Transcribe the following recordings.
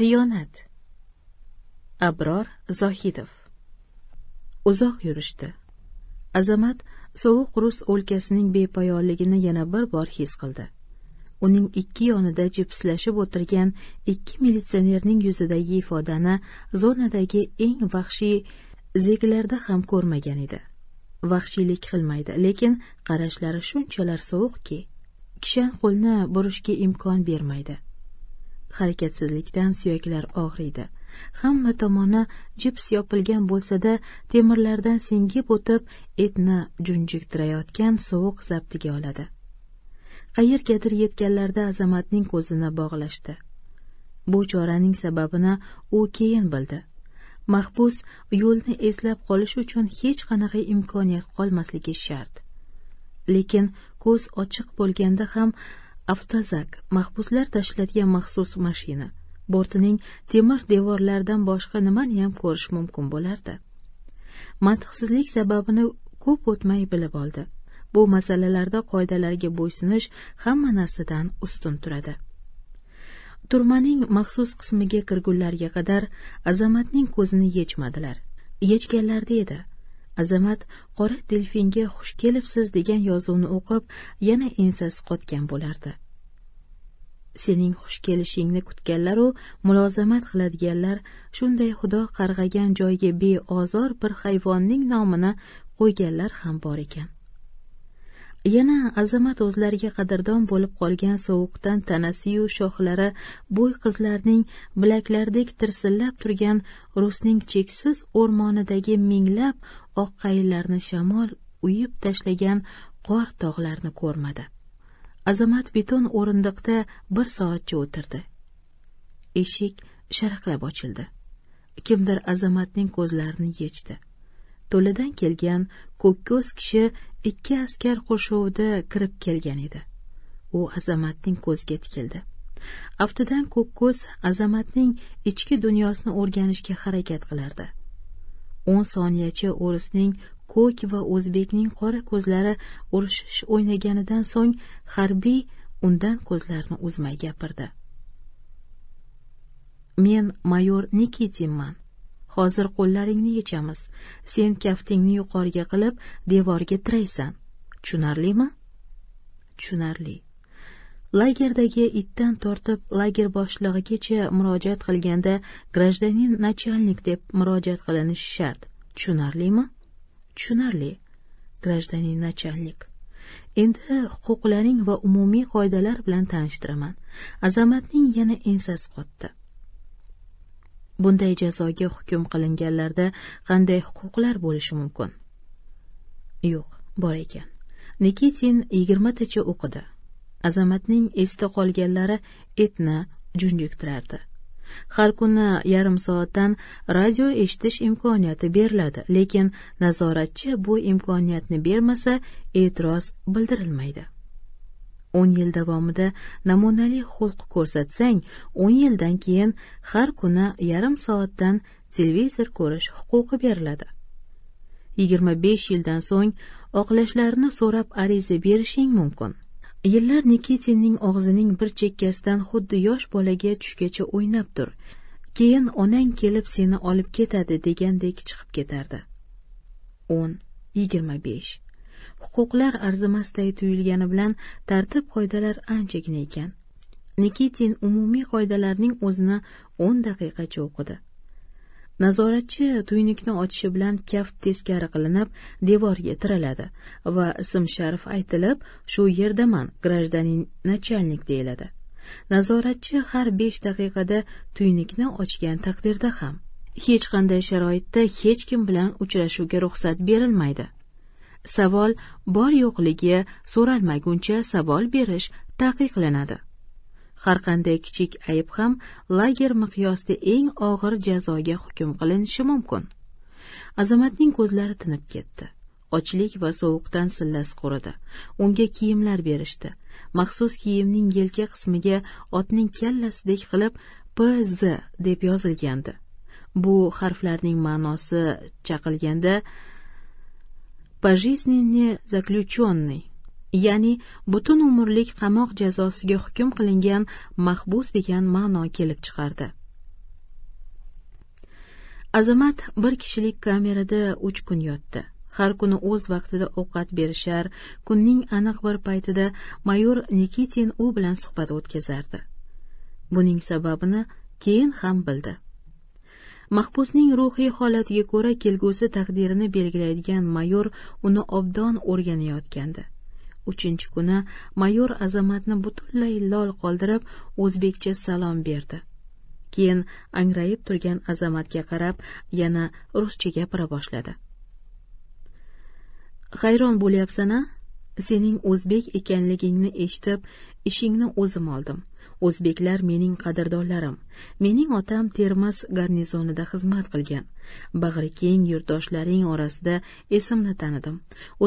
xiyonat abror zohidov uzoq yurishdi azamat sovuq rus o'lkasining bepoyonligini yana bir bor his qildi uning ikki yonida jipslashib o'tirgan ikki militsionerning yuzidagi ifodani zonadagi eng vahshiy zeklarda ham ko'rmagan edi vahshiylik qilmaydi lekin qarashlari shunchalar sovuqki kishan qo'lni burishga imkon bermaydi harakatsizlikdan suyaklar og'riydi hamma tomoni jips yopilgan bo'lsa da temirlardan singib o'tib etni junjiktirayotgan sovuq zabtiga oladi qayergadir yetganlarda azamatning ko'zini bog'lashdi bu choraning sababini u keyin bildi mahbus yo'lni eslab qolish uchun hech qanaqa imkoniyat qolmasligi shart lekin ko'z ochiq bo'lganda ham avtozak mahbuslar tashiladigan maxsus mashina bortining temir devorlaridan boshqa ham ko'rish mumkin bo'lardi mantiqsizlik sababini ko'p o'tmay bilib oldi bu masalalarda qoidalarga bo'ysunish hamma narsadan ustun turadi turmaning maxsus qismiga kirgunlariga qadar azamatning ko'zini yechmadilar yechganlarida edi azamat qora delfinga xush kelibsiz degan yozuvni o'qib yana ensasi qotgan bo'lardi sening xush kelishingni kutganlaru mulozamat qiladiganlar shunday xudo qarg'agan joyga beozor bir hayvonning nomini qo'yganlar ham bor ekan yana azamat o'zlariga qadrdon bo'lib qolgan sovuqdan tanasiyu shoxlari bo'y qizlarning bilaklardek tirsillab turgan rusning cheksiz o'rmonidagi minglab oq qayinlarni shamol uyib tashlagan qor tog'larni ko'rmadi azamat beton o'rindiqda bir soatcha o'tirdi eshik sharaqlab ochildi kimdir azamatning ko'zlarini yechdi to'ladan kelgan ko'kko'z kishi ikki askar qo'shovida kirib kelgan edi u azamatning ko'ziga tikildi aftidan ko'kko'z azamatning ichki dunyosini o'rganishga harakat qilardi o'n soniyacha o'risning ko'k va o'zbekning qora ko'zlari urushish o'ynaganidan so'ng harbiy undan ko'zlarini uzmay gapirdi men mayor nikitinman hozir qo'llaringni yechamiz sen kaftingni yuqoriga qilib devorga tiraysan tushunarlimi tushunarli lagerdagi itdan tortib lager boshlig'igacha murojaat qilganda grajdanin nachalnik deb murojaat qilinishi shart tushunarlimi tushunarli grajdanin nachalnik endi huquqlaring va umumiy qoidalar bilan tanishtiraman azamatning yana ensasi qotdi bunday jazoga hukm qilinganlarda qanday huquqlar bo'lishi mumkin yo'q bor ekan nikitin yigirmatacha o'qidi azamatning esda qolganlari etni junjiktirardi har kuni yarim soatdan radio eshitish imkoniyati beriladi lekin nazoratchi bu imkoniyatni bermasa e'tiroz bildirilmaydi o'n yil davomida namunali xulq ko'rsatsang o'n yildan keyin har kuni yarim soatdan televizor ko'rish huquqi beriladi yigirma besh yildan so'ng oqlashlarini so'rab ariza berishing mumkin yillar nikitinning og'zining bir chekkasidan xuddi yosh bolaga tushgacha o'ynab tur keyin onang kelib seni olib ketadi degandek chiqib ketardi o'n yigirma besh huquqlar arzimasday tuyulgani bilan tartib qoidalar anchagina ekan nikitin umumiy qoidalarning o'zini o'n daqiqacha o'qidi nazoratchi tuynukni ochishi bilan kaft teskari qilinib devorga tiraladi va ism sharif aytilib shu yerdaman grajdanin nachalnik deyiladi nazoratchi har besh daqiqada tuynukni ochgan taqdirda ham hech qanday sharoitda hech kim bilan uchrashuvga ruxsat berilmaydi savol bor yo'qligi so'ralmaguncha savol berish taqiqlanadi har qanday kichik ayb ham lager miqyosida eng og'ir jazoga hukm qilinishi mumkin azamatning ko'zlari tinib ketdi ochlik va sovuqdan sillasi quridi unga kiyimlar berishdi maxsus kiyimning yelka qismiga otning kallasidek qilib pz deb yozilgandi bu harflarning ma'nosi chaqilganda de, пожизненно zaключенный ya'ni butun umrlik qamoq jazosiga hukm qilingan mahbus degan ma'no kelib chiqardi azamat bir kishilik kamerada uch kun yotdi har kuni o'z vaqtida ovqat berishar kunning aniq bir paytida mayor nikitin u bilan suhbat o'tkazardi buning sababini keyin ham bildi mahbusning ruhiy holatiga ko'ra kelgusi taqdirini belgilaydigan mayor uni obdon o'rganayotgandi uchinchi kuni mayor azamatni butunlay lol qoldirib o'zbekcha salom berdi keyin angrayib turgan azamatga qarab yana ruscha gapira boshladi hayron bo'lyapsana sening o'zbek ekanligingni eshitib ishingni o'zim oldim o'zbeklar mening qadrdonlarim mening otam termiz garnizonida xizmat qilgan bag'ri keng yurtdoshlaring orasida esimni tanidim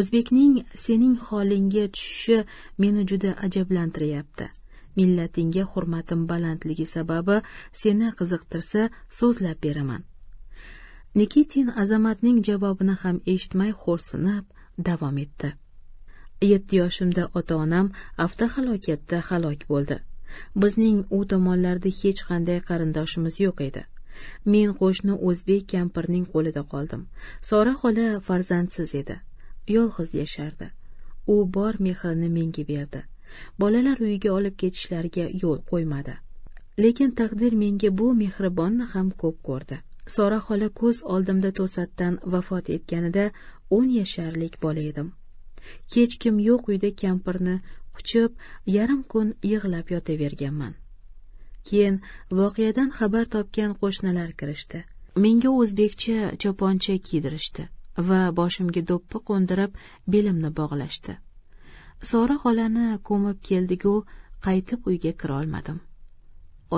o'zbekning sening holingga tushishi meni juda ajablantiryapti millatingga hurmatim balandligi sababi seni qiziqtirsa so'zlab beraman nikitin azamatning javobini ham eshitmay xo'rsinib davom etdi yetti yoshimda ota onam avtohalokatda halok bo'ldi bizning u tomonlarda hech qanday qarindoshimiz yo'q edi men qo'shni o'zbek kampirning qo'lida qoldim sora xola farzandsiz edi yolg'iz yashardi u bor mehrini menga berdi bolalar uyiga olib ketishlariga yo'l qo'ymadi lekin taqdir menga bu mehribonni ham ko'p ko'rdi sora xola ko'z oldimda to'satdan vafot etganida o'n yasharlik bola edim hech kim yo'q uyda kampirni quchib yarim kun yig'lab yotaverganman keyin voqeadan xabar topgan qo'shnilar kirishdi menga o'zbekcha choponcha kiydirishdi va boshimga do'ppi qo'ndirib belimni bog'lashdi sora xolani ko'mib keldigu qaytib uyga kira olmadim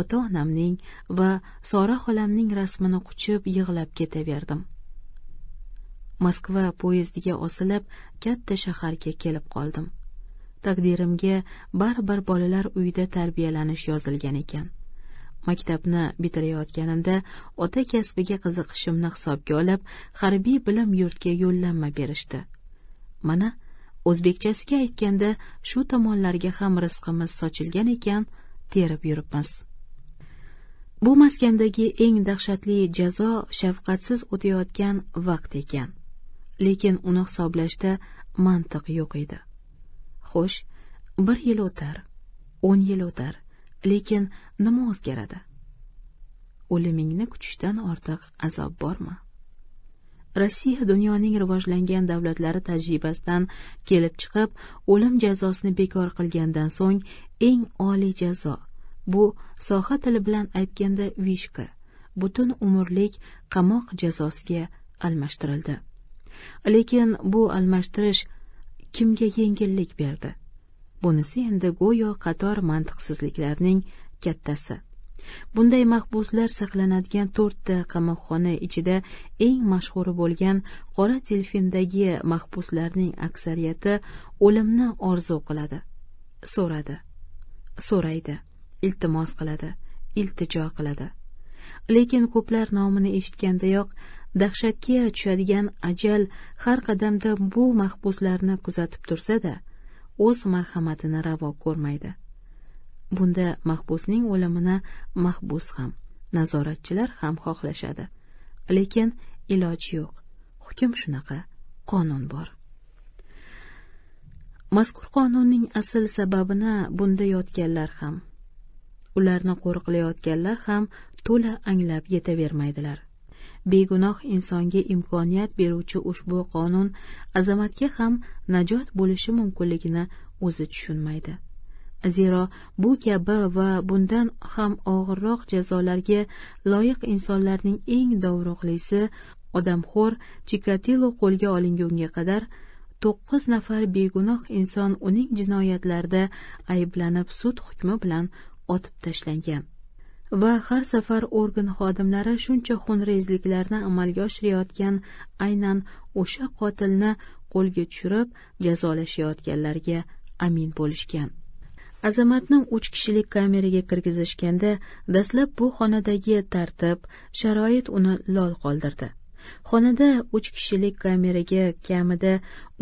ota onamning va sora xolamning rasmini quchib yig'lab ketaverdim moskva poyezdiga osilib katta shaharga kelib qoldim taqdirimga baribir bolalar uyida tarbiyalanish yozilgan ekan maktabni bitirayotganimda ota kasbiga qiziqishimni hisobga olib harbiy bilim yurtiga yo'llanma berishdi mana o'zbekchasiga aytganda shu tomonlarga ham rizqimiz sochilgan ekan terib yuribmiz bu maskandagi eng dahshatli jazo shafqatsiz o'tayotgan vaqt ekan lekin uni hisoblashda mantiq yo'q edi xo'sh bir yil o'tar o'n yil o'tar lekin nima o'zgaradi o'limingni kutishdan ortiq azob bormi rossiya dunyoning rivojlangan davlatlari tajribasidan kelib chiqib o'lim jazosini bekor qilgandan so'ng eng oliy jazo bu soha tili bilan aytganda vishka butun umrlik qamoq jazosiga almashtirildi lekin bu almashtirish kimga yengillik berdi bunisi endi go'yo qator mantiqsizliklarning kattasi bunday mahbuslar saqlanadigan to'rtta qamoqxona ichida eng mashhuri bo'lgan qora delfindagi mahbuslarning aksariyati o'limni orzu qiladi so'radi so'raydi iltimos qiladi iltijo qiladi lekin ko'plar nomini eshitgandayoq dahshatga tushadigan ajal har qadamda bu mahbuslarni kuzatib tursa da o'z marhamatini ravo ko'rmaydi bunda mahbusning o'limini mahbus ham nazoratchilar ham xohlashadi lekin iloj yo'q hukm shunaqa qonun bor mazkur qonunning asl sababini bunda yotganlar ham ularni qo'riqlayotganlar ham to'la anglab yetavermaydilar begunoh insonga imkoniyat beruvchi ushbu qonun azamatga ham najot bo'lishi mumkinligini o'zi tushunmaydi zero bu kabi va bundan ham og'irroq jazolarga loyiq insonlarning eng dovrug'lisi odamxo'r chikatilo qo'lga olingunga qadar to'qqiz nafar begunoh inson uning jinoyatlarida ayblanib sud hukmi bilan otib tashlangan va har safar organ xodimlari shuncha xunrezliklarni amalga oshirayotgan aynan o'sha qotilni qo'lga tushirib jazolashayotganlarga amin bo'lishgan azamatni uch kishilik kameraga kirgizishganda dastlab bu xonadagi tartib sharoit uni lol qoldirdi xonada uch kishilik kameraga kamida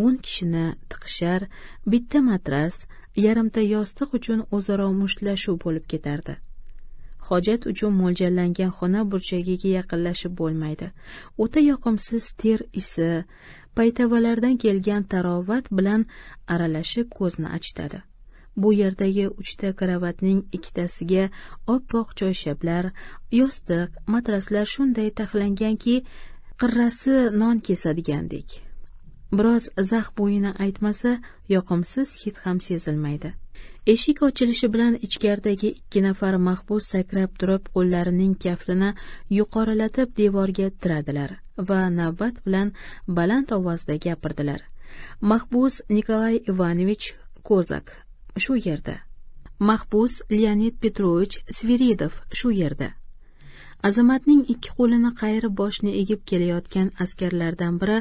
o'n kishini tiqishar bitta matras yarimta yostiq uchun o'zaro mushtlashuv bo'lib ketardi hojat uchun mo'ljallangan xona burchagiga yaqinlashib bo'lmaydi o'ta yoqimsiz ter isi paytavalardan kelgan tarovat bilan aralashib ko'zni achitadi bu yerdagi uchta karavatning ikkitasiga oppoq choyshablar yostiq matraslar shunday taxlanganki qirrasi non kesadigandek biroz zax bo'yini aytmasa yoqimsiz hid ham sezilmaydi eshik ochilishi bilan ichkaridagi ikki nafar mahbus sakrab turib qo'llarining kaftini yuqorilatib devorga tiradilar va navbat bilan baland ovozda gapirdilar mahbus nikolay ivanovich kozak shu yerda mahbus leonid petrovich sviridov shu yerda azamatning ikki qo'lini qayirib boshini egib kelayotgan askarlardan biri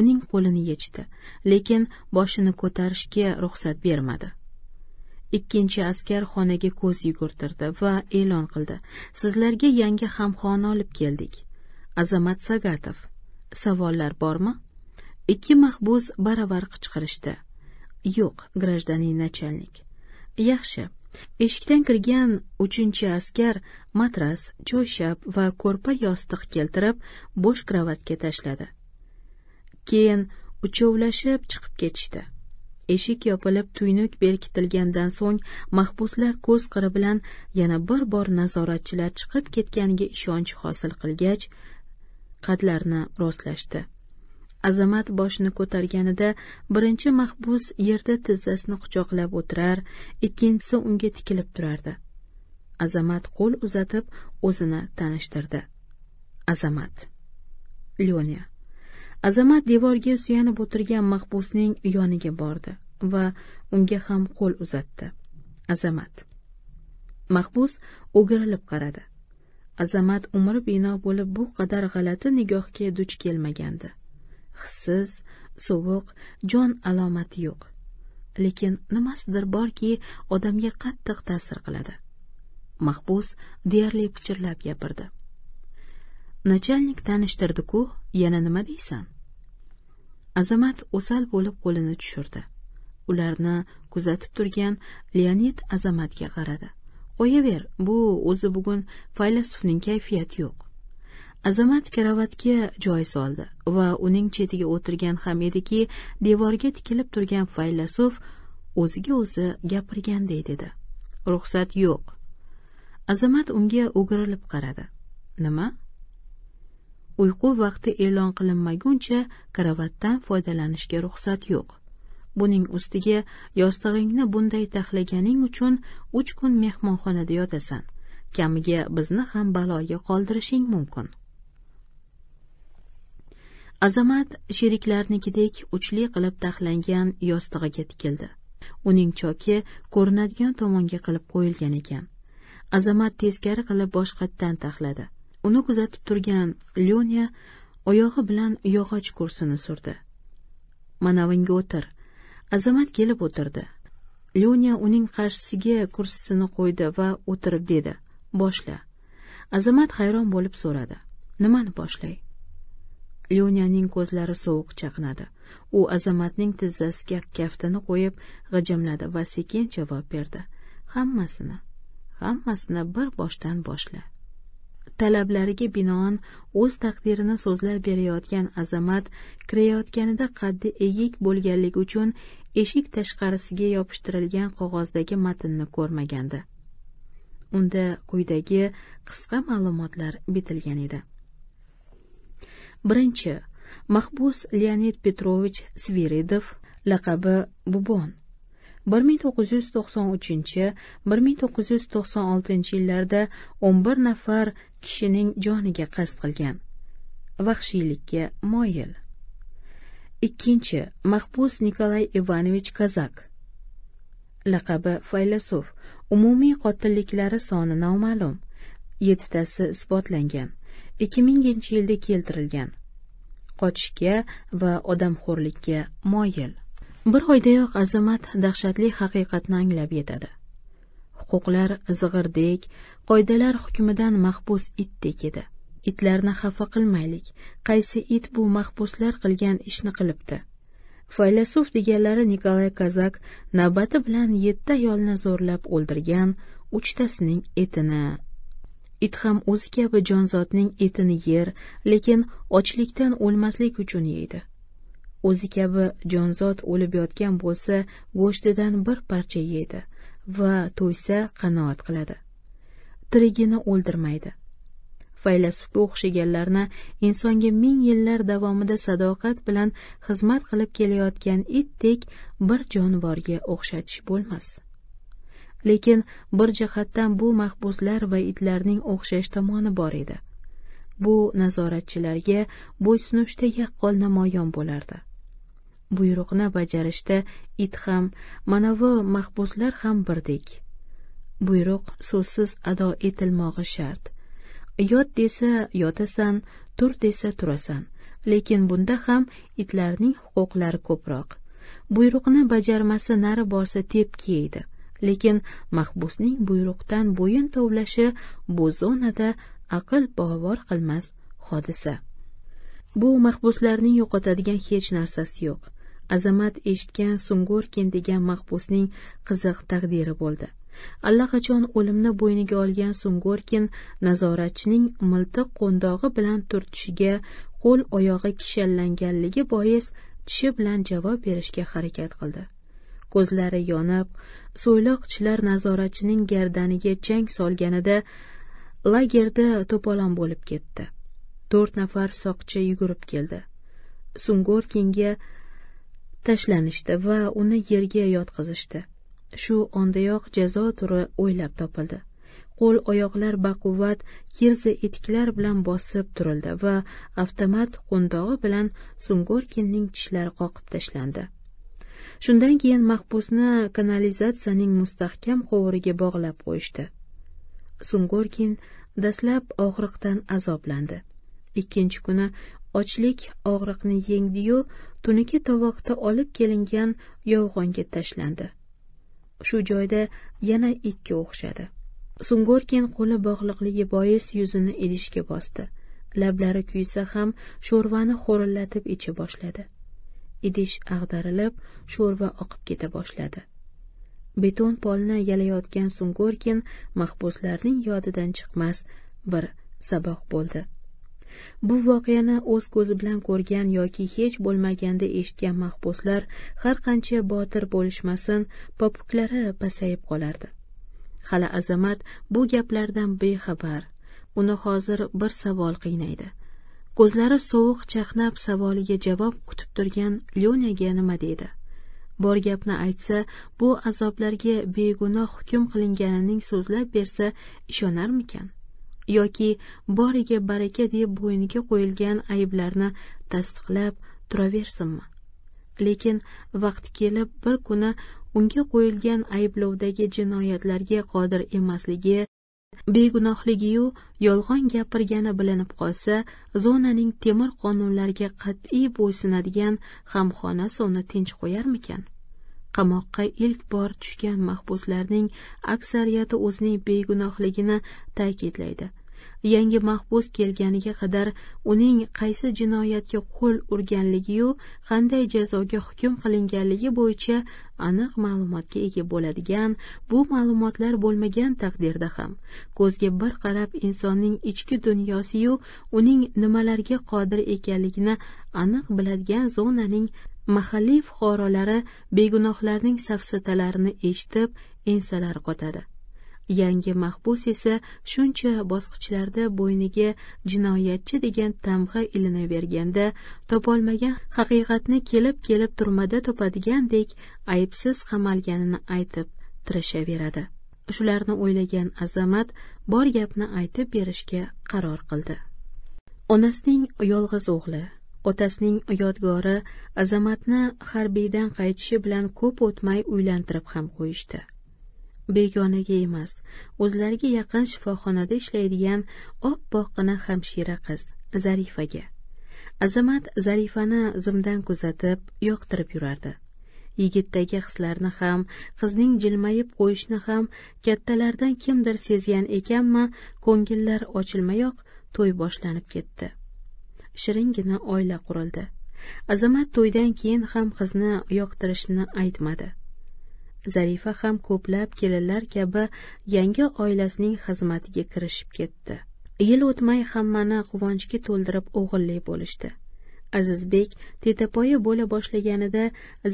uning qo'lini yechdi lekin boshini ko'tarishga ruxsat bermadi ikkinchi askar xonaga ko'z yugurtirdi va e'lon qildi sizlarga yangi hamxona olib keldik azamat sagatov savollar bormi ikki mahbus baravar qichqirishdi yo'q grajdanin nachalnik yaxshi eshikdan kirgan uchinchi askar matras choyshab va ko'rpa yostiq keltirib bo'sh kravatga tashladi keyin uchovlashib chiqib ketishdi eshik yopilib tuynuk berkitilgandan so'ng mahbuslar ko'z qiri bilan yana bir bor nazoratchilar chiqib ketganiga ishonch hosil qilgach qadlarni rostlashdi azamat boshini ko'targanida birinchi mahbus yerda tizzasini quchoqlab o'tirar ikkinchisi unga tikilib turardi azamat qo'l uzatib o'zini tanishtirdi azamat lyona azamat devorga suyanib o'tirgan mahbusning yoniga bordi va unga ham qo'l uzatdi azamat mahbus o'girilib qaradi azamat umri bino bo'lib bu qadar g'alati nigohga duch kelmagandi hissiz sovuq jon alomati yo'q lekin nimasidir borki odamga qattiq ta'sir qiladi mahbus deyarli pichirlab gapirdi nachalnik tanishtirdi ku yana nima deysan azamat o'sal bo'lib qo'lini tushirdi ularni kuzatib turgan leonid azamatga qaradi qo'yaver bu o'zi bugun faylasufning kayfiyati yo'q azamat karavotga joy soldi va uning chetiga o'tirgan ham ediki devorga tikilib turgan faylasuf o'ziga o'zi gapirganday dedi ruxsat yo'q azamat unga o'girilib qaradi nima uyqu vaqti e'lon qilinmaguncha karavatdan foydalanishga ruxsat yo'q buning ustiga yostig'ingni bunday taxlaganing uchun uch kun mehmonxonada yotasan kamiga bizni ham baloga qoldirishing mumkin azamat sheriklarnikidek uchli qilib taxlangan yostig'iga tikildi uning choki ko'rinadigan tomonga qilib qo'yilgan ekan azamat teskari qilib boshqatdan taxladi uni kuzatib turgan lyonya oyog'i bilan yog'och kursini surdi manavinga o'tir azamat kelib o'tirdi lyonya uning qarshisiga kursisini qo'ydi va o'tirib dedi boshla azamat hayron bo'lib so'radi nimani boshlay lyonyaning ko'zlari sovuq chaqnadi u azamatning tizzasiga kaftini qo'yib g'ijimladi va sekin javob berdi hammasini hammasini bir boshdan boshla talablariga binoan o'z taqdirini so'zlab berayotgan azamat kirayotganida qaddi egik bo'lganligi uchun eshik tashqarisiga yopishtirilgan qog'ozdagi matnni ko'rmagandi unda quyidagi qisqa ma'lumotlar bitilgan edi birinchi mahbus leonid petrovich sviridov laqabi bubon bir ming to'qqiz yuz to'qson uchinchi bir ming to'qqiz yuz to'qson oltinchi yillarda o'n bir nafar kishining joniga qasd qilgan vahshiylikka moyil ikkinchi mahbus nikolay ivanovich kazak laqabi faylasuf umumiy qotilliklari soni noma'lum yettitasi isbotlangan ikki minginchi yilda keltirilgan qochishga va odamxo'rlikka moyil bir oydayoq azamat dahshatli haqiqatni anglab yetadi huquqlar zig'irdek qoidalar hukmidan mahbus itdek edi itlarni xafa qilmaylik qaysi it bu mahbuslar qilgan ishni qilibdi faylasuf deganlari nikolay kazak navbati bilan yetti ayolni zo'rlab o'ldirgan uchtasining etini it ham o'zi kabi jonzotning etini yer lekin ochlikdan o'lmaslik uchun yeydi o'zi kabi jonzot o'lib yotgan bo'lsa go'shtidan bir parcha yeydi va to'ysa qanoat qiladi tirigini o'ldirmaydi faylasufga o'xshaganlarni insonga ming yillar davomida sadoqat bilan xizmat qilib kelayotgan itdek bir jonivorga o'xshatish bo'lmas lekin bir jihatdan bu mahbuslar va itlarning o'xshash tomoni bor edi bu nazoratchilarga bo'ysunishda yaqqol namoyon bo'lardi buyruqni bajarishda it ham manavi mahbuslar ham birdek buyruq so'zsiz ado etilmog'i shart yot desa yotasan tur desa turasan lekin bunda ham itlarning huquqlari ko'proq buyruqni bajarmasi nari borsa tepki yeydi lekin mahbusning buyruqdan bo'yin tovlashi bu zonada aql bovar qilmas hodisa bu mahbuslarning yo'qotadigan hech narsasi yo'q azamat eshitgan sungurkin degan mahbusning qiziq taqdiri bo'ldi allaqachon o'limni bo'yniga olgan sungurkin nazoratchining miltiq qo'ndog'i bilan turtishiga qo'l oyog'i kishanlanganligi bois tishi bilan javob berishga harakat qildi ko'zlari yonib so'ylok tishlar nazoratchining gardaniga chang solganida lagerda to'polon bo'lib ketdi to'rt nafar soqchi yugurib keldi sungorkinga tashlanishdi va uni yerga yotqizishdi shu ondayoq jazo turi o'ylab topildi qo'l oyoqlar baquvvat kirza etiklar bilan bosib turildi va avtomat qo'ndog'i bilan sungorkinning tishlari qoqib tashlandi shundan keyin mahbusni kanalizatsiyaning mustahkam quvuriga bog'lab qo'yishdi sungorkin dastlab og'riqdan azoblandi ikkinchi kuni ochlik og'riqni yengdi yu tuniki tovoqda olib kelingan yovg'onga tashlandi shu joyda yana ikki o'xshadi sungorkin qo'li bog'liqligi bois yuzini idishga bosdi lablari kuysa ham sho'rvani xo'rillatib icha boshladi idish ag'darilib sho'rva oqib keta boshladi beton polni yalayotgan sungurkin mahbuslarning yodidan chiqmas bir saboq bo'ldi bu voqeani o'z ko'zi bilan ko'rgan yoki hech bo'lmaganda eshitgan mahbuslar har qancha botir bo'lishmasin popuklari pasayib qolardi hali azamat bu gaplardan bexabar uni hozir bir savol qiynaydi ko'zlari sovuq chaqnab savoliga javob kutib turgan lyonyaga nima deydi bor gapni aytsa bu azoblarga begunoh hukm qilinganining so'zlab bersa ishonarmikan yoki boriga baraka deb bo'yniga qo'yilgan ayblarni tasdiqlab turaversinmi lekin vaqti kelib bir kuni unga qo'yilgan ayblovdagi jinoyatlarga qodir emasligi begunohligiyu yolg'on gapirgani bilinib qolsa zonaning temir qonunlariga qat'iy bo'ysunadigan hamxonasi uni tinch qo'yarmikan qamoqqa ilk bor tushgan mahbuslarning aksariyati o'zining begunohligini ta'kidlaydi yangi mahbus kelganiga qadar uning qaysi jinoyatga qo'l urganligiyu qanday jazoga hukm qilinganligi bo'yicha aniq ma'lumotga ega bo'ladigan bu ma'lumotlar bo'lmagan taqdirda ham ko'zga bir qarab insonning ichki dunyosiyu uning nimalarga qodir ekanligini aniq biladigan zonaning mahalliy fuqarolari begunohlarning safsatalarini eshitib ensalari qotadi yangi mahbus esa shuncha bosqichlarda bo'yniga jinoyatchi degan tamg'a ilinaverganda topolmagan haqiqatni kelib kelib turmada topadigandek aybsiz qamalganini aytib tirishaveradi shularni o'ylagan azamat bor gapni aytib berishga qaror qildi onasining yolg'iz o'g'li otasining yodgori azamatni harbiydan qaytishi bilan ko'p o'tmay uylantirib ham qo'yishdi begonaga emas o'zlariga yaqin shifoxonada ishlaydigan oppoqqina hamshira qiz zarifaga azamat zarifani zimdan kuzatib yoqtirib yurardi yigitdagi hislarni ham qizning jilmayib qo'yishini ham kattalardan kimdir sezgan ekanmi ko'ngillar ochilmayoq to'y boshlanib ketdi shiringina oila qurildi azamat to'ydan keyin ham qizni yoqtirishini aytmadi zarifa ham ko'plab kelinlar kabi yangi oilasining xizmatiga kirishib ketdi yil o'tmay hammani quvonchga to'ldirib o'g'illi bo'lishdi azizbek tetapoya bo'la boshlaganida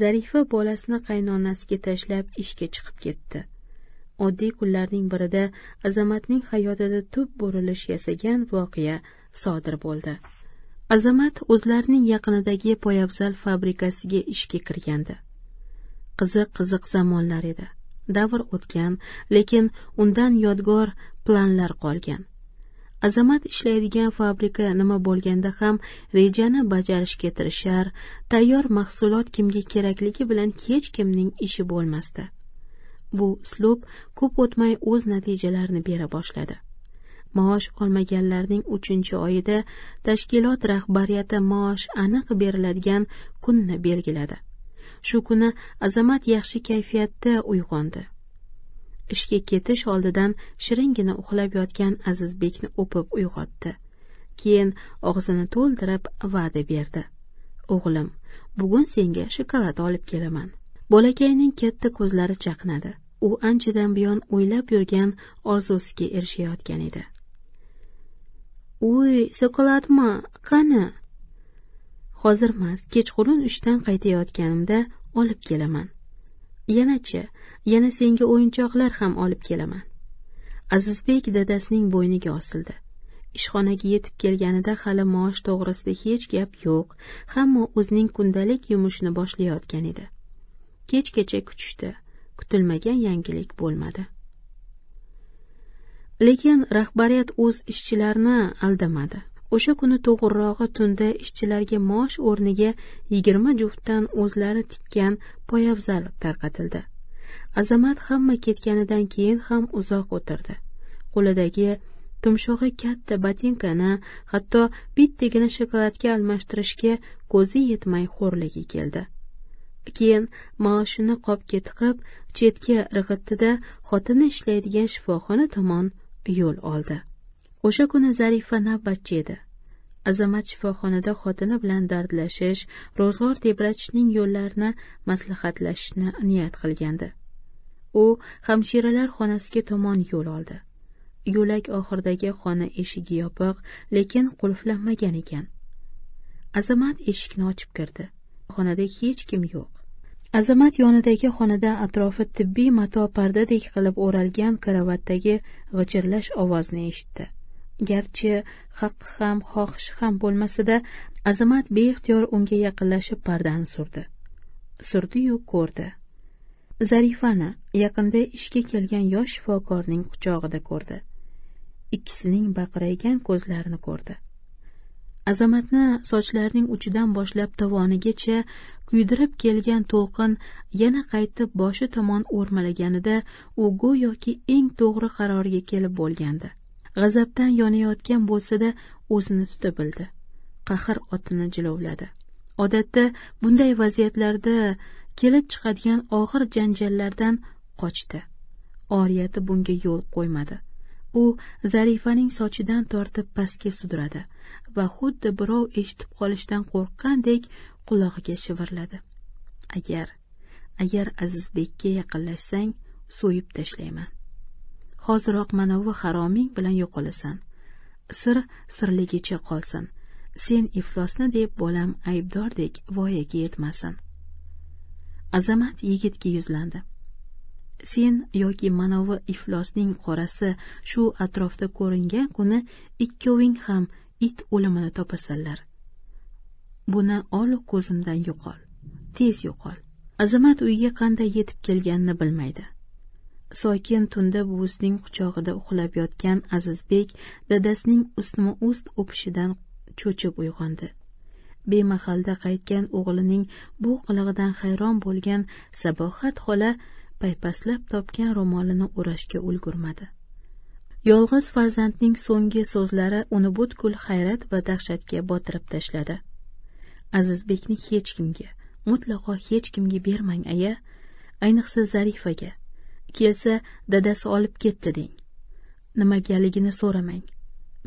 zarifa bolasini qaynonasiga tashlab ishga chiqib ketdi oddiy kunlarning birida azamatning hayotida tub burilish yasagan voqea sodir bo'ldi azamat o'zlarining yaqinidagi poyabzal fabrikasiga ishga kirgandi qiziq qiziq zamonlar edi davr o'tgan lekin undan yodgor planlar qolgan azamat ishlaydigan fabrika nima bo'lganda ham rejani bajarishga tirishar tayyor mahsulot kimga kerakligi bilan hech kimning ishi bo'lmasdi bu uslub ko'p o'tmay o'z natijalarini bera boshladi maosh olmaganlarning uchinchi oyida tashkilot rahbariyati maosh aniq beriladigan kunni belgiladi shu kuni azamat yaxshi kayfiyatda uyg'ondi ishga ketish oldidan shiringina uxlab yotgan azizbekni o'pib uyg'otdi keyin og'zini to'ldirib va'da berdi o'g'lim bugun senga shokolad olib kelaman bolakayning katta ko'zlari chaqnadi u anchadan buyon o'ylab yurgan orzusiga erishayotgan edi uy shokoladmi qani hozirmas kechqurun ishdan qaytayotganimda olib kelaman yanachi yana senga o'yinchoqlar ham olib kelaman azizbek dadasining bo'yniga osildi ishxonaga yetib kelganida hali maosh to'g'risida hech gap yo'q hamma o'zining kundalik yumushini boshlayotgan edi kechgacha kutishdi kutilmagan yangilik bo'lmadi lekin rahbariyat o'z ishchilarini aldamadi o'sha kuni to'g'rirog'i tunda ishchilarga maosh o'rniga yigirma juftdan o'zlari tikkan poyafzal tarqatildi azamat hamma ketganidan keyin ham uzoq o'tirdi qo'lidagi tumshug'i katta botinkani hatto bittagina shokoladga almashtirishga ko'zi yetmay xo'rligi keldi keyin maoshini qopga tiqib chetga irg'itdi da xotini ishlaydigan shifoxona tomon yo'l oldi o'sha kuni zarifa navbatchi edi azamat shifoxonada xotini bilan dardlashish ro'zg'or tebratishning yo'llarini maslahatlashishni niyat qilgandi u hamshiralar xonasiga tomon yo'l oldi yo'lak oxiridagi xona eshigi yopiq lekin qulflanmagan ekan azamat eshikni ochib kirdi xonada hech kim yo'q azamat yonidagi xonada atrofi tibbiy mato pardadek qilib o'ralgan karavatdagi g'ichirlash ovozni eshitdi garchi haqqi ham xohishi ham bo'lmasida azamat beixtiyor unga yaqinlashib pardani surdi surdiyu ko'rdi zarifani yaqinda ishga kelgan yosh shifokorning quchog'ida ko'rdi ikkisining baqraygan ko'zlarini ko'rdi azamatni sochlarining uchidan boshlab tovonigacha kuydirib kelgan to'lqin yana qaytib boshi tomon o'rmalaganida u go'yoki eng to'g'ri qarorga kelib bo'lgandi g'azabdan yonayotgan bo'lsa da o'zini tuta bildi qahr otini jilovladi odatda bunday vaziyatlarda kelib chiqadigan og'ir janjallardan qochdi oriyati bunga yo'l qo'ymadi u zarifaning sochidan tortib pastga sudradi va xuddi birov eshitib qolishdan qo'rqqandek qulog'iga shivirladi agar agar azizbekka yaqinlashsang so'yib tashlayman hoziroq bu haroming bilan yo'qolasan sir sirligicha qolsin sen iflosni deb bolam aybdordek voyaga yetmasin azamat yigitga yuzlandi sen yoki bu iflosning qorasi shu atrofda ko'ringan kuni ikkoving ham it o'limini topasanlar buni ol ko'zimdan yo'qol tez yo'qol azamat uyga qanday yetib kelganini bilmaydi sokin tunda buvisining quchog'ida uxlab yotgan azizbek dadasining ustma ust o'pishidan cho'chib uyg'ondi bemahalda qaytgan o'g'lining bu qilig'idan hayron bo'lgan sabohat xola paypaslab topgan ro'molini o'rashga ulgurmadi yolg'iz farzandning so'nggi so'zlari uni butkul hayrat va dahshatga botirib tashladi azizbekni hech kimga mutlaqo hech kimga bermang aya ayniqsa zarifaga kelsa dadasi olib ketdi deng nimagaligini so'ramang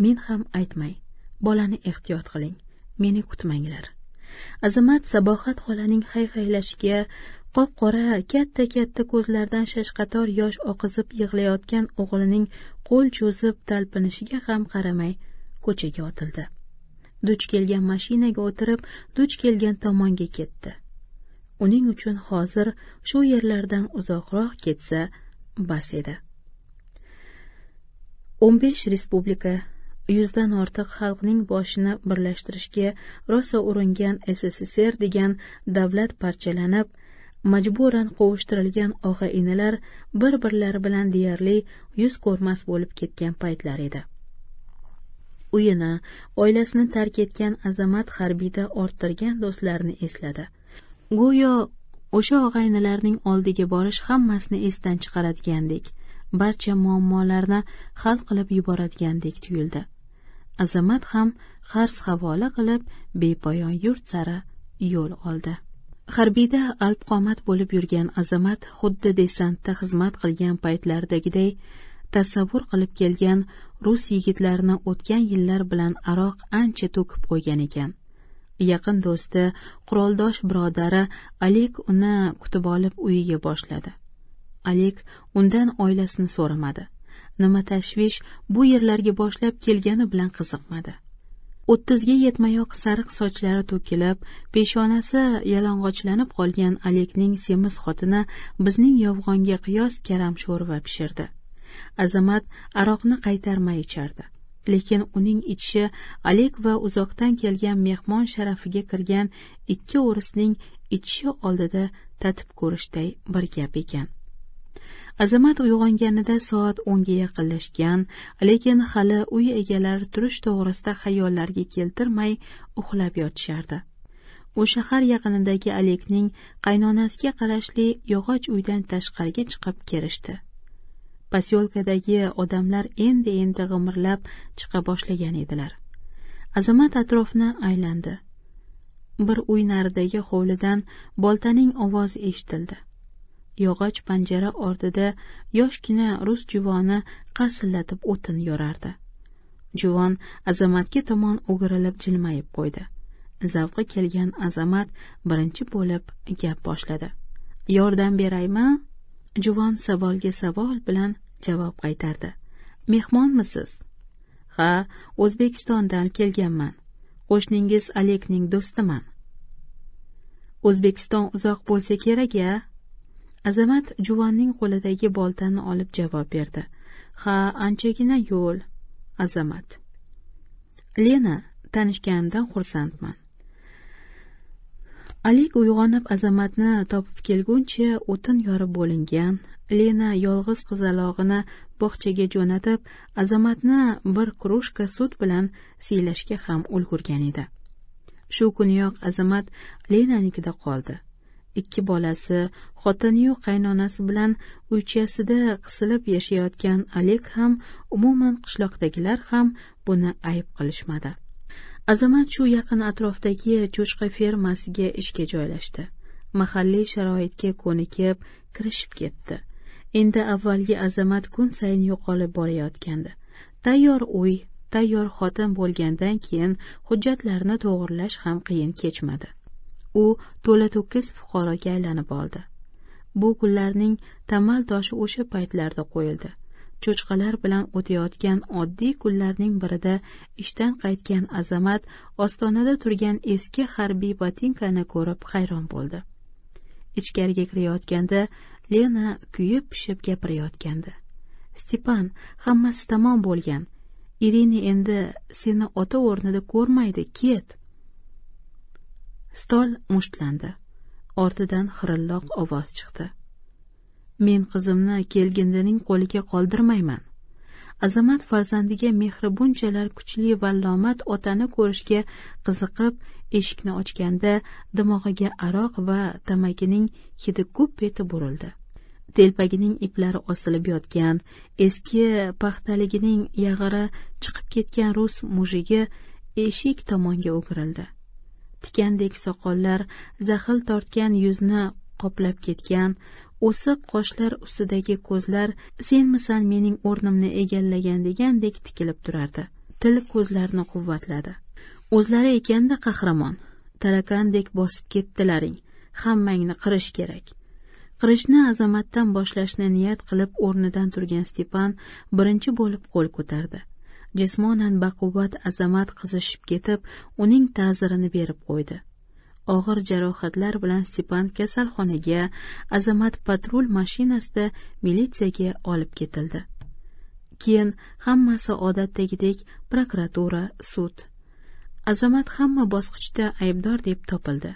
men ham aytmay bolani ehtiyot qiling meni kutmanglar azamat sabohat xolaning hayhaylashiga qop qora katta katta ko'zlaridan shashqator yosh oqizib yig'layotgan o'g'lining qo'l cho'zib talpinishiga ham qaramay ko'chaga otildi duch kelgan mashinaga o'tirib duch kelgan tomonga ketdi uning uchun hozir shu yerlardan uzoqroq ketsa bas edi o'n besh respublika yuzdan ortiq xalqning boshini birlashtirishga rosa uringan sssr degan davlat parchalanib majburan qovushtirilgan og'a inilar bir birlari bilan deyarli yuz ko'rmas bo'lib ketgan paytlar edi uyini oilasini tark etgan azamat harbiyda orttirgan do'stlarini esladi go'yo o'sha og'aynilarning oldiga borish hammasini esdan chiqaradigandek barcha muammolarni hal qilib yuboradigandek tuyuldi azamat ham xars havola qilib bepoyon yurt sari yo'l oldi harbiyda alpqomat bo'lib yurgan azamat xuddi desantda xizmat qilgan paytlaridagiday tasavvur qilib kelgan rus yigitlarini o'tgan yillar bilan aroq ancha to'kib qo'ygan ekan yaqin do'sti quroldosh birodari alik uni kutib olib uyiga boshladi alik undan oilasini so'ramadi nima tashvish bu yerlarga boshlab kelgani bilan qiziqmadi o'ttizga yetmayoq sariq sochlari to'kilib peshonasi yalang'ochlanib qolgan alekning semiz xotini bizning yovg'onga qiyos sho'rva pishirdi azamat aroqni qaytarmay ichardi lekin uning ichi alik va uzoqdan kelgan mehmon sharafiga kirgan ikki o'risning ichishi oldida tatib ko'rishday bir gap ekan azamat uyg'onganida soat o'nga yaqinlashgan lekin hali uy egalari turish to'g'risida xayollarga keltirmay uxlab yotishardi u shahar yaqinidagi alekning qaynonasiga qarashli yog'och uydan tashqariga chiqib kelishdi posyolkadagi odamlar endi endi g'imirlab chiqa boshlagan edilar azamat atrofni aylandi bir uy naridagi hovlidan boltaning ovozi eshitildi yog'och panjara ortida yoshgina rus juvoni qarsillatib o'tin yorardi juvon azamatga tomon o'girilib jilmayib qo'ydi zavqi kelgan azamat birinchi bo'lib gap boshladi yordam beraymi juvon savolga savol bilan javob qaytardi mehmonmisiz ha o'zbekistondan kelganman qo'shningiz alekning do'stiman o'zbekiston uzoq bo'lsa kerak a azamat juvonning qo'lidagi boltani olib javob berdi ha anchagina yo'l azamat lena tanishganimdan xursandman alik uyg'onib azamatni topib kelguncha o'tin yorib bo'lingan lena yolg'iz qizalog'ini bog'chaga jo'natib azamatni bir krужka sut bilan siylashga ham ulgurgan edi shu kuniyoq azamat lenanikida qoldi ikki bolasi xotiniyu qaynonasi bilan uychasida qisilib yashayotgan alek ham umuman qishloqdagilar ham buni ayb qilishmadi azamat shu yaqin atrofdagi cho'chqa fermasiga ishga joylashdi mahalliy sharoitga ko'nikib kirishib ketdi endi avvalgi azamat kun sayin yo'qolib borayotgandi tayyor uy tayyor xotin bo'lgandan keyin hujjatlarni to'g'irlash ham qiyin kechmadi u to'la to'kis fuqaroga aylanib oldi bu kunlarning tamal toshi o'sha paytlarda qo'yildi cho'chqalar bilan o'tayotgan oddiy kunlarning birida ishdan qaytgan azamat ostonada turgan eski harbiy botinkani ko'rib hayron bo'ldi ichkariga kirayotganda lena kuyib pishib gapirayotgandi stepan hammasi tamom bo'lgan irina endi seni ota o'rnida ko'rmaydi ket stol mushtlandi ortidan xirilloq ovoz chiqdi men qizimni kelgindining qo'liga qoldirmayman azamat farzandiga mehri bunchalar kuchli va lomat otani ko'rishga qiziqib eshikni ochganda dimog'iga aroq va tamakining hidi ko'p etib burildi telpagining iplari osilib yotgan eski paxtaligining yag'iri chiqib ketgan rus mujigi eshik tomonga o'girildi tikandek soqollar zaxil tortgan yuzni qoplab ketgan o'siq qoshlar ustidagi ko'zlar senmisan mening o'rnimni egallagan degandek tikilib turardi til ko'zlarni quvvatladi o'zlari ekanda qahramon tarakandek bosib ketdilaring hammangni qirish kerak qirishni azamatdan boshlashni niyat qilib o'rnidan turgan stepan birinchi bo'lib qo'l ko'tardi jismonan baquvvat azamat qizishib ketib uning ta'zirini berib qo'ydi og'ir jarohatlar bilan stepan kasalxonaga azamat patrul mashinasida militsiyaga olib ketildi keyin hammasi odatdagidek prokuratura sud azamat hamma bosqichda aybdor deb topildi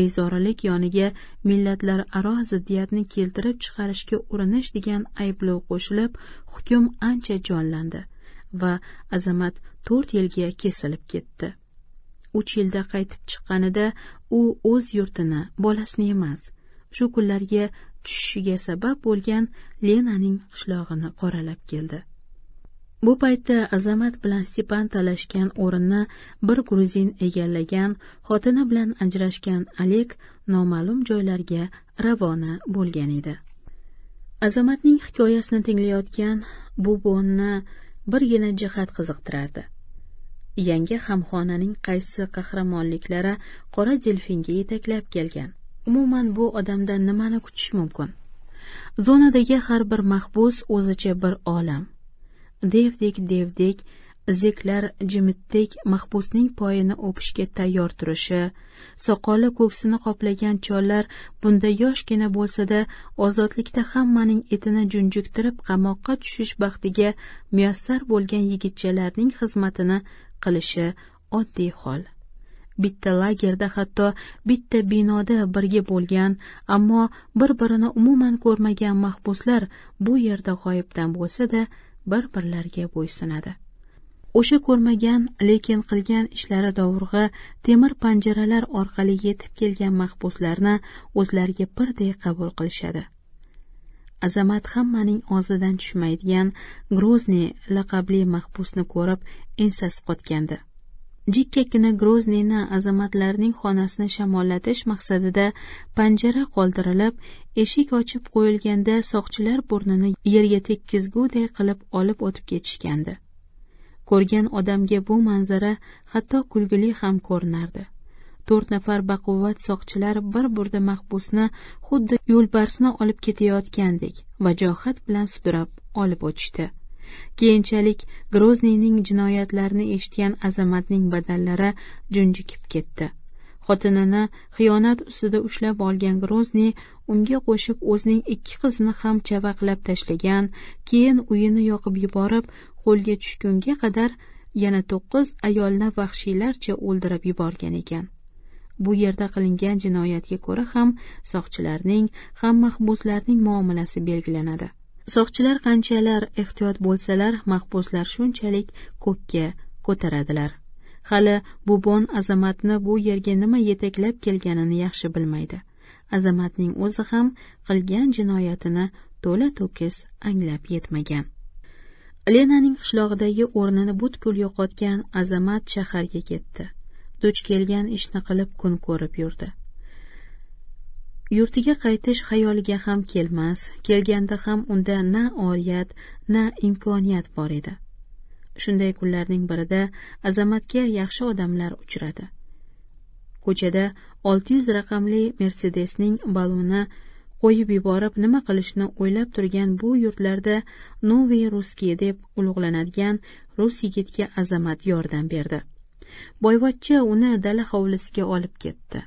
bezorilik yoniga millatlararo ziddiyatni keltirib chiqarishga urinish degan ayblov qo'shilib hukm ancha jonlandi va azamat to'rt yilga kesilib ketdi uch yilda qaytib chiqqanida u o'z yurtini bolasini emas shu kunlarga tushishiga sabab bo'lgan lenaning qishlog'ini qoralab keldi bu paytda azamat bilan stepan talashgan o'rinni bir gruzin egallagan xotini bilan ajrashgan alek noma'lum joylarga ravona bo'lgan edi azamatning hikoyasini tinglayotgan bu buvinni birgina jihat qiziqtirardi yangi hamxonaning qaysi qahramonliklari qora delfinga yetaklab kelgan umuman bu odamdan nimani kutish mumkin zonadagi har bir mahbus o'zicha bir olam devdek devdek zeklar jimitdek mahbusning poyini o'pishga tayyor turishi soqoli ko'ksini qoplagan chollar bunda yoshgina bo'lsa da ozodlikda hammaning etini junjiktirib qamoqqa tushish baxtiga muyassar bo'lgan yigitchalarning xizmatini qilishi oddiy hol bitta lagerda hatto bitta binoda birga bo'lgan ammo bir birini umuman ko'rmagan mahbuslar bu yerda g'oyibdan bo'lsa da bir birlariga bo'ysunadi o'sha ko'rmagan lekin qilgan ishlari dovrug'i temir panjaralar orqali yetib kelgan mahbuslarni o'zlariga birdek qabul qilishadi azamat hammaning og'zidan tushmaydigan grozniy laqabli mahbusni ko'rib ensasi qotgandi jikkakkina grozniyni azamatlarning xonasini shamollatish maqsadida panjara qoldirilib eshik ochib qo'yilganda soqchilar burnini yerga tekkizguday qilib olib o'tib ketishgandi ko'rgan odamga bu manzara hatto kulgili ham ko'rinardi to'rt nafar baquvvat soqchilar bir burda mahbusni xuddi yo'lbarsni olib ketayotgandek vajohat bilan sudrab olib o'tishdi keyinchalik grozniyning jinoyatlarini eshitgan azamatning badallari junjikib ketdi xotinini xiyonat ustida ushlab olgan grozniy unga qo'shib o'zining ikki qizini ham chavaqlab tashlagan keyin uyini yoqib yuborib qo'lga tushgunga qadar yana to'qqiz ayolni vahshiylarcha o'ldirib yuborgan ekan bu yerda qilingan jinoyatga ko'ra ham soqchilarning ham mahbuslarning muomalasi belgilanadi soqchilar qanchalar ehtiyot bo'lsalar mahbuslar shunchalik ko'kka ko'taradilar hali bubon azamatni bu yerga nima yetaklab kelganini yaxshi bilmaydi azamatning o'zi ham qilgan jinoyatini to'la to'kis anglab yetmagan lenaning qishlog'idagi o'rnini butkul yo'qotgan azamat shaharga ketdi duch kelgan ishni qilib kun ko'rib yurdi yurtiga qaytish xayoliga ham kelmas kelganda ham unda na oriyat na imkoniyat bor edi shunday kunlarning birida azamatga yaxshi odamlar uchradi ko'chada olti yuz raqamli mercedesning baloni qo'yib yuborib nima qilishni o'ylab turgan bu yurtlarda novi ruskiy deb ulug'lanadigan rus yigitga azamat yordam berdi boyvachcha uni dala hovlisiga olib ketdi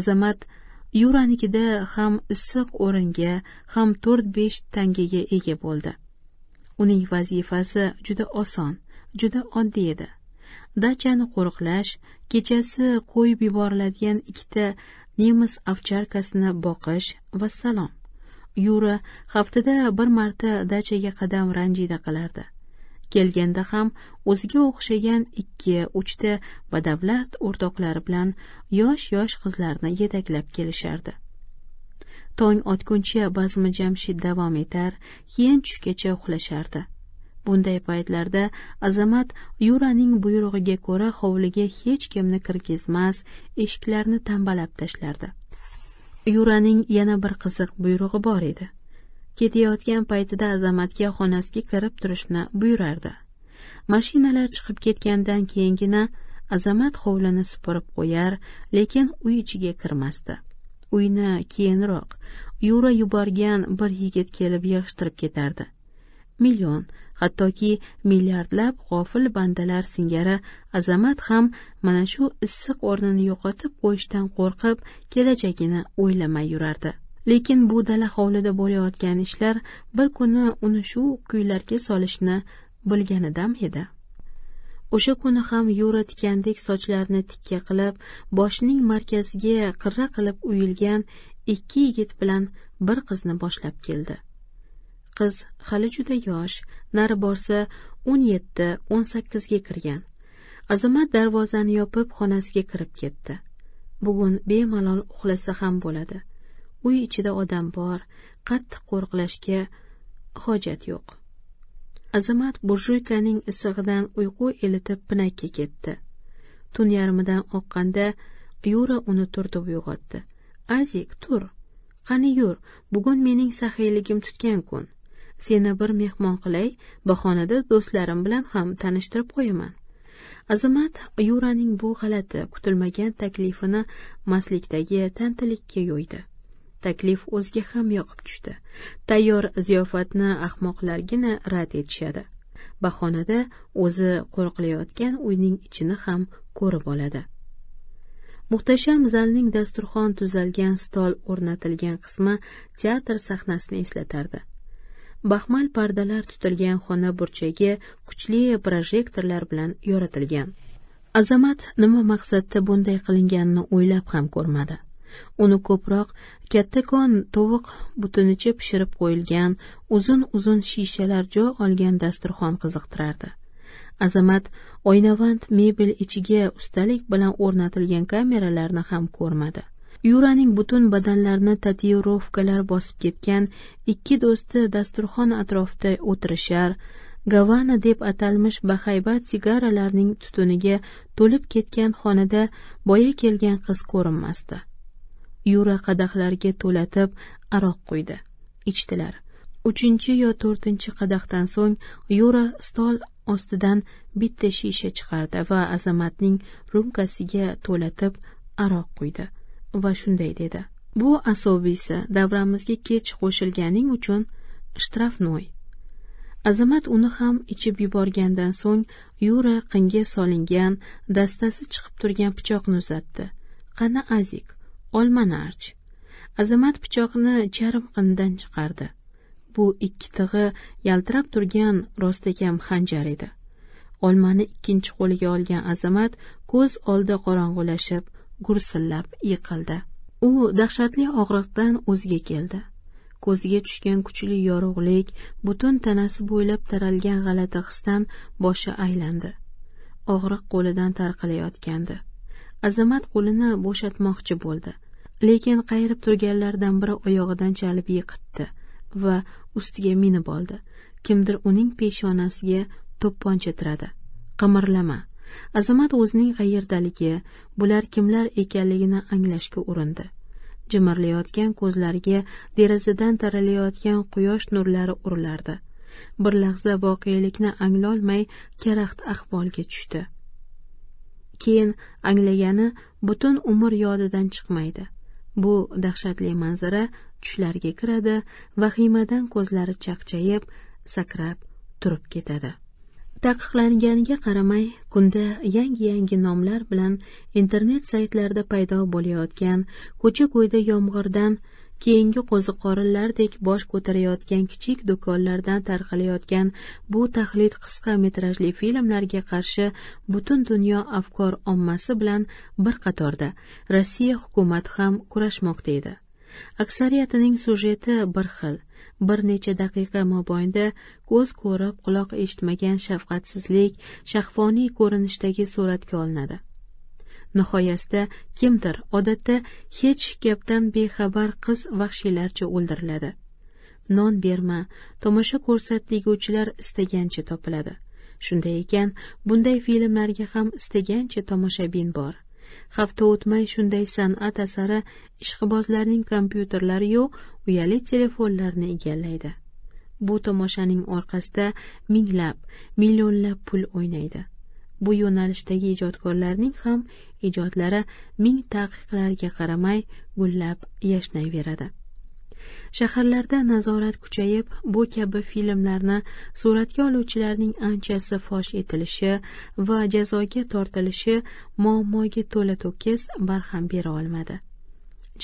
azamat yuranikida ham issiq o'ringa ham to'rt besh tangaga ega bo'ldi uning vazifasi juda oson juda oddiy edi dachani qo'riqlash kechasi qo'yib yuboriladigan ikkita nemis ovcharkasini boqish va salom yura haftada bir marta dachaga qadam ranjida qilardi kelganda ham o'ziga o'xshagan ikki uchta badavlat o'rtoqlari bilan yosh yosh qizlarni yetaklab kelishardi tong otguncha bazmi jamshid davom etar keyin tushgacha uxlashardi bunday paytlarda azamat yuraning buyrug'iga ko'ra hovliga hech kimni kirgizmas eshiklarni tambalab tashlardi yuraning yana bir qiziq buyrug'i bor edi ketayotgan paytida azamatga xonasiga kirib turishni buyurardi mashinalar chiqib ketgandan keyingina azamat hovlini supurib qo'yar lekin uy ichiga kirmasdi uyni keyinroq yura yuborgan bir yigit kelib yig'ishtirib ketardi million hattoki milliardlab g'ofil bandalar singari azamat ham mana shu issiq o'rnini yo'qotib qo'yishdan qo'rqib kelajagini o'ylamay yurardi lekin bu dala hovlida bo'layotgan ishlar bir kuni uni shu kuylarga solishni bilganidam edi o'sha kuni ham yura tikandek sochlarini tikka qilib boshining markaziga qirra qilib uyilgan ikki yigit bilan bir qizni boshlab keldi qiz hali juda yosh nari borsa o'n yetti o'n sakkizga kirgan azamat darvozani yopib xonasiga kirib ketdi bugun bemalol uxlasa ham bo'ladi uy ichida odam bor qattiq qo'riqlashga hojat yo'q azamat burjuykaning issig'idan uyqu elitib pinakka ketdi tun yarmidan oqqanda yura uni turtib uyg'otdi azik tur qani yur bugun mening saxiyligim tutgan kun seni bir mehmon qilay bahonada do'stlarim bilan ham tanishtirib qo'yaman azamat yuraning bu g'alati kutilmagan taklifini mastlikdagi tantilikka yo'ydi taklif o'ziga ham yoqib tushdi tayyor ziyofatni ahmoqlargina rad etishadi bahonada o'zi qo'riqlayotgan uyning ichini ham ko'rib oladi muhtasham zalning dasturxon tuzalgan stol o'rnatilgan qismi teatr sahnasini eslatardi baxmal pardalar tutilgan xona burchagi kuchli projektorlar bilan yoritilgan azamat nima maqsadda bunday qilinganini o'ylab ham ko'rmadi uni ko'proq kattakon tovuq butunicha pishirib qo'yilgan uzun uzun shishalar joy olgan dasturxon qiziqtirardi azamat oynavand mebel ichiga ustalik bilan o'rnatilgan kameralarni ham ko'rmadi yuraning butun badanlarini tatuirovkalar bosib ketgan ikki do'sti dasturxon atrofida o'tirishar gavana deb atalmish bahaybat sigaralarning tutuniga to'lib ketgan xonada boya kelgan qiz ko'rinmasdi yura qadahlarga to'latib aroq quydi ichdilar uchinchi yo to'rtinchi qadahdan so'ng yura stol ostidan bitta shisha chiqardi va azamatning rumkasiga to'latib aroq quydi va shunday dedi bu asobiysi davramizga kech qo'shilganing uchun shtrafnoy azamat uni ham ichib yuborgandan so'ng yura qinga solingan dastasi chiqib turgan pichoqni uzatdi qani azik olmalarch azamat pichoqni charm chiqardi bu ikki tig'i yaltirab turgan rostakam xanjar edi olmani ikkinchi qo'liga olgan azamat ko'z oldi qorong'ulashib gursillab yiqildi u dahshatli og'riqdan o'ziga keldi ko'ziga tushgan kuchli yorug'lik butun tanasi bo'ylab taralgan g'alati hisdan boshi aylandi og'riq qo'lidan tarqalayotgandi azamat qo'lini bo'shatmoqchi bo'ldi lekin qayirib turganlardan biri oyog'idan chalib yiqitdi va ustiga minib oldi kimdir uning peshonasiga to'pponcha tiradi qimirlama azamat o'zining qayerdaligi bular kimlar ekanligini anglashga urindi jimirlayotgan ko'zlariga derazadan taralayotgan quyosh nurlari urilardi bir lahza voqelikni anglolmay karaxt ahvolga tushdi keyin anglagani butun umr yodidan chiqmaydi bu dahshatli manzara tushlariga kiradi vahimadan ko'zlari chaqchayib sakrab turib ketadi taqiqlanganiga qaramay kunda yangi yangi nomlar bilan internet saytlarida paydo bo'layotgan ko'cha ko'yda yomg'irdan keyingi qo'ziqorinlardek bosh ko'tarayotgan kichik do'konlardan tarqalayotgan bu tahlid qisqa metrajli filmlarga qarshi butun dunyo afkor ommasi bilan bir qatorda rossiya hukumati ham kurashmoqda edi aksariyatining sujeti bir xil bir necha daqiqa mobaynida ko'z ko'rib quloq eshitmagan shafqatsizlik shahvoniy ko'rinishdagi suratga olinadi nihoyasida kimdir odatda hech gapdan bexabar qiz vahshiylarcha o'ldiriladi non berma tomosha ko'rsat deguvchilar istagancha topiladi shunday ekan bunday filmlarga ham istagancha tomoshabin bor hafta o'tmay shunday san'at asari ishqibozlarning kompyuterlari yo'q uyali telefonlarni egallaydi bu tomoshaning orqasida minglab millionlab pul o'ynaydi bu yo'nalishdagi ijodkorlarning ham ijodlari ming taqiqlarga qaramay gullab yashnayveradi shaharlarda nazorat kuchayib bu kabi filmlarni suratga oluvchilarning anchasi fosh etilishi va jazoga tortilishi muammoga to'la to'kis barham bera olmadi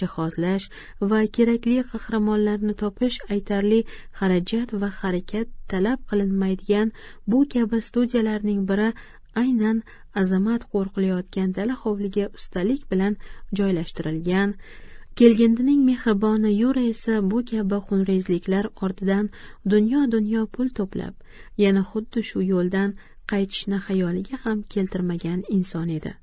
jihozlash va kerakli qahramonlarni topish aytarli xarajat va harakat talab qilinmaydigan bu kabi studiyalarning biri aynan azamat qo'rqilayotgan dala hovliga ustalik bilan joylashtirilgan kelgindining mehriboni yura esa bu kabi xunrezliklar ortidan dunyo dunyo pul to'plab yana xuddi shu yo'ldan qaytishni xayoliga ham keltirmagan inson edi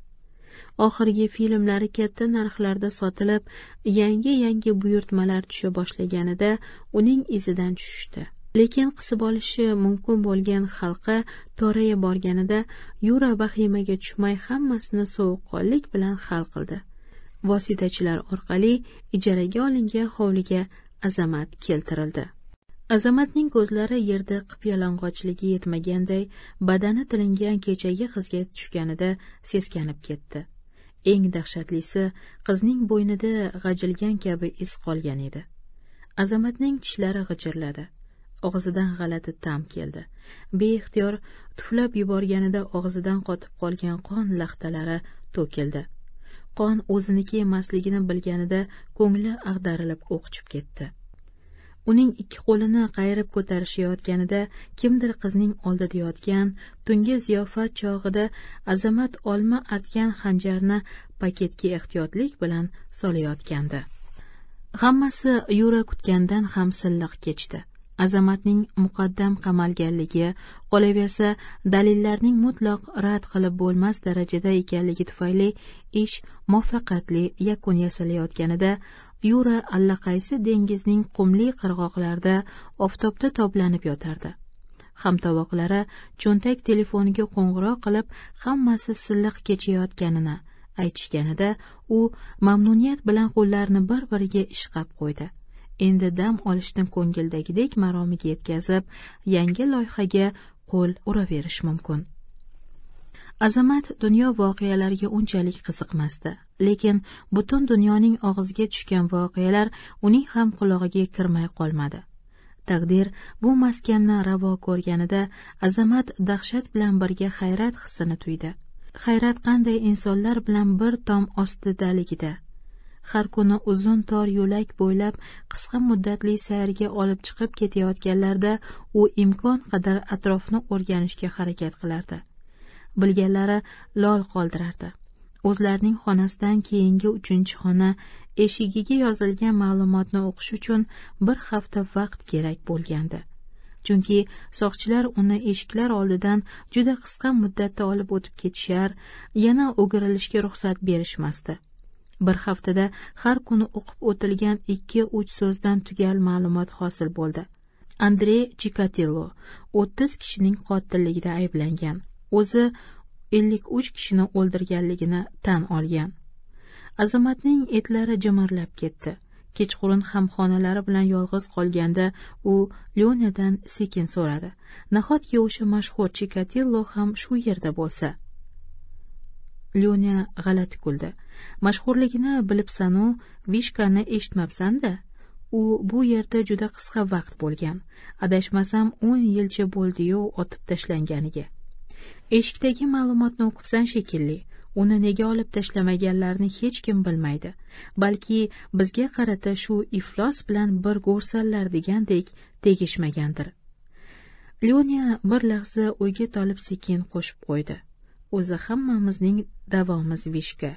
oxirgi filmlari katta narxlarda sotilib yangi yangi buyurtmalar tusha boshlaganida uning izidan tushishdi lekin qisib olishi mumkin bo'lgan xalqi toraya borganida yura vahimaga tushmay hammasini sovuqqonlik bilan hal qildi vositachilar orqali ijaraga olingan hovliga azamat keltirildi azamatning ko'zlari yerda qip yalang'ochligi yetmaganday badani tilingan kechagi qizga tushganida seskanib ketdi eng dahshatlisi qizning bo'ynida g'ajilgan kabi iz qolgan edi azamatning tishlari g'ijirladi og'zidan g'alati ta'm keldi beixtiyor tuflab yuborganida og'zidan qotib qolgan qon laxtalari to'kildi qon o'ziniki emasligini bilganida ko'ngli ag'darilib o'qchib ketdi uning ikki qo'lini qayirib ko'tarishayotganida kimdir qizning oldida yotgan tungi ziyofat chog'ida azamat olma artgan xanjarni paketga ehtiyotlik bilan solayotgandi hammasi yura kutgandan ham silliq kechdi azamatning muqaddam qamalganligi qolaversa dalillarning mutlaq rad qilib bo'lmas darajada ekanligi tufayli ish muvaffaqiyatli yakun yasalayotganida yura allaqaysi dengizning qumli qirg'oqlarida oftobda toblanib yotardi hamtovoqlari cho'ntak telefoniga qo'ng'iroq qilib hammasi silliq kechayotganini aytishganida u mamnuniyat bilan qo'llarini bir biriga ishqab qo'ydi endi dam olishni ko'ngildagidek maromiga yetkazib yangi loyihaga qo'l uraverish mumkin azamat dunyo voqealariga unchalik qiziqmasdi lekin butun dunyoning og'ziga tushgan voqealar uning ham qulog'iga kirmay qolmadi taqdir bu maskanni ravo ko'rganida azamat dahshat bilan birga hayrat hissini tuydi hayrat qanday insonlar bilan bir tom ostidaligida har kuni uzun tor yo'lak bo'ylab qisqa muddatli sayrga olib chiqib ketayotganlarida u imkon qadar atrofni o'rganishga harakat qilardi bilganlari lol qoldirardi o'zlarining xonasidan keyingi uchinchi xona eshigiga yozilgan ma'lumotni o'qish uchun bir hafta vaqt kerak bo'lgandi chunki soqchilar uni eshiklar oldidan juda qisqa muddatda olib o'tib ketishar yana o'girilishga ruxsat berishmasdi bir haftada har kuni o'qib o'tilgan ikki uch so'zdan tugal ma'lumot hosil bo'ldi andrey chikatilo o'ttiz kishining qotilligida ayblangan o'zi ellik uch kishini o'ldirganligini tan olgan azamatning etlari jimirlab ketdi kechqurun hamxonalari bilan yolg'iz qolganda u lyonadan sekin so'radi nahotki o'sha mashhur chikatillo ham shu yerda bo'lsa lyonya g'alati kuldi mashhurligini bilibsanu vishkani eshitmabsan da u bu yerda juda qisqa vaqt bo'lgan adashmasam o'n yilcha bo'ldiyu otib tashlanganiga eshikdagi ma'lumotni o'qibsan shekilli uni nega olib tashlamaganlarini hech kim bilmaydi balki bizga qarata shu iflos bilan bir go'rsallar degandek tegishmagandir lyonya bir lahza o'yga tolib sekin qo'shib qo'ydi o'zi hammamizning davomiz vishka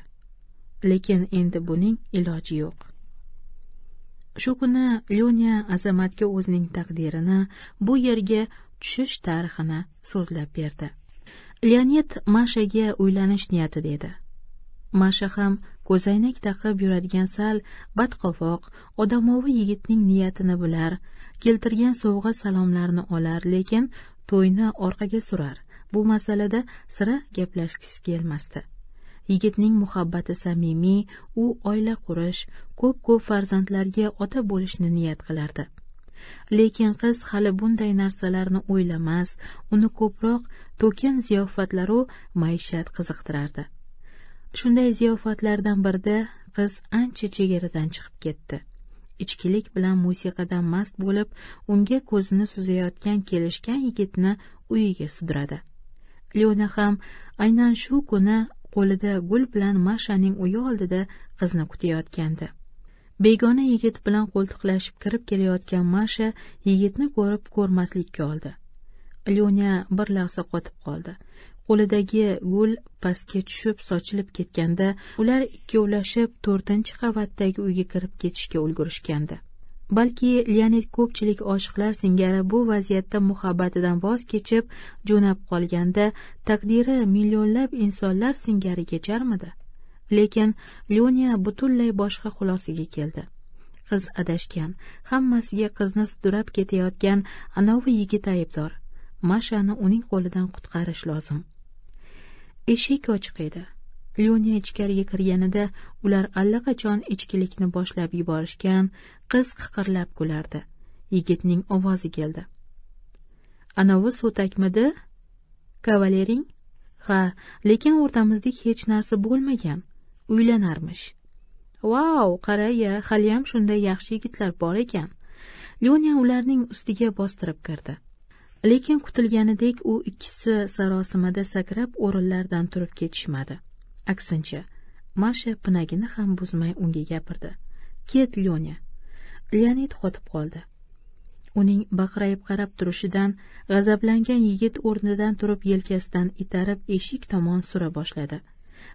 lekin endi buning iloji yo'q shu kuni lyonya azamatga o'zining taqdirini bu yerga tushish tarixini so'zlab berdi leonid mashaga uylanish niyati dedi masha ham ko'zoynak taqib yuradigan sal badqovoq odamovi yigitning niyatini bilar keltirgan sovg'a salomlarni olar lekin to'yni orqaga surar bu masalada sira gaplashgisi kelmasdi yigitning muhabbati samimiy u oila qurish ko'p ko'p farzandlarga ota bo'lishni niyat qilardi lekin qiz hali bunday narsalarni o'ylamas uni ko'proq to'kin ziyofatlaru maishat qiziqtirardi shunday ziyofatlardan birida qiz ancha chegaradan chiqib ketdi ichkilik bilan musiqadan mast bo'lib unga ko'zini suzayotgan kelishgan yigitni uyiga sudradi leona ham aynan shu kuni qo'lida gul bilan mashaning uyi oldida qizni kutayotgandi begona yigit bilan qo'ltiqlashib kirib kelayotgan masha yigitni ko'rib ko'rmaslikka oldi leona bir lahza qotib qoldi qo'lidagi gul pastga tushib sochilib ketganda ular ikkovlashib to'rtinchi qavatdagi uyga kirib ketishga ulgurishgandi balki leonid ko'pchilik oshiqlar singari bu vaziyatda muhabbatidan voz kechib jo'nab qolganda taqdiri millionlab insonlar singari kecharmidi lekin lyoniya butunlay boshqa xulosaga keldi qiz adashgan hammasiga qizni sudrab ketayotgan anovi yigit aybdor mashani uning qo'lidan qutqarish lozim eshik ochiq edi lyona ichkariga kirganida ular allaqachon ichkilikni boshlab yuborishgan qiz qiqirlab kulardi yigitning ovozi keldi anovi so'takmidi kavalering ha lekin o'rtamizda hech narsa bo'lmagan uylanarmish vau qaraya haliyam shunday yaxshi yigitlar bor ekan lyonya ularning ustiga bostirib kirdi lekin kutilganidek u ikkisi sarosimada sakrab o'rinlaridan turib ketishmadi aksincha masha pinagini ham buzmay unga gapirdi ket lyonya leonid qotib qoldi uning baqrayib qarab turishidan g'azablangan yigit o'rnidan turib yelkasidan itarib eshik tomon sura boshladi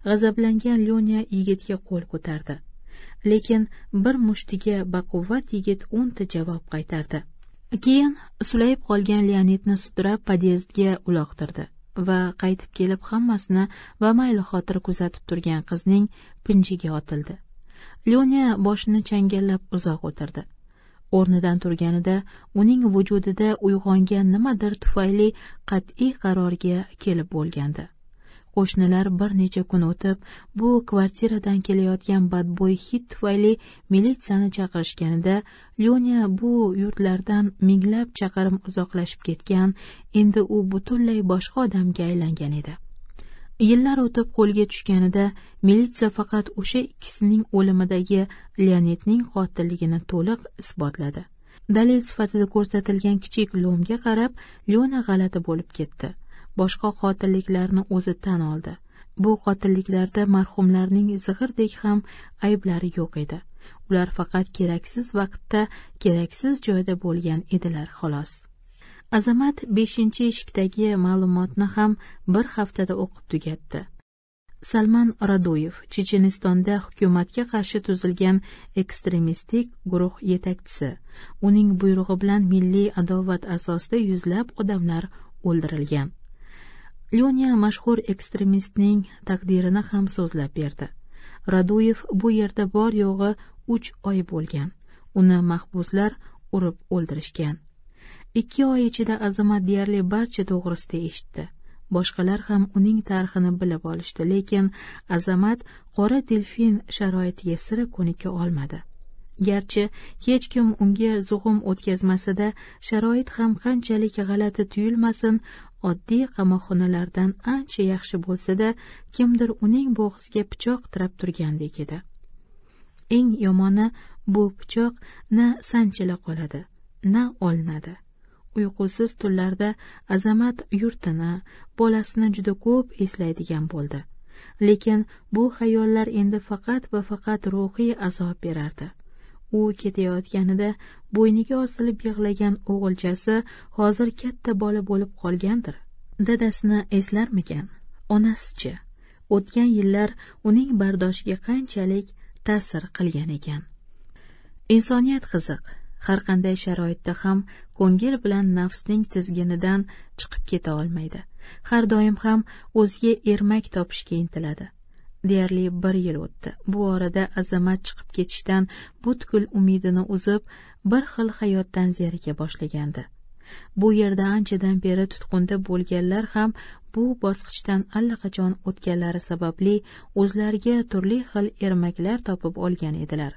g'azablangan lyonya yigitga qo'l ko'tardi lekin bir mushtiga baquvvat yigit o'nta javob qaytardi keyin sulayib qolgan leonidni sudrab podyezdga uloqtirdi va qaytib kelib hammasini mayli xotir kuzatib turgan qizning pinjiga otildi lyonya boshini changallab uzoq o'tirdi o'rnidan turganida uning vujudida uyg'ongan nimadir tufayli qat'iy qarorga kelib bo'lgandi qo'shnilar bir necha kun o'tib bu kvartiradan kelayotgan badbo'y hid tufayli militsiyani chaqirishganida lyonya bu yurtlardan minglab chaqirim uzoqlashib ketgan endi u butunlay boshqa odamga aylangan edi yillar o'tib qo'lga tushganida militsiya faqat o'sha ikkisining o'limidagi leonidning qotilligini to'liq isbotladi dalil sifatida ko'rsatilgan kichik lomga qarab lyona g'alati bo'lib ketdi boshqa qotilliklarni o'zi tan oldi bu qotilliklarda marhumlarning zig'irdek ham ayblari yo'q edi ular faqat keraksiz vaqtda keraksiz joyda bo'lgan edilar xolos azamat beshinchi eshikdagi ma'lumotni ham bir haftada o'qib tugatdi salman radoyev chechenistonda hukumatga qarshi tuzilgan ekstremistik guruh yetakchisi uning buyrug'i bilan milliy adovat asosida yuzlab odamlar o'ldirilgan lyoniya mashhur ekstremistning taqdirini ham so'zlab berdi raduyev bu yerda bor yo'g'i uch oy bo'lgan uni mahbuslar urib o'ldirishgan ikki oy ichida azamat deyarli barcha to'g'risida eshitdi boshqalar ham uning tarixini bilib olishdi lekin azamat qora delfin sharoitiga sira ko'nika olmadi garchi hech kim unga zug'um o'tkazmasida sharoit ham qanchalik g'alati tuyulmasin oddiy qamoqxonalardan ancha yaxshi bo'lsa da kimdir uning bo'g'ziga pichoq tirab turgandek edi eng yomoni bu pichoq na sanchila qoladi na olinadi uyqusiz tunlarda azamat yurtini bolasini juda ko'p eslaydigan bo'ldi lekin bu xayollar endi faqat va faqat ruhiy azob berardi u ketayotganida bo'yniga osilib yig'lagan o'g'ilchasi hozir katta bola bo'lib qolgandir dadasini eslarmikan onasichi o'tgan yillar uning bardoshiga qanchalik ta'sir qilgan ekan insoniyat qiziq har qanday sharoitda ham ko'ngil bilan nafsning tizginidan chiqib keta olmaydi har doim ham o'ziga ermak topishga intiladi deyarli bir yil o'tdi bu orada azamat chiqib ketishdan butkul umidini uzib bir xil hayotdan zerika boshlagandi bu yerda anchadan beri tutqunda bo'lganlar ham bu bosqichdan allaqachon o'tganlari sababli o'zlariga turli xil ermaklar topib olgan edilar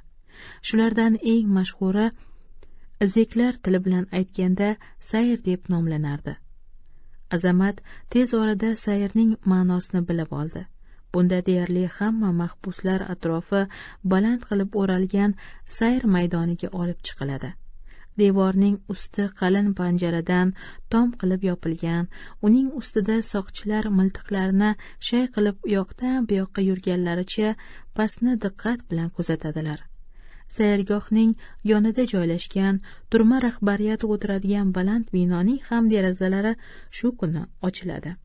shulardan eng mashhuri zeklar tili bilan aytganda sayr deb nomlanardi azamat tez orada sayrning ma'nosini bilib oldi bunda deyarli hamma mahbuslar atrofi baland qilib o'ralgan sayr maydoniga olib chiqiladi devorning usti qalin panjaradan tom qilib yopilgan uning ustida soqchilar miltiqlarini shay qilib u yoqdan bu yoqqa yurganlaricha pastni diqqat bilan kuzatadilar sayrgohning yonida joylashgan turma rahbariyati o'tiradigan baland binoning ham derazalari shu kuni ochiladi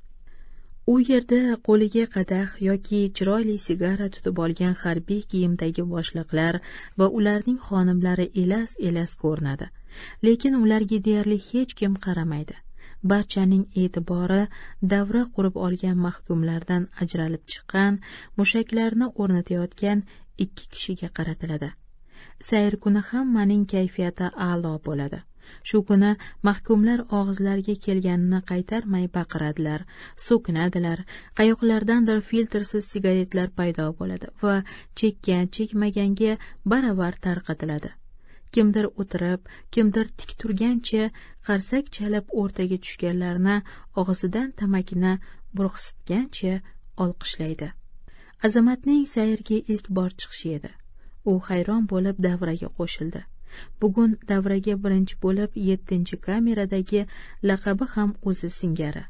u yerda qo'liga qadah yoki chiroyli sigara tutib olgan harbiy kiyimdagi boshliqlar va ularning xonimlari elas elas ko'rinadi lekin ularga deyarli hech kim qaramaydi barchaning e'tibori davra qurib olgan mahkumlardan ajralib chiqqan mushaklarni o'rnatayotgan ikki kishiga qaratiladi sayr kuni hammaning kayfiyati a'lo bo'ladi shu kuni mahkumlar og'izlariga kelganini qaytarmay baqiradilar so'kinadilar qayoqlardandir filtrsiz sigaretlar paydo bo'ladi va chekkan chekmaganga baravar tarqatiladi kimdir o'tirib kimdir tik turgancha qarsak chalib o'rtaga tushganlarni og'zidan tamakini burqsitgancha olqishlaydi azamatning sayrga ilk bor chiqishi edi u hayron bo'lib davraga qo'shildi bugun davraga birinchi bo'lib yettinchi kameradagi laqabi ham o'zi singari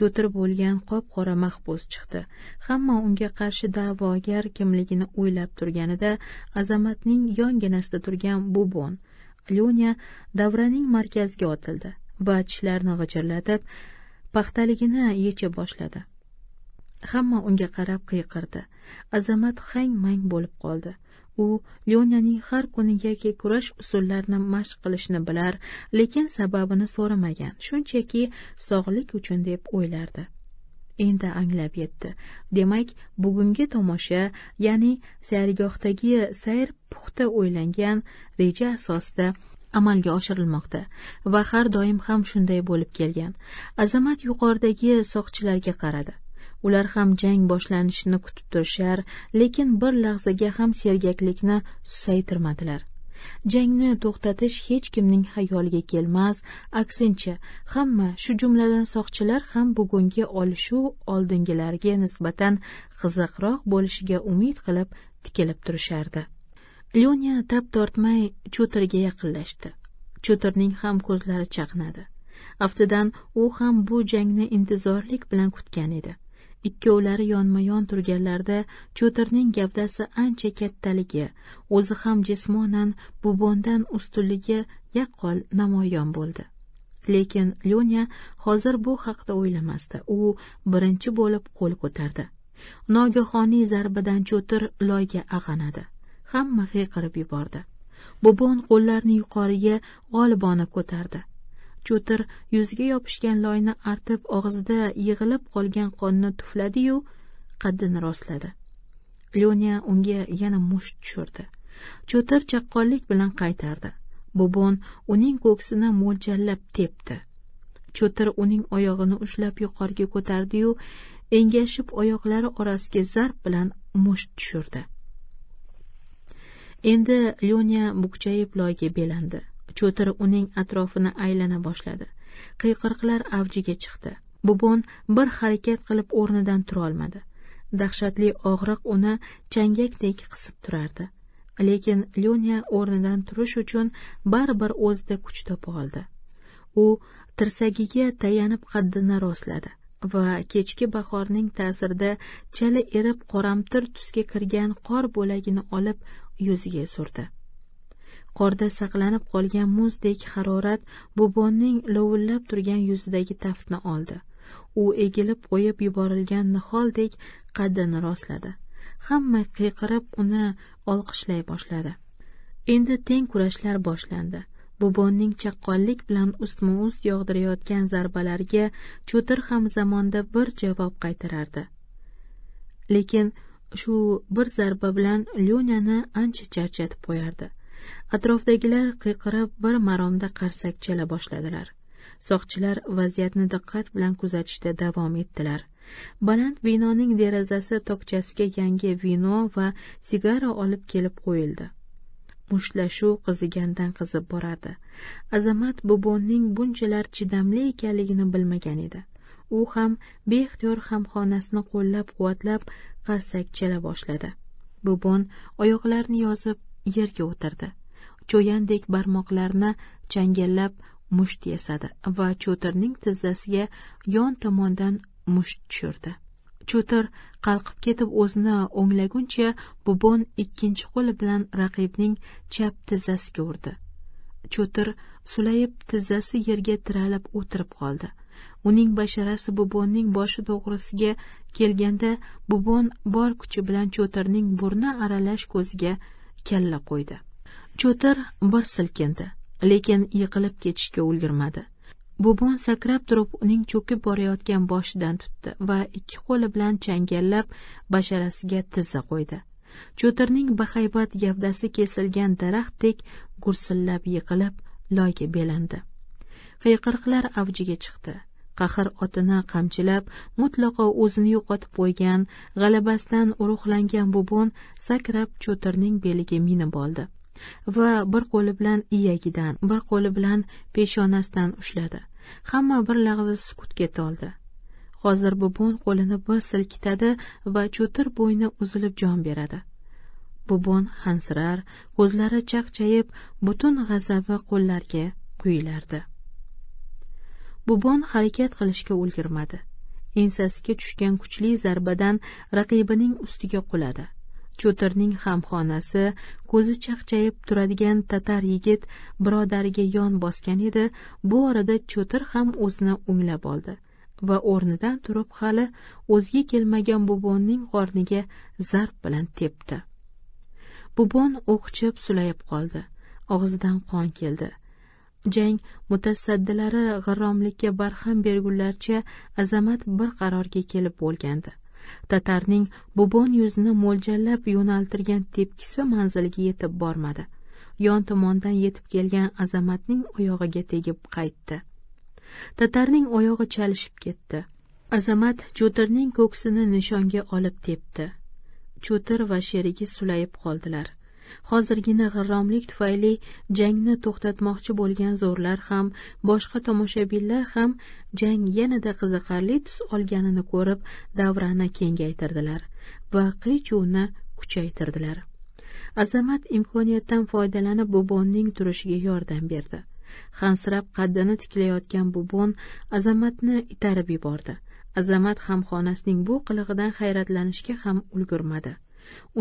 cho'tir bo'lgan qop qora mahbus chiqdi hamma unga qarshi da'vogar kimligini o'ylab turganida azamatning yonginasida turgan bubon lyonya davraning markaziga otildi va tishlarini g'ijirlatib paxtaligini yecha boshladi hamma unga qarab qiyqirdi azamat hang mang bo'lib qoldi u lyonyaning har kuni kurash usullarini mashq qilishni bilar lekin sababini so'ramagan shunchaki sog'lik uchun deb o'ylardi endi anglab yetdi demak bugungi tomosha ya'ni sayrgohdagi sayr puxta o'ylangan reja asosida amalga oshirilmoqda va har doim ham shunday bo'lib kelgan azamat yuqoridagi soqchilarga qaradi ular ham jang boshlanishini kutib turishar lekin bir lahzaga ham sergaklikni susaytirmadilar jangni to'xtatish hech kimning xayoliga kelmas aksincha hamma shu jumladan soqchilar ham bugungi olishuv oldingilariga nisbatan qiziqroq bo'lishiga umid qilib tikilib turishardi lyonya tap tortmay cho'tirga yaqinlashdi cho'tirning ham ko'zlari chaqnadi aftidan u ham bu jangni intizorlik bilan kutgan edi ikkovlari yonma yon turganlarida cho'tirning gavdasi ancha kattaligi o'zi ham jismonan bubondan ustunligi yaqqol namoyon bo'ldi lekin lyonya hozir bu haqda o'ylamasdi u birinchi bo'lib qo'l ko'tardi nogahoniy zarbadan cho'tir loyga ag'anadi hamma hiyqirib yubordi bubon qo'llarini yuqoriga g'olibona ko'tardi cho'tir yuziga yopishgan loyni artib og'zida yig'ilib qolgan qonni tufladi yu qaddini rostladi lyonya unga yana musht tushirdi cho'tir chaqqonlik bilan qaytardi bobon uning ko'ksini mo'ljallab tepdi cho'tir uning oyog'ini ushlab yuqoriga ko'tardi yu engashib oyoqlari orasiga zarb bilan musht tushirdi endi lyonya bukchayib loyga belandi cho'tir uning atrofini aylana boshladi qiyqiriqlar avjiga chiqdi bubon bir harakat qilib o'rnidan turolmadi dahshatli og'riq uni changakdek qisib turardi lekin lyonya o'rnidan turish uchun baribir o'zida kuch topa oldi u tirsagiga tayanib qaddini rostladi va kechki bahorning ta'sirida chala erib qoramtir tusga kirgan qor bo'lagini olib yuziga surdi qorda saqlanib qolgan muzdek harorat bobonning lovullab turgan yuzidagi taftni oldi u egilib qo'yib yuborilgan niholdek qaddini rostladi hamma qiyqirib uni olqishlay boshladi endi teng kurashlar boshlandi bobonning chaqqonlik bilan ustma ust yog'dirayotgan zarbalariga cho'tir ham zamonda bir javob qaytarardi lekin shu bir zarba bilan lyonyani ancha charchatib qo'yardi atrofdagilar qiyqirib bir maromda qarsak chala boshladilar soqchilar vaziyatni diqqat bilan kuzatishda davom etdilar baland binoning derazasi tokchasiga yangi vino va sigara olib kelib qo'yildi mushtlashuv qizigandan qizib borardi azamat bubonning bunchalar chidamli ekanligini bilmagan edi u ham beixtiyor hamxonasini qo'llab quvvatlab qarsak chala boshladi bubon oyoqlarini yozib yerga o'tirdi cho'yandek barmoqlarini changallab musht yasadi va cho'tirning tizzasiga yon tomondan musht tushirdi cho'tir qalqib ketib o'zini o'nglaguncha bubon ikkinchi qo'li bilan raqibning chap tizzasiga urdi cho'tir sulayib tizzasi yerga tiralib o'tirib qoldi uning basharasi bubonning boshi to'g'risiga kelganda bubon bor kuchi bilan cho'tirning burni aralash ko'ziga kalla qo'ydi cho'tir bir silkindi lekin yiqilib ketishga ulgurmadi bubun sakrab turib uning cho'kib borayotgan boshidan tutdi va ikki qo'li bilan changallab basharasiga tizza qo'ydi cho'tirning bahaybat gavdasi kesilgan daraxtdek gursillab yiqilib loyga belandi qiyqiriqlar avjiga chiqdi qahr otini qamchilab mutlaqo o'zini yo'qotib qo'ygan g'alabasidan urug'langan bubun sakrab cho'tirning beliga minib oldi va bir qo'li bilan iyagidan bir qo'li bilan peshonasidan ushladi hamma bir lahza sukutga toldi hozir bubun qo'lini bir silkitadi va cho'tir bo'yni uzilib jon beradi bubun hansirar ko'zlari chaqchayib butun g'azabi qo'llarga quyilardi bubon harakat qilishga ulgurmadi ensasiga tushgan kuchli zarbadan raqibining ustiga quladi cho'tirning hamxonasi ko'zi chaqchayib turadigan tatar yigit birodariga yon bosgan edi bu orada cho'tir ham o'zini o'nglab oldi va o'rnidan turib hali o'ziga kelmagan bubonning qorniga zarb bilan tepdi bubon o'qchib sulayib qoldi og'zidan qon keldi jang mutasaddilari g'irromlikka barham bergunlarcha azamat bir qarorga kelib bo'lgandi tatarning bubon yuzini mo'ljallab yo'naltirgan tepkisi manziliga yetib bormadi yon tomondan yetib kelgan azamatning oyog'iga tegib qaytdi tatarning oyog'i chalishib ketdi azamat cho'tirning ko'ksini nishonga olib tepdi cho'tir va sherigi sulayib qoldilar hozirgina g'irromlik tufayli jangni to'xtatmoqchi bo'lgan zo'rlar ham boshqa tomoshabinlar ham jang yanada qiziqarli tus olganini ko'rib davrani kengaytirdilar va qiy kuchaytirdilar azamat imkoniyatdan foydalanib bubonning turishiga yordam berdi hansirab qaddini tiklayotgan bubon azamatni itarib yubordi azamat ham xonasining bu qilig'idan hayratlanishga ham ulgurmadi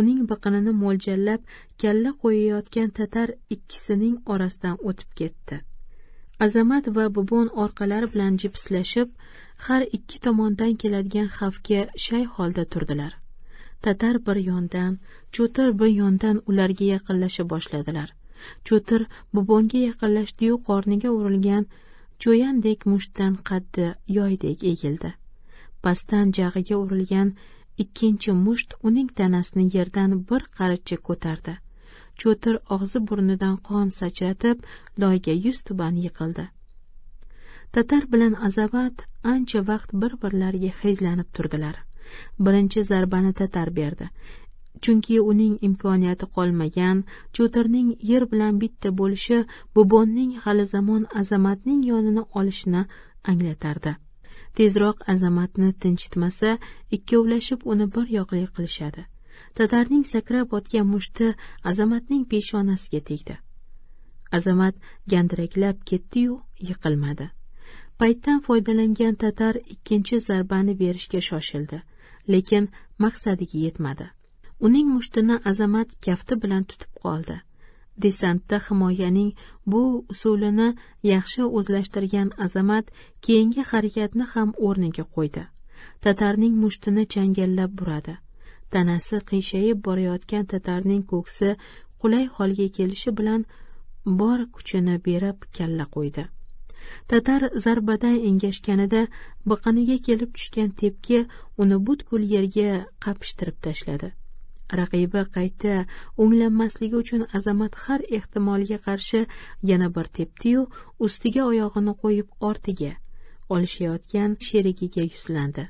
uning biqinini mo'ljallab kalla qo'yayotgan tatar ikkisining orasidan o'tib ketdi azamat va bubon orqalari bilan jipslashib har ikki tomondan keladigan xavfga shay holda turdilar tatar bir yondan cho'tir bir yondan ularga yaqinlasha boshladilar cho'tir bubonga yaqinlashdiyu qorniga urilgan cho'yandek mushtdan qaddi yoydek egildi pastdan jag'iga urilgan ikkinchi musht uning tanasini yerdan bir qaricha ko'tardi cho'tir og'zi burnidan qon sachratib loyga yuz tuban yiqildi tatar bilan azobat ancha vaqt bir birlariga hezlanib turdilar birinchi zarbani tatar berdi chunki uning imkoniyati qolmagan cho'tirning yer bilan bitta bo'lishi bubonning zamon azamatning yonini olishini anglatardi tezroq azamatni tinchitmasa ikkovlashib uni bir yoqli qilishadi tatarning sakrab otgan mushti azamatning peshonasiga tegdi azamat gandiraklab ketdiyu yiqilmadi paytdan foydalangan tatar ikkinchi zarbani berishga shoshildi lekin maqsadiga yetmadi uning mushtini azamat kafti bilan tutib qoldi desantda himoyaning bu usulini yaxshi o'zlashtirgan azamat keyingi harakatni ham o'rniga qo'ydi tatarning mushtini changallab buradi tanasi qiyshayib borayotgan tatarning ko'ksi qulay holga kelishi bilan bor kuchini berib kalla qo'ydi tatar zarbadan engashganida biqiniga kelib tushgan tepki uni butkul yerga qapishtirib tashladi raqibi qayta o'nglanmasligi uchun azamat har ehtimolga qarshi yana bir tepdi yu ustiga oyog'ini qo'yib ortiga olishayotgan sherigiga yuzlandi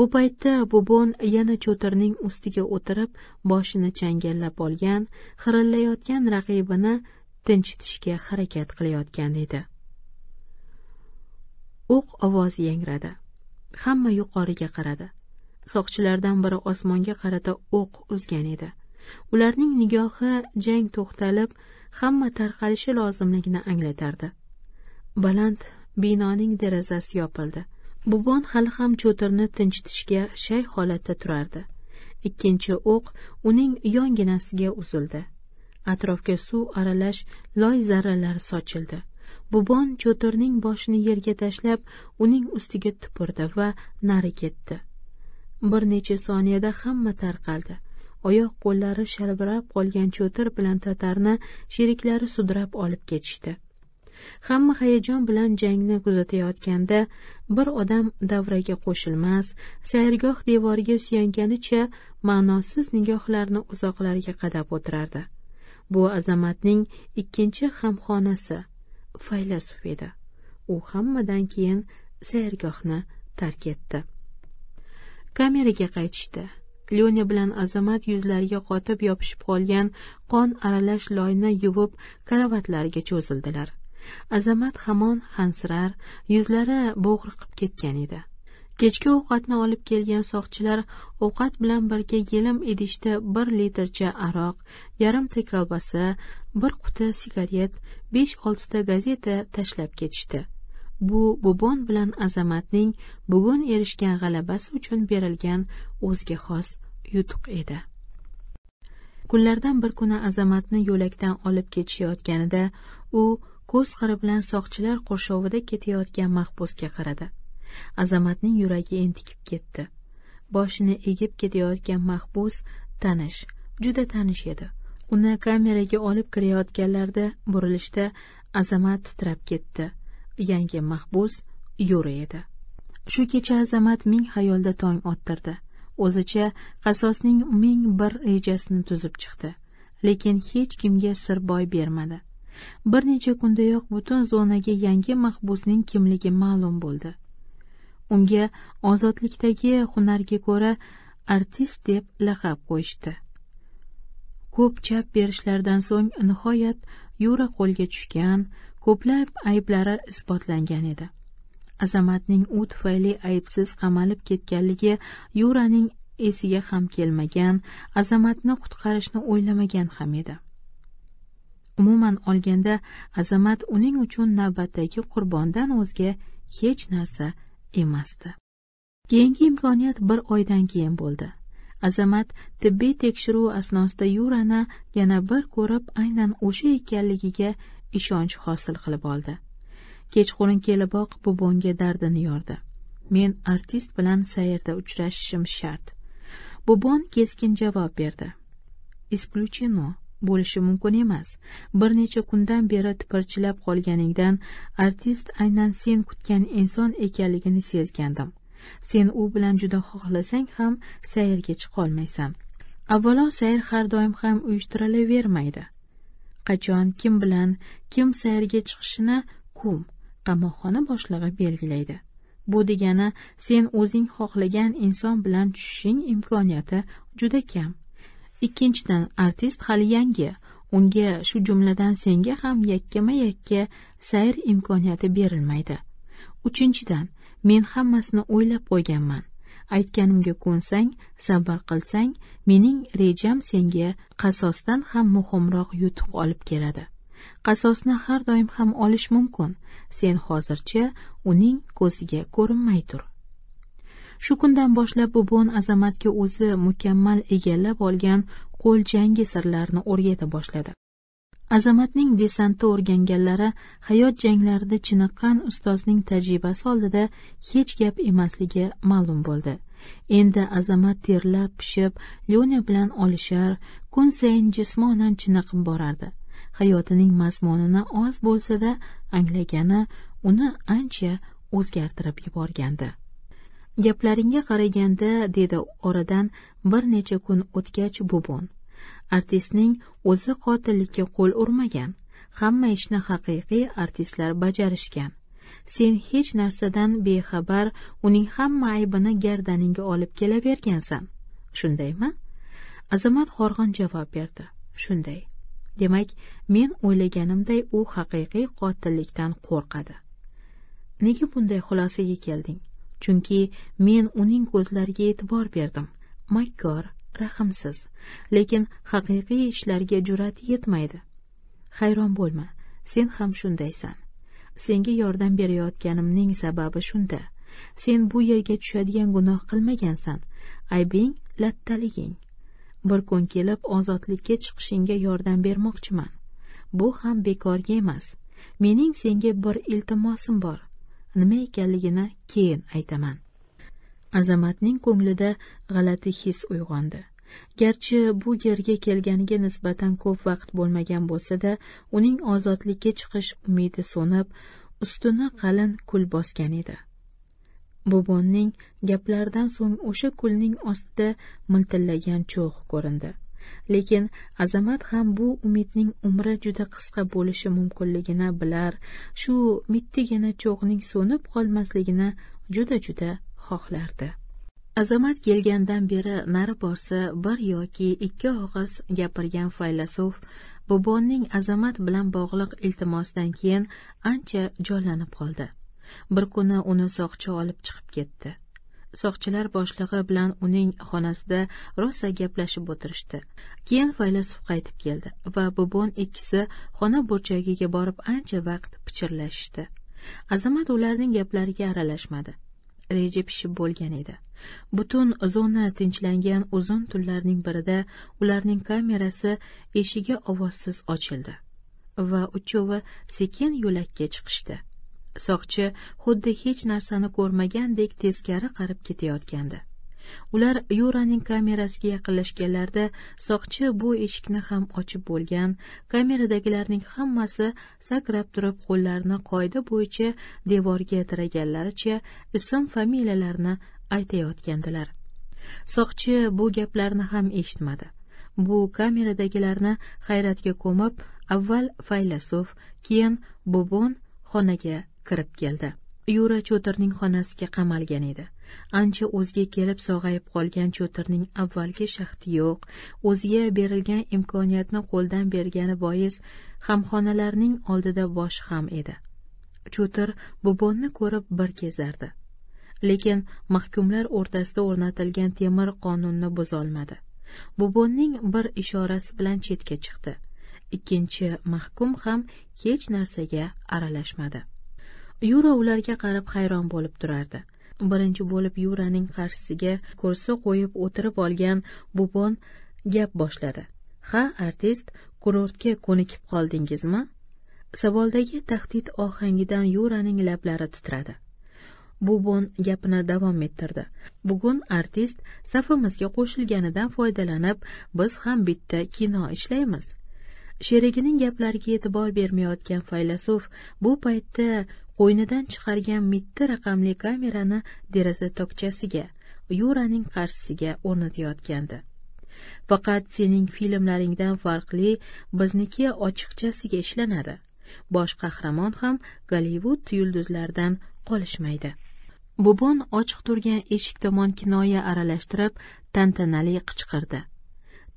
bu paytda bubon yana cho'tirning ustiga o'tirib boshini changallab olgan xirillayotgan raqibini tinchitishga harakat qilayotgan edi o'q ovozi yangradi hamma yuqoriga qaradi soqchilardan biri osmonga qarata o'q uzgan edi ularning nigohi jang to'xtalib hamma tarqalishi lozimligini anglatardi baland binoning derazasi yopildi bubon hali ham cho'tirni tinchitishga shay holatda turardi ikkinchi o'q uning yonginasiga uzildi atrofga suv aralash loy zarralari sochildi bubon cho'tirning boshini yerga tashlab uning ustiga tupurdi va nari ketdi bir necha soniyada hamma tarqaldi oyoq qo'llari shalvirab qolgan cho'tir bilan tatarni sheriklari sudrab olib ketishdi hamma hayajon bilan jangni kuzatayotganda bir odam davraga qo'shilmas sayrgoh devoriga suyanganicha ma'nosiz nigohlarni uzoqlarga qadab o'tirardi bu azamatning ikkinchi hamxonasi faylasuf edi u hammadan keyin sayrgohni tark etdi kameraga qaytishdi lyonya bilan azamat yuzlariga qotib yopishib qolgan qon aralash loyni yuvib karavatlariga cho'zildilar azamat hamon hansirar yuzlari bo'g'riqib ketgan edi kechki ovqatni olib kelgan soqchilar ovqat bilan birga yelim idishda bir litrcha aroq yarimta kolbasa bir quti sigaret besh oltita gazeta tashlab ketishdi bu bobon bilan azamatning bugun erishgan g'alabasi uchun berilgan o'ziga xos yutuq edi kunlardan bir kuni azamatni yo'lakdan olib ketishayotganida u ko'z qiri bilan soqchilar qurshovida ketayotgan mahbusga qaradi azamatning yuragi entikib ketdi boshini egib ketayotgan mahbus tanish juda tanish edi uni kameraga olib kirayotganlarida burilishda azamat titrab ketdi yangi mahbus yo'ri edi shu kecha azamat ming xayolda tong ottirdi o'zicha qasosning ming bir rejasini tuzib chiqdi lekin hech kimga sir boy bermadi bir necha kundayoq butun zonaga yangi mahbusning kimligi ma'lum bo'ldi unga ozodlikdagi hunarga ko'ra artist deb laqab qo'yishdi ko'p chap berishlardan so'ng nihoyat yura qo'lga tushgan ko'plab ayblari isbotlangan edi azamatning u tufayli aybsiz qamalib ketganligi yuraning esiga ham kelmagan azamatni qutqarishni o'ylamagan ham edi umuman olganda azamat uning uchun navbatdagi qurbondan o'zga hech narsa emasdi keyingi imkoniyat bir oydan keyin bo'ldi azamat tibbiy tekshiruv asnosida yurani yana bir ko'rib aynan o'sha ekanligiga ishonch hosil qilib oldi kechqurun keliboq bubonga dardini yordi men artist bilan sayrda uchrashishim shart bubon keskin javob berdi исключено bo'lishi mumkin emas bir necha kundan beri tipirchilab qolganingdan artist aynan sen kutgan inson ekanligini sezgandim sen u bilan juda xohlasang ham sayrga chiqolmaysan avvalo sayr har doim ham uyushtirilavermaydi qachon kim bilan kim sayrga chiqishini kum qamoqxona boshlig'i belgilaydi bu degani sen o'zing xohlagan inson bilan tushishing imkoniyati juda kam ikkinchidan artist hali yangi unga shu jumladan senga ham yakkama yakka sayr imkoniyati berilmaydi uchinchidan men hammasini o'ylab qo'yganman aytganimga ko'nsang sabr qilsang mening rejam senga qasosdan ham muhimroq yutuq olib keladi qasosni har doim ham olish mumkin sen hozircha uning ko'ziga ko'rinmay tur shu kundan boshlab bubon azamatga o'zi mukammal egallab olgan qo'l jangi sirlarini o'rgata boshladi azamatning desantda o'rganganlari hayot janglarida chiniqqan ustozning tajribasi oldida hech gap emasligi ma'lum bo'ldi endi azamat terlab pishib lyona bilan olishar kun sayin jismonan chiniqib borardi hayotining mazmunini oz bo'lsada anglagani uni ancha o'zgartirib yuborgandi gaplaringga qaraganda dedi oradan bir necha kun o'tgach bubon artistning o'zi qotillikka qo'l urmagan hamma ishni haqiqiy artistlar bajarishgan sen hech narsadan bexabar uning hamma aybini gardaningga olib kelavergansan shundaymi azamat horg'in javob berdi shunday demak men o'ylaganimday u haqiqiy qotillikdan qo'rqadi nega bunday xulosaga kelding chunki men uning ko'zlariga e'tibor berdim makkor rahmsiz lekin haqiqiy ishlarga jur'at yetmaydi hayron bo'lma sen ham shundaysan senga yordam berayotganimning sababi shunda sen bu yerga tushadigan gunoh qilmagansan aybing lattaliging bir kun kelib ozodlikka chiqishingga yordam bermoqchiman bu ham bekorga emas mening senga bir iltimosim bor nima ekanligini keyin aytaman azamatning ko'nglida g'alati his uyg'ondi garchi bu yerga kelganiga nisbatan ko'p vaqt bo'lmagan bo'lsa da uning ozodlikka chiqish umidi so'nib ustini qalin kul bosgan edi bobonning gaplaridan so'ng o'sha kulning ostida miltillagan cho'g' ko'rindi lekin azamat ham bu umidning umri juda qisqa bo'lishi mumkinligini bilar shu mittigina cho'g'ning so'nib qolmasligini juda juda xohlardi azamat kelgandan beri nari borsa bir yoki ikki og'iz gapirgan faylasuf bobonning azamat bilan bog'liq iltimosidan keyin ancha jonlanib qoldi bir kuni uni soqchi olib chiqib ketdi soqchilar boshlig'i bilan uning xonasida rosa gaplashib o'tirishdi keyin faylasuf qaytib keldi va bobon ikkisi xona burchagiga borib ancha vaqt pichirlashishdi azamat ularning gaplariga aralashmadi reja pishib bo'lgan edi butun zona tinchlangan uzun tunlarning birida ularning kamerasi eshigi ovozsiz ochildi va uchovi sekin yo'lakka chiqishdi soqchi xuddi hech narsani ko'rmagandek teskari qarab ketayotgandi ular yuraning kamerasiga yaqinlashganlarida soqchi bu eshikni ham ochib bo'lgan kameradagilarning hammasi sakrab turib qo'llarini qoida bo'yicha devorga tiraganlaricha ism familiyalarni aytayotgandilar soqchi bu gaplarni ham eshitmadi bu kameradagilarni hayratga ko'mib avval faylasuf keyin bobon xonaga kirib keldi yura cho'tirning xonasiga qamalgan edi ancha o'ziga kelib sog'ayib qolgan cho'tirning avvalgi shahdi yo'q o'ziga berilgan imkoniyatni qo'ldan bergani bois hamxonalarning oldida boshi ham edi cho'tir bubonni ko'rib bir kezardi lekin mahkumlar o'rtasida o'rnatilgan temir qonunni buzolmadi bubonning bir ishorasi bilan chetga chiqdi ikkinchi mahkum ham hech narsaga aralashmadi yura ularga qarab hayron bo'lib turardi birinchi bo'lib yuraning qarshisiga kursi qo'yib o'tirib olgan bubon gap boshladi ha artist kurortga ko'nikib qoldingizmi savoldagi tahdid ohangidan yuraning lablari titradi bubon gapini davom ettirdi bugun artist safimizga qo'shilganidan foydalanib biz ham bitta kino ishlaymiz sherigining gaplariga e'tibor bermayotgan faylasuf bu paytda qo'ynidan chiqargan mitti raqamli kamerani deraza tokchasiga yuraning qarshisiga o'rnatayotgandi faqat sening filmlaringdan farqli bizniki ochiqchasiga ishlanadi bosh qahramon ham gollivud yulduzlaridan qolishmaydi bubon ochiq turgan eshik tomon kinoya aralashtirib tantanali qichqirdi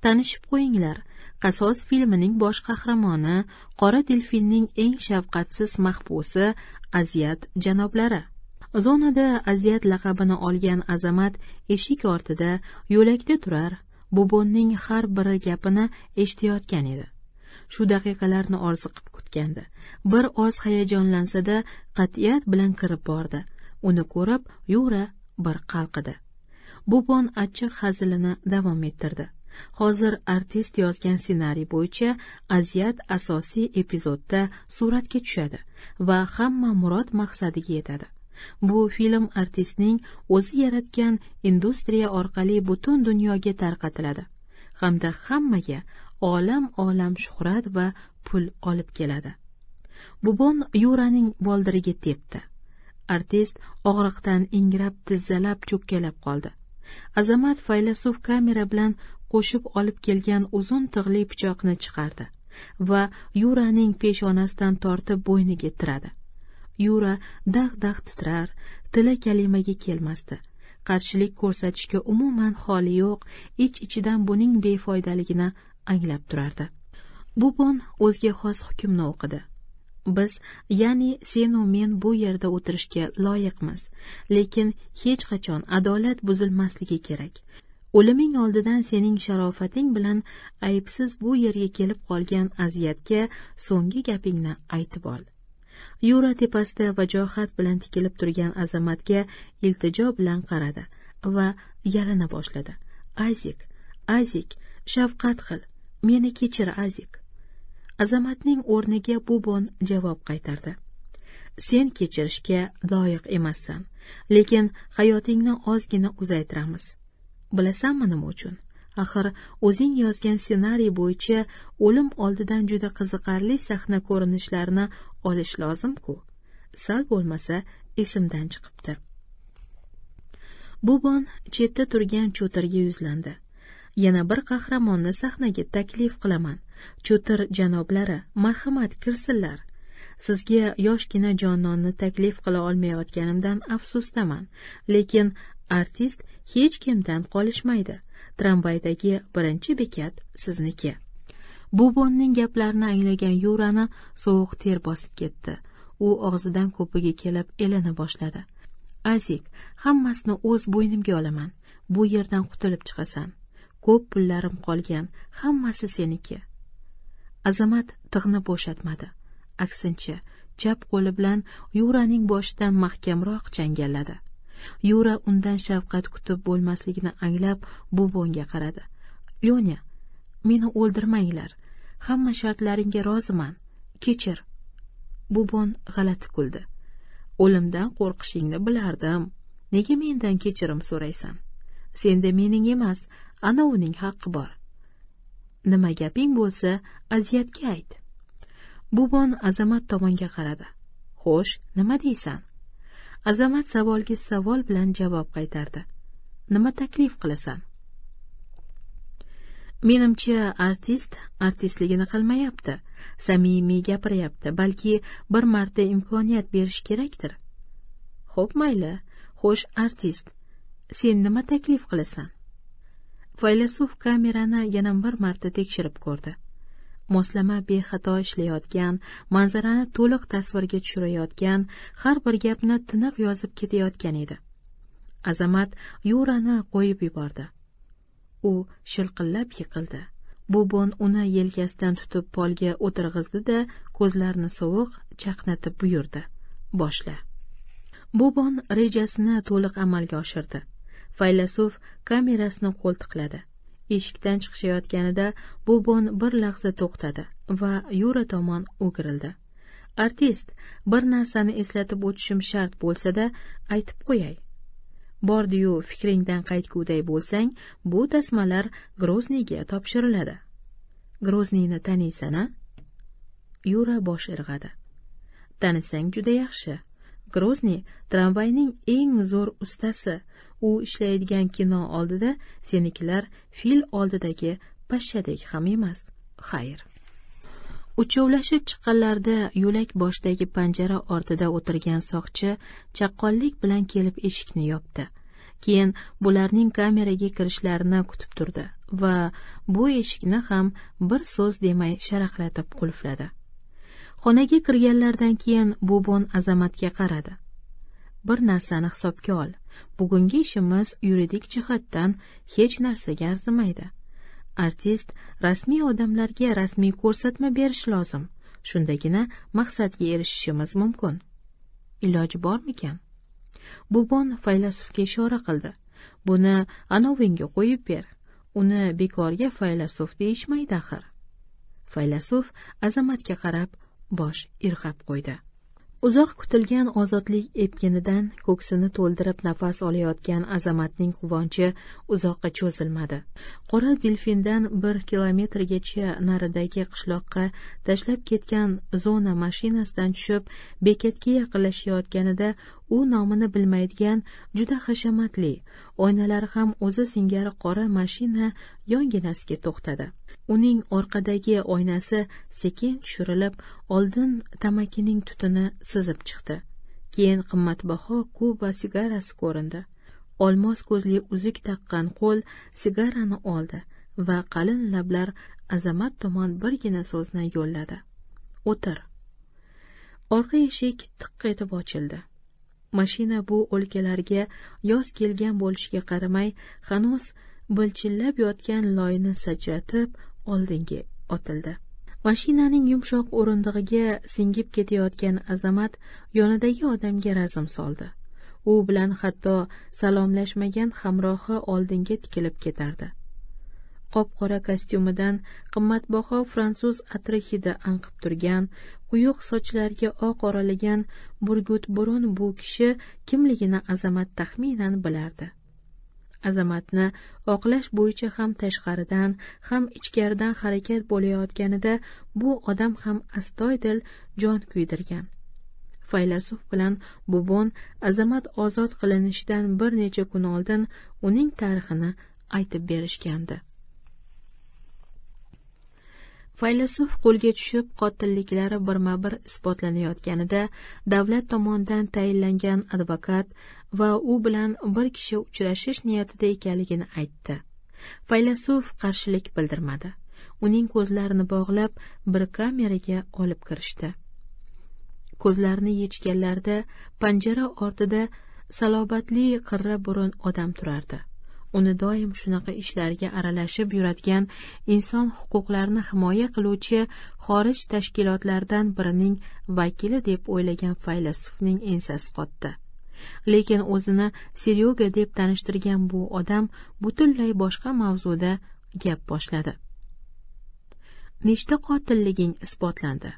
tanishib qo'yinglar qasos filmining bosh qahramoni qora delfinning eng shafqatsiz mahbusi aziyat janoblari zonada aziyat laqabini olgan azamat eshik ortida yo'lakda turar bubonning har bir gapini eshitayotgan edi shu daqiqalarni orziqib kutgandi bir oz hayajonlansada da qat'iyat bilan kirib bordi uni ko'rib yura bir qalqidi bubon achchiq hazilini davom ettirdi hozir artist yozgan ssenariy bo'yicha aziyat asosiy epizodda suratga tushadi va hamma murod maqsadiga yetadi bu film artistning o'zi yaratgan industriya orqali butun dunyoga tarqatiladi hamda hammaga olam olam shuhrat va pul olib keladi bubon yuraning boldiriga tepdi artist og'riqdan ingrab tizzalab cho'kkalab qoldi azamat faylasuf kamera bilan qo'shib olib kelgan uzun tig'li pichoqni chiqardi va yuraning peshonasidan tortib bo'yniga tiradi yura dag' dag' titrar tili kalimaga kelmasdi qarshilik ko'rsatishga umuman holi yo'q ich ichidan buning befoydaligini anglab turardi bubon o'ziga xos hukmni o'qidi biz ya'ni senu men bu yerda o'tirishga loyiqmiz lekin hech qachon adolat buzilmasligi kerak o'liming oldidan sening sharofating bilan aybsiz bu yerga kelib qolgan aziyatga so'nggi gapingni aytib ol yura tepasida vajohat bilan tikilib turgan azamatga iltijo bilan qaradi va yalina boshladi azik azik shafqat qil meni kechir azik azamatning o'rniga bubon javob qaytardi sen kechirishga loyiq emassan lekin hayotingni ozgina uzaytiramiz bilasanmi nima uchun axir o'zing yozgan ssenariy bo'yicha o'lim oldidan juda qiziqarli sahna ko'rinishlarini olish lozim ku sal bo'lmasa esimdan chiqibdi bu bon chetda turgan cho'tirga yuzlandi yana bir qahramonni sahnaga taklif qilaman cho'tir janoblari marhamat kirsinlar sizga yoshgina jononni taklif qila olmayotganimdan afsusdaman lekin artist hech kimdan qolishmaydi tramvaydagi birinchi bekat sizniki buvonning gaplarini anglagan yurani sovuq ter bosib ketdi u og'zidan ko'piga kelib elana boshladi azik hammasini o'z bo'ynimga olaman bu yerdan qutulib chiqasan ko'p pullarim qolgan hammasi seniki azamat tig'ni bo'shatmadi aksincha chap qo'li bilan yuraning boshidan mahkamroq changalladi yura undan shafqat kutib bo'lmasligini anglab buvimga qaradi lyonya meni o'ldirmanglar hamma shartlaringga roziman kechir buvim g'alati kuldi o'limdan qo'rqishingni bilardim nega mendan kechirim so'raysan senda mening emas ana uning haqqi bor nima gaping bo'lsa aziyatga ayt buvim azamat tomonga qaradi xo'sh nima deysan azamat savolga savol bilan javob qaytardi nima taklif qilasan menimcha artist artistligini qilmayapti samimiy gapiryapti balki bir marta imkoniyat berish kerakdir xo'p mayli xo'sh artist sen nima taklif qilasan faylasuf kamerani yana bir marta tekshirib ko'rdi moslama bexato ishlayotgan manzarani to'liq tasvirga tushirayotgan har bir gapni tiniq yozib ketayotgan edi azamat yurani qo'yib yubordi u shilqillab yiqildi bubon uni yelkasidan tutib polga o'tirg'izdi da ko'zlarini sovuq chaqnatib buyurdi boshla bubon rejasini to'liq amalga oshirdi faylasuf kamerasini qo'ltiqladi eshikdan chiqishayotganida bobon bir lahza to'xtadi va yura tomon o'girildi artist bir narsani eslatib o'tishim shart bo'lsa da aytib qo'yay bordiyu fikringdan qaytguday bo'lsang bu tasmalar grozniyga topshiriladi grozniyni taniysana a yura bosh irg'adi tanisang juda yaxshi grozniy tramvayning eng zo'r ustasi u ishlaydigan kino oldida senikilar fil oldidagi pashshadek ham emas xayr uchovlashib chiqqanlarida yo'lak boshidagi panjara ortida o'tirgan soqchi chaqqonlik bilan kelib eshikni yopdi keyin bularning kameraga kirishlarini kutib turdi va bu eshikni ham bir so'z demay sharaqlatib qulfladi xonaga kirganlaridan keyin bubon azamatga qaradi bir narsani hisobga ol bugungi ishimiz yuridik jihatdan hech narsaga arzimaydi artist rasmiy odamlarga rasmiy ko'rsatma berishi lozim shundagina maqsadga erishishimiz mumkin iloji bormikan bubon faylasufga ishora qildi buni anovinga qo'yib ber uni bekorga faylasuf deyishmaydi axir faylasuf azamatga qarab bosh irg'ab qo'ydi uzoq kutilgan ozodlik epkinidan ko'ksini to'ldirib nafas olayotgan azamatning quvonchi uzoqqa cho'zilmadi qora delfindan bir kilometrgacha naridagi qishloqqa tashlab ketgan zona mashinasidan tushib bekatga yaqinlashayotganida u nomini bilmaydigan juda hashamatli oynalari ham o'zi singari qora mashina yonginasiga to'xtadi uning orqadagi oynasi sekin tushirilib oldin tamakining tutuni sizib chiqdi keyin qimmatbaho kuba sigarasi ko'rindi olmos ko'zli uzuk taqqan qo'l sigarani oldi va qalin lablar azamat tomon birgina so'zni yo'lladi o'tir orqa eshik tiq etib ochildi mashina bu o'lkalarga yoz kelgan bo'lishiga qaramay hanuz bilchillab yotgan loyni sachratib oldinga otildi mashinaning yumshoq o'rindig'iga singib ketayotgan azamat yonidagi odamga razm soldi u bilan hatto salomlashmagan hamrohi oldinga tikilib ketardi qop qora kostyumidan qimmatbaho fransuz atri hidi anqib turgan quyuq sochlariga oq oralagan burgut burun bu kishi kimligini azamat taxminan bilardi azamatni oqlash bo'yicha ham tashqaridan ham ichkaridan harakat bo'layotganida bu odam ham astoydil jon kuydirgan faylasuf bilan bubon azamat ozod qilinishidan bir necha kun oldin uning tarixini aytib berishgandi faylasuf qo'lga tushib qotilliklari birma bir isbotlanayotganida davlat tomonidan tayinlangan advokat va u bilan bir kishi uchrashish niyatida ekanligini aytdi faylasuf qarshilik bildirmadi uning ko'zlarini bog'lab bir kameraga olib kirishdi ko'zlarini yechganlarida panjara ortida salobatli qirra burun odam turardi uni doim shunaqa ishlarga aralashib yuradigan inson huquqlarini himoya qiluvchi xorij tashkilotlaridan birining vakili deb o'ylagan faylasufning ensasi qotdi lekin o'zini seryoga deb tanishtirgan bu odam butunlay boshqa mavzuda gap boshladi nechta qotilliging isbotlandi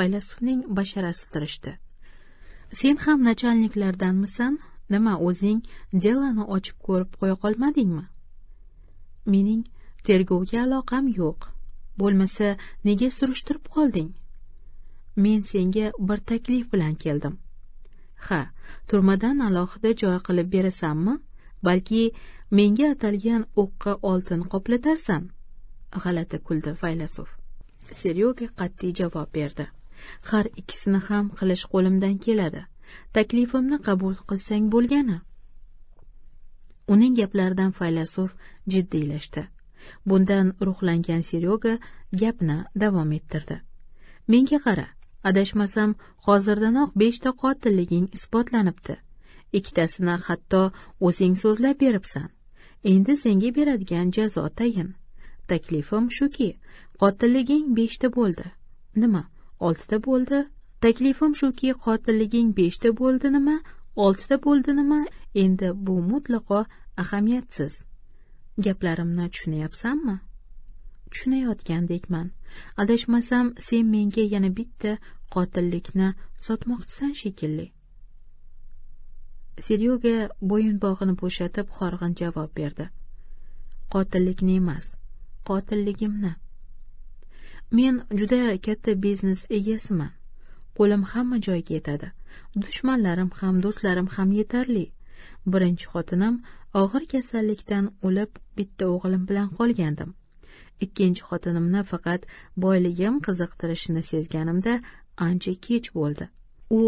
faylasufning basharasi tirishdi sen ham nachalniklardanmisan nima o'zing delani ochib ko'rib qo'ya qolmadingmi mening tergovga aloqam yo'q bo'lmasa nega surishtirib qolding men senga bir taklif bilan keldim ha turmadan alohida joy qilib berasanmi balki menga atalgan o'qqa oltin qoplatarsan g'alati kuldi faylasuf seryoga qat'iy javob berdi har ikkisini ham qilish qo'limdan keladi taklifimni qabul qilsang bo'lgani uning gaplaridan faylasuf jiddiylashdi bundan ruhlangan seryoga gapni davom ettirdi menga qara adashmasam hozirdanoq beshta qotilliging isbotlanibdi ikkitasini hatto o'zing so'zlab beribsan endi senga beradigan jazo tayin taklifim shuki qotilliging beshta bo'ldi nima oltita bo'ldi taklifim shuki qotilliging beshta ta oltita nima endi bu mutlaqo ahamiyatsiz gaplarimni tushunyapsanmi tushunayotgandekman adashmasam sen menga yana bitta qotillikni sotmoqchisan shekilli seryoga bo'yinbog'ini bo'shatib horg'in javob berdi qotillikni emas qotilligimni men juda katta biznes egasiman qo'lim hamma joyga yetadi dushmanlarim ham do'stlarim ham yetarli birinchi xotinim og'ir kasallikdan o'lib bitta o'g'lim bilan qolgandim ikkinchi xotinimni faqat boyligim qiziqtirishini sezganimda ancha kech bo'ldi u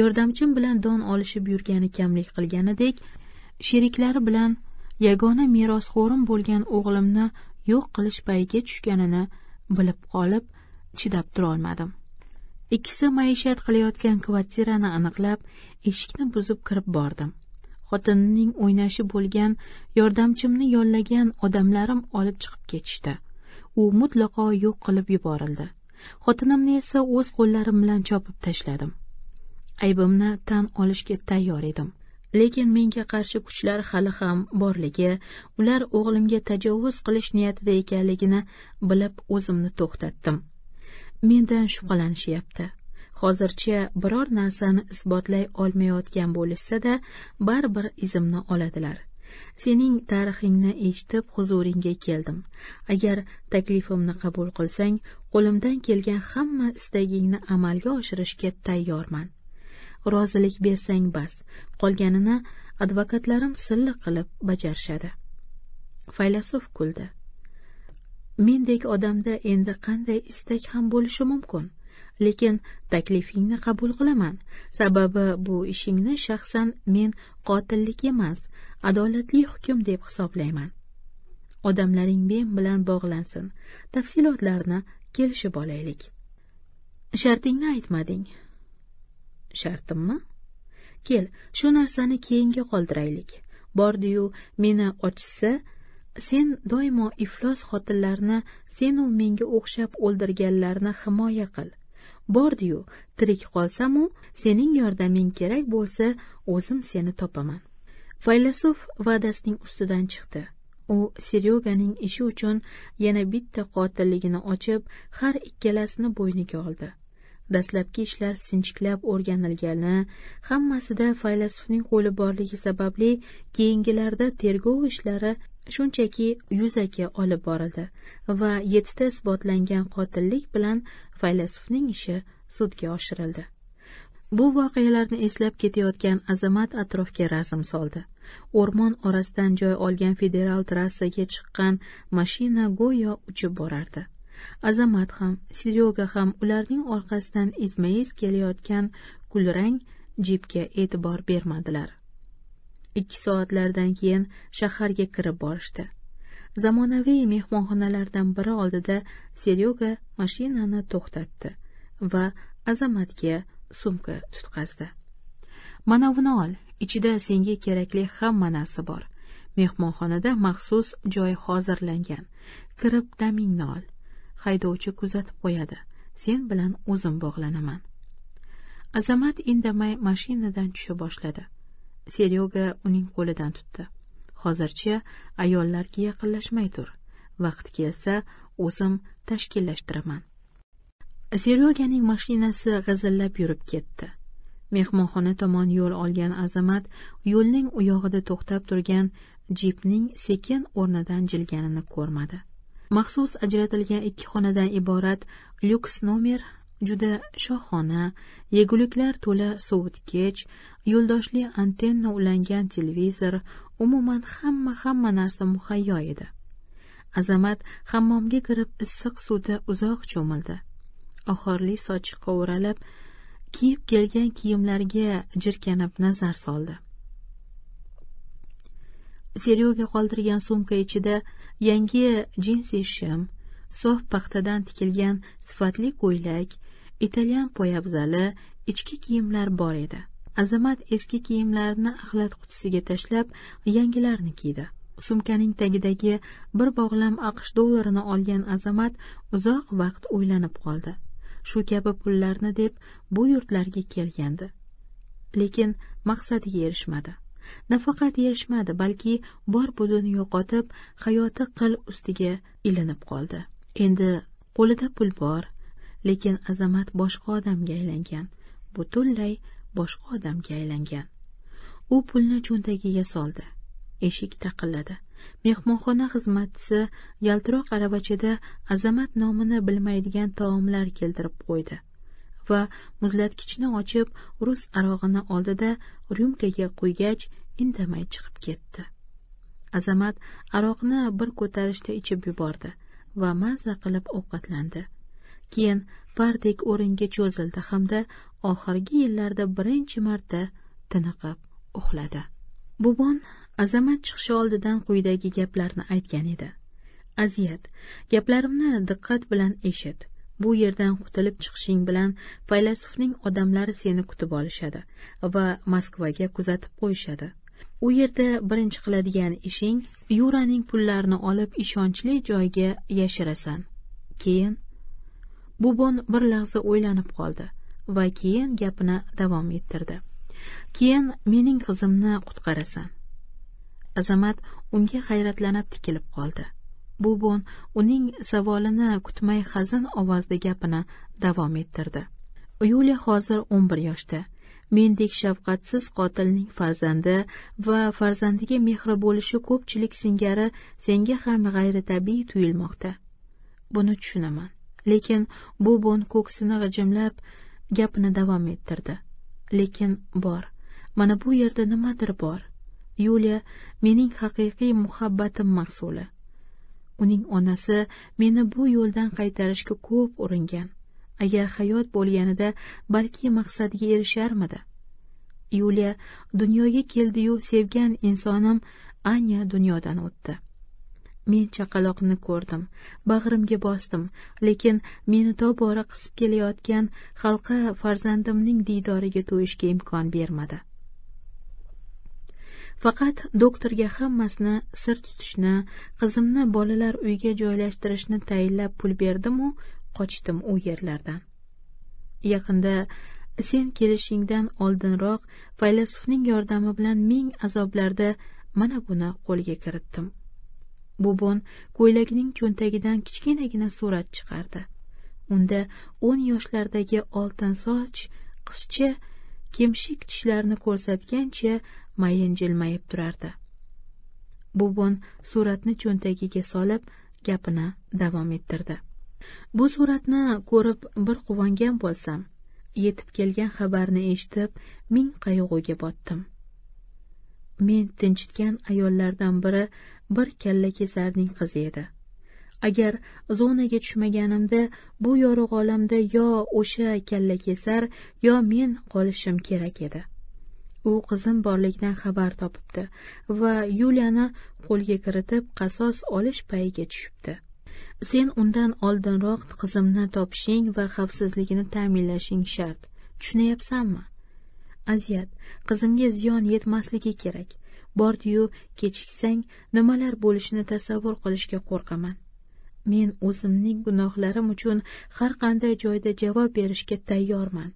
yordamchim bilan don olishib yurgani kamlik qilganidek sheriklari bilan yagona merosxo'rim bo'lgan o'g'limni yo'q qilish payiga tushganini bilib qolib chidab turolmadim ikkisi maishat qilayotgan kvartirani aniqlab eshikni buzib kirib bordim xotinining o'ynashi bo'lgan yordamchimni yollagan odamlarim olib chiqib ketishdi u mutlaqo yo'q qilib yuborildi xotinimni esa o'z qo'llarim bilan chopib tashladim aybimni tan olishga tayyor edim lekin menga qarshi kuchlar hali ham borligi ular o'g'limga tajovuz qilish niyatida ekanligini bilib o'zimni to'xtatdim mendan shubhalanishyapti hozircha biror narsani isbotlay olmayotgan bo'lishsa da baribir izimni oladilar sening tarixingni eshitib huzuringga keldim agar taklifimni qabul qilsang qo'limdan kelgan hamma istagingni amalga oshirishga tayyorman rozilik bersang bas qolganini advokatlarim silliq qilib bajarishadi faylasuf kuldi mendek odamda endi qanday istak ham bo'lishi mumkin lekin taklifingni qabul qilaman sababi bu ishingni shaxsan men qotillik emas adolatli hukm deb hisoblayman odamlaring men bilan bog'lansin tafsilotlarni kelishib olaylik shartingni aytmading shartimmi kel shu narsani keyinga qoldiraylik bordiyu meni ochishsa sen doimo iflos xotinlarni senu menga o'xshab o'ldirganlarni himoya qil bordiyu tirik qolsamu sening yordaming kerak bo'lsa o'zim seni topaman faylasuf va'dasining ustidan chiqdi u seryoganing ishi uchun yana bitta qotilligini ochib har ikkalasini bo'yniga oldi dastlabki ishlar sinchiklab o'rganilgani hammasida faylasufning qo'li borligi sababli keyingilarda tergov ishlari shunchaki yuzaki olib borildi va yettita isbotlangan qotillik bilan faylasufning ishi sudga oshirildi bu voqealarni eslab ketayotgan azamat atrofga razm soldi o'rmon orasidan joy olgan federal trassaga chiqqan mashina go'yo uchib borardi azamat ham seryoga ham ularning orqasidan izma iz kelayotgan kulrang jipga e'tibor bermadilar ikki soatlardan keyin shaharga kirib borishdi zamonaviy mehmonxonalardan biri oldida seryoga mashinani to'xtatdi va azamatga sumka tutqazdi mana buni ol ichida senga kerakli hamma narsa bor mehmonxonada maxsus joy hozirlangan kirib damingni ol haydovchi kuzatib qo'yadi sen bilan o'zim bog'lanaman azamat indamay mashinadan tusha boshladi seryoga uning qo'lidan tutdi hozircha ayollarga yaqinlashmay tur vaqti kelsa o'zim tashkillashtiraman seryoganing mashinasi g'azillab yurib ketdi mehmonxona tomon yo'l olgan azamat yo'lning u yog'ida to'xtab turgan jipning sekin o'rnidan jilganini ko'rmadi maxsus ajratilgan ikki xonadan iborat lyuks nomer juda shohona yeguliklar to'la sovutgich yo'ldoshli antenna ulangan televizor umuman hamma hamma narsa muhayyo edi azamat hammomga kirib issiq suvda uzoq cho'mildi oxirgi soch qovuralib kiyib kelgan kiyimlariga jirkanib nazar soldi seryoga qoldirgan sumka ichida yangi jinsi shim sof paxtadan tikilgan sifatli ko'ylak italyan poyabzali ichki kiyimlar bor edi azamat eski kiyimlarini axlat qutisiga tashlab yangilarni kiydi sumkaning tagidagi bir bog'lam aqsh dollarini olgan azamat uzoq vaqt o'ylanib qoldi shu kabi pullarni deb bu yurtlarga kelgandi lekin maqsadiga erishmadi nafaqat yeyishmadi balki bor pulini yo'qotib hayoti qil ustiga ilinib qoldi endi qo'lida pul bor lekin azamat boshqa odamga aylangan butunlay boshqa odamga aylangan u pulni cho'ntagiga soldi eshik taqilladi mehmonxona xizmatchisi yaltiroq aravachada azamat nomini bilmaydigan taomlar keltirib qo'ydi va muzlatgichni ochib rus arog'ini oldida ryumkaga qo'ygach indamay chiqib ketdi azamat aroqni bir ko'tarishda ichib yubordi va maza qilib ovqatlandi keyin pardek o'ringa cho'zildi hamda oxirgi yillarda birinchi marta tiniqib uxladi bubon azamat chiqishi oldidan quyidagi gaplarni aytgan edi aziyat gaplarimni diqqat bilan eshit bu yerdan qutulib chiqishing bilan faylasufning odamlari seni kutib olishadi va moskvaga kuzatib qo'yishadi u yerda birinchi qiladigan ishing yuraning pullarini olib ishonchli joyga yashirasan keyin bubon bir lahza o'ylanib qoldi va keyin gapini davom ettirdi keyin mening qizimni qutqarasan azamat unga hayratlanib tikilib qoldi bubon uning savolini kutmay hazin ovozda gapini davom ettirdi yuliya hozir o'n bir yoshda mendek shafqatsiz qotilning farzandi va farzandiga mehri bo'lishi ko'pchilik singari senga ham g'ayritabiiy tuyulmoqda buni tushunaman lekin bubun ko'ksini g'ijimlab gapini davom ettirdi lekin bor mana bu yerda nimadir bor yuliya mening haqiqiy muhabbatim mahsuli uning onasi meni bu yo'ldan qaytarishga ko'p uringan agar hayot bo'lganida balki maqsadiga erisharmidi yuliya dunyoga keldiyu sevgan insonim anya dunyodan o'tdi men chaqaloqni ko'rdim bag'rimga bosdim lekin meni tobora qisib kelayotgan xalqi farzandimning diydoriga to'yishga imkon bermadi faqat doktorga hammasini sir tutishni qizimni bolalar uyiga joylashtirishni tayinlab pul berdimu qochdim u yerlardan yaqinda sen kelishingdan oldinroq faylasufning yordami bilan ming azoblarda mana buni qo'lga kiritdim bubon ko'ylagining cho'ntagidan kichkinagina surat chiqardi unda o'n yoshlardagi oltin soch qizcha kemshik tishlarini ko'rsatgancha mayin jilmayib turardi buvim suratni cho'ntagiga solib gapini davom ettirdi bu suratni ko'rib bir quvongan bo'lsam yetib kelgan xabarni eshitib ming qayg'uga botdim men tinchitgan ayollardan biri bir kalla kesarning qizi edi agar zonaga tushmaganimda bu yorug' olamda yo o'sha kalla kesar yo men qolishim kerak edi u qizim borligidan xabar topibdi va yuliyani qo'lga kiritib qasos olish payiga tushibdi sen undan oldinroq qizimni topishing va xavfsizligini ta'minlashing shart tushunyapsanmi aziyat qizimga ziyon yetmasligi kerak bordiyu kechiksang nimalar bo'lishini tasavvur qilishga qo'rqaman men o'zimning gunohlarim uchun har qanday joyda javob berishga tayyorman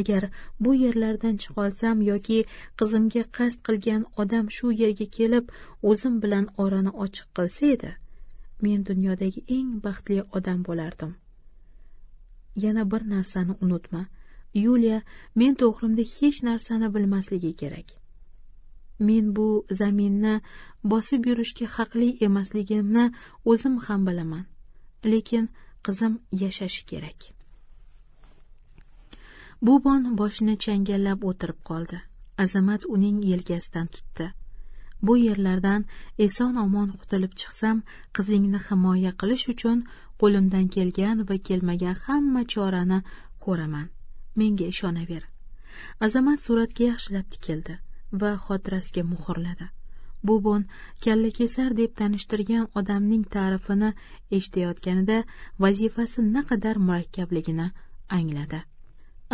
agar bu yerlardan chiqolsam yoki qizimga qasd qilgan odam shu yerga kelib o'zim bilan orani ochiq qilsa edi men dunyodagi eng baxtli odam bo'lardim yana bir narsani unutma yuliya men to'g'rimda hech narsani bilmasligi kerak men bu zaminni bosib yurishga haqli emasligimni o'zim ham bilaman lekin qizim yashashi kerak bubon boshini changallab o'tirib qoldi azamat uning yelkasidan tutdi bu yerlardan eson omon qutulib chiqsam qizingni himoya qilish uchun qo'limdan kelgan va kelmagan hamma chorani ko'raman menga ishonaver azamat suratga yaxshilab tikildi va xotirasiga muhrladi kalla kallakesar deb tanishtirgan odamning ta'rifini eshitayotganida vazifasi naqadar murakkabligini angladi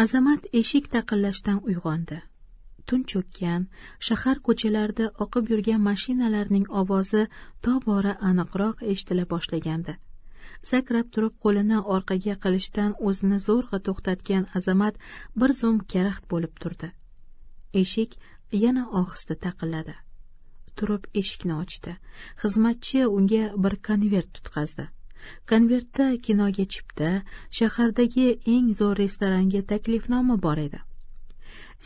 azamat eshik taqillashdan uyg'ondi tun cho'kkan shahar ko'chalarida oqib yurgan mashinalarning ovozi tobora aniqroq eshitila boshlagandi sakrab turib qo'lini orqaga qilishdan o'zini zo'rg'a to'xtatgan azamat bir zum karaxt bo'lib turdi eshik yana ohista taqilladi turib eshikni ochdi xizmatchi unga bir konvert tutqazdi konvertda kinoga chipta shahardagi eng zo'r restoranga taklifnoma bor edi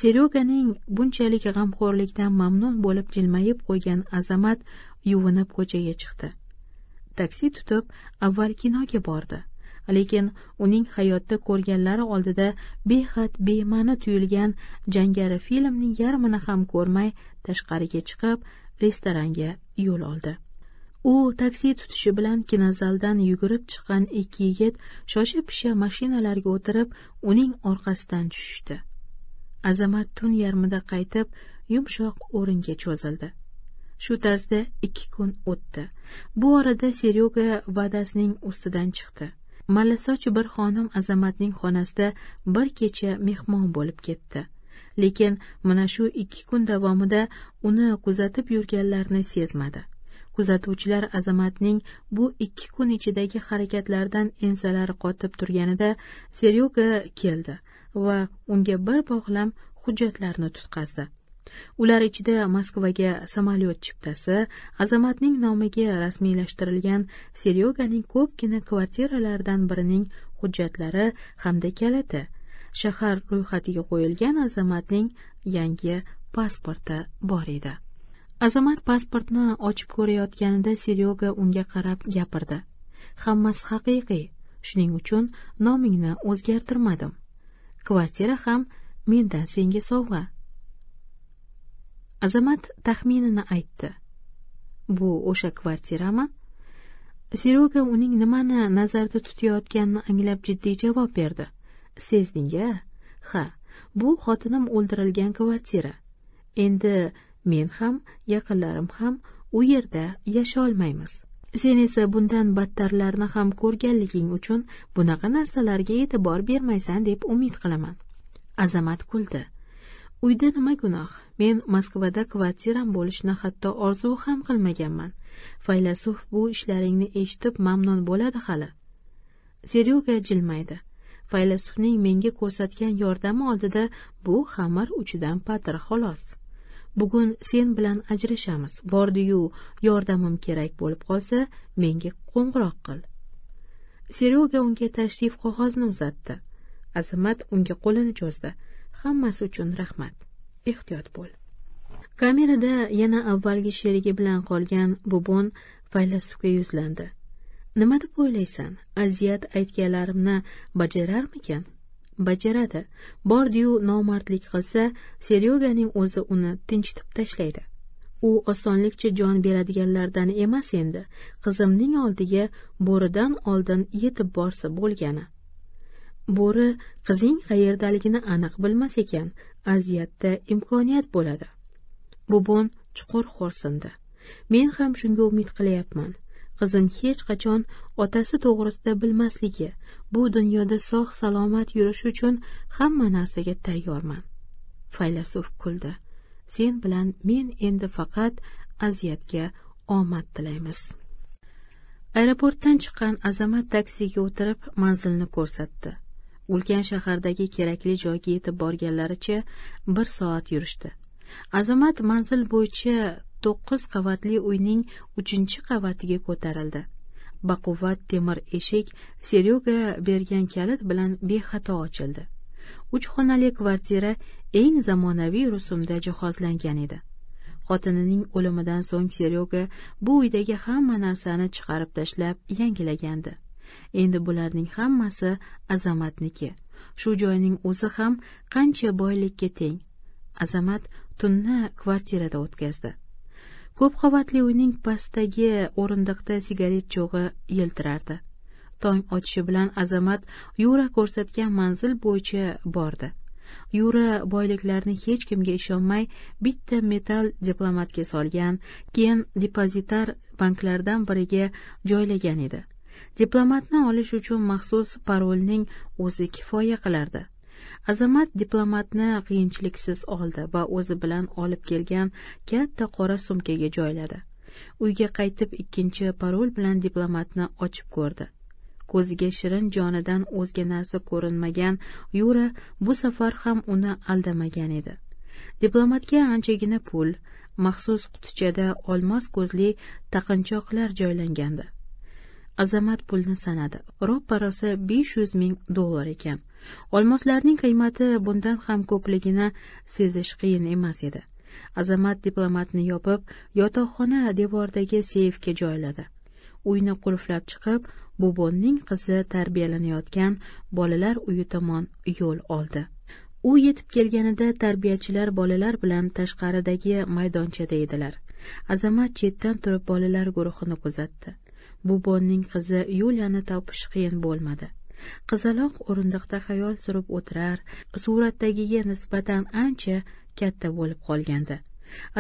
seryoganing bunchalik g'amxo'rlikdan mamnun bo'lib jilmayib qo'ygan azamat yuvinib ko'chaga chiqdi taksi tutib avval kinoga bordi lekin uning hayotda ko'rganlari oldida behad bema'ni tuyulgan jangari filmning yarmini ham ko'rmay tashqariga chiqib restoranga yo'l oldi u taksi tutishi bilan kinozaldan yugurib chiqqan ikki yigit shosha pisha mashinalarga o'tirib uning orqasidan tushishdi azamat tun yarmida qaytib yumshoq o'ringa cho'zildi shu tarzda ikki kun o'tdi bu orada seryoga vadasining ustidan chiqdi mallasoch bir xonim azamatning xonasida bir kecha mehmon bo'lib ketdi lekin mana shu ikki kun davomida uni kuzatib yurganlarini sezmadi kuzatuvchilar azamatning bu ikki kun ichidagi harakatlaridan ensalari qotib turganida seryoga keldi va unga bir bog'lam hujjatlarni tutqazdi ular ichida moskvaga samolyot chiptasi azamatning nomiga rasmiylashtirilgan seryoganing ko'pgina kvartiralaridan birining hujjatlari hamda kaliti shahar ro'yxatiga qo'yilgan azamatning yangi pasporti bor edi azamat pasportni ochib ko'rayotganida seryoga unga qarab gapirdi hammasi haqiqiy shuning uchun nomingni o'zgartirmadim kvartira ham mendan senga sovg'a azamat taxminini aytdi bu o'sha kvartirami seryoga uning nimani nazarda tutayotganini anglab jiddiy javob berdi sezding a ha bu xotinim o'ldirilgan kvartira endi men ham yaqinlarim ham u yerda yasholmaymiz sen esa bundan battarlarni ham ko'rganliging uchun bunaqa narsalarga e'tibor bermaysan deb umid qilaman azamat kuldi uyda nima gunoh men moskvada kvartiram bo'lishni hatto orzu ham qilmaganman faylasuf bu ishlaringni eshitib mamnun bo'ladi hali seryoga jilmaydi faylasufning menga ko'rsatgan yordami oldida bu xamir uchidan patir xolos bugun sen bilan ajrashamiz bordiyu yordamim kerak bo'lib qolsa menga qo'ng'iroq qil seroga unga tashrif qog'ozni uzatdi azamat unga qo'lini cho'zdi hammasi uchun rahmat ehtiyot bo'l kamerada yana avvalgi sherigi bilan qolgan bubon faylasufga yuzlandi nima deb o'ylaysan aziyat aytganlarimni bajararmikan bajaradi bordiyu nomardlik qilsa seryoganing o'zi uni tinchitib tashlaydi u osonlikcha jon beradiganlardan emas endi qizimning oldiga bo'ridan oldin yetib borsa bo'lgani bo'ri qizing qayerdaligini aniq bilmas ekan aziyatda imkoniyat bo'ladi bubun chuqur xo'rsindi men ham shunga umid qilyapman qizim hech qachon otasi to'g'risida bilmasligi bu dunyoda sog' salomat yurishi uchun hamma narsaga tayyorman faylasuf kuldi sen bilan men endi faqat aziyatga omad tilaymiz aeroportdan chiqqan azamat taksiga o'tirib manzilni ko'rsatdi ulkan shahardagi kerakli joyga yetib borganlaricha bir soat yurishdi azamat manzil bo'yicha to'qqiz qavatli uyning uchinchi qavatiga ko'tarildi baquvvat temir eshik seryoga bergan kalit bilan bexato ochildi uch xonali kvartira eng zamonaviy rusumda jihozlangan edi xotinining o'limidan so'ng seryoga bu uydagi hamma narsani chiqarib tashlab yangilagandi endi bularning hammasi azamatniki shu joyning o'zi ham qancha boylikka teng azamat tunni kvartirada o'tkazdi ko'p qavatli uyning pastdagi o'rindiqda sigaret cho'g'i yiltirardi tong ochishi bilan azamat yura ko'rsatgan manzil bo'yicha bordi yura boyliklarni hech kimga ishonmay bitta metall diplomatga solgan keyin depozitar banklardan biriga joylagan edi diplomatni olish uchun maxsus parolning o'zi kifoya qilardi azamat diplomatni qiyinchiliksiz oldi va o'zi bilan olib kelgan katta qora sumkaga joyladi uyga qaytib ikkinchi parol bilan diplomatni ochib ko'rdi ko'ziga shirin jonidan o'zga narsa ko'rinmagan yura bu safar ham uni aldamagan edi diplomatga anchagina pul maxsus qutichada olmos ko'zli taqinchoqlar joylangandi azamat pulni sanadi roppa rosa besh yuz ming dollar ekan olmoslarning qiymati bundan ham ko'pligini sezish qiyin emas edi azamat diplomatni yopib yotoqxona devoridagi seyfga joyladi uyni qulflab chiqib bubonning qizi tarbiyalanayotgan bolalar uyi tomon yo'l oldi u yetib kelganida tarbiyachilar bolalar bilan tashqaridagi maydonchada edilar azamat chetdan turib bolalar guruhini kuzatdi bubonning qizi yuliyani topish qiyin bo'lmadi qizaloq o'rindiqda xayol surib o'tirar suratdagiga nisbatan ancha katta bo'lib qolgandi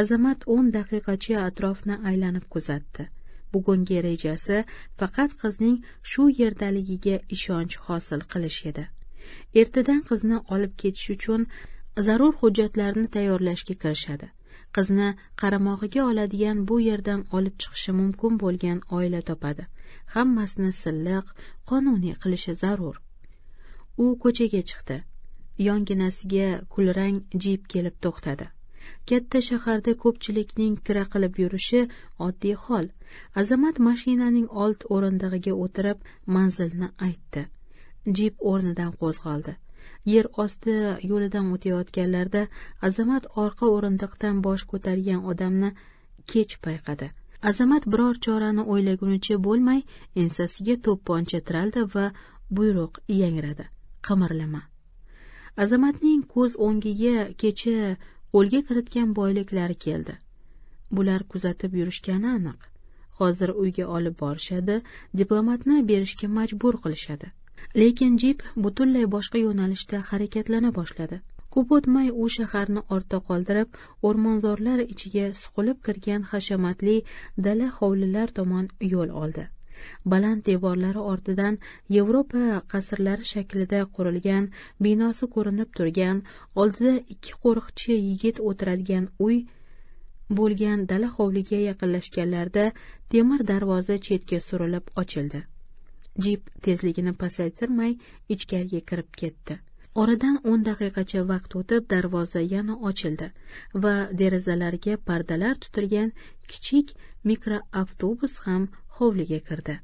azamat o'n daqiqacha atrofni aylanib kuzatdi bugungi rejasi faqat qizning shu yerdaligiga ishonch hosil qilish edi ertadan qizni olib ketish uchun zarur hujjatlarni tayyorlashga kirishadi qizni qaramog'iga oladigan bu yerdan olib chiqishi mumkin bo'lgan oila topadi hammasini silliq qonuniy qilishi zarur u ko'chaga chiqdi yonginasiga kulrang jip kelib to'xtadi katta shaharda ko'pchilikning kira qilib yurishi oddiy hol azamat mashinaning old o'rindig'iga o'tirib manzilni aytdi jip o'rnidan qo'zg'aldi yer osti yo'lidan o'tayotganlarda azamat orqa o'rindiqdan bosh ko'targan odamni kech payqadi azamat biror chorani o'ylagunicha bo'lmay ensasiga to'pponcha tiraldi va buyruq yangradi qimirlama azamatning ko'z o'ngiga kecha qo'lga kiritgan boyliklari keldi bular kuzatib yurishgani aniq hozir uyga olib borishadi diplomatni berishga majbur qilishadi lekin jip butunlay boshqa yo'nalishda harakatlana boshladi ko'p o'tmay u shaharni ortda qoldirib o'rmonzorlar ichiga suqilib kirgan hashamatli dala hovlilar tomon yo'l oldi baland devorlari ortidan yevropa qasrlari shaklida qurilgan binosi ko'rinib turgan oldida ikki qo'riqchi yigit o'tiradigan uy bo'lgan dala hovliga yaqinlashganlarida temir darvoza chetga surilib ochildi jip tezligini pasaytirmay ichkariga kirib ketdi oradan o'n daqiqacha vaqt o'tib darvoza yana ochildi va derazalarga pardalar tutilgan kichik mikroavtobus ham hovliga kirdi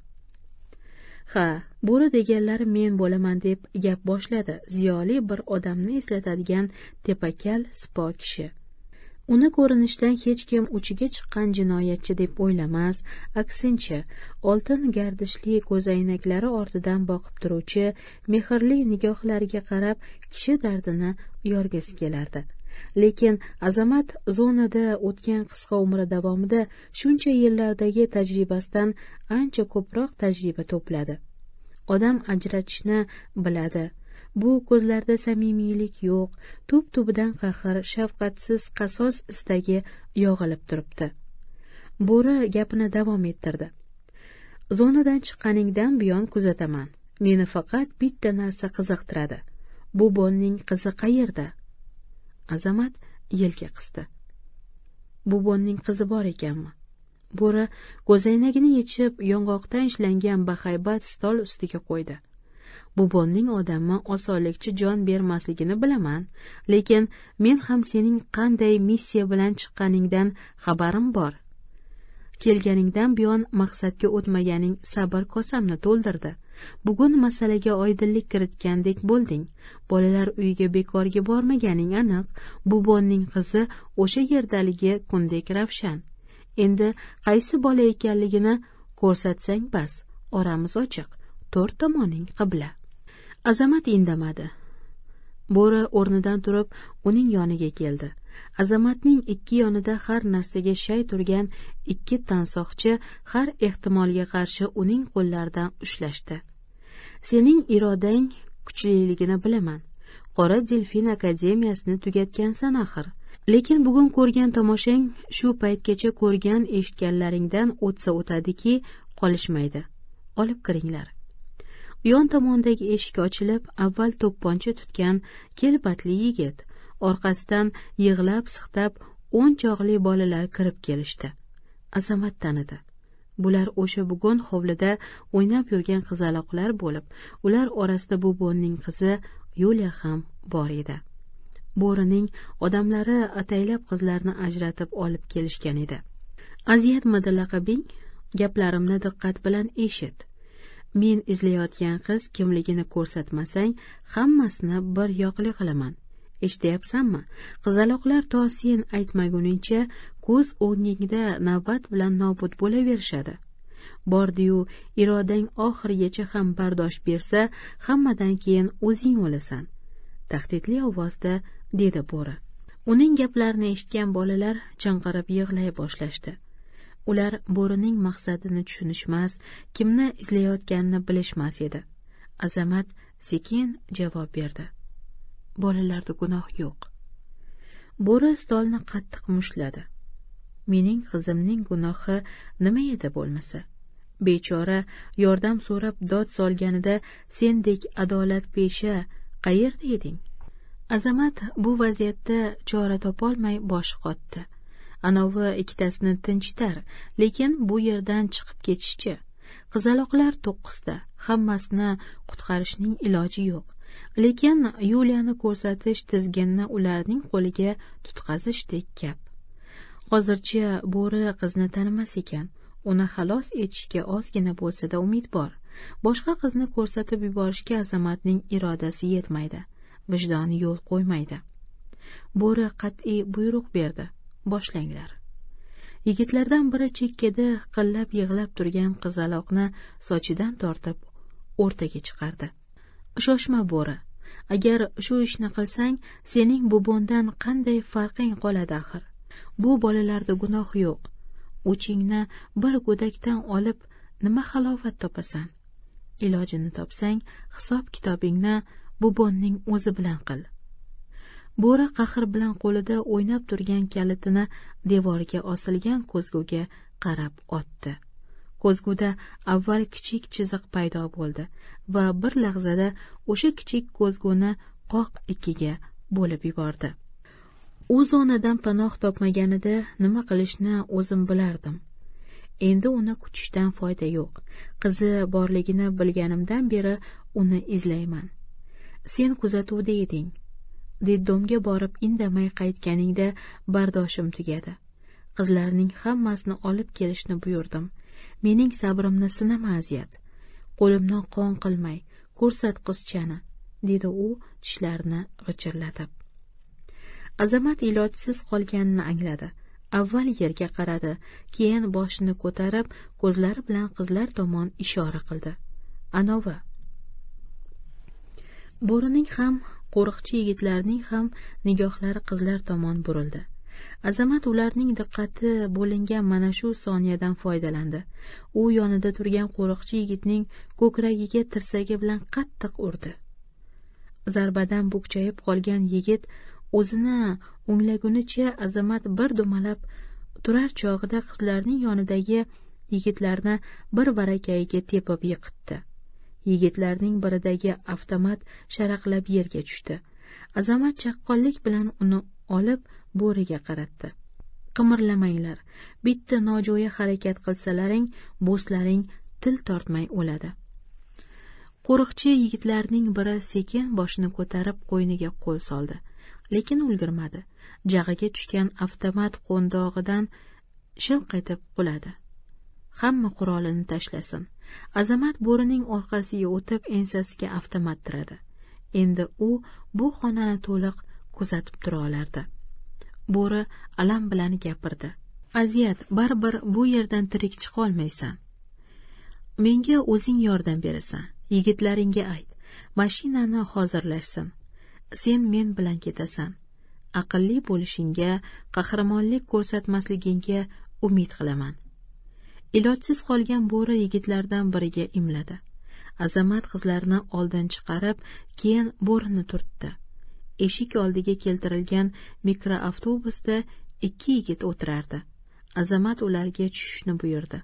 ha bo'ri deganlari men bo'laman deb gap boshladi ziyoli bir odamni eslatadigan tepakal sipo kishi uni ko'rinishidan hech kim uchiga chiqqan jinoyatchi deb o'ylamas aksincha oltin gardishli ko'zoynaklari ortidan boqib turuvchi mehrli nigohlariga qarab kishi dardini yorgisi kelardi lekin azamat zonada o'tgan qisqa umri davomida shuncha yillardagi tajribasidan ancha ko'proq tajriba to'pladi odam ajratishni biladi bu ko'zlarda samimiylik yo'q tub tubidan qahr shafqatsiz qasos istagi yog'ilib turibdi bo'ri gapini davom ettirdi zonadan chiqqaningdan buyon kuzataman meni faqat bitta narsa qiziqtiradi bu bonning qizi qayerda azamat yelka qisdi bubonning qizi bor ekanmi bo'ri ko'zoynagini yechib yong'oqdan ishlangan bahaybat stol ustiga qo'ydi bubonning odamni osonlikcha jon bermasligini bilaman lekin men ham sening qanday missiya bilan chiqqaningdan xabarim bor kelganingdan buyon maqsadga o'tmaganing sabr kosamni to'ldirdi bugun masalaga oydinlik kiritgandek bo'lding bolalar uyiga bekorga bormaganing aniq bubonning qizi o'sha yerdaligi kundek ravshan endi qaysi bola ekanligini ko'rsatsang bas oramiz ochiq to'rt tomoning qibla azamat indamadi bo'ri o'rnidan turib uning yoniga keldi azamatning ikki yonida har narsaga shay turgan ikki tansoqchi har ehtimolga qarshi uning qo'llaridan ushlashdi sening irodang kuchliligini bilaman qora delfin akademiyasini tugatgansan axir lekin bugun ko'rgan tomoshang shu paytgacha ko'rgan eshitganlaringdan o'tsa o'tadiki qolishmaydi olib kiringlar yon tomondagi eshik ochilib avval to'pponcha tutgan kelbatli yigit orqasidan yig'lab siqtab o'n chog'li bolalar kirib kelishdi azamat tanidi bular o'sha bugun hovlida o'ynab yurgan qizaloqlar bo'lib ular orasida bo'nning qizi yuliya ham bor edi bo'rining odamlari ataylab qizlarni ajratib olib kelishgan edi aziyat madalla gaplarimni diqqat bilan eshit men izlayotgan qiz kimligini ko'rsatmasang hammasini bir yoqli qilaman eshityapsanmi qizaloqlar to sen aytmaguningcha ko'z o'ngingda navbat bilan nobud bo'laverishadi bordiyu irodang oxirigacha ham bardosh bersa hammadan keyin o'zing o'lasan tahdidli ovozda dedi bo'ri uning gaplarini eshitgan bolalar chinqirib yig'lay boshlashdi ular bo'rining maqsadini tushunishmas kimni izlayotganini bilishmas edi azamat sekin javob berdi bolalarda gunoh yo'q bo'ri stolni qattiq mushtladi mening qizimning gunohi nima edi bo'lmasa bechora yordam so'rab dod solganida sendek adolatpesha qayerda eding azamat bu vaziyatda chora topolmay bosh qotdi anovi ikkitasini tinchitar lekin bu yerdan chiqib ketishchi qizaloqlar to'qqizta hammasini qutqarishning iloji yo'q lekin yuliyani ko'rsatish tizginni ularning qo'liga tutqazishdek gap hozircha bo'ri qizni tanimas ekan uni xalos etishga ozgina bo'lsada umid bor boshqa qizni ko'rsatib yuborishga azamatning irodasi yetmaydi vijdoni yo'l qo'ymaydi bo'ri qat'iy buyruq berdi boshlanglar yigitlardan biri chekkada hiqillab yig'lab turgan qizaloqni sochidan tortib o'rtaga chiqardi shoshma bo'ri agar shu ishni qilsang sening bubondan qanday farqing qoladi axir bu bolalarda gunoh yo'q o'chingni bir go'dakdan olib nima halovat topasan ilojini topsang hisob kitobingni bubonning o'zi bilan qil bo'ri qahr bilan qo'lida o'ynab turgan kalitini devorga osilgan ko'zguga qarab otdi ko'zguda avval kichik chiziq paydo bo'ldi va bir lahzada o'sha kichik ko'zguni qoq ikkiga bo'lib yubordi u zonadan panoh topmaganida nima qilishni o'zim bilardim endi uni kutishdan foyda yo'q qizi borligini bilganimdan beri uni izlayman sen kuzatuvda eding detdomga borib indamay qaytganingda bardoshim tugadi qizlarning hammasini olib kelishni buyurdim mening sabrimni sinama aziyat qo'limdan qon qilmay ko'rsat qizchani dedi u tishlarini g'ichirlatib azamat ilojsiz qolganini angladi avval yerga qaradi keyin boshini ko'tarib ko'zlari bilan qizlar tomon ishora qildi anovi bo'rining ham qo'riqchi yigitlarning ham nigohlari qizlar tomon burildi azamat ularning diqqati bo'lingan mana shu soniyadan foydalandi u yonida turgan qo'riqchi yigitning ko'kragiga tirsagi bilan qattiq urdi zarbadan bukchayib qolgan yigit o'zini o'nglagunicha azamat bir dumalab turar chog'ida qizlarning yonidagi yigitlarni bir varakayiga tepib yiqitdi yigitlarning biridagi avtomat sharaqlab yerga tushdi azamat chaqqonlik bilan uni olib bo'riga qaratdi qimirlamanglar bitta nojo'ya harakat qilsalaring bo'slaring til tortmay o'ladi qo'riqchi yigitlarning biri sekin boshini ko'tarib qo'yniga qo'l soldi lekin ulgurmadi jag'iga tushgan avtomat qo'ndog'idan shilq etib quladi hamma qurolini tashlasin azamat bo'rining orqasiga o'tib ensasiga avtomat tiradi endi u bu xonani to'liq kuzatib tura olardi bo'ri alam bilan gapirdi aziyat baribir bu yerdan tirik chiqolmaysan menga o'zing yordam berasan yigitlaringga ayt mashinani hozirlashsin sen men bilan ketasan aqlli bo'lishingga qahramonlik ko'rsatmasligingga umid qilaman ilojsiz qolgan bo'ri yigitlardan biriga imladi azamat qizlarni oldin chiqarib keyin bo'rini turtdi eshik oldiga keltirilgan mikroavtobusda ikki yigit o'tirardi azamat ularga tushishni buyurdi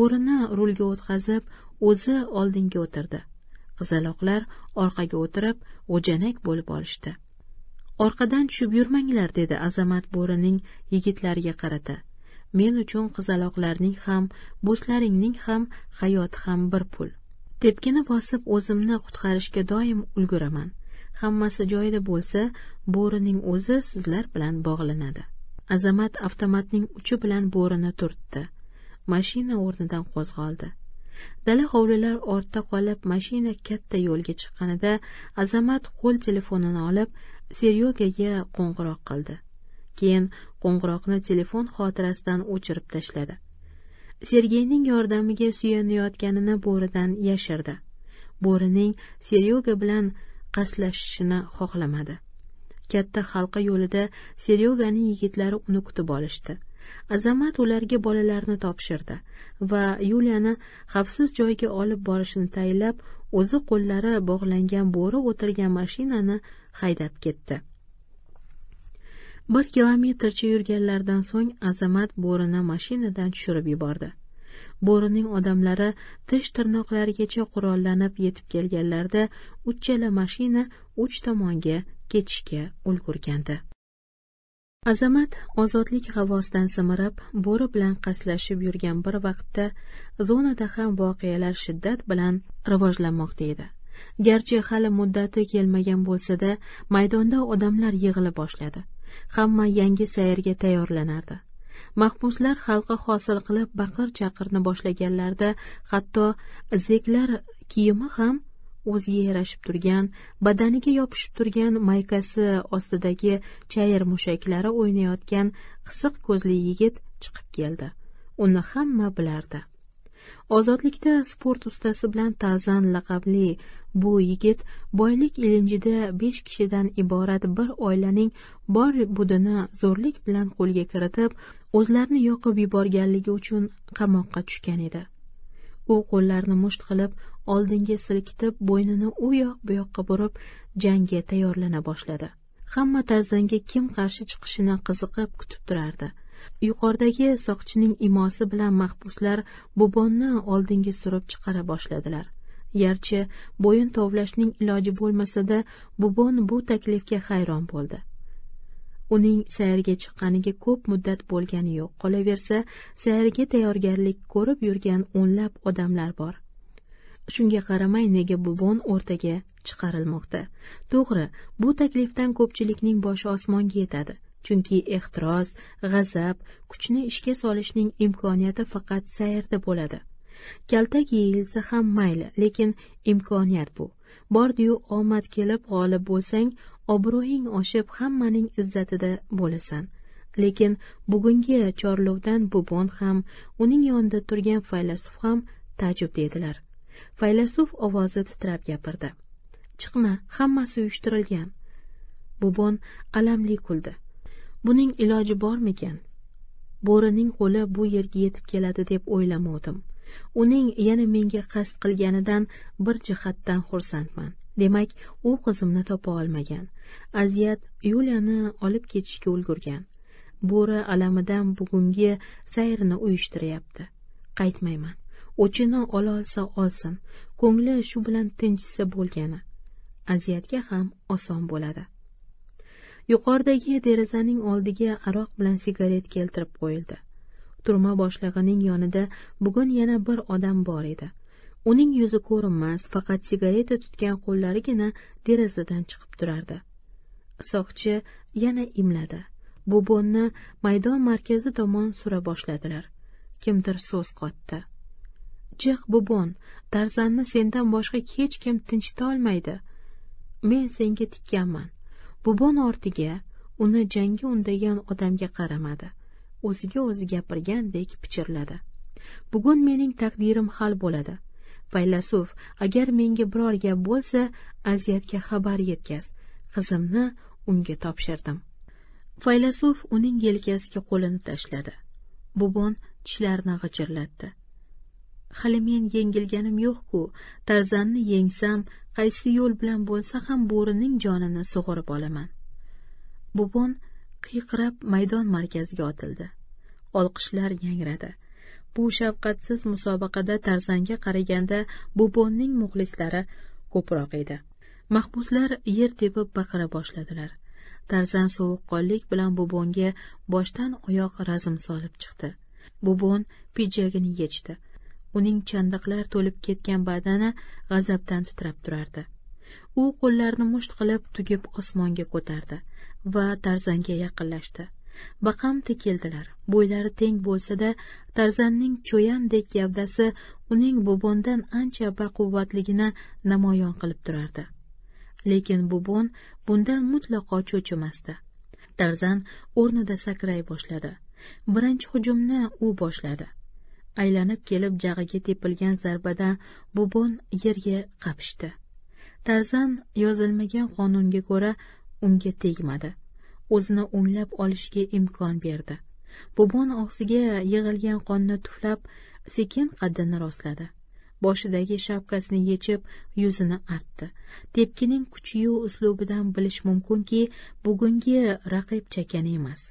bo'rini rulga o'tqazib o'zi oldinga o'tirdi qizaloqlar orqaga o'tirib g'ujanak bo'lib olishdi orqadan tushib yurmanglar dedi azamat bo'rining yigitlariga qarata men uchun qizaloqlarning ham bo'slaringning ham hayoti ham bir pul tepkini bosib o'zimni qutqarishga doim ulguraman hammasi joyida bo'lsa bo'rining o'zi sizlar bilan bog'lanadi azamat avtomatning uchi bilan bo'rini turtdi mashina o'rnidan qo'zg'oldi dala hovlilar ortda qolib mashina katta yo'lga chiqqanida azamat qo'l telefonini olib seryogaga qo'ng'iroq qildi keyin qo'ng'iroqni telefon xotirasidan o'chirib tashladi sergeyning yordamiga suyanayotganini bo'ridan yashirdi bo'rining seryoga bilan qaslashishini xohlamadi katta xalqa yo'lida seryoganing yigitlari uni kutib olishdi azamat ularga bolalarni topshirdi va yuliyani xavfsiz joyga olib borishni tayinlab o'zi qo'llari bog'langan bo'ri o'tirgan mashinani haydab ketdi bir kilometrcha yurganlaridan so'ng azamat bo'rini mashinadan tushirib yubordi bo'rining odamlari tish tirnoqlarigacha qurollanib yetib kelganlarida uchala mashina uch tomonga ketishga ulgurgandi azamat ozodlik havosidan simirib bo'ri bilan qaslashib yurgan bir vaqtda zonada ham voqealar shiddat bilan rivojlanmoqda edi garchi hali muddati kelmagan bo'lsa da maydonda odamlar yig'ila boshladi hamma yangi sayrga tayyorlanardi mahbuslar xalqi hosil qilib baqir chaqirni boshlaganlarida hatto zeklar kiyimi ham o'ziga yarashib turgan badaniga yopishib turgan maykasi ostidagi chayir mushaklari o'ynayotgan qisiq ko'zli yigit chiqib keldi uni hamma bilardi ozodlikda sport ustasi bilan tarzan laqabli bu yigit boylik ilinjida besh kishidan iborat bir oilaning bor budini zo'rlik bilan qo'lga kiritib o'zlarini yoqib yuborganligi uchun qamoqqa tushgan edi u qo'llarini musht qilib oldinga silkitib bo'ynini u yoq bu yoqqa burib jangga tayyorlana boshladi hamma tarzanga kim qarshi chiqishini qiziqib kutib turardi yuqoridagi soqchining imosi bilan mahbuslar bobonni oldinga surib chiqara boshladilar garchi bo'yin tovlashning iloji bo'lmasa da bubon bu taklifga hayron bo'ldi uning sayrga chiqqaniga ko'p muddat bo'lgani yo'q qolaversa sayrga tayyorgarlik ko'rib yurgan o'nlab odamlar bor shunga qaramay nega bubon o'rtaga chiqarilmoqda to'g'ri bu taklifdan ko'pchilikning boshi osmonga yetadi chunki ehtiros g'azab kuchni ishga solishning imkoniyati faqat sayrda bo'ladi kaltak yeyilsa ham mayli lekin imkoniyat bu bordiyu omad kelib g'olib bo'lsang obro'ying oshib hammaning izzatida bo'lasan lekin bugungi chorlovdan bubon ham uning yonida turgan faylasuf ham taajjubda edilar faylasuf ovozi titrab gapirdi chiqma hammasi uyushtirilgan bubon alamli kuldi buning iloji bormikan bo'rining qo'li bu yerga yetib keladi deb o'ylamovdim uning yana menga qasd qilganidan bir jihatdan xursandman demak u qizimni topa olmagan aziyat yuliyani olib ketishga ulgurgan bo'ri alamidan bugungi sayrni uyushtiryapti qaytmayman o'chini ololsa olsin ko'ngli shu bilan tinchisa bo'lgani aziyatga ham oson bo'ladi yuqoridagi derazaning oldiga aroq bilan sigaret keltirib qo'yildi turma boshlig'ining yonida bugun yana bir odam bor edi uning yuzi ko'rinmas faqat sigareta tutgan qo'llarigina derazadan chiqib turardi soqchi yana imladi bubonni maydon markazi tomon sura boshladilar kimdir so'z qotdi jiq bubon tarzanni sendan boshqa hech kim olmaydi men senga tikkanman bubon ortiga uni jangga undagan odamga qaramadi o'ziga o'zi gapirgandek pichirladi bugun mening taqdirim hal bo'ladi faylasuf agar menga biror gap bo'lsa aziyatga xabar yetkaz qizimni unga topshirdim faylasuf uning yelkasiga qo'lini tashladi bubon tishlarini g'ijirlatdi hali men yengilganim yo'q ku tarzanni yengsam qaysi yo'l bilan bo'lsa ham bo'rining jonini sug'urib olaman bubon qiyqirab maydon markaziga otildi olqishlar yangradi bu shafqatsiz musobaqada tarzanga qaraganda bubonning muxlislari ko'proq edi mahbuslar yer tepib baqira boshladilar tarzan sovuqqonlik bilan bubonga boshdan oyoq razm solib chiqdi bubon pidjagini yechdi uning chandiqlar to'lib ketgan badani g'azabdan titrab turardi u qo'llarini musht qilib tugib osmonga ko'tardi va tarzanga yaqinlashdi baqam tikildilar bo'ylari teng bo'lsa da tarzanning cho'yandek gavdasi uning bubondan ancha baquvvatligini namoyon qilib turardi lekin bubon bundan mutlaqo cho'chimasdi tarzan o'rnida sakray boshladi birinchi hujumni u boshladi aylanib kelib jag'iga tepilgan zarbadan bubon yerga qapishdi tarzan yozilmagan qonunga ko'ra unga tegmadi o'zini o'nglab olishga imkon berdi bobon og'ziga yig'ilgan qonni tuflab sekin qaddini rostladi boshidagi shapkasini yechib yuzini artdi tepkining kuchiyu uslubidan bilish mumkinki bugungi raqib chakani emas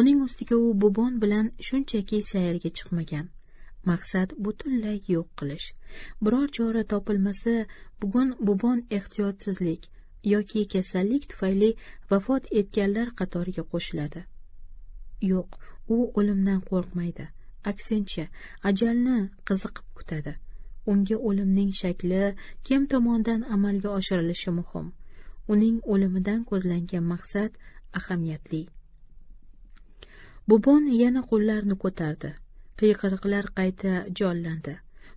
buning ustiga u bobon bilan shunchaki sayrga chiqmagan maqsad butunlay yo'q qilish biror chora topilmasa bugun bobon ehtiyotsizlik yoki kasallik tufayli vafot etganlar qatoriga qo'shiladi yo'q u o'limdan qo'rqmaydi aksincha ajalni qiziqib kutadi unga o'limning shakli kim tomonidan amalga oshirilishi muhim uning o'limidan ko'zlangan maqsad ahamiyatli bubon yana qo'llarini ko'tardi qiyqiriqlar qayta jonlandi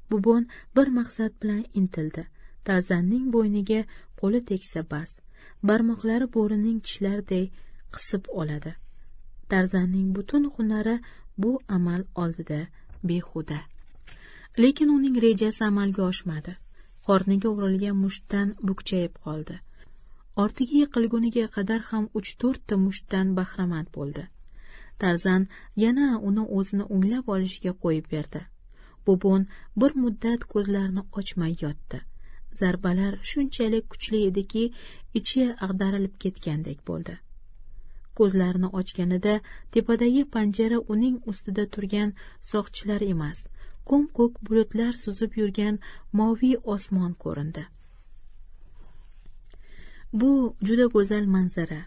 bubon bir maqsad bilan intildi tarzanning bo'yniga qo'li tegsa bas barmoqlari bo'rining tishlariday qisib oladi tarzanning butun hunari bu amal oldida behuda lekin uning rejasi amalga oshmadi qorniga urilgan mushtdan bukchayib qoldi ortiga yiqilguniga qadar ham uch to'rtta mushtdan bahramand bo'ldi tarzan yana uni o'zini o'nglab olishiga qo'yib berdi bubun bir muddat ko'zlarini ochmay yotdi zarbalar shunchalik kuchli ediki ichi ag'darilib ketgandek bo'ldi ko'zlarini ochganida tepadagi panjara uning ustida turgan soqchilar emas ko'm ko'k bulutlar suzib yurgan moviy osmon ko'rindi bu juda go'zal manzara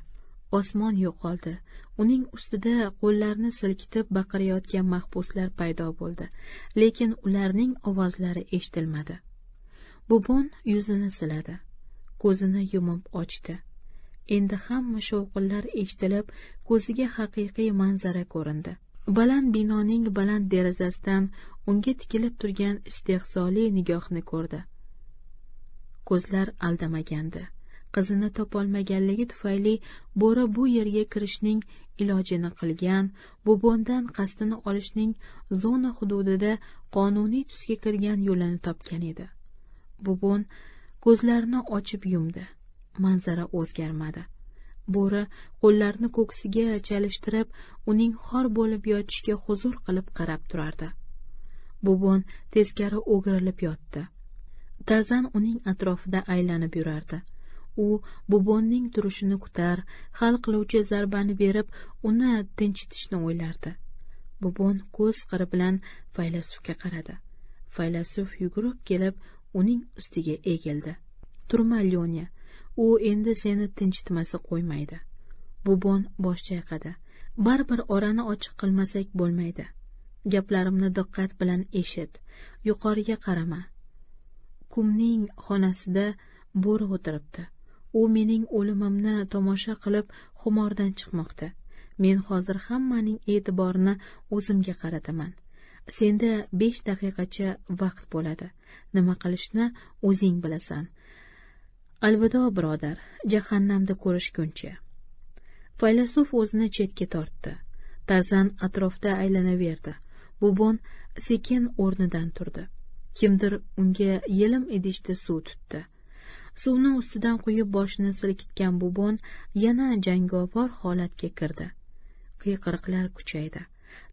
osmon yo'qoldi uning ustida qo'llarini silkitib baqirayotgan mahbuslar paydo bo'ldi lekin ularning ovozlari eshitilmadi bubun yuzini siladi ko'zini yumib ochdi endi hamma shovqinlar eshitilib ko'ziga haqiqiy manzara ko'rindi baland binoning baland derazasidan unga tikilib turgan istehzoli nigohni ko'rdi ko'zlar aldamagandi qizini topolmaganligi tufayli bora bu yerga kirishning ilojini qilgan bubondan qasdini olishning zona hududida qonuniy tusga kirgan yo'lini topgan edi bugun ko'zlarini ochib yumdi manzara o'zgarmadi bo'ri qo'llarini ko'ksiga chalishtirib uning xor bo'lib yotishga huzur qilib qarab turardi bubun teskari o'girilib yotdi tarzan uning atrofida aylanib yurardi u bubonning turishini kutar hal qiluvchi zarbani berib uni tinchitishni o'ylardi bubon ko'z qiri bilan faylasufga qaradi faylasuf yugurib kelib uning ustiga egildi turma lyonya u endi seni tinchitmasa qo'ymaydi bubon bosh chayqadi baribir orani ochiq qilmasak bo'lmaydi gaplarimni diqqat bilan eshit yuqoriga qarama kumning xonasida bo'ri o'tiribdi u mening o'limimni tomosha qilib xumordan chiqmoqda men hozir hammaning e'tiborini o'zimga qarataman senda besh daqiqacha vaqt bo'ladi nima qilishni o'zing bilasan alvido birodar jahannamda ko'rishguncha faylasuf o'zini chetga tortdi tarzan atrofda aylanaverdi bubon sekin o'rnidan turdi kimdir unga yelim idishda suv tutdi suvni ustidan quyib boshini silkitgan bubon yana jangovar holatga kirdi qiyqiriqlar kuchaydi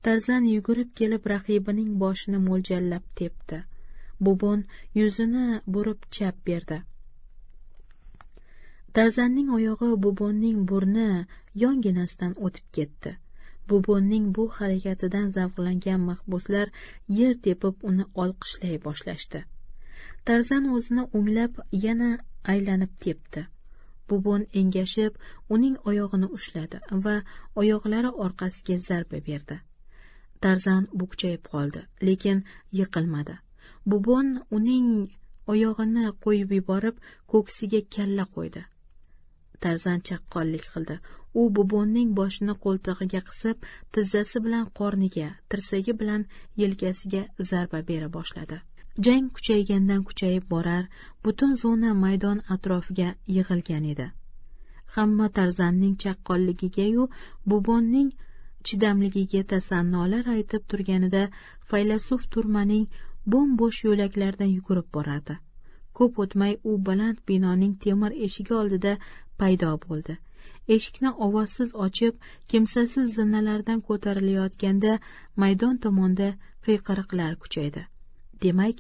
tarzan yugurib kelib raqibining boshini mo'ljallab tepdi bobon yuzini burib chap berdi tarzanning oyog'i bubonning burni yonginasidan o'tib ketdi bubonning bu harakatidan zavqlangan mahbuslar yer tepib uni olqishlay boshlashdi tarzan o'zini o'nglab yana aylanib tepdi buvim engashib uning oyog'ini ushladi va oyoqlari orqasiga zarba berdi tarzan bukchayib qoldi lekin yiqilmadi bubon uning oyog'ini qo'yib yuborib ko'ksiga kalla qo'ydi tarzan chaqqonlik qildi u bubonning boshini qo'ltig'iga qisib tizzasi bilan qorniga tirsagi bilan yelkasiga zarba bera boshladi jang kuchaygandan kuchayib borar butun zona maydon atrofiga yig'ilgan edi hamma tarzanning chaqqonligigayu bubonning chidamligiga tasannolar aytib turganida faylasuf turmaning bo'm bo'sh yo'laklaridan yugurib borardi ko'p o'tmay u baland binoning temir eshigi oldida paydo bo'ldi eshikni ovozsiz ochib kimsasiz zinalardan ko'tarilayotganda maydon tomonda qiyqiriqlar kuchaydi demak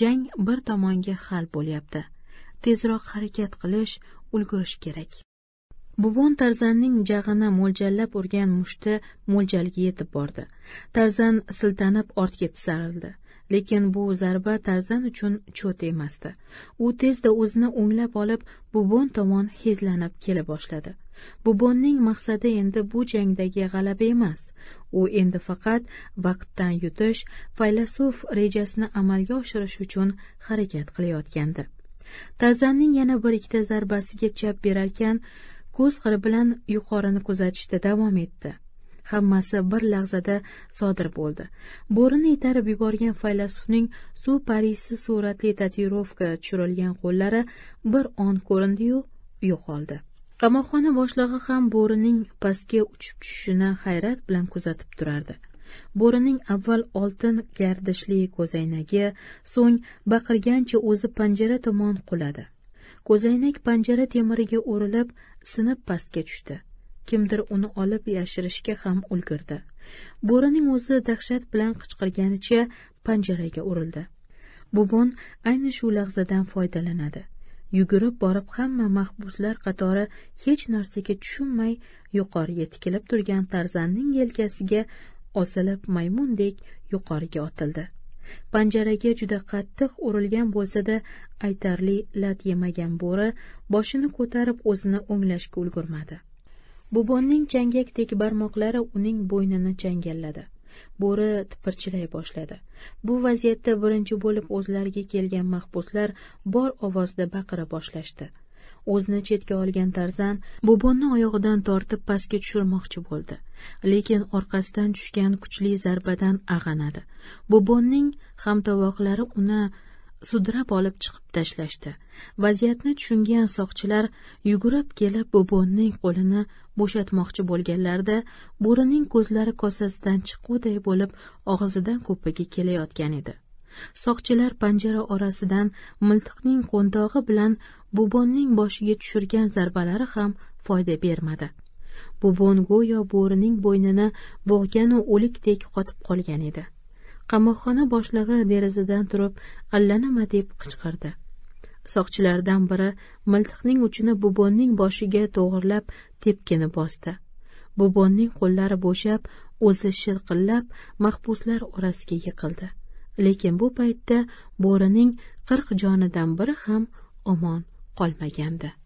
jang bir tomonga hal bo'lyapti tezroq harakat qilish ulgurish kerak buvon tarzanning jag'ini mo'ljallab urgan mushti mo'ljalga yetib bordi tarzan siltanib ortga tisarildi lekin bu zarba tarzan uchun cho't emasdi u tezda o'zini o'nglab olib bubon tomon hezlanib kela boshladi bubonning maqsadi endi bu jangdagi g'alaba emas u endi faqat vaqtdan yutish faylasuf rejasini amalga oshirish uchun harakat qilayotgandi tarzanning yana bir ikkita zarbasiga chap berarkan ko'z qiri bilan yuqorini kuzatishda davom etdi hammasi bir lahzada sodir bo'ldi bo'rini itarib yuborgan faylasufning suv parisi suratli tatuirovka tushirilgan qo'llari bir on ko'rindi yu yo'qoldi qamoqxona boshlig'i ham bo'rining pastga uchib tushishini hayrat bilan kuzatib turardi bo'rining avval oltin gardishli ko'zoynagi so'ng baqirgancha o'zi panjara tomon quladi ko'zaynak panjara temiriga o'rilib sinib pastga tushdi kimdir uni olib yashirishga ham ulgurdi bo'rining o'zi dahshat bilan qichqirganicha panjaraga urildi bubun ayni shu lahzadan foydalanadi yugurib borib hamma mahbuslar qatori hech narsaga tushunmay yuqoriga tikilib turgan tarzanning yelkasiga osilib maymundek yuqoriga otildi panjaraga juda qattiq urilgan bo'lsa da aytarli lat yemagan bo'ri boshini ko'tarib o'zini o'nglashga ulgurmadi bubonning changakdek barmoqlari uning bo'ynini changalladi bo'ri tipirchilay boshladi bu vaziyatda birinchi bo'lib o'zlariga kelgan mahbuslar bor ovozda baqira boshlashdi o'zini chetga olgan tarzan bobonni oyog'idan tortib pastga tushirmoqchi bo'ldi lekin orqasidan tushgan kuchli zarbadan ag'anadi bobonning hamtovoqlari uni sudrab olib chiqib tashlashdi vaziyatni tushungan soqchilar yugurib kelib buvimning qo'lini bo'shatmoqchi bo'lganlarida bo'rining ko'zlari kosasidan chiqquday bo'lib og'zidan ko'pigi kelayotgan edi soqchilar panjara orasidan miltiqning qo'ndog'i bilan bubonning boshiga tushirgan zarbalari ham foyda bermadi bubon go'yo bo'rining bo'ynini bo'g'ganu o'likdek qotib qolgan edi qamoqxona boshlig'i derazadan turib allanima deb qichqirdi soqchilardan biri miltiqning uchini bubonning boshiga to'g'irlab tepkini bosdi bubonning qo'llari bo'shab o'zi shilqillab mahbuslar orasiga yiqildi lekin bu paytda bo'rining qirq jonidan biri ham omon qolmagandi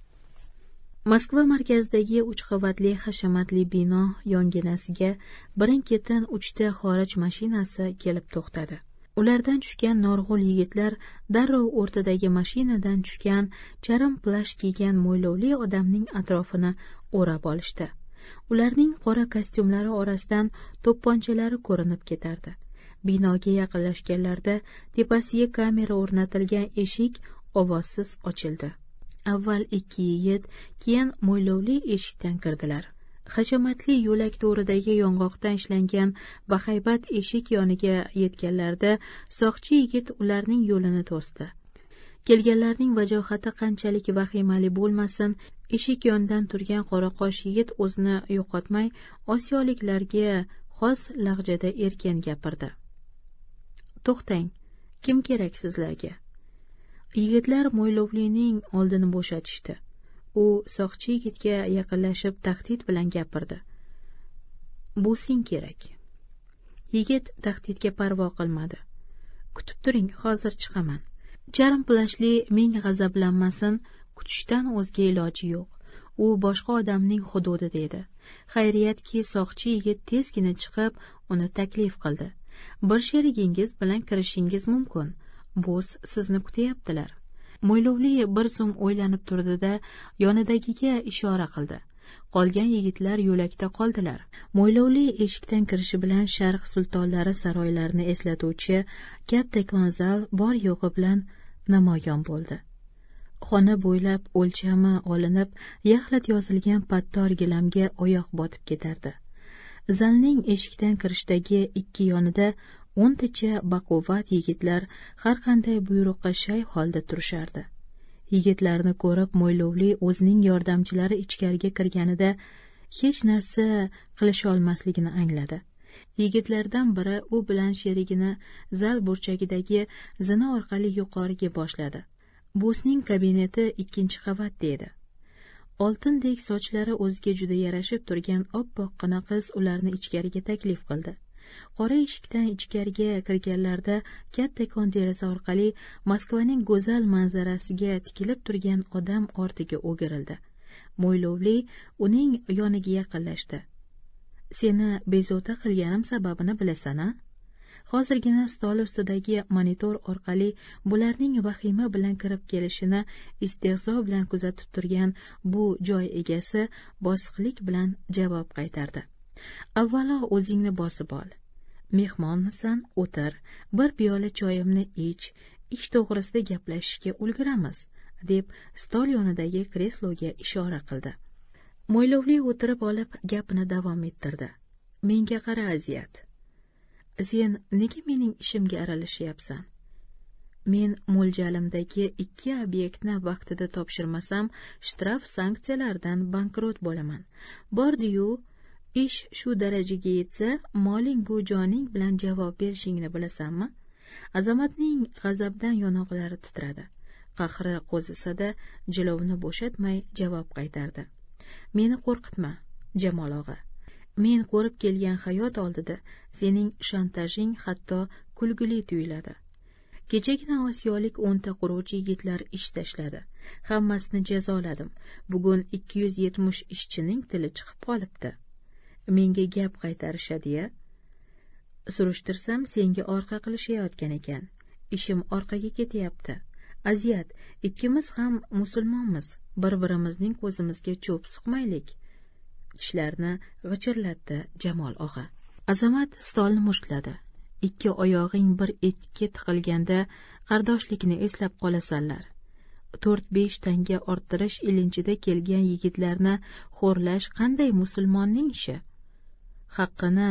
moskva markazidagi uch qavatli hashamatli bino yonginasiga birin ketin uchta xorij mashinasi kelib to'xtadi ulardan tushgan norg'ul yigitlar darrov o'rtadagi mashinadan tushgan charm plash kiygan mo'ylovli odamning atrofini o'rab olishdi ularning qora kostyumlari orasidan to'pponchalari ko'rinib ketardi binoga yaqinlashganlarida tepasiga kamera o'rnatilgan eshik ovozsiz ochildi avval ikki yigit keyin mo'ylovli eshikdan kirdilar hashamatli yo'lak to'ridagi yong'oqdan ishlangan bahaybat eshik yoniga yetganlarida soqchi yigit ularning yo'lini to'sdi kelganlarning vajohati qanchalik vahimali bo'lmasin eshik yonidan turgan qoraqosh yigit o'zini yo'qotmay osiyoliklarga xos lahjada erkin gapirdi to'xtang kim kerak sizlarga yigitlar mo'ylovlining oldini bo'shatishdi u soqchi yigitga yaqinlashib tahdid bilan gapirdi bu sen kerak yigit tahdidga parvo qilmadi kutib turing hozir chiqaman charm plashli ming g'azablanmasin kutishdan o'zga iloji yo'q u boshqa odamning hududi dedi xayriyatki soqchi yigit tezgina chiqib uni taklif qildi bir sherigingiz bilan kirishingiz mumkin bo'z sizni kutyaptilar mo'ylovli bir zum o'ylanib turdi da yonidagiga ishora qildi qolgan yigitlar yo'lakda qoldilar mo'ylovli eshikdan kirishi bilan sharq sultonlari saroylarini eslatuvchi kattakon zal bor yo'g'i bilan namoyon bo'ldi xona bo'ylab o'lchami olinib yaxlat yozilgan pattor gilamga oyoq botib ketardi zalning eshikdan kirishdagi ikki yonida o'ntacha baquvvat yigitlar har qanday buyruqqa shay holda turishardi yigitlarni ko'rib mo'ylovli o'zining yordamchilari ichkariga kirganida hech narsa qilisholmasligini angladi yigitlardan biri u bilan sherigini zal burchagidagi zina orqali yuqoriga boshladi bosning kabineti ikkinchi qavatda edi oltindek sochlari o'ziga juda yarashib turgan oppoqqina qiz ularni ichkariga taklif qildi qora eshikdan ichkariga kirganlarida kattakon deraza orqali moskvaning go'zal manzarasiga tikilib turgan odam ortiga o'girildi mo'ylovli uning yoniga yaqinlashdi seni bezovta qilganim sababini bilasan a hozirgina stol ustidagi monitor orqali bularning vahima bilan kirib kelishini istehzo bilan kuzatib turgan bu joy egasi bosiqlik bilan javob qaytardi avvalo o'zingni bosib ol mehmonmisan o'tir bir piyola choyimni ich ish to'g'risida gaplashishga ulguramiz deb stol yonidagi kresloga ishora qildi mo'ylovli o'tirib olib gapini davom ettirdi menga qara aziyat sen nega mening ishimga aralashyapsan men mo'ljalimdagi ikki obyektni vaqtida topshirmasam shtraf sanksiyalaridan bankrot bo'laman bordiyu ish shu darajaga yetsa molingu joning bilan javob berishingni bilasanmi azamatning g'azabdan yonoqlari titradi qahri qo'zisada jilovni bo'shatmay javob qaytardi meni qo'rqitma jamol og'a men ko'rib kelgan hayot oldida sening shantajing hatto kulgili tuyuladi kechagina osiyolik o'nta quruvchi yigitlar ish tashladi hammasini jazoladim bugun ikki yuz yetmish ishchining tili chiqib qolibdi menga gap qaytarishadi ya surishtirsam senga orqa qilishayotgan ekan ishim orqaga ketyapti aziyat ikkimiz ham musulmonmiz bir birimizning ko'zimizga cho'p suqmaylik tishlarini g'ichirlatdi jamol og'a azamat stolni mushtladi ikki oyog'ing bir etikka tiqilganda qardoshlikni eslab qolasanlar to'rt besh tanga orttirish ilinjida kelgan yigitlarni xo'rlash qanday musulmonning ishi haqqini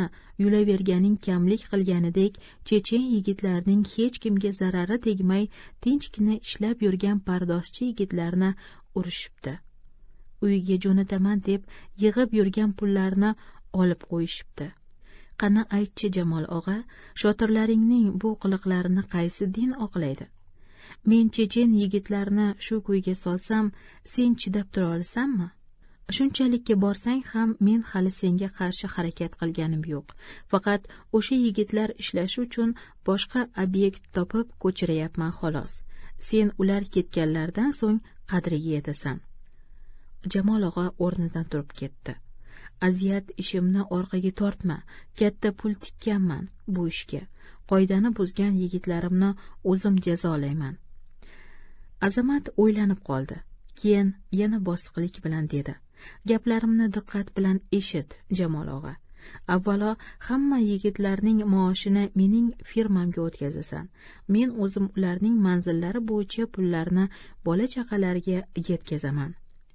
yulaverganing kamlik qilganidek chechen yigitlarning hech kimga zarari tegmay tinchgina ishlab yurgan pardoshchi yigitlarni urishibdi uyiga jo'nataman deb yig'ib yurgan pullarni olib qo'yishibdi qani aytchi jamol og'a shotirlaringning bu qiliqlarini qaysi din oqlaydi men chechen yigitlarni shu kuyga solsam sen chidab tura olasanmi shunchalikka borsang ham men hali senga qarshi harakat qilganim yo'q faqat o'sha yigitlar ishlashi uchun boshqa ob'ekt topib ko'chirayapman xolos sen ular ketganlaridan so'ng qadriga yetasan jamol og'a o'rnidan turib ketdi aziyat ishimni orqaga tortma katta pul tikkanman bu ishga qoidani buzgan yigitlarimni o'zim jazolayman azamat o'ylanib qoldi keyin yana bosiqlik bilan dedi gaplarimni diqqat bilan eshit jamol og'a avvalo hamma yigitlarning maoshini mening firmamga o'tkazasan men o'zim ularning manzillari bo'yicha pullarni bola chaqalariga yetkazaman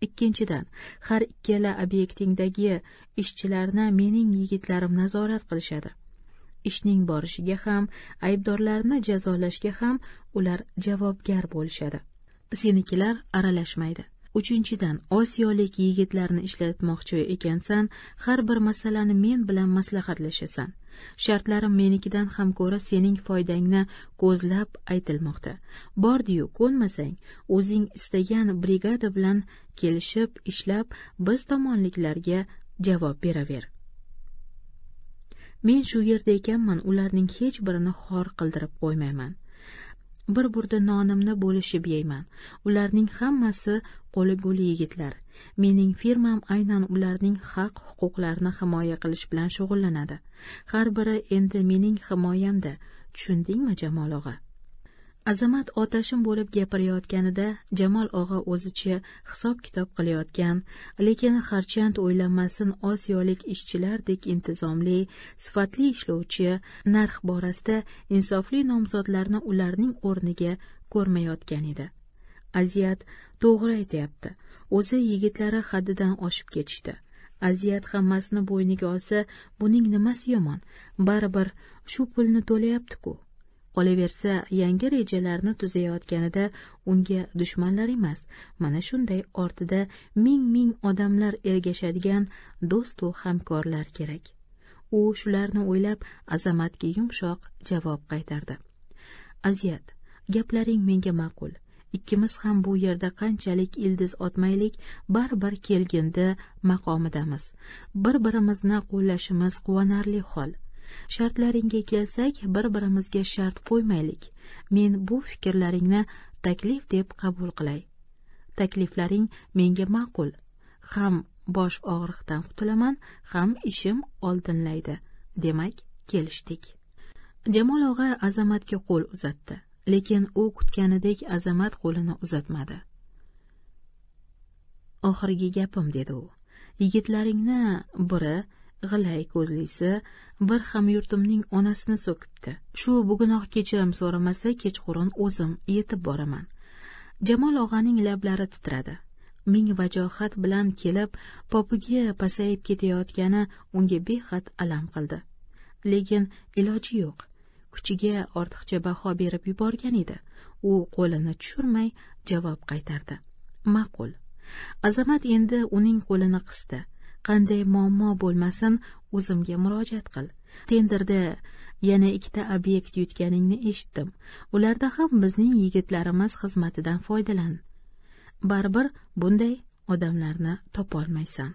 ikkinchidan har ikkala obyektingdagi ishchilarni mening yigitlarim nazorat qilishadi ishning borishiga ham aybdorlarni jazolashga ham ular javobgar bo'lishadi senikilar aralashmaydi uchinchidan osiyolik yigitlarni ishlatmoqchi ekansan har bir masalani men bilan maslahatlashasan shartlarim menikidan ham ko'ra sening foydangni ko'zlab aytilmoqda bordiyu ko'nmasang o'zing istagan brigada bilan kelishib ishlab biz tomonliklarga javob beraver men shu yerda ekanman ularning hech birini xor qildirib qo'ymayman bir burda nonimni bo'lishib yeyman ularning hammasi qo'li gul yigitlar mening firmam aynan ularning haq huquqlarini himoya qilish bilan shug'ullanadi har biri endi mening himoyamda tushundingmi jamol og'a azamat otashim bo'lib gapirayotganida jamol og'a o'zicha hisob kitob qilayotgan lekin harchand o'ylanmasin osiyolik ishchilardek intizomli sifatli ishlovchi narx borasida insofli nomzodlarni ularning o'rniga ko'rmayotgan edi aziyat to'g'ri aytyapti o'zi yigitlari haddidan oshib ketishdi aziyat hammasini bo'yniga olsa buning nimasi yomon baribir shu pulni to'layapti ku qolaversa yangi rejalarni tuzayotganida unga dushmanlar emas mana shunday ortida ming ming odamlar ergashadigan do'stu hamkorlar kerak u shularni o'ylab azamatga yumshoq javob qaytardi aziyat gaplaring menga ma'qul ikkimiz ham bu yerda qanchalik ildiz otmaylik baribir kelgindi maqomidamiz bir birimizni qo'llashimiz quvonarli hol shartlaringga kelsak bir birimizga shart qo'ymaylik men bu fikrlaringni taklif deb qabul qilay takliflaring menga ma'qul ham bosh og'riqdan qutulaman ham ishim oldinlaydi demak kelishdik jamol og'a azamatga qo'l uzatdi lekin u kutganidek azamat qo'lini uzatmadi oxirgi gapim dedi u yigitlaringni biri g'ilay ko'zlisi bir hamyurtimning onasini so'kibdi shu bugunoq kechirim so'ramasa kechqurun o'zim yetib boraman jamol og'aning lablari titradi ming vajohat bilan kelib popugi pasayib ketayotgani unga behad alam qildi lekin iloji yo'q kuchiga ortiqcha baho berib yuborgan edi u qo'lini tushirmay javob qaytardi ma'qul azamat endi uning qo'lini qisdi qanday muammo bo'lmasin o'zimga murojaat qil tenderda yana ikkita obyekt yutganingni eshitdim ularda ham bizning yigitlarimiz xizmatidan foydalan baribir bunday odamlarni topolmaysan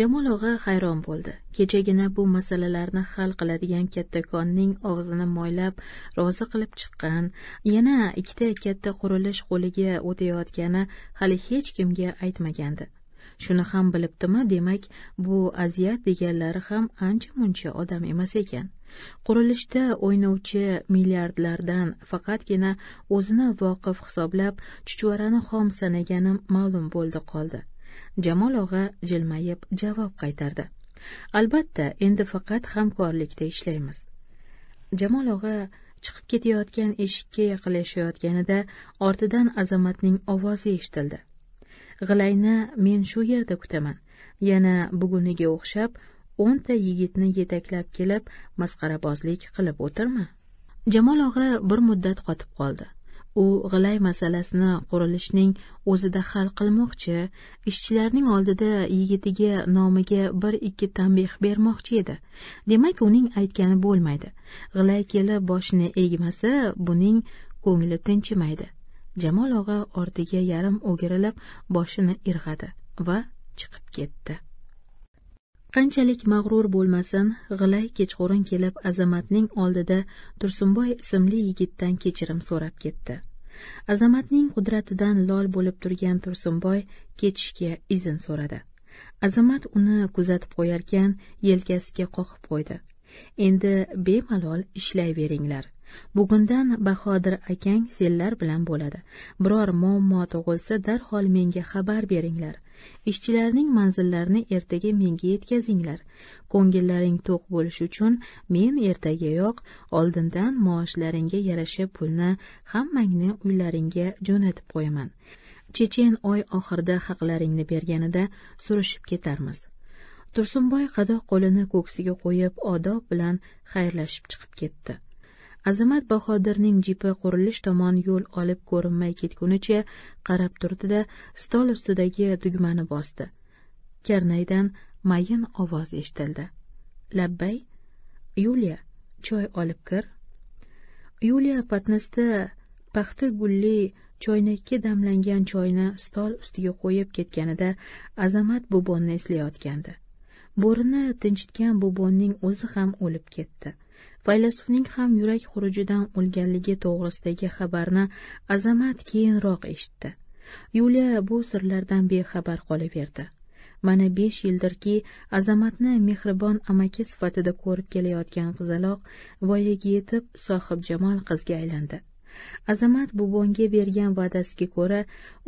jamol og'a hayron bo'ldi kechagina bu masalalarni hal qiladigan kattakonning og'zini moylab rozi qilib chiqqan yana ikkita katta qurilish qo'liga o'tayotgani hali hech kimga aytmagandi shuni ham bilibdimi demak bu aziyat deganlari ham ancha muncha odam emas ekan qurilishda o'ynovchi milliardlardan faqatgina o'zini voqif hisoblab chuchvarani xom sanagani ma'lum bo'ldi qoldi jamol og'a jilmayib javob qaytardi albatta endi faqat hamkorlikda ishlaymiz jamol og'a chiqib ketayotgan eshikka yaqinlashayotganida ortidan azamatning ovozi eshitildi g'ilayni men shu yerda kutaman yana buguniga o'xshab o'nta yigitni yetaklab kelib masxarabozlik qilib o'tirma jamol og'a bir muddat qotib qoldi u g'ilay masalasini qurilishning o'zida hal qilmoqchi ishchilarning oldida yigitiga nomiga bir ikki tanbeh bermoqchi edi demak uning aytgani bo'lmaydi g'ilay kelib boshini egmasa buning ko'ngli tinchimaydi jamol og'a ortiga yarim o'girilib boshini irg'adi va chiqib ketdi qanchalik mag'rur bo'lmasin g'ilay kechqurun kelib azamatning oldida tursunboy ismli yigitdan kechirim so'rab ketdi azamatning qudratidan lol bo'lib turgan tursunboy ketishga izn so'radi azamat uni kuzatib qo'yarkan yelkasiga qoqib qo'ydi endi bemalol ishlayveringlar bugundan bahodir akang senlar bilan bo'ladi biror muammo tug'ilsa darhol menga xabar beringlar ishchilarning manzillarini ertaga menga yetkazinglar ko'ngillaring to'q bo'lishi uchun men ertagayoq oldindan maoshlaringga yarasha pulni hammangni uylaringga jo'natib qo'yaman chechen oy oxirida haqlaringni berganida surishib ketarmiz tursunboy qadoq qo'lini ko'ksiga qo'yib odob bilan xayrlashib chiqib ketdi azamat bahodirning jipi qurilish tomon yo'l olib ko'rinmay ketgunicha qarab turdi da stol ustidagi tugmani bosdi karnaydan mayin ovoz eshitildi labbay yuliya choy olib kir yuliya patnisda paxta gulli choynakka damlangan choyni stol ustiga qo'yib ketganida azamat bobonni eslayotgandi bo'rini tinchitgan bobonning o'zi ham o'lib ketdi faylasufning ham yurak xurujidan o'lganligi to'g'risidagi xabarni azamat keyinroq eshitdi yuliya bu sirlardan bexabar qolaverdi mana besh yildirki azamatni mehribon amaki sifatida ko'rib kelayotgan qizaloq voyaga yetib sohibjamol qizga aylandi azamat buvonga bergan va'dasiga ko'ra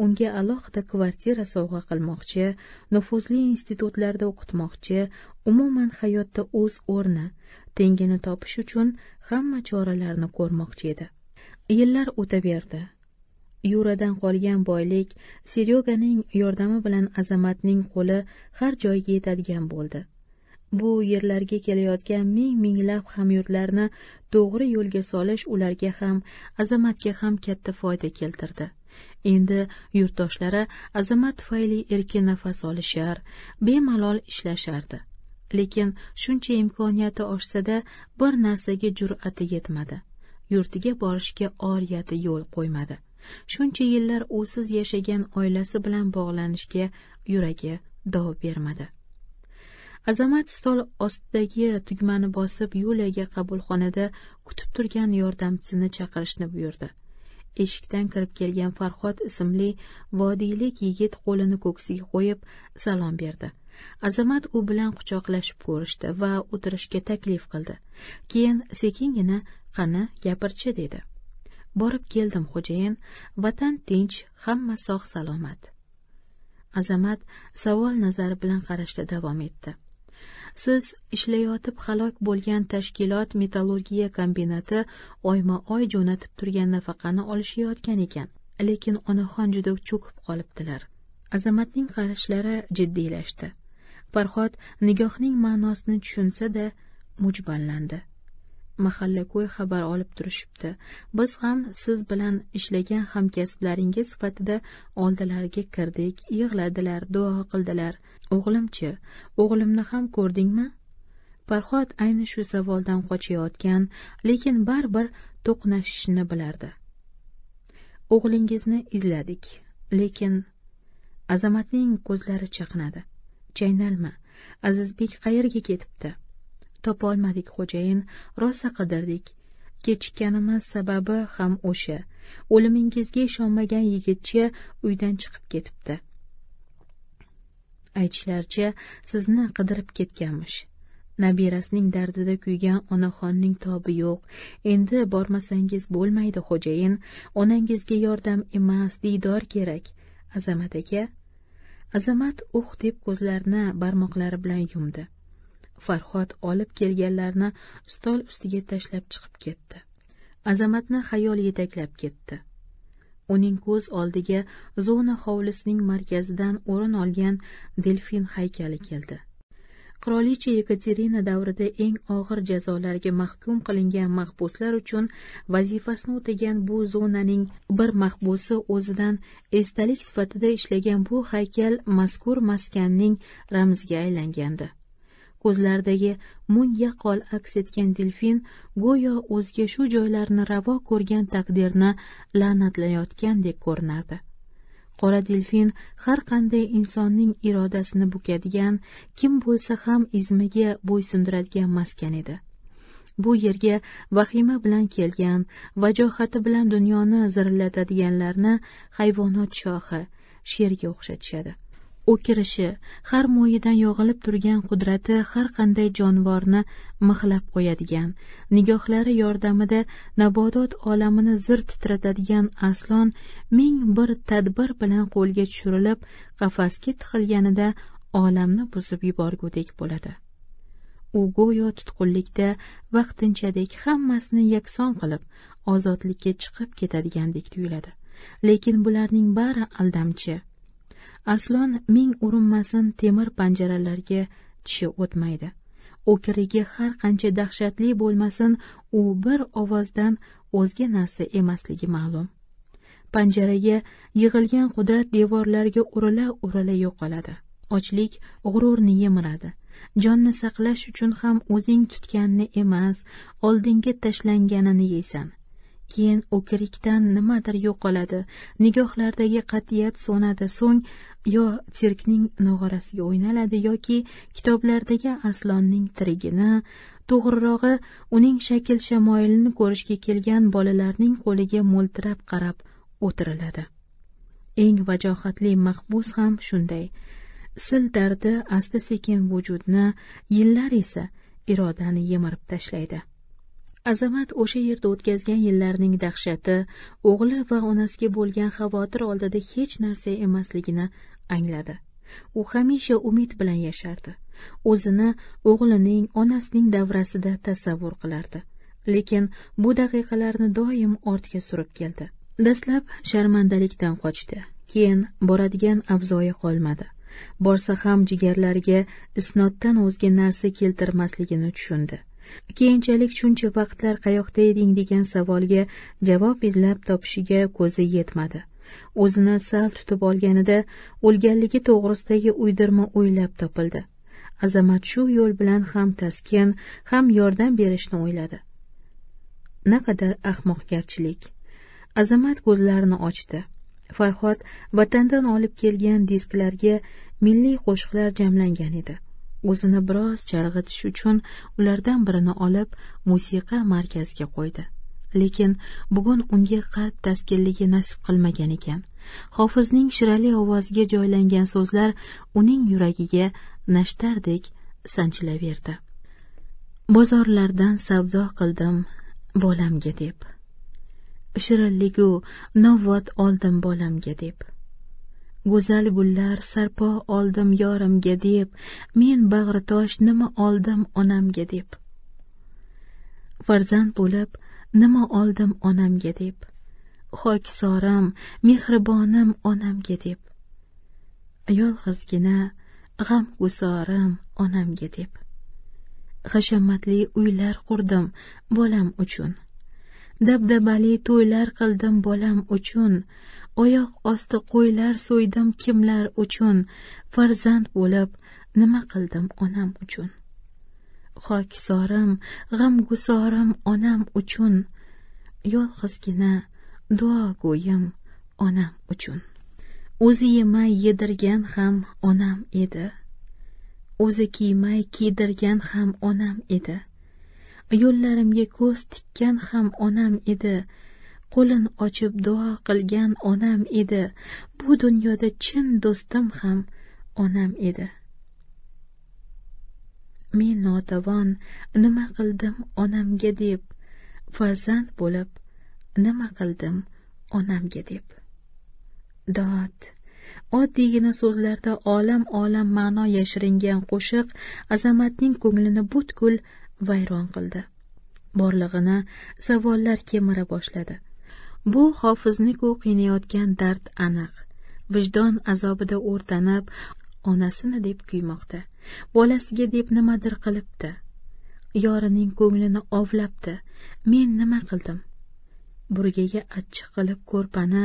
unga alohida kvartira sovg'a qilmoqchi nufuzli institutlarda o'qitmoqchi umuman hayotda o'z o'rni tengini topish uchun hamma choralarni ko'rmoqchi edi yillar o'taverdi yuradan qolgan boylik seryoganing yordami bilan azamatning qo'li har joyga yetadigan bo'ldi bu yerlarga kelayotgan ming minglab hamyurtlarni to'g'ri yo'lga solish ularga ham azamatga ham katta foyda keltirdi endi yurtdoshlari azamat tufayli erkin nafas olishar bemalol ishlashardi lekin shuncha imkoniyati oshsada bir narsaga jur'ati yetmadi yurtiga borishga oriyati yo'l qo'ymadi shuncha yillar usiz yashagan oilasi bilan bog'lanishga yuragi dov bermadi azamat stol ostidagi tugmani bosib yuliyaga qabulxonada kutib turgan yordamchisini chaqirishni buyurdi eshikdan kirib kelgan farhod ismli vodiylik yigit qo'lini ko'ksiga qo'yib salom berdi azamat u bilan quchoqlashib ko'rishdi va o'tirishga taklif qildi keyin sekingina qani gapirchi dedi borib keldim xo'jayin vatan tinch hamma sog' salomat azamat savol nazari bilan qarashda davom etdi siz ishlayotib halok bo'lgan tashkilot metallurgiya kombinati oyma oy jo'natib turgan nafaqani olishayotgan ekan lekin onaxon juda cho'kib qolibdilar azamatning qarashlari jiddiylashdi farhod nigohning ma'nosini tushunsa da mujballandi mahalla ko'y xabar olib turishibdi biz ham siz bilan ishlagan hamkasblaringiz sifatida oldilariga kirdik yig'ladilar duo qildilar o'g'lim chi o'g'limni ham ko'rdingmi farhod ayni shu savoldan qochayotgan lekin baribir to'qnashishini bilardi o'g'lingizni izladik lekin azamatning ko'zlari chaqnadi chaynalma azizbek qayerga ketibdi topolmadik xo'jayin rosa qidirdik kechikkanimiz sababi ham o'sha o'limingizga ishonmagan yigitcha uydan chiqib ketibdi aytishlaricha sizni qidirib ketganmish nabirasining dardida kuygan onaxonning tobi yo'q endi bormasangiz bo'lmaydi xo'jayin onangizga yordam emas diydor kerak azamat aka azamat uh deb ko'zlarini barmoqlari bilan yumdi farhod olib kelganlarni stol ustiga tashlab chiqib ketdi azamatni xayol yetaklab ketdi uning ko'z oldiga zona hovlisining markazidan o'rin olgan delfin haykali keldi qirolicha yekaterina davrida eng og'ir jazolarga mahkum qilingan mahbuslar uchun vazifasini o'tagan bu zonaning bir mahbusi o'zidan esdalik sifatida ishlagan bu haykal mazkur maskanning ramziga aylangandi ko'zlaridagi mung yaqqol aks etgan delfin go'yo o'ziga shu joylarni ravo ko'rgan taqdirni la'natlayotgandek ko'rinardi qora delfin har qanday insonning irodasini bukadigan kim bo'lsa ham izmiga bo'ysundiradigan maskan edi bu yerga vahima bilan kelgan vajohati bilan dunyoni zirillatadiganlarni hayvonot shohi sherga o'xshatishadi o'kirishi har moyidan yog'ilib turgan qudrati har qanday jonivorni mixlab qo'yadigan nigohlari yordamida nabodot olamini zir titratadigan arslon ming bir tadbir bilan qo'lga tushirilib qafasga tiqilganida olamni buzib yuborgudek bo'ladi u go'yo tutqunlikda vaqtinchadek hammasini yakson qilib ozodlikka chiqib ketadigandek tuyuladi lekin bularning bari aldamchi arslon ming urinmasin temir panjaralarga tishi o'tmaydi o'kirigi har qancha dahshatli bo'lmasin u bir ovozdan o'zga narsa emasligi ma'lum panjaraga yig'ilgan qudrat devorlarga urila urila yo'qoladi ochlik g'ururni yemiradi jonni saqlash uchun ham o'zing tutganni emas oldinga tashlanganini yeysan keyin o'kirikdan nimadir yo'qoladi nigohlardagi qat'iyat so'nadi so'ng yo sirkning nog'orasiga o'ynaladi yoki kitoblardagi arslonning tirigini to'g'rirog'i uning shakl shamoyilini ko'rishga kelgan bolalarning qo'liga mo'ltirab qarab o'tiriladi eng vajohatli mahbus ham shunday sil dardi asta sekin vujudni yillar esa irodani yemirib tashlaydi azamat o'sha yerda o'tkazgan yillarining dahshati o'g'li va onasiga bo'lgan xavotir oldida hech narsa emasligini angladi u hamisha umid bilan yashardi o'zini o'g'lining onasining davrasida tasavvur qilardi lekin bu daqiqalarni doim ortga surib keldi dastlab sharmandalikdan qochdi keyin boradigan avzoyi qolmadi borsa ham jigarlariga isnoddan o'zga narsa keltirmasligini tushundi keyinchalik shuncha vaqtlar qayoqda eding degan savolga javob izlab topishiga ko'zi yetmadi o'zini sal tutib olganida o'lganligi to'g'risidagi uydirma o'ylab topildi azamat shu yo'l bilan ham taskin ham yordam berishni o'yladi naqadar ahmoqgarchilik azamat ko'zlarini ochdi farhod vatandan olib kelgan disklarga milliy qo'shiqlar jamlangan edi o'zini biroz chalg'itish uchun ulardan birini olib musiqa markaziga qo'ydi lekin bugun unga qalb taskilligi nasib qilmagan ekan hofizning shirali ovoziga joylangan so'zlar uning yuragiga nashtardek sanchilaverdi bozorlardan savdo qildim bolamga deb shirinligu novvot oldim bolamga deb go'zal gullar sarpo oldim yorimga deb men bag'ritosh nima oldim onamga deb farzand bo'lib nima oldim onamga deb hokisorim mehribonim onamga deb yolg'izgina g'amgusorim onamga deb hashamatli uylar qurdim bolam uchun dabdabali to'ylar qildim bolam uchun oyoq osti qo'ylar so'ydim kimlar uchun farzand bo'lib nima qildim onam uchun xokisorim g'amgusorim onam uchun yolg'izgina duogo'yim onam uchun o'zi yemay yedirgan ham onam edi o'zi kiymay kiydirgan ham onam edi yo'llarimga ko'z tikkan ham onam edi qo'lin ochib duo qilgan onam edi bu dunyoda chin do'stim ham onam edi men notavon nima qildim onamga deb farzand bo'lib nima qildim onamga deb dod oddiygina so'zlarda olam olam ma'no yashiringan qo'shiq azamatning ko'nglini butkul vayron qildi borlig'ini savollar kemira boshladi bu hofizni-ku qiynayotgan dard aniq vijdon azobida o'rtanib onasini deb kuymoqda bolasiga deb nimadir qilibdi yorining ko'nglini ovlabdi men nima qildim burgaga achchiq qilib ko'rpani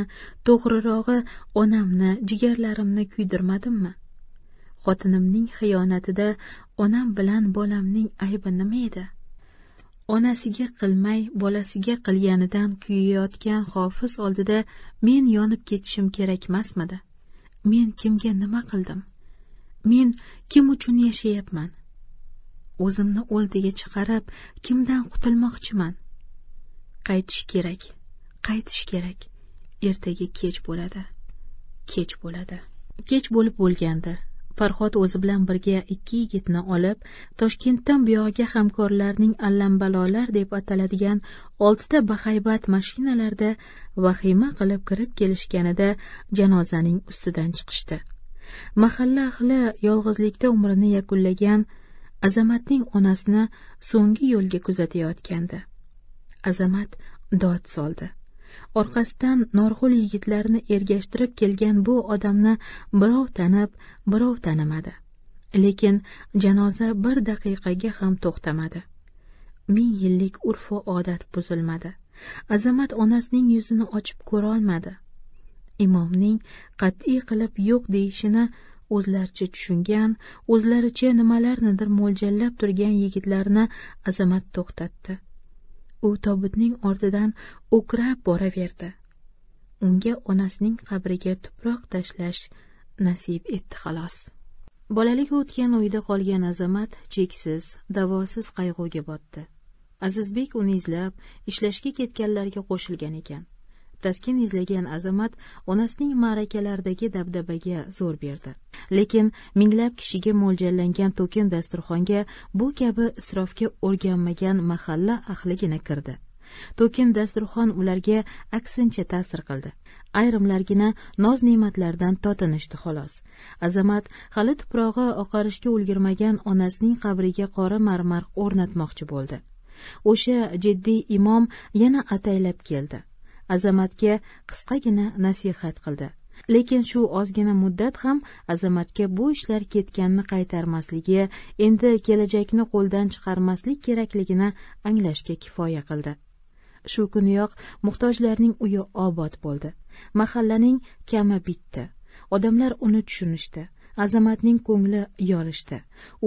to'g'rirog'i onamni jigarlarimni kuydirmadimmi xotinimning xiyonatida onam bilan bolamning aybi nima edi onasiga qilmay bolasiga qilganidan kuyayotgan hofiz oldida men yonib ketishim kerakmasmidi men kimga nima qildim men kim uchun yashayapman o'zimni o'ldiga chiqarib kimdan qutulmoqchiman qaytish kerak qaytish kerak ertaga kech bo'ladi kech bo'ladi kech bo'lib bo'lgandi farhod o'zi bilan birga ikki yigitni olib toshkentdan buyog'iga hamkorlarning allambalolar deb ataladigan oltita bahaybat mashinalarda vahima qilib kirib kelishganida janozaning ustidan chiqishdi mahalla ahli yolg'izlikda umrini yakunlagan azamatning onasini so'nggi yo'lga kuzatayotgandi azamat dod soldi orqasidan norg'ul yigitlarni ergashtirib kelgan bu odamni birov tanib birov tanimadi lekin janoza bir daqiqaga ham to'xtamadi ming yillik urfu odat buzilmadi azamat onasining yuzini ochib ko'rolmadi imomning qat'iy qilib yo'q deyishini o'zlaricha tushungan o'zlaricha nimalarnidir mo'ljallab turgan yigitlarni azamat to'xtatdi u tobutning ortidan o'krab boraverdi unga onasining qabriga tuproq tashlash nasib etdi xolos bolaligi o'tgan uyda qolgan azamat cheksiz davosiz qayg'uga botdi azizbek uni izlab ishlashga ketganlarga qo'shilgan ekan taskin izlagan azamat onasining ma'rakalaridagi dabdabaga zo'r berdi lekin minglab kishiga mo'ljallangan to'kin dasturxonga bu kabi isrofga o'rganmagan mahalla ahligina kirdi to'kin dasturxon ularga aksincha ta'sir qildi ayrimlargina noz ne'matlardan totinishdi xolos azamat hali tuprog'i oqarishga ulgurmagan onasining qabriga qora marmar o'rnatmoqchi bo'ldi o'sha jiddiy imom yana ataylab keldi azamatga qisqagina nasihat qildi lekin shu ozgina muddat ham azamatga bu ishlar ketganini qaytarmasligi endi kelajakni qo'ldan chiqarmaslik kerakligini anglashga kifoya qildi shu kuniyoq muhtojlarning uyi obod bo'ldi mahallaning kami bitdi odamlar uni tushunishdi azamatning ko'ngli yorishdi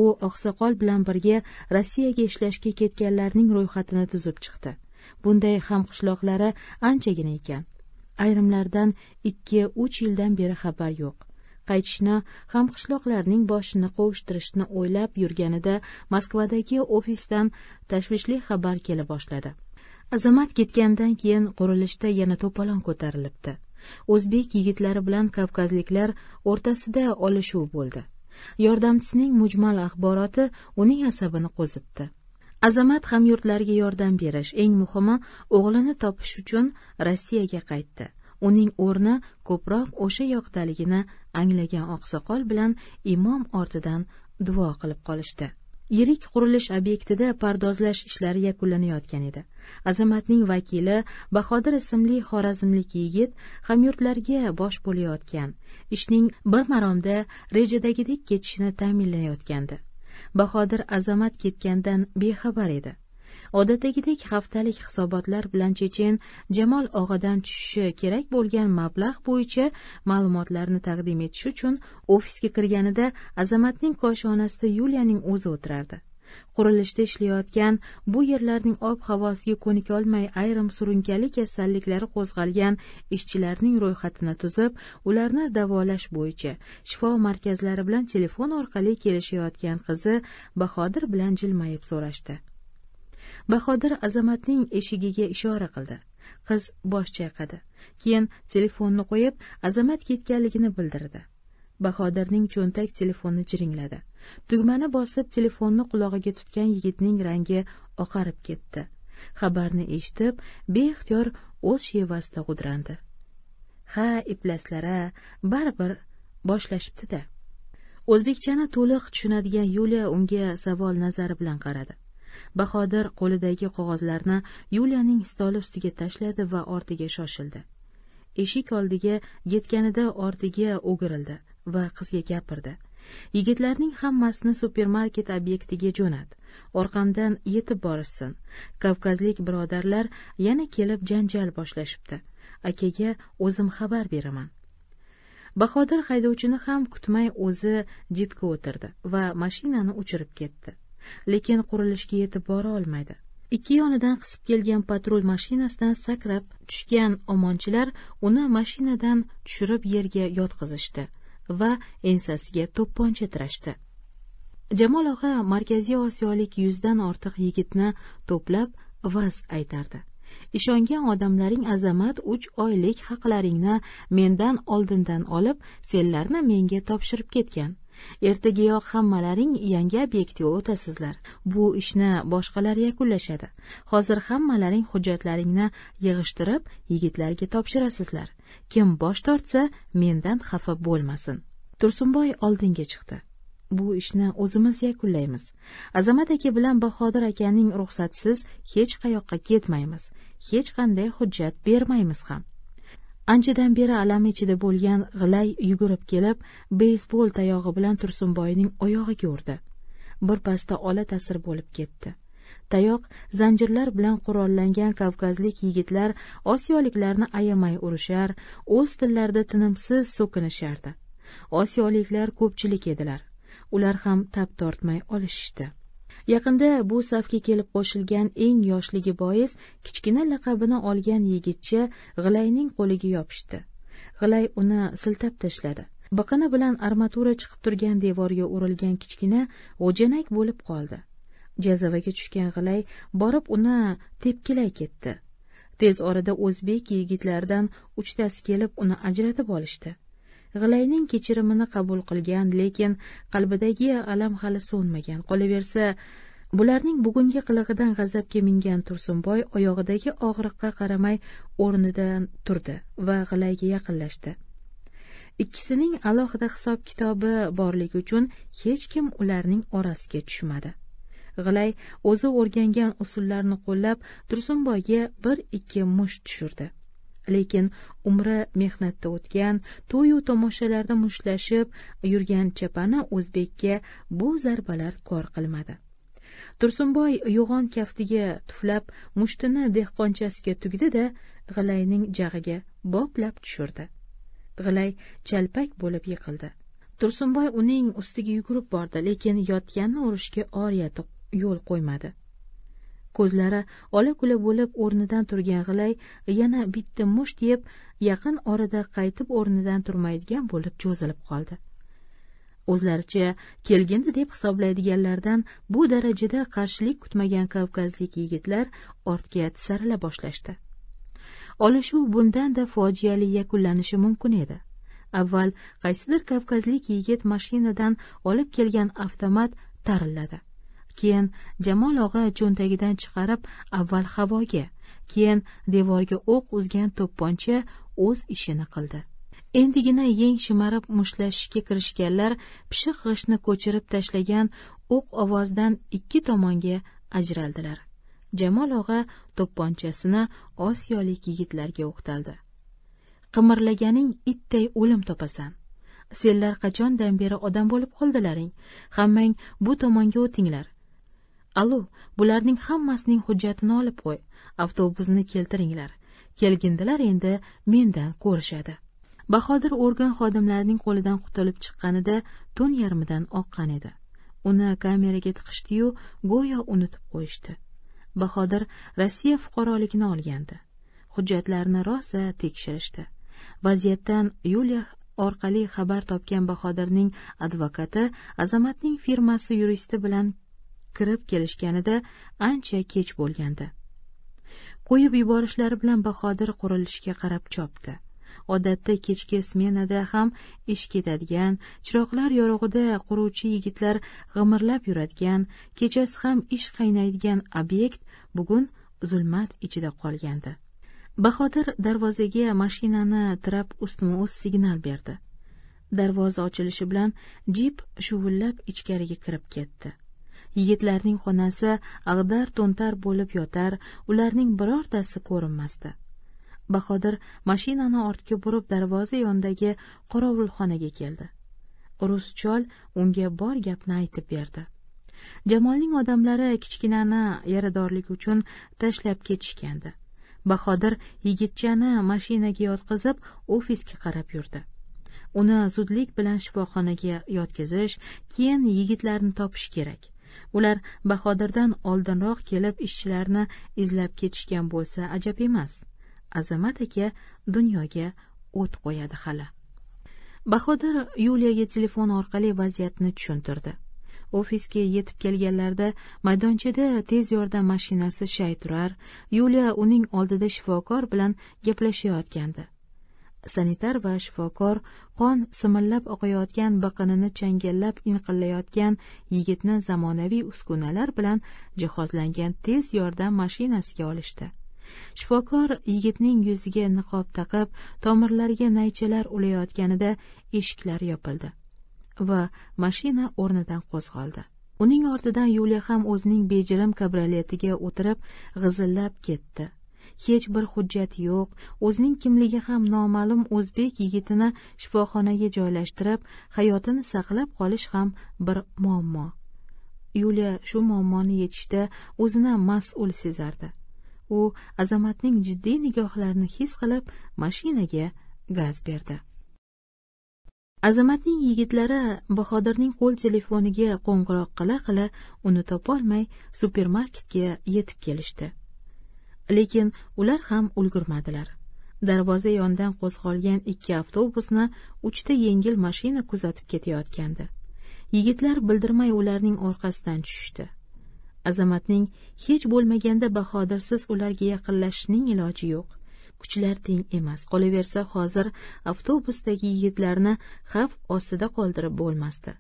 u oqsoqol bilan birga rossiyaga ishlashga ketganlarning ro'yxatini tuzib chiqdi bunday hamqishloqlari anchagina ekan ayrimlardan ikki uch yildan beri xabar yo'q qaytishni hamqishloqlarning boshini qovushtirishni o'ylab yurganida moskvadagi ofisdan tashvishli xabar kela boshladi azamat ketgandan keyin qurilishda yana to'polon ko'tarilibdi o'zbek yigitlari bilan kavkazliklar o'rtasida olishuv bo'ldi yordamchisining mujmal axboroti uning asabini qo'zitdi azamat hamyurtlariga yordam berish eng muhimi o'g'lini topish uchun rossiyaga qaytdi uning o'rni ko'proq o'sha yoqdaligini anglagan oqsoqol bilan imom ortidan duo qilib qolishdi yirik qurilish obyektida pardozlash ishlari yakunlanayotgan edi azamatning vakili bahodir ismli xorazmlik yigit hamyurtlarga bosh bo'layotgan ishning bir maromda rejadagidek ketishini ta'minlayotgandi bahodir azamat ketgandan bexabar edi odatdagidek haftalik hisobotlar bilan chechen jamol og'adan tushishi kerak bo'lgan mablag' bo'yicha ma'lumotlarni taqdim etish uchun ofisga kirganida azamatning koshonasida yuliyaning o'zi o'tirardi qurilishda ishlayotgan bu yerlarning ob havosiga ko'nikolmay ayrim surunkali kasalliklari qo'zg'algan ishchilarning ro'yxatini tuzib ularni davolash bo'yicha shifo markazlari bilan telefon orqali kelishayotgan qizi bahodir bilan jilmayib so'rashdi bahodir azamatning eshigiga ishora qildi qiz bosh chayqadi keyin telefonni qo'yib azamat ketganligini bildirdi bahodirning cho'ntak telefoni jiringladi tugmani bosib telefonni qulog'iga tutgan yigitning rangi oqarib ketdi xabarni eshitib beixtiyor o'z shevasida g'udrandi ha iplaslara baribir boshlashibdi da o'zbekchani to'liq tushunadigan yuliya unga savol nazari bilan qaradi bahodir qo'lidagi qog'ozlarni yuliyaning stoli ustiga tashladi va ortiga shoshildi eshik oldiga yetganida ortiga o'girildi va qizga gapirdi yigitlarning hammasini supermarket obyektiga jo'nat orqamdan yetib borishsin kavkazlik birodarlar yana kelib janjal boshlashibdi akaga o'zim xabar beraman bahodir haydovchini ham kutmay o'zi jipga o'tirdi va mashinani uchirib ketdi lekin qurilishga yetib bora olmaydi ikki yonidan qisib kelgan patrul mashinasidan sakrab tushgan omonchilar uni mashinadan tushirib yerga yotqizishdi va ensasiga to'pponcha tirashdi jamol og'a markaziy osiyolik yuzdan ortiq yigitni to'plab va'z aytardi ishongan odamlaring azamat uch oylik haqlaringni mendan oldindan olib senlarni menga topshirib ketgan ertagayoq hammalaring yangi obyektga o'tasizlar bu ishni boshqalar yakunlashadi hozir hammalaring hujjatlaringni yig'ishtirib yigitlarga topshirasizlar kim bosh tortsa mendan xafa bo'lmasin tursunboy oldinga chiqdi bu ishni o'zimiz yakunlaymiz azamat aka bilan bahodir akaning ruxsatisiz hech qayoqqa ketmaymiz hech qanday hujjat bermaymiz ham anchadan beri alam ichida bo'lgan g'ilay yugurib kelib beysbol tayog'i bilan tursunboyning oyog'iga urdi bir pasda ola tasir bo'lib ketdi tayoq zanjirlar bilan qurollangan kavkazlik yigitlar osiyoliklarni ayamay urishar o'z tillarida tinimsiz so'kinishardi osiyoliklar ko'pchilik edilar ular ham tap tortmay olishishdi yaqinda bu safga kelib qo'shilgan eng yoshligi bois kichkina laqabini olgan yigitcha g'ilayning qo'liga yopishdi g'ilay uni siltab tashladi biqini bilan armatura chiqib turgan devorga urilgan kichkina g'ujanak bo'lib qoldi jazavaga tushgan g'ilay borib uni tepkilay ketdi tez orada o'zbek yigitlaridan uchtasi kelib uni ajratib olishdi g'ilayning kechirimini qabul qilgan lekin qalbidagi alam hali so'nmagan qolaversa bularning bugungi qilig'idan g'azabga mingan tursunboy oyog'idagi og'riqqa qaramay o'rnidan turdi va g'ilayga yaqinlashdi ikkisining alohida hisob kitobi borligi uchun hech kim ularning orasiga tushmadi g'ilay o'zi o'rgangan usullarni qo'llab tursunboyga bir ikki musht tushirdi lekin umri mehnatda o'tgan to'yu tomoshalarda mushtlashib yurgan chapani o'zbekka bu zarbalar kor qilmadi tursunboy yo'g'on kaftiga tuflab mushtini dehqonchasiga tugdi da g'ilayning jag'iga boplab tushirdi g'ilay chalpak bo'lib yiqildi tursunboy uning ustiga yugurib bordi lekin yotganni urishga oriyati yo'l qo'ymadi ko'zlari ola kula bo'lib o'rnidan turgan g'ilay yana bitta musht yeb yaqin orada qaytib o'rnidan turmaydigan bo'lib cho'zilib qoldi o'zlaricha kelgindi deb hisoblaydiganlardan bu darajada qarshilik kutmagan kavkazlik yigitlar ortga tisarila boshlashdi olishuv bundanda fojiali yakunlanishi mumkin edi avval qaysidir kavkazlik yigit mashinadan olib kelgan avtomat tarilladi keyin jamol og'a cho'ntagidan chiqarib avval havoga keyin devorga o'q uzgan to'pponcha o'z ishini qildi endigina yeng shimarib mushtlashishga kirishganlar pishiq g'ishtni ko'chirib tashlagan o'q ovozidan ikki tomonga ajraldilar jamol og'a to'pponchasini osiyolik yigitlarga o'qtaldi qimirlaganing itday o'lim topasan senlar qachondan beri odam bo'lib qoldilaring hammang bu tomonga o'tinglar alo bularning hammasining hujjatini olib qo'y avtobusni keltiringlar kelgindilar endi mendan ko'rishadi bahodir organ xodimlarining qo'lidan qutulib chiqqanida tun yarmidan oqqan edi uni kameraga tiqishdiyu go'yo unutib qo'yishdi bahodir rossiya fuqaroligini olgandi hujjatlarni rosa tekshirishdi vaziyatdan yuliya orqali xabar topgan bahodirning advokati azamatning firmasi yuristi bilan kirib kelishganida ancha kech bo'lgandi qo'yib yuborishlari bilan bahodir qurilishga qarab chopdi odatda kechki smenada ham ish ketadigan chiroqlar yorug'ida quruvchi yigitlar g'imirlab yuradigan kechasi ham ish qaynaydigan obyekt bugun zulmat ichida qolgandi bahodir darvozaga mashinani tirab ustma ust signal berdi darvoza ochilishi bilan jip shuvillab ichkariga kirib ketdi yigitlarning xonasi ag'dar to'ntar bo'lib yotar ularning birortasi ko'rinmasdi bahodir mashinani ortga burib darvoza yonidagi qorovulxonaga keldi rus chol unga bor gapni aytib berdi jamolning odamlari kichkinani yaradorlik uchun tashlab ketishgandi bahodir yigitchani mashinaga yotqizib ofisga qarab yurdi uni zudlik bilan shifoxonaga yotkizish keyin yigitlarni topish kerak ular bahodirdan oldinroq kelib ishchilarni izlab ketishgan bo'lsa ajab emas azamat aka dunyoga o't qo'yadi hali bahodir yuliyaga telefon orqali vaziyatni tushuntirdi ofisga yetib kelganlarida maydonchada tez yordam mashinasi shay turar yuliya uning oldida shifokor bilan gaplashayotgandi sanitar va shifokor qon simillab oqayotgan biqinini changallab inqillayotgan yigitni zamonaviy uskunalar bilan jihozlangan tez yordam mashinasiga olishdi shifokor yigitning yuziga niqob taqib tomirlarga naychalar ulayotganida eshiklar yopildi va mashina o'rnidan qo'zg'oldi uning ortidan yuliya ham o'zining bejirim kabrioletiga o'tirib g'izillab ketdi hech bir hujjat yo'q o'zining kimligi ham noma'lum o'zbek yigitini shifoxonaga joylashtirib hayotini saqlab qolish ham bir muammo yuliya shu muammoni yechishda o'zini mas'ul sezardi u azamatning jiddiy nigohlarini his qilib mashinaga gaz berdi azamatning yigitlari bahodirning qo'l telefoniga qo'ng'iroq qila qila uni topolmay supermarketga yetib kelishdi lekin ular ham ulgurmadilar darvoza yonidan qo'zg'olgan ikki avtobusni uchta yengil mashina kuzatib ketayotgandi yigitlar bildirmay ularning orqasidan tushishdi azamatning hech bo'lmaganda bahodirsiz ularga yaqinlashishning iloji yo'q kuchlar teng emas qolaversa hozir avtobusdagi yigitlarni xavf ostida qoldirib bo'lmasdi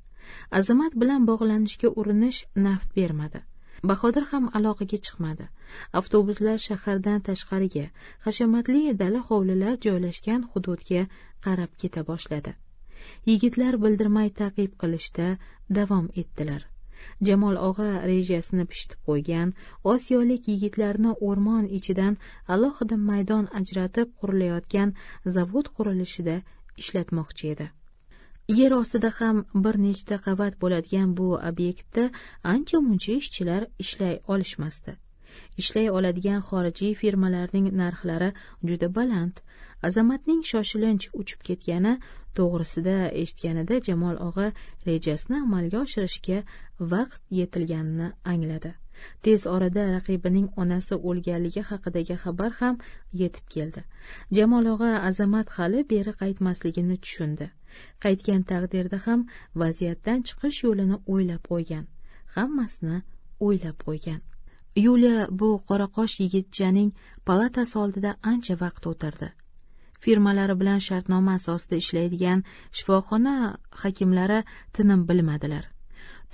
azamat bilan bog'lanishga urinish naf bermadi bahodir ham aloqaga chiqmadi avtobuslar shahardan tashqariga hashamatli dala hovlilar joylashgan hududga qarab keta boshladi yigitlar bildirmay ta'qib qilishda davom etdilar jamol og'a rejasini pishitib qo'ygan osiyolik yigitlarni o'rmon ichidan alohida maydon ajratib qurilayotgan zavod qurilishida ishlatmoqchi edi yer ostida ham bir nechta qavat bo'ladigan bu obyektda ancha muncha ishchilar ishlay olishmasdi ishlay oladigan xorijiy firmalarning narxlari juda baland azamatning shoshilinch uchib ketgani to'g'risida eshitganida jamol og'a rejasini amalga oshirishga vaqt yetilganini angladi tez orada raqibining onasi o'lganligi haqidagi xabar ham yetib keldi jamol og'a azamat hali beri qaytmasligini tushundi qaytgan taqdirda ham vaziyatdan chiqish yo'lini o'ylab qo'ygan hammasini o'ylab qo'ygan yuliya bu qoraqosh yigitchaning palatasi oldida ancha vaqt o'tirdi firmalari bilan shartnoma asosida ishlaydigan shifoxona hakimlari tinim bilmadilar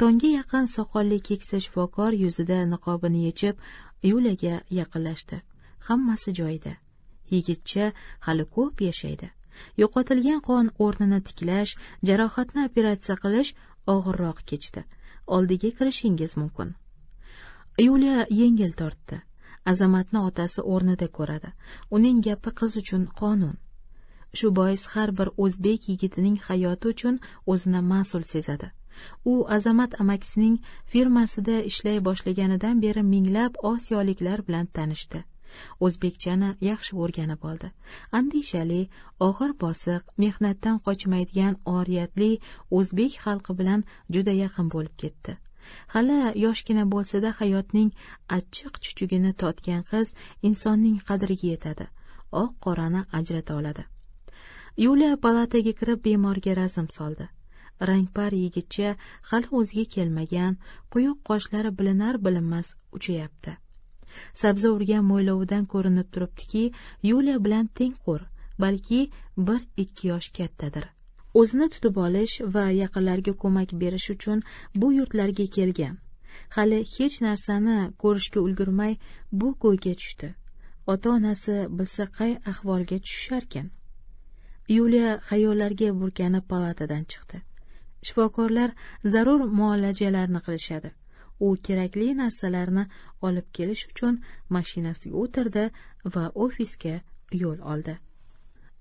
tongga yaqin soqolli keksa shifokor yuzida niqobini yechib yulaga yaqinlashdi hammasi joyida yigitcha hali ko'p yashaydi yo'qotilgan qon o'rnini tiklash jarohatni operatsiya qilish og'irroq kechdi oldiga kirishingiz mumkin yuliya yengil tortdi azamatni otasi o'rnida ko'radi uning gapi qiz uchun qonun shu bois har bir o'zbek yigitining hayoti uchun o'zini mas'ul sezadi u azamat amakisining firmasida ishlay boshlaganidan beri minglab osiyoliklar bilan tanishdi o'zbekchani yaxshi o'rganib oldi andishali og'ir bosiq mehnatdan qochmaydigan oriyatli o'zbek xalqi bilan juda yaqin bo'lib ketdi hali yoshgina bo'lsa da hayotning achchiq chuchugini totgan qiz insonning qadriga yetadi oq qorani ajrata oladi yuliya palataga kirib bemorga razm soldi rangpar yigitcha hali o'ziga kelmagan quyuq qoshlari bilinar bilinmas uchayapti sabza urgan mo'ylovidan ko'rinib turibdiki yuliya bilan tengqur balki bir ikki yosh kattadir o'zini tutib olish va yaqinlarga ko'mak berish uchun bu yurtlarga kelgan hali hech narsani ko'rishga ulgurmay bu ko'yga tushdi ota onasi bilsa qay ahvolga tushisharkin yuliya xayollarga burkanib palatadan chiqdi shifokorlar zarur muolajalarni qilishadi u kerakli narsalarni olib kelish uchun mashinasiga o'tirdi va ofisga yo'l oldi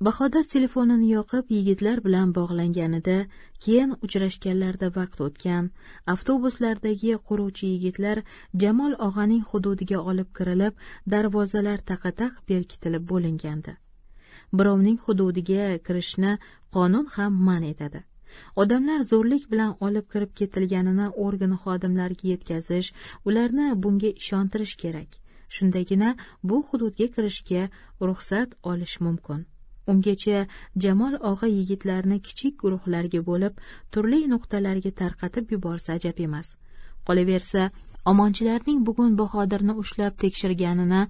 bahodir telefonini yoqib yigitlar bilan bog'langanida keyin uchrashganlarida vaqt o'tgan avtobuslardagi quruvchi yigitlar jamol og'aning hududiga olib kirilib darvozalar taqa taq berkitilib bo'lingandi birovning hududiga kirishni qonun ham man etadi odamlar zo'rlik bilan olib kirib ketilganini organ xodimlariga yetkazish ularni bunga ishontirish kerak shundagina bu hududga kirishga ruxsat olish mumkin ungacha jamol og'a yigitlarni kichik guruhlarga bo'lib turli nuqtalarga tarqatib yuborsa ajab emas qolaversa omonchilarning bugun bahodirni ushlab tekshirganini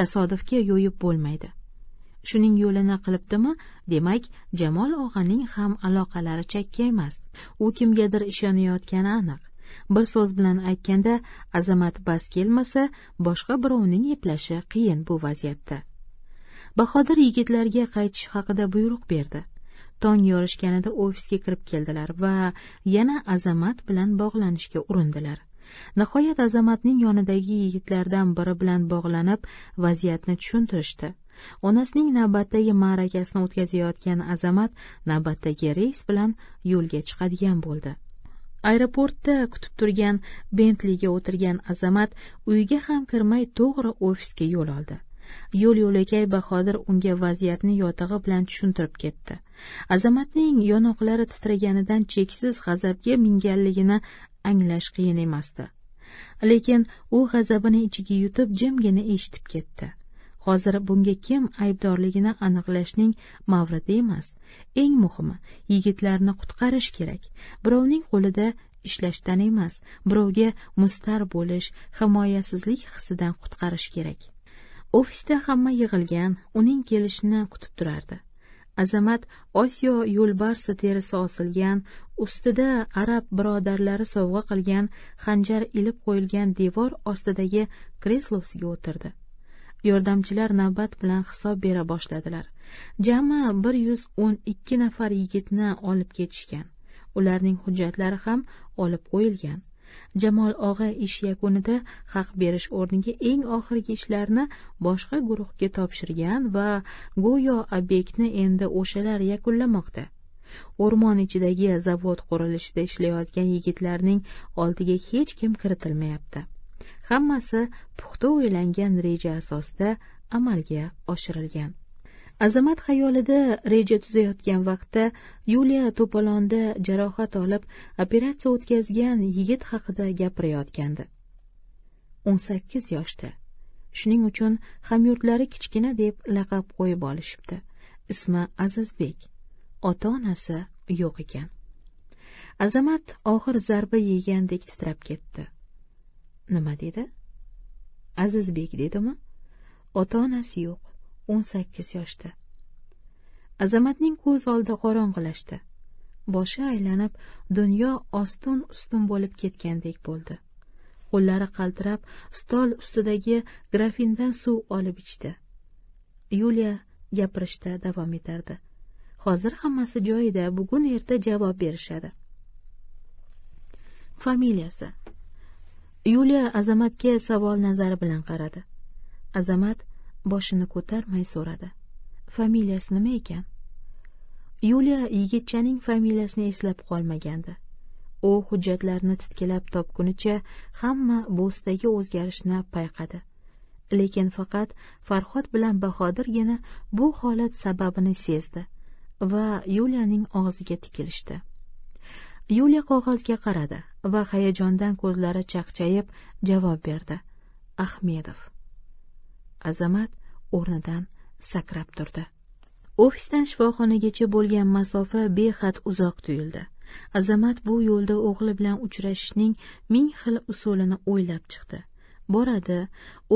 tasodifga yo'yib bo'lmaydi shuning yo'lini qilibdimi demak jamol og'aning ham aloqalari chakki emas u kimgadir ishonayotgani aniq bir so'z bilan aytganda azamat bas kelmasa boshqa birovning eplashi qiyin bu vaziyatda bahodir yigitlarga qaytish haqida buyruq berdi tong yorishganida ofisga kirib keldilar va yana azamat bilan bog'lanishga urindilar nihoyat azamatning yonidagi yigitlardan biri bilan bog'lanib vaziyatni tushuntirishdi onasining navbatdagi ma'rakasini o'tkazayotgan azamat navbatdagi reys bilan yo'lga chiqadigan bo'ldi aeroportda kutib turgan bentliga o'tirgan azamat uyga ham kirmay to'g'ri ofisga yo'l oldi yo'l yo'lakay bahodir unga vaziyatni yotig'i bilan tushuntirib ketdi azamatning yonoqlari titraganidan cheksiz g'azabga minganligini anglash qiyin emasdi lekin u g'azabini ichiga yutib jimgina eshitib ketdi hozir bunga kim aybdorligini aniqlashning mavridi emas eng muhimi yigitlarni qutqarish kerak birovning qo'lida ishlashdan emas birovga mustar bo'lish himoyasizlik hissidan qutqarish kerak ofisda hamma yig'ilgan uning kelishini kutib turardi azamat osiyo yo'lbarsi terisi osilgan ustida arab birodarlari sovg'a qilgan xanjar ilib qo'yilgan devor ostidagi kreslosiga o'tirdi yordamchilar navbat bilan hisob bera boshladilar jami bir yuz o'n ikki nafar yigitni olib ketishgan ularning hujjatlari ham olib qo'yilgan jamol og'a ish yakunida haq berish o'rniga eng oxirgi ishlarni boshqa guruhga topshirgan va go'yo obyektni endi o'shalar yakunlamoqda o'rmon ichidagi zavod qurilishida ishlayotgan yigitlarning oldiga hech kim kiritilmayapti hammasi puxta o'ylangan reja asosida amalga oshirilgan azamat xayolida reja tuzayotgan vaqtda yuliya to'polonda jarohat olib operatsiya o'tkazgan yigit haqida gapirayotgandi o'n sakkiz yoshda shuning uchun hamyurtlari kichkina deb laqab qo'yib olishibdi ismi azizbek ota onasi yo'q ekan azamat og'ir zarba yegandek titrab ketdi nima dedi azizbek dedimi ota onasi yo'q o'n sakkiz yoshda azamatning ko'z oldi qorong'ilashdi boshi aylanib dunyo ostin ustun bo'lib ketgandek bo'ldi qo'llari qaltirab stol ustidagi grafindan suv olib ichdi yuliya gapirishda davom etardi hozir hammasi joyida bugun erta javob berishadi familiyasi yuliya azamatga savol nazari bilan qaradi azamat boshini ko'tarmay so'radi familiyasi nima ekan yuliya yigitchaning familiyasini eslab qolmagandi u hujjatlarni titkilab topgunicha hamma bo'stagi o'zgarishni payqadi lekin faqat farhod bilan bahodirgina bu holat sababini sezdi va yuliyaning og'ziga tikilishdi yuliya qog'ozga qaradi va hayajondan ko'zlari chaqchayib javob berdi ahmedov azamat o'rnidan sakrab turdi ofisdan shifoxonagacha bo'lgan masofa behad uzoq tuyuldi azamat bu yo'lda o'g'li bilan uchrashishning ming xil usulini o'ylab chiqdi boradi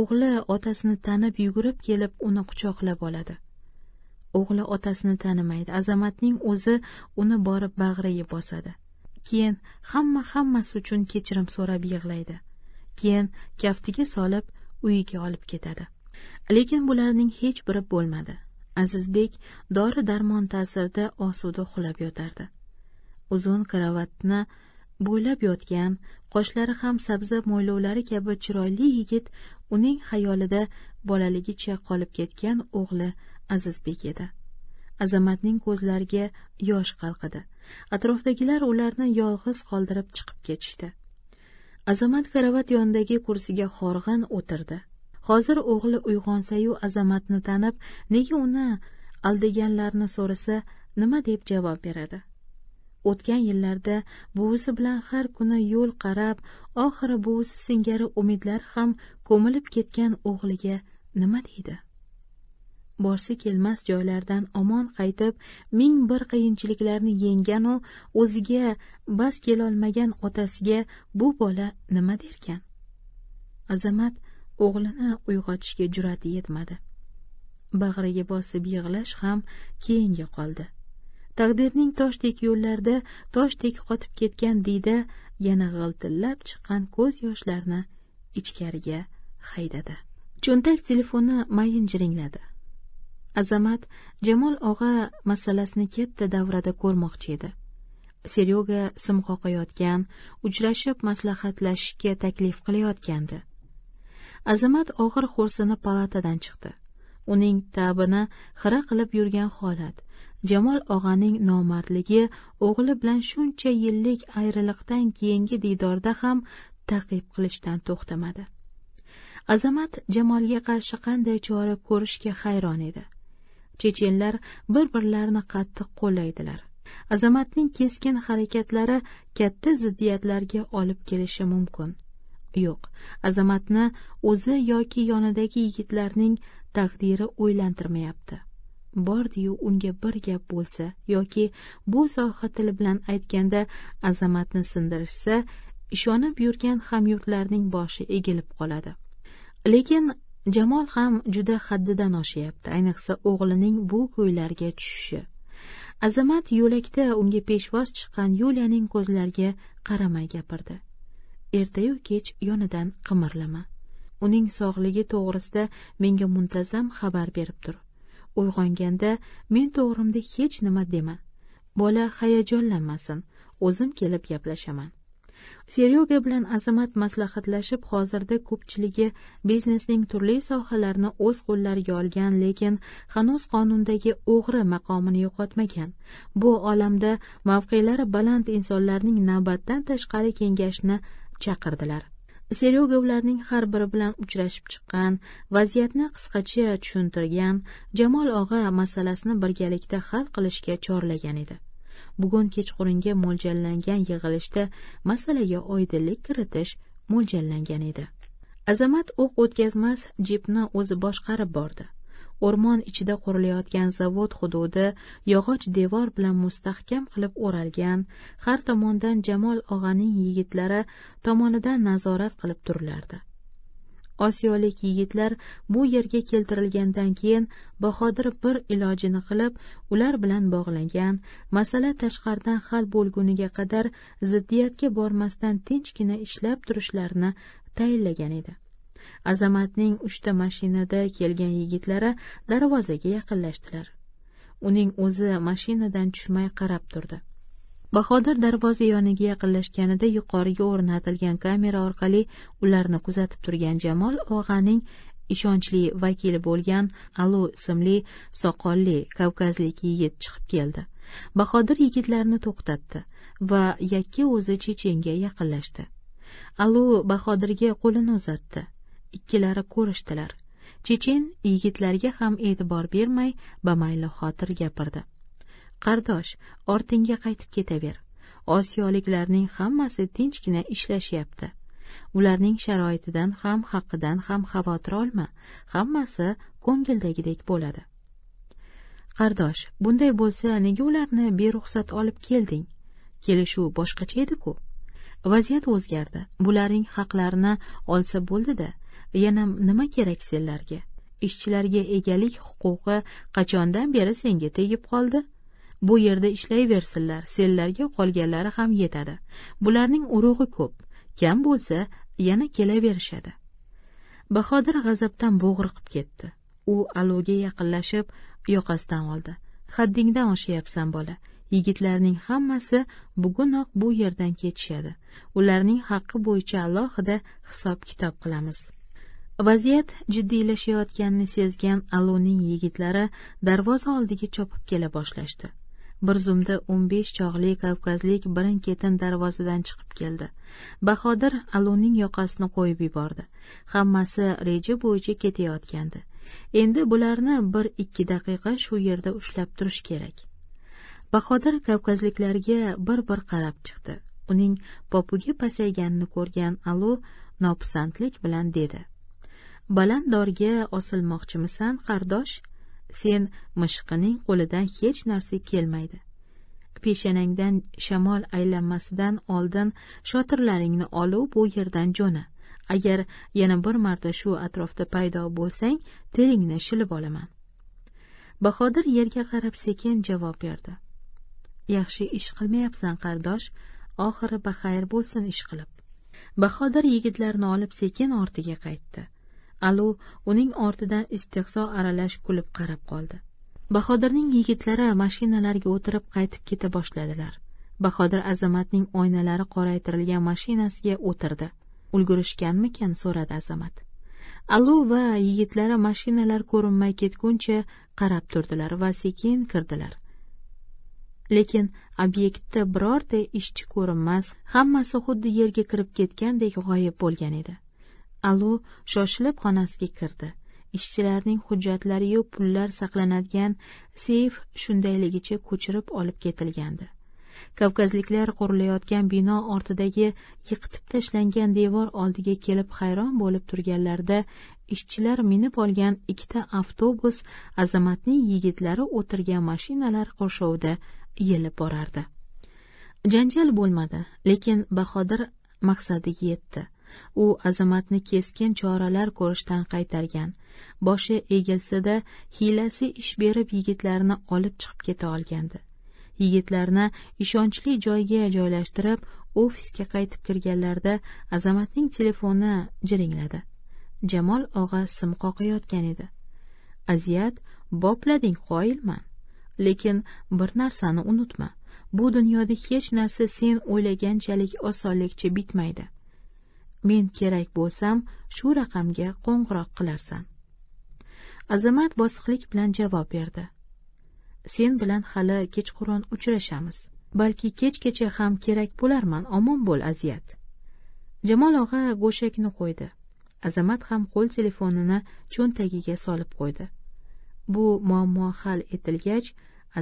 o'g'li otasini tanib yugurib kelib uni quchoqlab oladi o'g'li otasini tanimaydi azamatning o'zi uni borib bag'riga bosadi keyin hamma hammasi uchun kechirim so'rab yig'laydi keyin kaftiga solib uyiga olib ketadi lekin bularning hech biri bo'lmadi azizbek dori darmon ta'sirida osuda uxlab yotardi uzun karavatni bo'ylab yotgan qoshlari ham sabzi mo'ylovlari kabi chiroyli yigit uning xayolida bolaligicha qolib ketgan o'g'li azizbek edi azamatning ko'zlariga yosh qalqidi atrofdagilar ularni yolg'iz qoldirib chiqib ketishdi azamat karavat yonidagi kursiga horg'in o'tirdi hozir o'g'li uyg'onsayu azamatni tanib nega uni aldaganlarni so'rasa nima deb javob beradi o'tgan yillarda buvisi bilan har kuni yo'l qarab oxiri buvisi singari umidlari ham ko'milib ketgan o'g'liga nima deydi borsa kelmas joylardan omon qaytib ming bir qiyinchiliklarni yengganu o'ziga bas kelolmagan otasiga bu bola nima derkan azamat o'g'lini uyg'otishga jur'ati yetmadi bag'riga bosib yig'lash ham keyinga qoldi taqdirning toshdek yo'llarida toshdek qotib ketgan diyda yana g'iltillab chiqqan ko'z yoshlarini ichkariga haydadi cho'ntak telefoni mayin jiringladi azamat jamol og'a masalasni katta davrada ko'rmoqchi edi seryoga sim qoqayotgan uchrashib maslahatlashishga taklif qilayotgandi azamat og'ir xo'rsinib palatadan chiqdi uning ta'bini xira qilib yurgan holat jamol og'aning nomardligi o'g'li bilan shuncha yillik ayriliqdan keyingi diydorda ham taqib qilishdan to'xtamadi azamat jamolga qarshi qanday chora ko'rishga hayron edi chechenlar bir birlarini qattiq qo'llaydilar azamatning keskin harakatlari katta ziddiyatlarga olib kelishi mumkin yo'q azamatni o'zi yoki yonidagi yigitlarning taqdiri o'ylantirmayapti bordiyu unga bir gap bo'lsa yoki bu soha tili bilan aytganda azamatni sindirishsa ishonib yurgan hamyurtlarning boshi egilib qoladi lekin jamol ham juda haddidan oshyapti ayniqsa o'g'lining bu ko'ylarga tushishi azamat yo'lakda unga peshvoz chiqqan yuliyaning ko'zlariga qaramay gapirdi ertayu kech yonidan qimirlama uning sog'ligi to'g'risida menga muntazam xabar berib tur uyg'onganda men to'g'rimda hech nima dema bola hayajonlanmasin o'zim kelib gaplashaman seryoga bilan azamat maslahatlashib hozirda ko'pchiligi biznesning turli sohalarini o'z qo'llariga olgan lekin hanuz qonundagi o'g'ri maqomini yo'qotmagan bu olamda mavqelari baland insonlarning navbatdan tashqari kengashini chaqirdilar seryoga ularning har biri bilan uchrashib chiqqan vaziyatni qisqacha tushuntirgan jamol og'a masalasini birgalikda hal qilishga chorlagan edi bugun kechqurunga mo'ljallangan yig'ilishda masalaga oydinlik kiritish mo'ljallangan edi azamat o'q o'tkazmas jipni o'zi boshqarib bordi o'rmon ichida qurilayotgan zavod hududi yog'och devor bilan mustahkam qilib o'ralgan har tomondan jamol og'aning yigitlari tomonidan nazorat qilib turilardi osiyolik yigitlar bu yerga keltirilgandan keyin bahodir bir ilojini qilib ular bilan bog'langan masala tashqaridan hal bo'lguniga qadar ziddiyatga bormasdan tinchgina ishlab turishlarini tayinlagan edi azamatning uchta mashinada kelgan yigitlari darvozaga yaqinlashdilar uning o'zi mashinadan tushmay qarab turdi bahodir darvoza yoniga yaqinlashganida yuqoriga o'rnatilgan kamera orqali ularni kuzatib turgan jamol og'aning ishonchli vakili bo'lgan alu ismli soqolli kavkazlik yigit chiqib keldi bahodir yigitlarni to'xtatdi va yakka o'zi chechenga yaqinlashdi alu bahodirga qo'lini uzatdi ikkilari ko'rishdilar chechen yigitlarga ham e'tibor bermay bamaylixotir gapirdi qardosh ortingga qaytib ketaver osiyoliklarning hammasi tinchgina ishlashyapti ularning sharoitidan ham haqqidan ham xavotir olma hammasi ko'ngildagidek bo'ladi qardosh bunday bo'lsa nega ularni beruxsat olib kelding kelishuv boshqacha ediku vaziyat o'zgardi bularning haqlarini olsa bo'ldi da yana nima kerak senlarga ishchilarga egalik huquqi qachondan beri senga tegib qoldi bu yerda ishlayversinlar senlarga qolganlari ham yetadi bularning urug'i ko'p kam bo'lsa yana kelaverishadi bahodir g'azabdan bo'g'riqib ketdi u alovga yaqinlashib yoqasidan oldi haddingdan oshyapsan bola yigitlarning hammasi bugunoq bu yerdan ketishadi ularning haqqi bo'yicha alohida hisob kitob qilamiz vaziyat jiddiylashayotganini sezgan aluning yigitlari darvoza oldiga chopib kela boshlashdi bir zumda o'n besh chog'li kavkazlik birin ketin darvozadan chiqib keldi bahodir aluning yoqasini qo'yib yubordi hammasi reja bo'yicha ketayotgandi endi bularni bir ikki daqiqa shu yerda ushlab turish kerak bahodir kavkazliklarga bir bir qarab chiqdi uning popugi pasayganini ko'rgan alo nopisandlik bilan dedi baland dorga osilmoqchimisan qardosh sen mishqining qo'lidan hech narsa kelmaydi peshanangdan shamol aylanmasidan oldin shotirlaringni olib bu yerdan jo'na agar yana bir marta shu atrofda paydo bo'lsang teringni shilib olaman bahodir yerga qarab sekin javob berdi yaxshi ish qilmayapsan qardosh oxiri baxayr bo'lsin ish qilib bahodir yigitlarni olib sekin ortiga qaytdi alu uning ortidan istehzo aralash kulib qarab qoldi bahodirning yigitlari mashinalarga o'tirib qaytib keta boshladilar bahodir azamatning oynalari qoraytirilgan mashinasiga o'tirdi ulgurishganmikin so'radi azamat alu va yigitlari mashinalar ko'rinmay ketguncha qarab turdilar va sekin kirdilar lekin obyektda birorta ishchi ko'rinmas hammasi xuddi yerga kirib ketgandek g'oyib bo'lgan edi alov shoshilib xonasiga kirdi ishchilarning hujjatlari hujjatlaru pullar saqlanadigan seyf shundayligicha ko'chirib olib ketilgandi kavkazliklar qurilayotgan bino ortidagi yiqitib tashlangan devor oldiga kelib hayron bo'lib turganlarida ishchilar minib olgan ikkita avtobus azamatning yigitlari o'tirgan mashinalar qurshovida yelib borardi janjal bo'lmadi lekin bahodir maqsadiga yetdi u azamatni keskin choralar ko'rishdan qaytargan boshi egilsa da hiylasi ish berib yigitlarni olib chiqib keta olgandi yigitlarni ishonchli joyga joylashtirib ofisga qaytib kirganlarida azamatning telefoni jiringladi jamol og'a sim qoqayotgan edi aziyat boplading qoyilman lekin bir narsani unutma bu dunyoda hech narsa sen o'ylaganchalik osonlikcha bitmaydi men kerak bo'lsam shu raqamga qo'ng'iroq qilarsan azamat bosiqlik bilan javob berdi sen bilan hali kechqurun uchrashamiz balki kechgacha ham kerak bo'larman omon bo'l aziyat jamol og'a go'shakni qo'ydi azamat ham qo'l telefonini cho'ntagiga solib qo'ydi bu muammo hal etilgach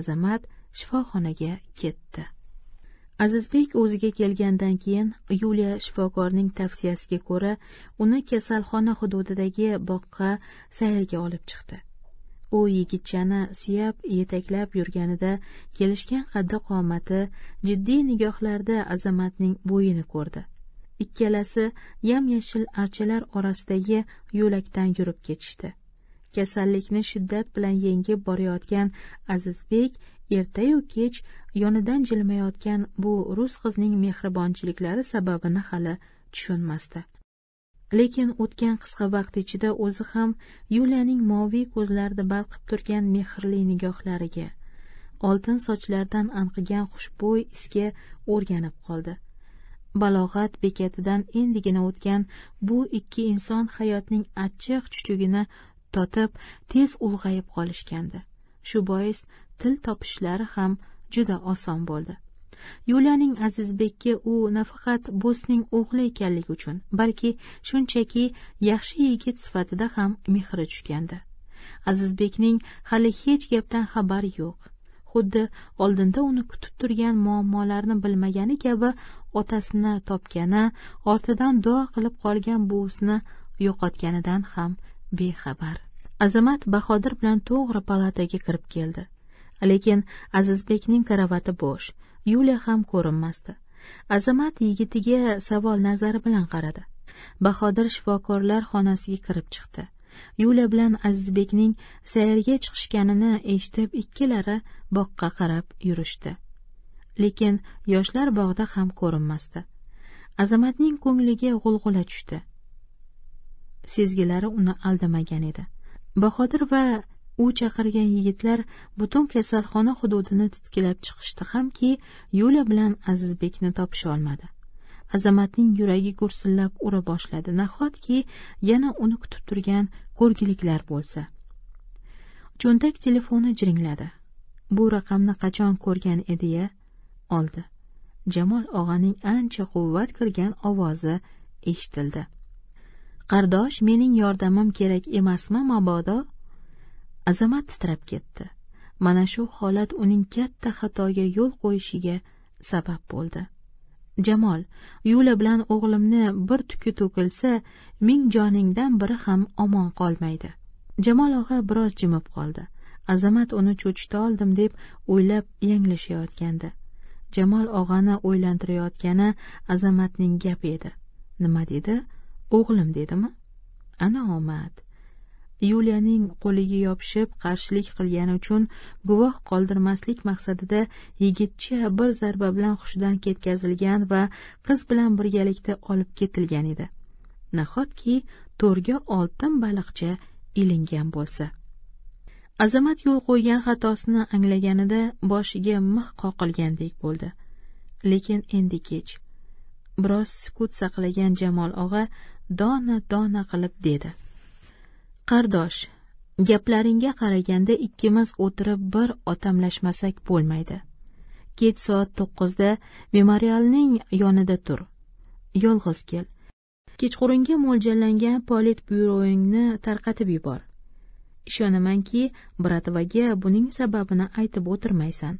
azamat shifoxonaga ketdi azizbek o'ziga kelgandan keyin yuliya shifokorning tavsiyasiga ko'ra uni kasalxona hududidagi boqqa sayrga olib chiqdi u yigitchani suyab yetaklab yurganida kelishgan qaddi qomati jiddiy nigohlarda azamatning bo'yini ko'rdi ikkalasi yam yashil archalar orasidagi yo'lakdan yurib ketishdi kasallikni shiddat bilan yengib borayotgan azizbek ertayu kech yonidan jilmayotgan bu rus qizning mehribonchiliklari sababini hali tushunmasdi lekin o'tgan qisqa vaqt ichida o'zi ham yuliyaning moviy ko'zlarida balqib turgan mehrli nigohlariga oltin sochlardan anqigan xushbo'y isga o'rganib qoldi balog'at bekatidan endigina o'tgan bu ikki inson hayotning achchiq chuchugini totib tez ulg'ayib qolishgandi shu bois til topishlari ham juda oson bo'ldi yulyaning azizbekka u nafaqat bo'sning o'g'li ekanligi uchun balki shunchaki yaxshi yigit sifatida ham mehri tushgandi azizbekning hali hech gapdan xabari yo'q xuddi oldinda uni kutib turgan muammolarni bilmagani kabi otasini topgani ortidan duo qilib qolgan buvisini yo'qotganidan ham bexabar azamat bahodir bilan to'g'ri palataga kirib keldi lekin azizbekning karavati bo'sh yuliya ham ko'rinmasdi azamat yigitiga savol nazari bilan qaradi bahodir shifokorlar xonasiga kirib chiqdi yuliya bilan azizbekning sayrga chiqishganini eshitib ikkilari boqqa qarab yurishdi lekin yoshlar bog'da ham ko'rinmasdi azamatning ko'ngliga g'ulg'ula tushdi sezgilari uni aldamagan edi bahodir va u chaqirgan yigitlar butun kasalxona hududini titkilab chiqishdi hamki yo'la bilan azizbekni topisha olmadi azamatning yuragi gursillab ura boshladi nahotki yana uni kutib turgan ko'rgiliklar bo'lsa cho'ntak telefoni jiringladi bu raqamni qachon ko'rgan edi ya oldi jamol og'aning ancha quvvat kirgan ovozi eshitildi qardosh mening yordamim kerak emasmi mabodo azamat titrab ketdi mana shu holat uning katta xatoga yo'l qo'yishiga sabab bo'ldi jamol yo'la bilan o'g'limni bir tuki to'kilsa ming joningdan biri ham omon qolmaydi jamol og'a biroz jimib qoldi azamat uni cho'chita oldim deb o'ylab yanglishayotgandi jamol og'ani o'ylantirayotgani azamatning gapi edi nima dedi o'g'lim dedimi ana omad yuliyaning qo'liga yopishib qarshilik qilgani uchun guvoh qoldirmaslik maqsadida yigitcha bir zarba bilan hushidan ketkazilgan va qiz bilan birgalikda olib ketilgan edi nahotki to'rga oltin baliqcha ilingan bo'lsa azamat yo'l qo'ygan xatosini anglaganida boshiga mix qoqilgandek bo'ldi lekin endi kech biroz sukut saqlagan jamol og'a dona dona qilib dedi qardosh gaplaringga qaraganda ikkimiz o'tirib bir otamlashmasak bo'lmaydi kech soat to'qqizda memorialning yonida tur yolg'iz kel kechqurunga mo'ljallangan polit byuroingni tarqatib yubor ishonamanki bratvaga buning sababini aytib o'tirmaysan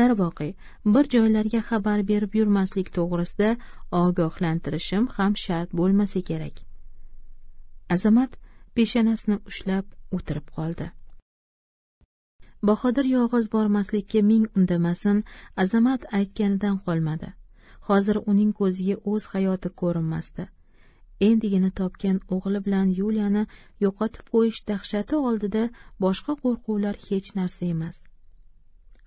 darvoqe bir joylarga xabar berib yurmaslik to'g'risida ogohlantirishim ham shart bo'lmasa kerak azamat peshanasini ushlab o'tirib qoldi bahodir yolg'iz bormaslikka ming undamasin azamat aytganidan qolmadi hozir uning ko'ziga o'z hayoti ko'rinmasdi endigina topgan o'g'li bilan yuliyani yo'qotib qo'yish dahshati oldida boshqa qo'rquvlar hech narsa emas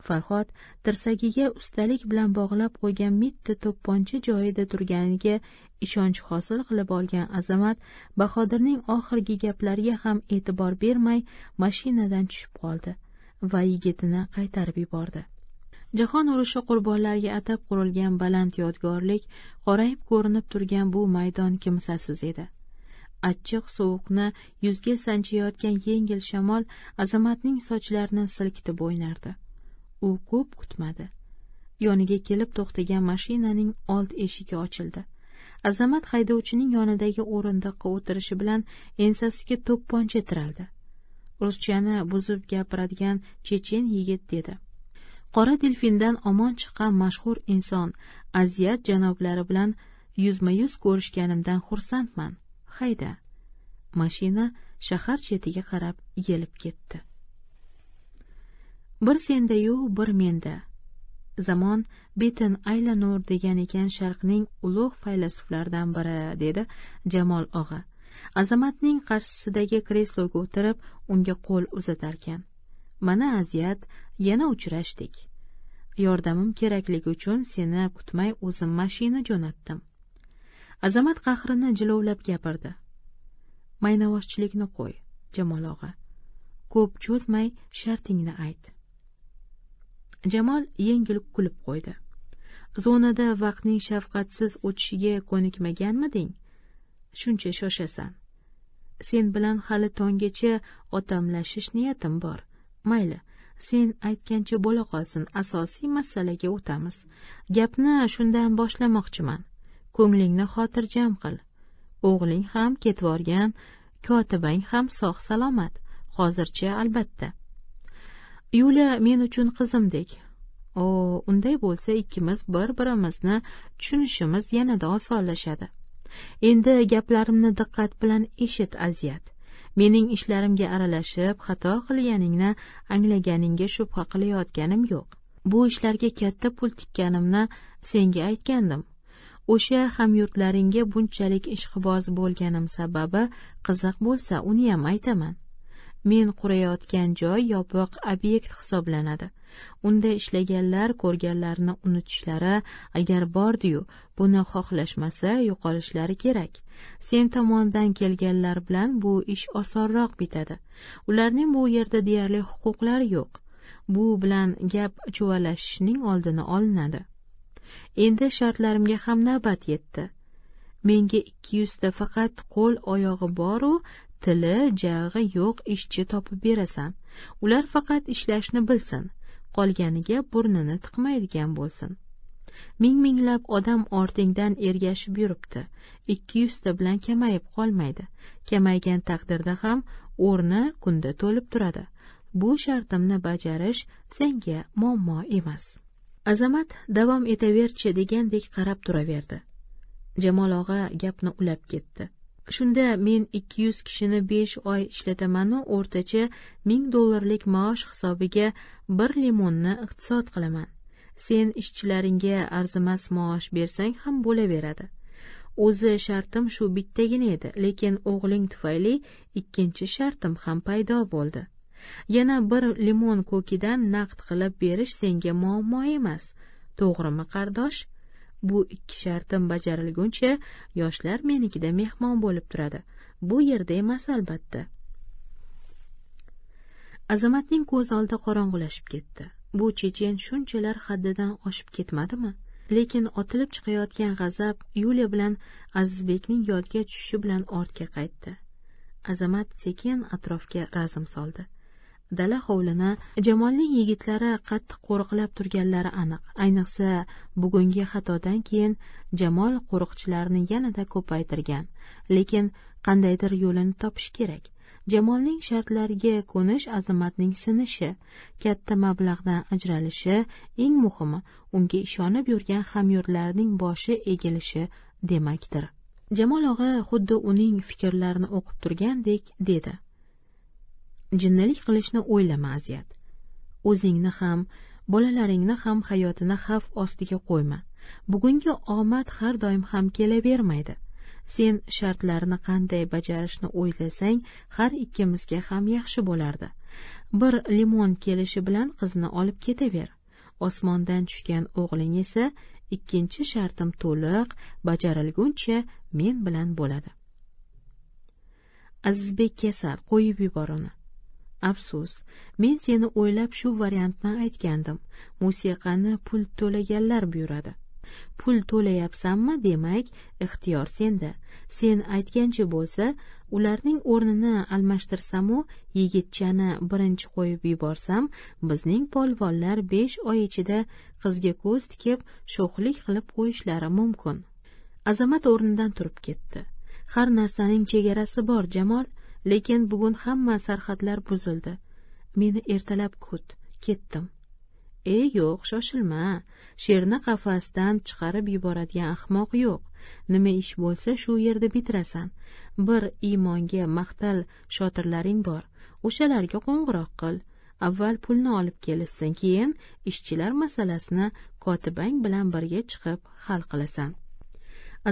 farhod tirsagiga ustalik bilan bog'lab qo'ygan mitti to'pponcha joyida turganiga ishonch hosil qilib olgan azamat bahodirning oxirgi gaplariga ham e'tibor bermay mashinadan tushib qoldi va yigitini qaytarib yubordi jahon urushi qurbonlariga atab qurilgan baland yodgorlik qorayib ko'rinib turgan bu maydon kimsasiz edi achchiq sovuqni yuzga sanchayotgan yengil shamol azamatning sochlarini silkitib o'ynardi u ko'p kutmadi yoniga kelib to'xtagan mashinaning old eshigi ochildi azamat haydovchining yonidagi o'rindiqqa o'tirishi bilan ensasiga to'pponcha tiraldi ruschani buzib gapiradigan chechen yigit dedi qora delfindan omon chiqqan mashhur inson aziyat janoblari bilan yuzma yuz ko'rishganimdan xursandman hayda mashina shahar chetiga qarab yelib ketdi bir senda yu bir menda zamon betin aylanur degan ekan sharqning ulug' faylasuflaridan biri dedi jamol og'a azamatning qarshisidagi kresloga o'tirib unga qo'l uzatarkan mana aziyat yana uchrashdik yordamim kerakligi uchun seni kutmay o'zim mashina jo'natdim azamat qahrini jilovlab gapirdi maynavoshchilikni qo'y jamol og'a ko'p cho'zmay shartingni ayt jamol yengil kulib qo'ydi zonada vaqtning shafqatsiz o'tishiga ko'nikmaganmiding shuncha shoshasan sen bilan hali tonggacha otamlashish niyatim bor mayli sen aytgancha bo'la qolsin asosiy masalaga o'tamiz gapni shundan boshlamoqchiman ko'nglingni xotirjam qil o'g'ling ham ketvorgan kotibang ham sog' salomat hozircha albatta yula men uchun qizimdek o unday bo'lsa ikkimiz bir birimizni tushunishimiz yanada osonlashadi endi gaplarimni diqqat bilan eshit aziyat mening ishlarimga aralashib xato qilganingni anglaganingga shubha qilayotganim yo'q bu ishlarga katta pul tikkanimni senga aytgandim o'sha hamyurtlaringga bunchalik ishqiboz bo'lganim sababi qiziq bo'lsa uniyam aytaman men qurayotgan joy yopiq obyekt hisoblanadi unda ishlaganlar ko'rganlarini unutishlari agar bordiyu buni xohlashmasa yo'qolishlari kerak sen tomondan kelganlar bilan bu ish osonroq bitadi ularning bu yerda deyarli huquqlari yo'q bu bilan gap chuvalashishning oldini olinadi endi shartlarimga ham navbat yetdi menga ikki yuzta faqat qo'l oyog'i boru tili jag'i yo'q ishchi topib berasan ular faqat ishlashni bilsin qolganiga burnini tiqmaydigan bo'lsin ming minglab odam ortingdan ergashib yuribdi ikki yuzta bilan kamayib qolmaydi kamaygan taqdirda ham o'rni kunda to'lib turadi bu shartimni bajarish senga muammo emas azamat davom etaverchi degandek qarab turaverdi jamol og'a gapni ulab ketdi shunda men ikki yuz kishini besh oy ishlatamanu o'rtacha ming dollarlik maosh hisobiga bir limonni iqtisod qilaman sen ishchilaringga arzimas maosh bersang ham bo'laveradi o'zi shartim shu bittagina edi lekin o'g'ling tufayli ikkinchi shartim ham paydo bo'ldi yana bir limon ko'kidan naqd qilib berish senga muammo emas to'g'rimi qardosh bu ikki shartim bajarilguncha yoshlar menikida mehmon bo'lib turadi bu yerda emas albatta azamatning ko'z oldi qorong'ulashib ketdi bu chechen shunchalar haddidan oshib ketmadimi lekin otilib chiqayotgan g'azab yuliya bilan azizbekning yodga tushishi bilan ortga qaytdi azamat sekin atrofga razm soldi dala hovlini jamolning yigitlari qattiq qo'riqlab turganlari aniq ayniqsa bugungi xatodan keyin jamol qo'riqchilarni yanada ko'paytirgan lekin qandaydir yo'lini topish kerak jamolning shartlariga ko'nish azamatning sinishi katta mablag'dan ajralishi eng muhimi unga ishonib yurgan hamyurtlarining boshi egilishi demakdir jamol og'a xuddi uning fikrlarini o'qib turgandek dedi jinnalik qilishni o'ylama aziyat o'zingni ham bolalaringni ham hayotini xavf ostiga qo'yma bugungi omad har doim ham kelavermaydi sen shartlarni qanday bajarishni o'ylasang har ikkimizga ham yaxshi bo'lardi bir limon kelishi bilan qizni olib ketaver osmondan tushgan o'g'ling esa ikkinchi shartim to'liq bajarilguncha men bilan bo'ladi azizbek kasal qo'yib yubor uni afsus men seni o'ylab shu variantni aytgandim musiqani pul to'laganlar buyuradi pul to'layapsanmi demak ixtiyor senda sen aytgancha bo'lsa ularning o'rnini almashtirsamu yigitchani birinchi qo'yib yuborsam bizning polvonlar besh oy ichida qizga ko'z tikib sho'xlik qilib qo'yishlari mumkin azamat o'rnidan turib ketdi har narsaning chegarasi bor jamol lekin bugun hamma sarhadlar buzildi meni ertalab kut ketdim e yo'q shoshilma sherni qafasdan chiqarib yuboradigan ahmoq yo'q nima ish bo'lsa shu yerda bitirasan bir iymonga maqtal shotirlaring bor o'shalarga qo'ng'iroq qil avval pulni olib kelishsin keyin ishchilar masalasini kotibang bilan birga chiqib hal qilasan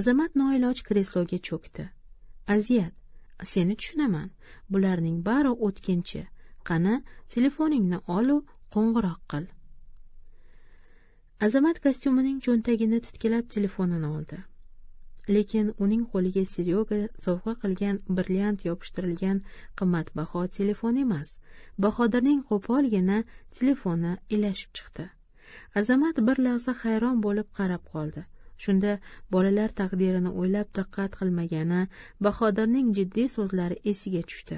azamat noiloj kresloga cho'kdi aziyat seni tushunaman bularning bari o'tkinchi qani telefoningni olu qo'ng'iroq qil azamat kostyumining cho'ntagini titkilab telefonini oldi lekin uning qo'liga seryoga sovg'a qilgan brilliant yopishtirilgan qimmatbaho telefon emas bahodirning qo'polgina telefoni ilashib chiqdi azamat bir lahza hayron bo'lib qarab qoldi shunda bolalar taqdirini o'ylab diqqat qilmagani bahodirning jiddiy so'zlari esiga tushdi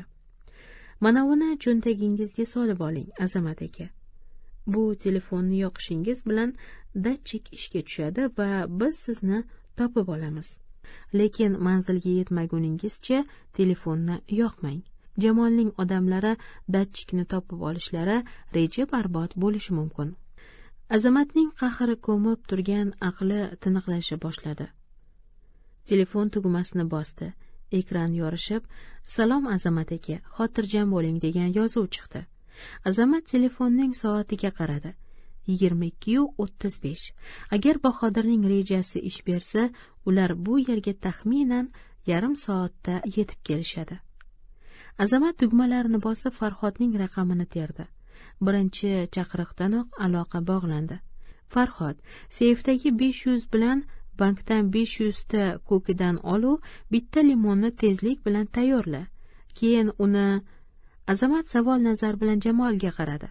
manavini cho'ntagingizga solib oling azamat aka bu telefonni yoqishingiz bilan datchik ishga tushadi va biz sizni topib olamiz lekin manzilga yetmaguningizcha telefonni yoqmang jamolning odamlari datchikni topib olishlari reja barbod bo'lishi mumkin azamatning qahri ko'mib turgan aqli tiniqlasha boshladi telefon tugmasini bosdi ekran yorishib salom azamat aka xotirjam bo'ling degan yozuv chiqdi azamat telefonning soatiga qaradi yigirma ikkiyu o'ttiz besh agar bahodirning rejasi ish bersa ular bu yerga taxminan yarim soatda yetib kelishadi azamat tugmalarini bosib farhodning raqamini terdi birinchi chaqiriqdanoq aloqa bog'landi farhod seyfdagi besh yuz bilan bankdan besh yuzta ko'kidan olu bitta limonni tezlik bilan tayyorla keyin uni azamat savol nazar bilan jamolga qaradi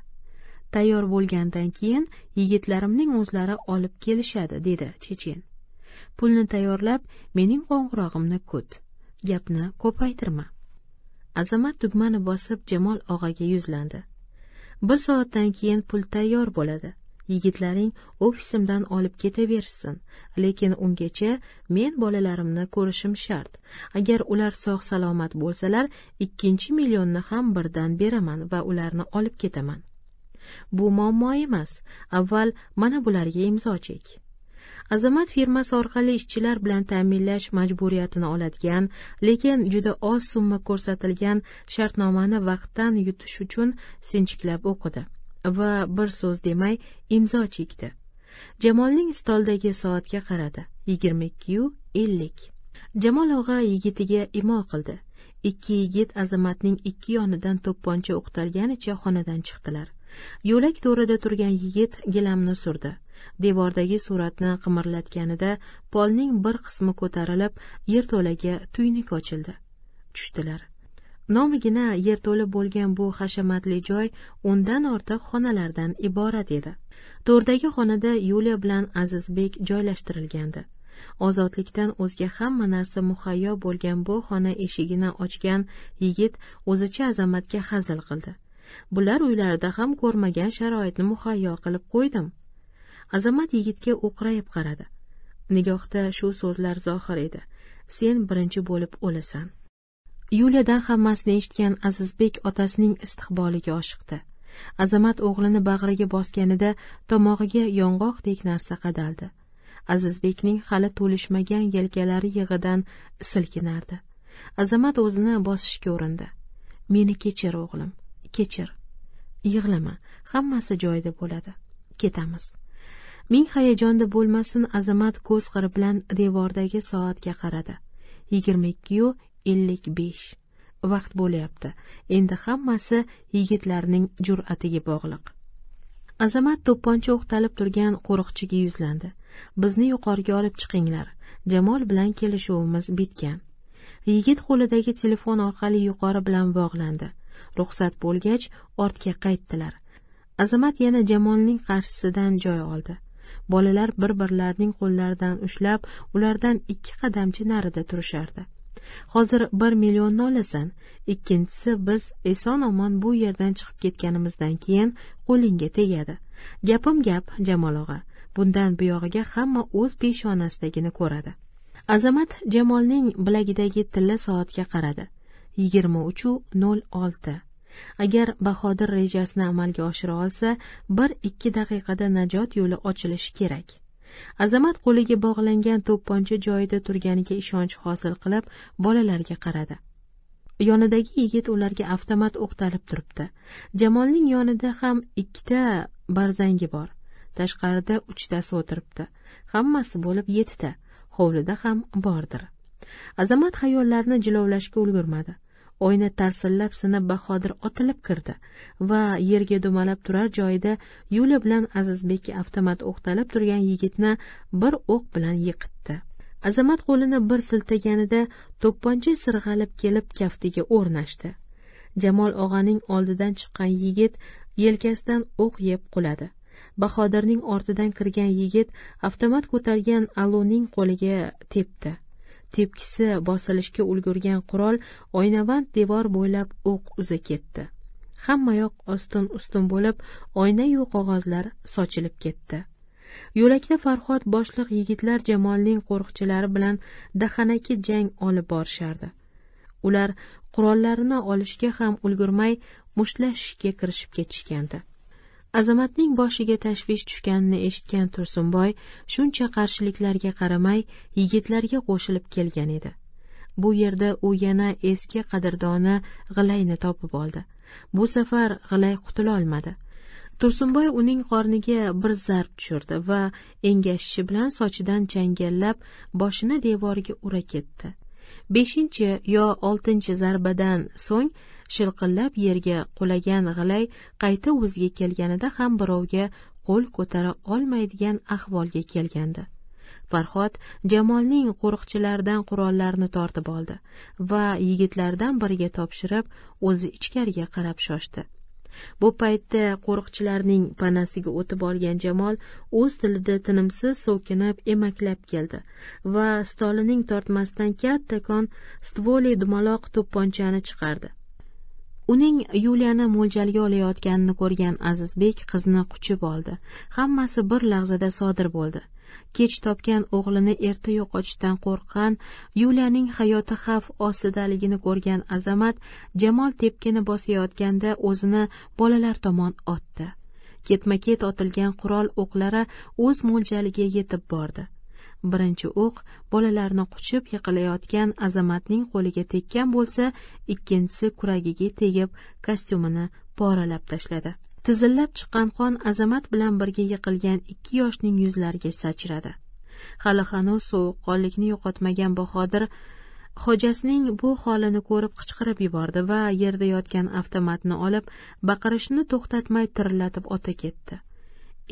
tayyor bo'lgandan keyin yigitlarimning o'zlari olib kelishadi dedi chechen pulni tayyorlab mening qo'ng'irog'imni kut gapni ko'paytirma azamat tugmani bosib jamol og'aga yuzlandi bir soatdan keyin pul tayyor bo'ladi yigitlaring ofisimdan olib ketaverishsin lekin ungacha men bolalarimni ko'rishim shart agar ular sog' salomat bo'lsalar ikkinchi millionni ham birdan beraman va ularni olib ketaman bu muammo emas avval mana bularga imzo chek azamat firmasi orqali ishchilar bilan ta'minlash majburiyatini oladigan lekin juda oz summa ko'rsatilgan shartnomani vaqtdan yutish uchun sinchiklab o'qidi va bir so'z demay imzo chekdi jamolning stoldagi soatga qaradi yigirma ikkiyu ellik jamol og'a yigitiga imo qildi ikki yigit azamatning ikki yonidan to'pponcha o'qtalganicha xonadan chiqdilar yo'lak to'rida turgan yigit gilamni surdi devordagi suratni qimirlatganida polning bir qismi ko'tarilib yerto'laga tuynik ochildi tushdilar nomigina yerto'la bo'lgan bu hashamatli joy o'ndan ortiq xonalardan iborat edi to'rdagi xonada yuliya bilan azizbek joylashtirilgandi ozodlikdan o'zga hamma narsa muhayyo bo'lgan bu xona eshigini ochgan yigit o'zicha azamatga hazil qildi bular uylarida ham ko'rmagan sharoitni muhayyo qilib qo'ydim azamat yigitga o'qrayib qaradi nigohda shu so'zlar zohir edi sen birinchi bo'lib o'lasan yuliyadan hammasini eshitgan azizbek otasining istiqboliga oshiqdi azamat o'g'lini bag'riga bosganida tomog'iga yong'oqdek narsa qadaldi azizbekning hali to'lishmagan yelkalari yig'idan silkinardi azamat o'zini bosishga urindi meni kechir o'g'lim kechir yig'lama hammasi joyida bo'ladi ketamiz ming hayajonda bo'lmasin azamat ko'z qiri bilan devordagi soatga qaradi yigirma ikkiyu ellik besh vaqt bo'lyapti endi hammasi yigitlarning jur'atiga bog'liq azamat to'pponcha o'qtalib turgan qo'riqchiga yuzlandi bizni yuqoriga olib chiqinglar jamol bilan kelishuvimiz bitgan yigit qo'lidagi telefon orqali yuqori bilan bog'landi ruxsat bo'lgach ortga qaytdilar azamat yana jamolning qarshisidan joy oldi bolalar bir birlarining qo'llaridan ushlab ulardan ikki qadamcha narida turishardi hozir bir millionni olasan ikkinchisi biz eson omon bu yerdan chiqib ketganimizdan keyin qo'lingga tegadi gapim gap jamol og'a bundan buyog'iga hamma o'z peshonasidagini ko'radi azamat jamolning bilagidagi tilla soatga qaradi yigirma uchu nol olti agar bahodir rejasini amalga oshira olsa bir ikki daqiqada najot yo'li ochilishi kerak azamat qo'liga bog'langan to'pponcha joyida turganiga ishonch hosil qilib bolalarga qaradi yonidagi yigit ularga avtomat o'qtalib turibdi jamolning yonida ham ikkita barzangi bor tashqarida uchtasi o'tiribdi hammasi bo'lib yettita hovlida ham bordir azamat xayollarni jilovlashga ulgurmadi oyna tarsillab sinib bahodir otilib kirdi va yerga dumalab turar joyida yo'li bilan azizbekka avtomat o'qtalib turgan yigitni bir o'q bilan yiqitdi azamat qo'lini bir siltaganida to'pponcha sirg'alib kelib kaftiga o'rnashdi jamol og'aning oldidan chiqqan yigit yelkasidan o'q yeb quladi bahodirning ortidan kirgan yigit avtomat ko'targan a'loning qo'liga tepdi tepkisi bosilishga ulgurgan qurol oynavand devor bo'ylab o'q uza ketdi hammayoq ostin ustun bo'lib oynayu qog'ozlar sochilib ketdi yo'lakda farhod boshliq yigitlar jamolning qo'riqchilari bilan dahanaki jang olib borishardi ular qurollarini olishga ham ulgurmay mushtlashishga kirishib ketishgandi azamatning boshiga tashvish tushganini eshitgan tursunboy shuncha qarshiliklarga qaramay yigitlarga qo'shilib kelgan edi bu yerda u yana eski qadrdoni g'ilayni topib oldi bu safar g'ilay qutulolmadi tursunboy uning qorniga bir zarb tushirdi va engashishi bilan sochidan changallab boshini devorga ura ketdi beshinchi yo oltinchi zarbadan so'ng shilqillab yerga qulagan g'ilay qayta o'ziga kelganida ham birovga qo'l ko'tara olmaydigan ahvolga kelgandi farhod jamolning qo'riqchilaridan qurollarni tortib oldi va yigitlardan biriga topshirib o'zi ichkariga qarab shoshdi bu paytda qo'riqchilarning panasiga o'tib olgan jamol o'z tilida tinimsiz so'kinib emaklab keldi va stolining tortmasidan kattakon stvoli dumaloq to'pponchani chiqardi uning yuliyani mo'ljalga olayotganini ko'rgan azizbek qizni quchib oldi hammasi bir lahzada sodir bo'ldi kech topgan o'g'lini erta yo'qotishdan qo'rqqan yuliyaning hayoti xavf ostidaligini ko'rgan azamat jamol tepkini bosayotganda o'zini bolalar tomon otdi ketma ket otilgan qurol o'qlari o'z mo'ljaliga yetib bordi birinchi o'q bolalarni quchib yiqilayotgan azamatning qo'liga tekkan bo'lsa ikkinchisi kuragiga tegib kostyumini poralab tashladi tizillab chiqqan qon azamat bilan birga yiqilgan ikki yoshning yuzlariga sachradi hali hanuz sovuqqonlikni yo'qotmagan bahodir xo'jasining bu holini ko'rib qichqirib yubordi va yerda yotgan avtomatni olib baqirishni to'xtatmay tirillatib ota ketdi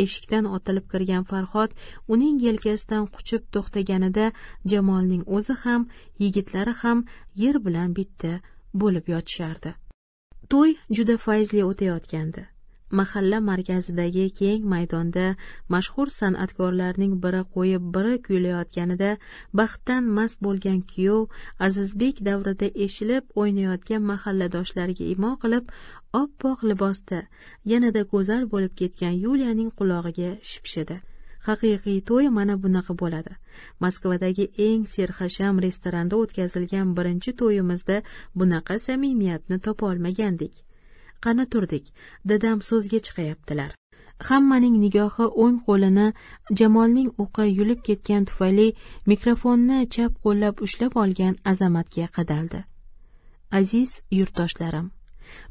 eshikdan otilib kirgan farhod uning yelkasidan quchib to'xtaganida jamolning o'zi ham yigitlari ham yer bilan bitta bo'lib yotishardi to'y juda fayzli o'tayotgandi mahalla markazidagi keng maydonda mashhur san'atkorlarning biri qo'yib biri kuylayotganida baxtdan mast bo'lgan kuyov azizbek davrida eshilib o'ynayotgan mahalladoshlariga imo qilib oppoq libosda yanada go'zal bo'lib ketgan yuliyaning qulog'iga shipshidi haqiqiy to'y mana bunaqa bo'ladi moskvadagi eng serhasham restoranda o'tkazilgan birinchi to'yimizda bunaqa samimiyatni topolmagandik qani turdik dadam so'zga chiqayaptilar hammaning nigohi o'ng qo'lini jamolning o'qi yulib ketgan tufayli mikrofonni chap qo'llab ushlab olgan azamatga qadaldi aziz yurtdoshlarim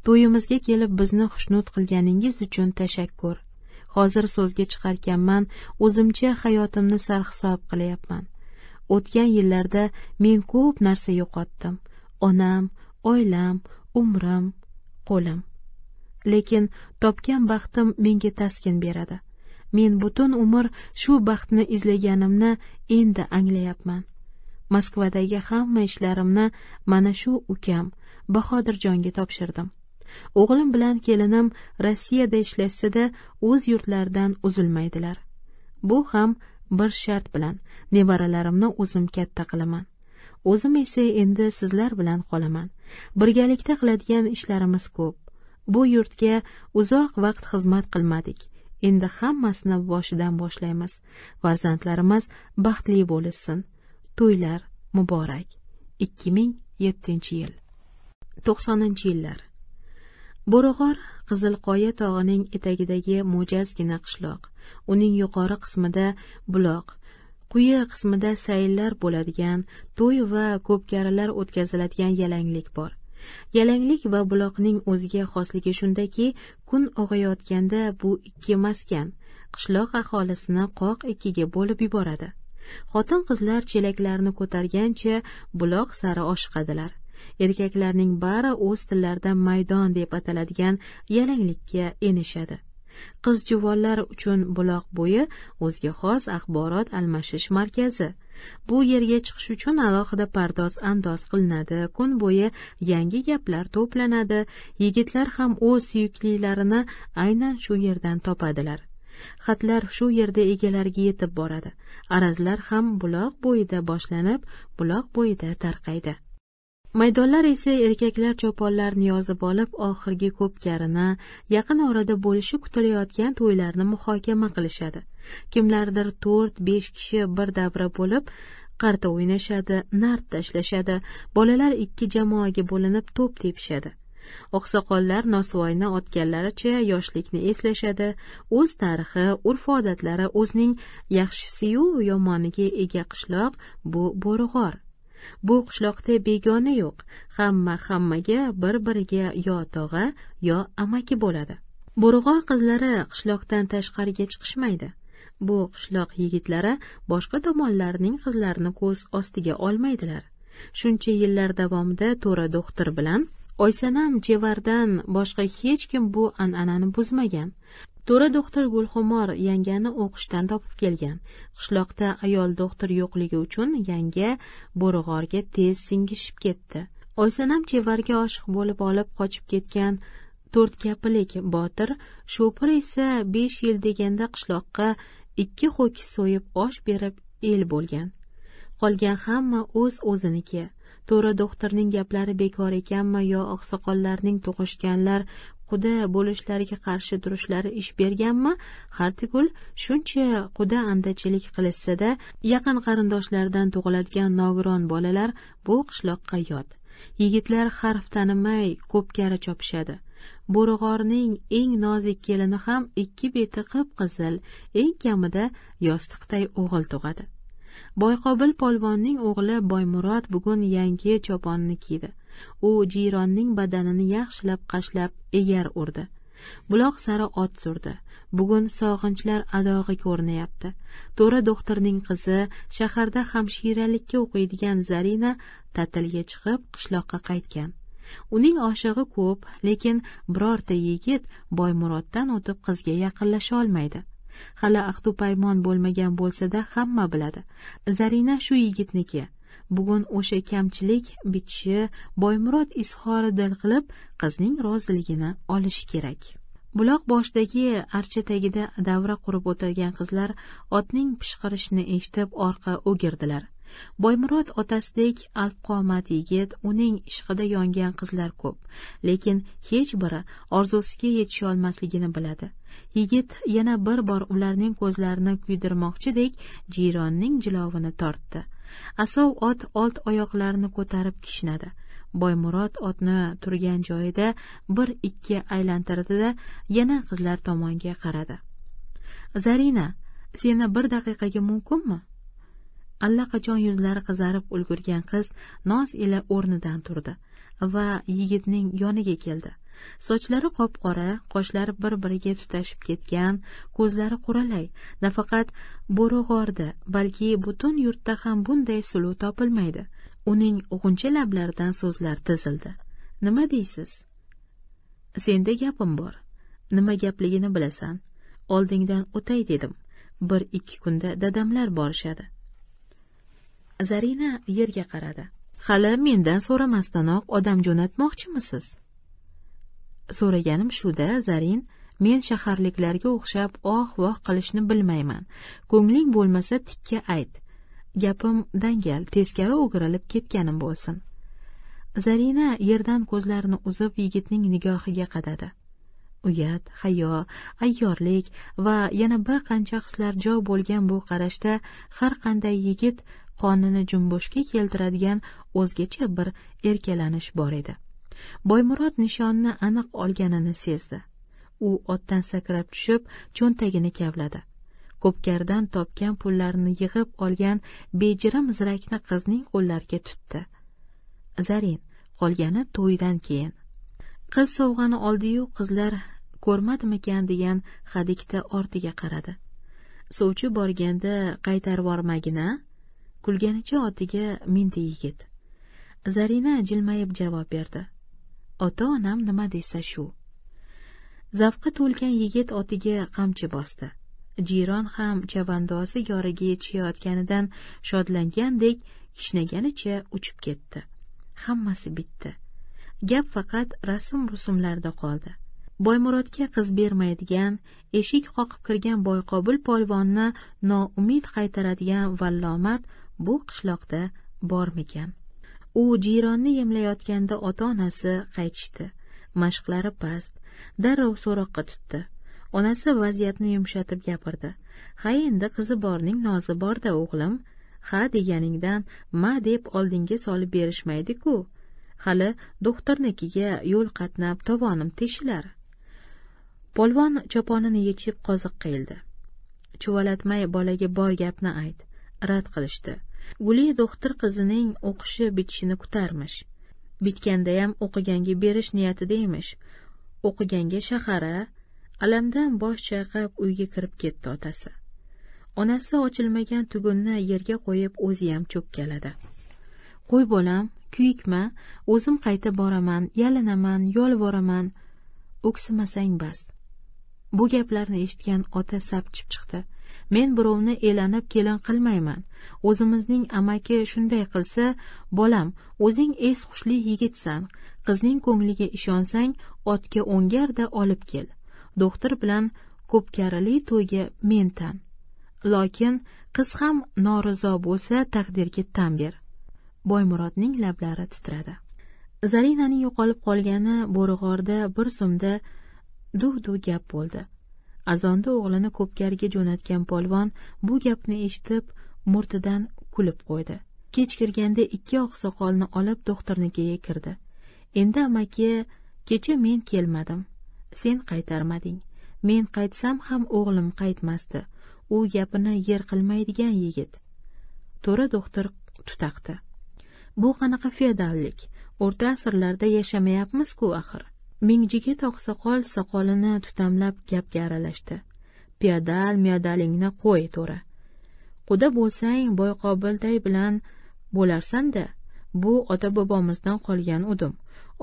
to'yimizga kelib bizni xushnud qilganingiz uchun tashakkur hozir so'zga chiqarkanman o'zimcha hayotimni sarhisob qilyapman o'tgan yillarda men ko'p narsa yo'qotdim onam oilam umrim qo'lim lekin topgan baxtim menga taskin beradi men butun umr shu baxtni izlaganimni endi anglayapman moskvadagi hamma ishlarimni mana shu ukam bahodirjonga topshirdim o'g'lim bilan kelinim rossiyada ishlashsa da o'z yurtlaridan uzilmaydilar bu ham bir shart bilan nevaralarimni o'zim katta qilaman o'zim esa endi sizlar bilan qolaman birgalikda qiladigan ishlarimiz ko'p bu yurtga uzoq vaqt xizmat qilmadik endi hammasini boshidan boshlaymiz farzandlarimiz baxtli bo'lishsin to'ylar muborak ikki ming yettinchi yil to'qsoninchi yillar bo'rog'or qizilqoya tog'ining etagidagi mo'jazgina qishloq uning yuqori qismida buloq quyi qismida sayillar bo'ladigan to'y va ko'pkarilar o'tkaziladigan yalanglik bor yalanglik va buloqning o'ziga xosligi shundaki kun og'ayotganda bu ikki maskan qishloq aholisini qoq ikkiga bo'lib yuboradi xotin qizlar chelaklarni ko'targancha buloq sari oshiqadilar erkaklarning bari o'z tillarida maydon deb ataladigan yalanglikka enishadi qiz juvonlar uchun buloq bo'yi o'ziga xos axborot almashish markazi bu yerga chiqish uchun alohida pardoz andoz qilinadi kun bo'yi yangi gaplar to'planadi yigitlar ham o'z suyuklilarini aynan shu yerdan topadilar xatlar shu yerda egalariga yetib boradi arazlar ham buloq bo'yida boshlanib buloq bo'yida tarqaydi maydonlar esa erkaklar choponlar yozib olib oxirgi ko'pkarini yaqin orada bo'lishi kutilayotgan to'ylarni muhokama qilishadi kimlardir to'rt besh kishi bir davra bo'lib qarta o'ynashadi nard tashlashadi bolalar ikki jamoaga bo'linib to'p tepishadi oqsoqollar nosvoyni otganlaricha yoshlikni eslashadi o'z tarixi urf odatlari o'zining yaxshisiyu yomoniga ega qishloq bu bo'rig'or bu qishloqda begona yo'q hamma hammaga bir biriga yo tog'a yo amaki bo'ladi bo'rig'ol qizlari qishloqdan tashqariga chiqishmaydi bu qishloq yigitlari boshqa tomonlarning qizlarini ko'z ostiga olmaydilar shuncha yillar davomida to'ra do'xtir bilan oysanam chevardan boshqa hech kim bu an'anani buzmagan to'ra doktor gulxumor yangani o'qishdan topib kelgan qishloqda ayol doktor yo'qligi uchun yanga bo'rig'orga tez singishib ketdi oysanam chevarga oshiq bo'lib olib qochib ketgan to'rtkapilik botir sho'pir esa besh yil deganda qishloqqa ikki ho'kiz so'yib osh berib el bo'lgan qolgan hamma o'z o'ziniki to'ra doktorning gaplari bekor ekanmi yo oqsoqollarning tug'ishganlar quda bo'lishlariga qarshi turishlari ish berganmi hartigul shuncha quda andachilik qilishsa da yaqin qarindoshlardan tug'iladigan nogiron bolalar bu qishloqqa yot yigitlar harf tanimay ko'pkari chopishadi bo'rig'orning eng nozik kelini ham ikki beti qip qizil eng kamida yostiqday o'g'il tug'adi boyqobil polvonning o'g'li boymurod bugun yangi choponni kiydi u jiyronning badanini yaxshilab qashlab egar urdi buloq sari ot surdi bugun sog'inchlar adog'i ko'rinayapti to'ra do'xtirning qizi shaharda hamshiralikka o'qiydigan zarina ta'tilga chiqib qishloqqa qaytgan uning oshig'i ko'p lekin birorta yigit boymuroddan o'tib qizga yaqinlasha olmaydi hali ahdu paymon bo'lmagan bo'lsa da hamma biladi zarina shu yigitniki bugun o'sha kamchilik bitishi boymurod izhori dil qilib qizning roziligini olish kerak buloq boshidagi archa tagida davra qurib o'tirgan qizlar otning pishqirishini eshitib orqa o'girdilar boymurod otasidek alpqomat yigit uning ishqida yongan qizlar ko'p lekin hech biri orzusiga yetisholmasligini biladi yigit yana bir bor ularning ko'zlarini kuydirmoqchidek jiyronning jilovini tortdi asov ot old oyoqlarini ko'tarib kishnadi boymurod otni turgan joyida bir ikki aylantirdi da yana qizlar tomonga qaradi zarina seni bir daqiqaga mumkinmi allaqachon yuzlari qizarib ulgurgan qiz noz ila o'rnidan turdi va yigitning yoniga keldi sochlari qop qora qoshlari bir biriga tutashib ketgan ko'zlari quralay nafaqat bo'rivg'orda balki butun yurtda ham bunday suluv topilmaydi uning g'uncha lablaridan so'zlar tizildi nima deysiz senda gapim bor nima gapligini bilasan oldingdan o'tay dedim bir ikki kunda dadamlar borishadi zarina yerga qaradi hali mendan so'ramasdanoq odam jo'natmoqchimisiz so'raganim shu da zarin men shaharliklarga o'xshab oh voh qilishni bilmayman ko'ngling bo'lmasa tikka ayt gapim dangal teskari o'girilib ketganim bo'lsin zarina yerdan ko'zlarini uzib yigitning nigohiga qadadi uyat hayo ayyorlik va yana bir qancha hislar jo bo'lgan bu qarashda har qanday yigit qonini jumboshga keltiradigan o'zgacha bir erkalanish bor edi boymurod nishonni aniq olganini sezdi u otdan sakrab tushib cho'ntagini kavladi ko'pkaridan topgan pullarini yig'ib olgan bejirim zirakni qizning qo'llariga tutdi zarin qolgani to'ydan keyin qiz sovg'ani oldiyu qizlar ko'rmadimikan degan hadikda ortiga qaradi sovchi borganda qaytarvormagin a kulganicha otiga mindi yigit zarina jilmayib javob berdi ota onam nima desa shu zavqqa to'lgan yigit otiga qamchi bosdi jiron ham chavandozi yoriga yetishayotganidan shodlangandek kishnaganicha uchib ketdi hammasi bitdi gap faqat rasm rusumlarda qoldi boymurodga qiz bermaydigan eshik qoqib kirgan boyqobil polvonni noumid qaytaradigan vallomat bu qishloqda bormikan u jiyronni yemlayotganda ota onasi qaytishdi mashqlari past darrov so'roqqa tutdi onasi vaziyatni yumshatib gapirdi ha endi qizi borning nozi borda o'g'lim ha deganingdan ma deb oldingga solib berishmaydi ku hali do'xtirnikiga yo'l qatnab tovonim teshilar polvon choponini yechib qoziqqa ildi chuvalatmay bolaga bor gapni ayt rad qilishdi guli do'xtir qizining o'qishi bitishini kutarmish bitgandayam o'qiganga berish niyatida emish o'qiganga shahara alamdan bosh chayqab uyga kirib ketdi otasi onasi ochilmagan tugunni yerga qo'yib o'ziyam cho'kkaladi qo'y bolam kuyikma o'zim qaytib boraman yalinaman yolvoraman o'ksimasang bas bu gaplarni eshitgan ota sapchib chiqdi men birovni elanib kelin qilmayman o'zimizning amaki shunday qilsa bolam o'zing es hushli yigitsan qizning ko'ngliga ishonsang otga o'ngarda olib kel do'xtir bilan ko'pkarili to'yga men tan lokin qiz ham norizo bo'lsa taqdirga tan ber boymurodning lablari titradi zarinaning yo'qolib qolgani bo'rig'orda bir zumda duv duv gap bo'ldi azonda o'g'lini ko'pkariga jo'natgan polvon bu gapni eshitib murtidan kulib qo'ydi kech kirganda ikki oqsoqolni olib do'xtirnikiga kirdi endi amaki kecha men kelmadim sen qaytarmading men qaytsam ham o'g'lim qaytmasdi u gapini yer qilmaydigan yigit to'ra do'xtir tutaqdi bu qanaqa feodallik o'rta asrlarda yashamayapmiz ku axir mingjiga oqsoqol soqolini tutamlab gapga aralashdi piyadal miyadalingni qo'y to'ra quda bo'lsang boyqobilday bilan bo'larsan da bu ota bobomizdan qolgan udum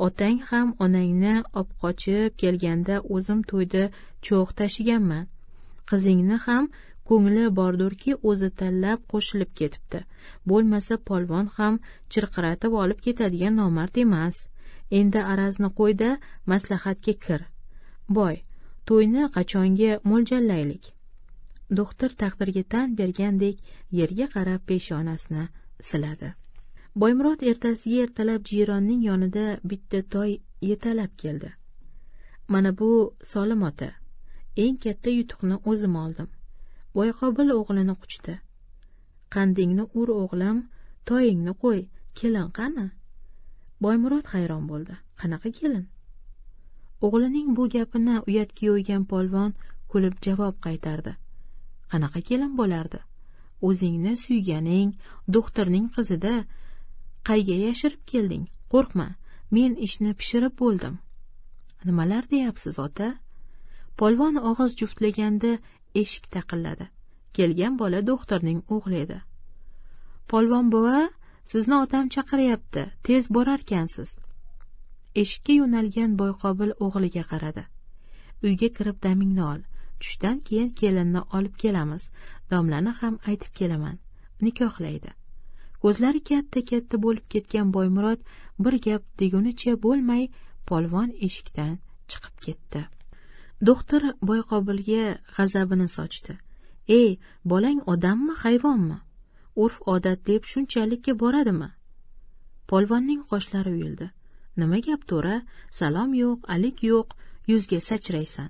otang ham onangni opqochib kelganda o'zim to'yda cho'g' tashiganman qizingni ham ko'ngli bordurki o'zi tanlab qo'shilib ketibdi bo'lmasa polvon ham chirqiratib olib ketadigan nomard emas endi arazni qo'yda maslahatga kir boy to'yni qachonga mo'ljallaylik do'xtir taqdirga tan bergandek yerga qarab peshonasini siladi boymurod ertasiga ertalab jironning yonida bitta toy yetalab keldi mana bu solim ota eng katta yutuqni o'zim oldim boyqobil o'g'lini quchdi qandingni ur o'g'lim toyingni qo'y kelin qani boymurod hayron bo'ldi qanaqa kelin o'g'lining bu gapini uyatga yo'ygan polvon kulib javob qaytardi qanaqa kelin bo'lardi o'zingni suyganing do'xtirning qizida qayga yashirib kelding qo'rqma men ishni pishirib bo'ldim nimalar deyapsiz ota polvon og'iz juftlaganda eshik taqilladi kelgan bola do'xtirning o'g'li edi polvon buva sizni otam chaqiryapti tez borarkansiz eshikka yo'nalgan boyqobil o'g'liga qaradi uyga kirib damingni ol tushdan keyin kelinni olib kelamiz domlani ham aytib kelaman nikohlaydi ko'zlari katta katta bo'lib ketgan boymurod bir gap degunicha bo'lmay polvon eshikdan chiqib ketdi do'xtir boyqobilga g'azabini sochdi ey bolang odammi hayvonmi urf odat deb shunchalikka boradimi polvonning qoshlari uyildi nima gap to'ra salom yo'q alik yo'q yuzga sachraysan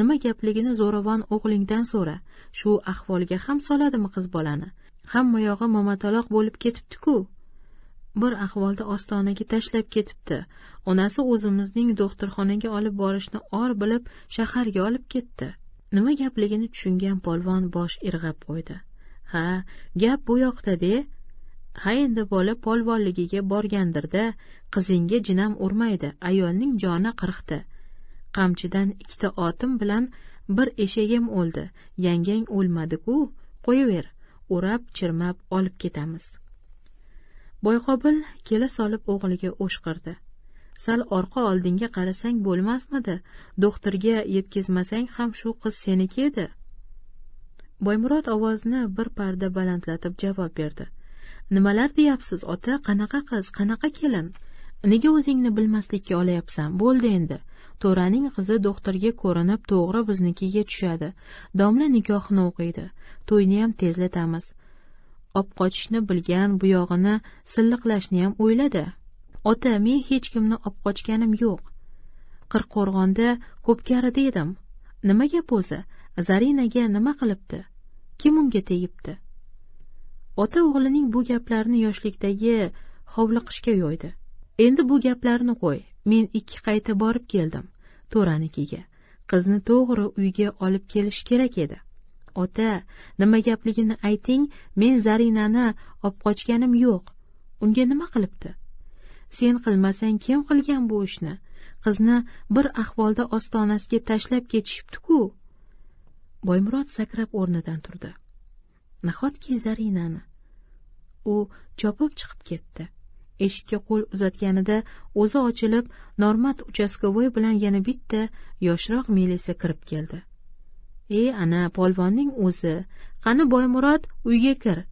nima gapligini zo'ravon o'g'lingdan so'ra shu ahvolga ham soladimi qiz bolani hammayog'i momataloq bo'lib ketibdi ku bir ahvolda ostonaga tashlab ketibdi onasi o'zimizning do'xtirxonaga olib borishni or bilib shaharga olib ketdi nima gapligini tushungan polvon bosh irg'ab qo'ydi ha gap bu yoqda de ha endi bola polvonligiga borgandir da qizingga jinam urmaydi ayolning joni qirqdi qamchidan ikkita otim bilan bir eshagim o'ldi yangang o'lmadi ku qo'yaver o'rab chirmab olib ketamiz boyqobil kela solib o'g'liga o'shqirdi sal orqa oldinga qarasang bo'lmasmidi do'xtirga yetkazmasang ham shu qiz seniki edi boymurod ovozini bir parda balandlatib javob berdi nimalar deyapsiz ota qanaqa qiz qanaqa kelin nega o'zingni bilmaslikka olyapsan bo'ldi endi to'raning qizi do'xtirga ko'rinib to'g'ri biznikiga tushadi domla nikohini o'qiydi to'yniyam tezlatamiz olib qochishni bilgan buyog'ini silliqlashniyam o'yladi ota men hech kimni olib qochganim yo'q qirqo'rg'onda ko'pkarida edim nima gap o'zi zarinaga nima qilibdi kim unga tegibdi ota o'g'lining bu gaplarini yoshlikdagi hovliqishga yo'ydi endi bu gaplarni qo'y men ikki qayta borib keldim to'ranikiga qizni to'g'ri uyga olib kelish kerak edi ota nima gapligini ayting men zarinani qochganim yo'q unga nima qilibdi sen qilmasang kim qilgan bu ishni qizni bir ahvolda ostonasiga tashlab ketishibdi ku boymurod sakrab o'rnidan turdi nahotki zarinani u chopib chiqib ketdi eshikka qo'l uzatganida o'zi ochilib normat uchastkavoy bilan yana bitta yoshroq melisa kirib keldi e ana polvonning o'zi qani boymurod uyga kir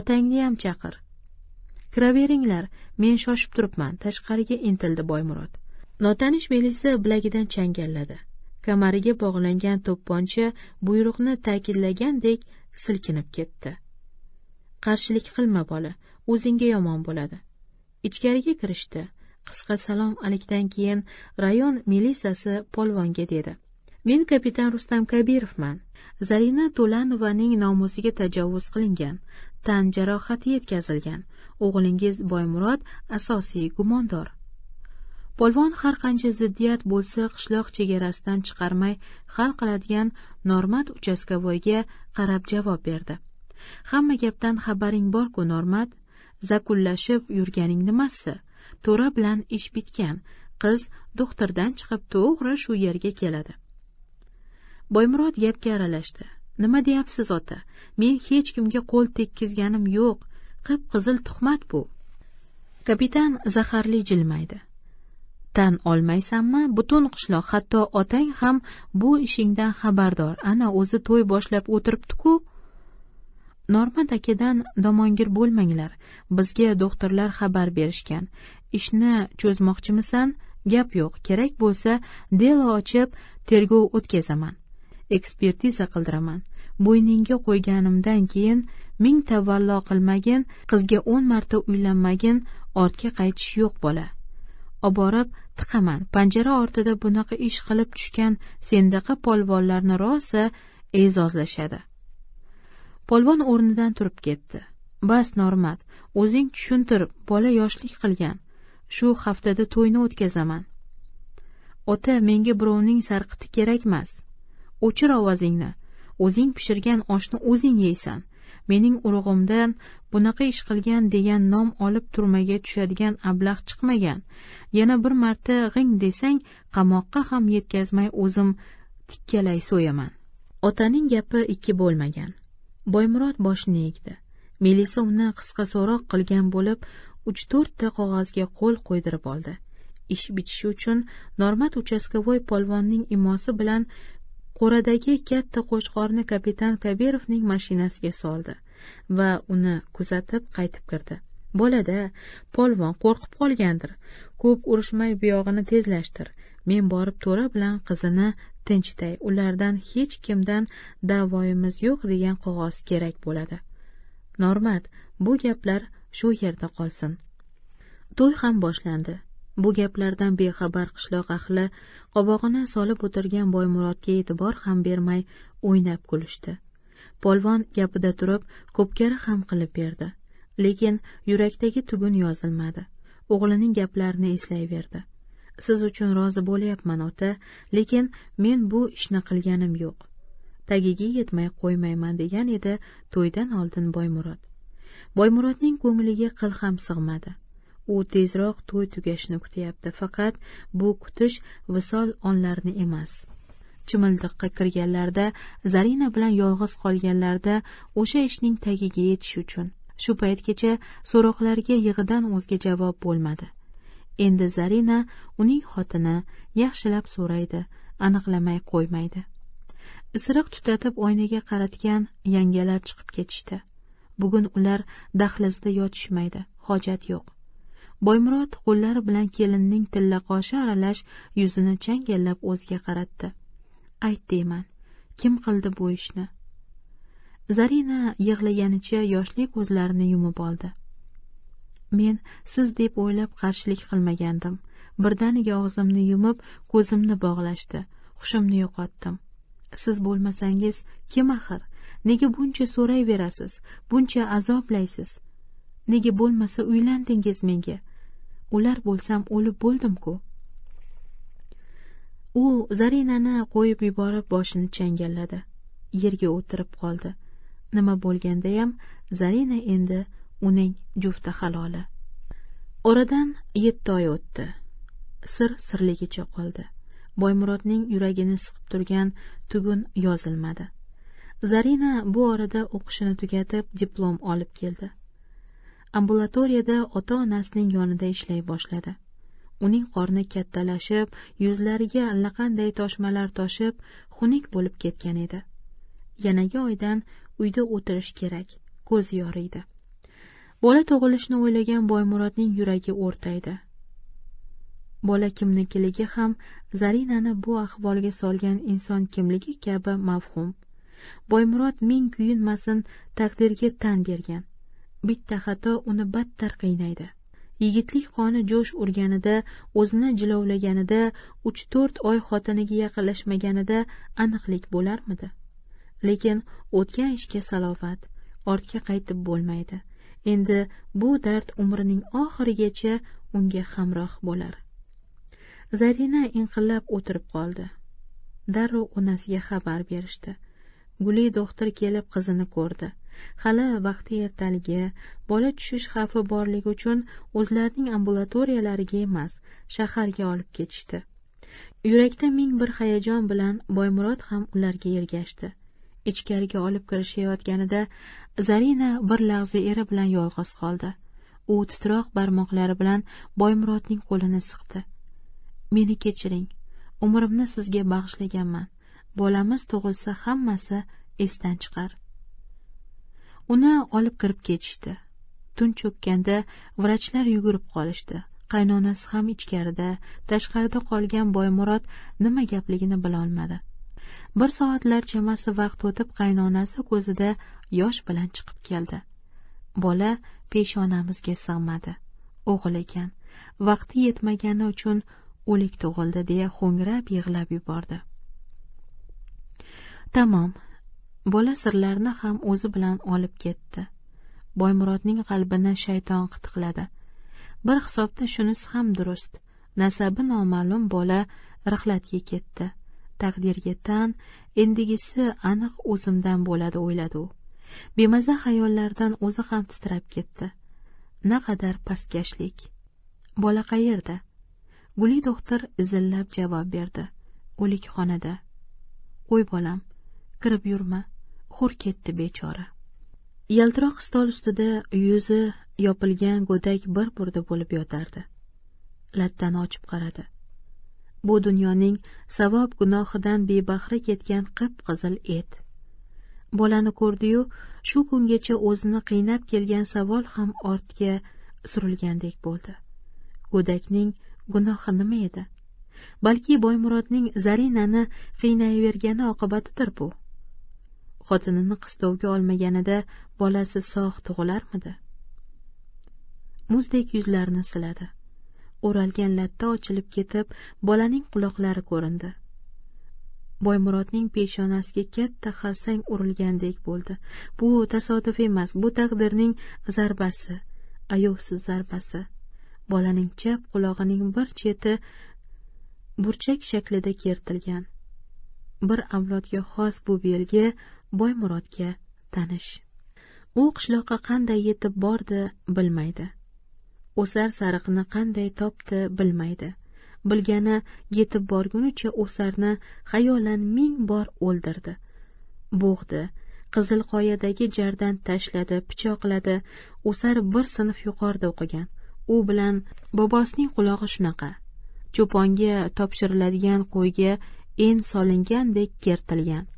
otangniyam chaqir kiraveringlar men shoshib turibman tashqariga intildi boymurod notanish melisa bilagidan changalladi kamariga bog'langan to'pponcha buyruqni ta'kidlagandek silkinib ketdi qarshilik qilma bola o'zingga yomon bo'ladi ichkariga kirishdi qisqa salom alikdan keyin rayon militsiyasi polvonga dedi men kapitan rustam kabirovman zarina to'lanovaning nomusiga tajovuz qilingan tan jarohati yetkazilgan o'g'lingiz boymurod asosiy gumondor polvon har qancha ziddiyat bo'lsa qishloq chegarasidan chiqarmay hal qiladigan normat uchastkavoyga qarab javob berdi hamma gapdan xabaring bor ku normat zakullashib yurganing nimasi to'ra bilan ish bitgan qiz do'xtirdan chiqib to'g'ri shu yerga keladi boymurod gapga aralashdi nima deyapsiz ota men hech kimga qo'l tekkizganim yo'q qip qizil tuhmat bu kapitan zaharli jilmaydi tan olmaysanmi butun qishloq hatto otang ham bu ishingdan xabardor ana o'zi to'y boshlab o'tiribdi ku normat akadan domongir bo'lmanglar bizga do'xtirlar xabar berishgan ishni cho'zmoqchimisan gap yo'q kerak bo'lsa delo ochib tergov o'tkazaman ekspertiza qildiraman bo'yningga qo'yganimdan keyin ming tavallo qilmagin qizga o'n marta uylanmagin ortga qaytish yo'q bola oborib tiqaman panjara ortida bunaqa ish qilib tushgan sendaqa polvonlarni rosa e'zozlashadi polvon o'rnidan turib ketdi bas normat o'zing tushuntir bola yoshlik qilgan shu haftada to'yni o'tkazaman ota menga birovning sarqiti kerakmas o'chir ovozingni o'zing pishirgan oshni o'zing yeysan mening urug'imdan bunaqa ish qilgan degan nom olib turmaga tushadigan ablah chiqmagan yana bir marta g'ing desang qamoqqa ham yetkazmay o'zim tikkalay so'yaman otaning gapi ikki bo'lmagan boymurod boshini egdi melisa uni qisqa so'roq qilgan bo'lib uch to'rtta qog'ozga qo'l qo'ydirib oldi ish bitishi uchun normat uchastkavoy polvonning imosi bilan qo'radagi katta qo'chqorni kapitan kabirovning mashinasiga soldi va uni kuzatib qaytib kirdi bolada polvon qo'rqib qolgandir ko'p urishmay buyog'ini tezlashtir men borib to'ra bilan qizini tinchitay ulardan hech kimdan da'voyimiz yo'q degan qog'oz kerak bo'ladi normat bu gaplar shu yerda qolsin to'y ham boshlandi bu gaplardan bexabar qishloq ahli qovog'ini solib o'tirgan boymurodga e'tibor ham bermay o'ynab kulishdi polvon gapida turib ko'pkari ham qilib berdi lekin yurakdagi tugun yozilmadi o'g'lining gaplarini eslayverdi siz uchun rozi bo'lyapman ota lekin men bu ishni qilganim yo'q tagiga yetmay qo'ymayman degan edi to'ydan oldin boymurod boymurodning ko'ngliga qil ham sig'madi u tezroq to'y tugashini kutyapti faqat bu kutish visol onlarni emas chimildiqqa kirganlarda zarina bilan yolg'iz qolganlarda o'sha ishning tagiga yetish uchun shu paytgacha so'roqlarga yig'idan o'zga javob bo'lmadi endi zarina uning xotini yaxshilab so'raydi aniqlamay qo'ymaydi isiriq tutatib oynaga qaratgan yangalar chiqib ketishdi bugun ular dahlizda yotishmaydi hojat yo'q boymurod qo'llari bilan tilla tillaqoshi aralash yuzini changallab o'ziga qaratdi ayt deyman kim qildi bu ishni zarina yig'laganicha yoshli ko'zlarini yumib oldi men siz deb o'ylab qarshilik qilmagandim birdaniga og'zimni yumib ko'zimni bog'lashdi hushimni yo'qotdim siz bo'lmasangiz kim axir nega buncha so'rayverasiz buncha azoblaysiz nega bo'lmasa uylandingiz menga o'lar bo'lsam o'lib bo'ldim ku u zarinani qo'yib yuborib boshini changalladi yerga o'tirib qoldi nima bo'lgandayam zarina endi uning jufti haloli oradan yetti oy o'tdi sir sirligicha qoldi boymurodning yuragini siqib turgan tugun yozilmadi zarina bu orada o'qishini tugatib diplom olib keldi ambulatoriyada ota onasining yonida ishlay boshladi uning qorni kattalashib yuzlariga allaqanday toshmalar toshib xunuk bo'lib ketgan edi yanagi oydan uyda o'tirish kerak ko'z yoriydi bola tug'ilishni o'ylagan boymurodning yuragi o'rtaydi bola kimnikiligi ham zarinani bu ahvolga solgan inson kimligi kabi mavhum boymurod ming kuyinmasin taqdirga tan bergan bitta xato uni battar qiynaydi yigitlik qoni jo'sh urganida o'zini jilovlaganida uch to'rt oy xotiniga yaqinlashmaganida aniqlik bo'larmidi lekin o'tgan ishga salovat ortga qaytib bo'lmaydi endi bu dard umrining oxirigacha unga hamroh bo'lar zarina inqillab o'tirib qoldi darrov onasiga xabar berishdi guli do'xtir kelib qizini ko'rdi hali vaqti ertaligi bola tushish xavfi borligi uchun o'zlarining ambulatoriyalariga emas shaharga olib ketishdi yurakda ming bir hayajon bilan boymurod ham ularga ergashdi ichkariga olib kirishayotganida zarina bir lahza eri bilan yolg'iz qoldi u titroq barmoqlari bilan boymurodning qo'lini siqdi meni kechiring umrimni sizga bag'ishlaganman bolamiz tug'ilsa hammasi esdan chiqar uni olib kirib ketishdi tun cho'kkanda vrachlar yugurib qolishdi qaynonasi ham ichkarida tashqarida qolgan boymurod nima gapligini bilolmadi bir soatlar chamasi vaqt o'tib qaynonasi ko'zida yosh bilan chiqib keldi bola peshonamizga sig'madi o'g'il ekan vaqti yetmagani uchun o'lik tug'ildi deya ho'ngrab yig'lab yubordi tamom bola sirlarini ham o'zi bilan olib ketdi boymurodning qalbini shayton qitiqladi bir hisobda shunisi ham durust nasabi noma'lum bola rixlatga ketdi taqdirga tan endigisi aniq o'zimdan bo'ladi o'yladi u bemaza xayollardan o'zi ham titrab ketdi naqadar pastkashlik bola qayerda guli do'xtir izillab javob berdi o'likxonada qo'y bolam kirib yurma hur ketdi bechora yaltiroq stol ustida yuzi yopilgan go'dak bir burda bo'lib yotardi lattani ochib qaradi bu dunyoning savob gunohidan bebahra ketgan qip qizil et bolani ko'rdiyu shu kungacha o'zini qiynab kelgan savol ham ortga surilgandek bo'ldi go'dakning gunohi nima edi balki boymurodning zarinani qiynayvergani oqibatidir bu xotinini qistovga olmaganida bolasi sog' tug'ilarmidi muzdek yuzlarini siladi o'ralgan latta ochilib ketib bolaning quloqlari ko'rindi boymurodning peshonasiga katta xarsang urilgandek bo'ldi bu tasodif emas bu taqdirning zarbasi ayovsiz zarbasi bolaning chap qulog'ining bir cheti burchak shaklida kertilgan bir avlodga xos bu belgi boymurodga tanish u qishloqqa qanday yetib bordi bilmaydi o'sar sariqni qanday topdi bilmaydi bilgani yetib borgunicha o'sarni xayolan ming bor o'ldirdi bo'g'di qizil qoyadagi jardan tashladi pichoqladi o'sar bir sinf yuqorida o'qigan u bilan bobosining qulog'i shunaqa cho'ponga topshiriladigan qo'yga en solingandek kertilgan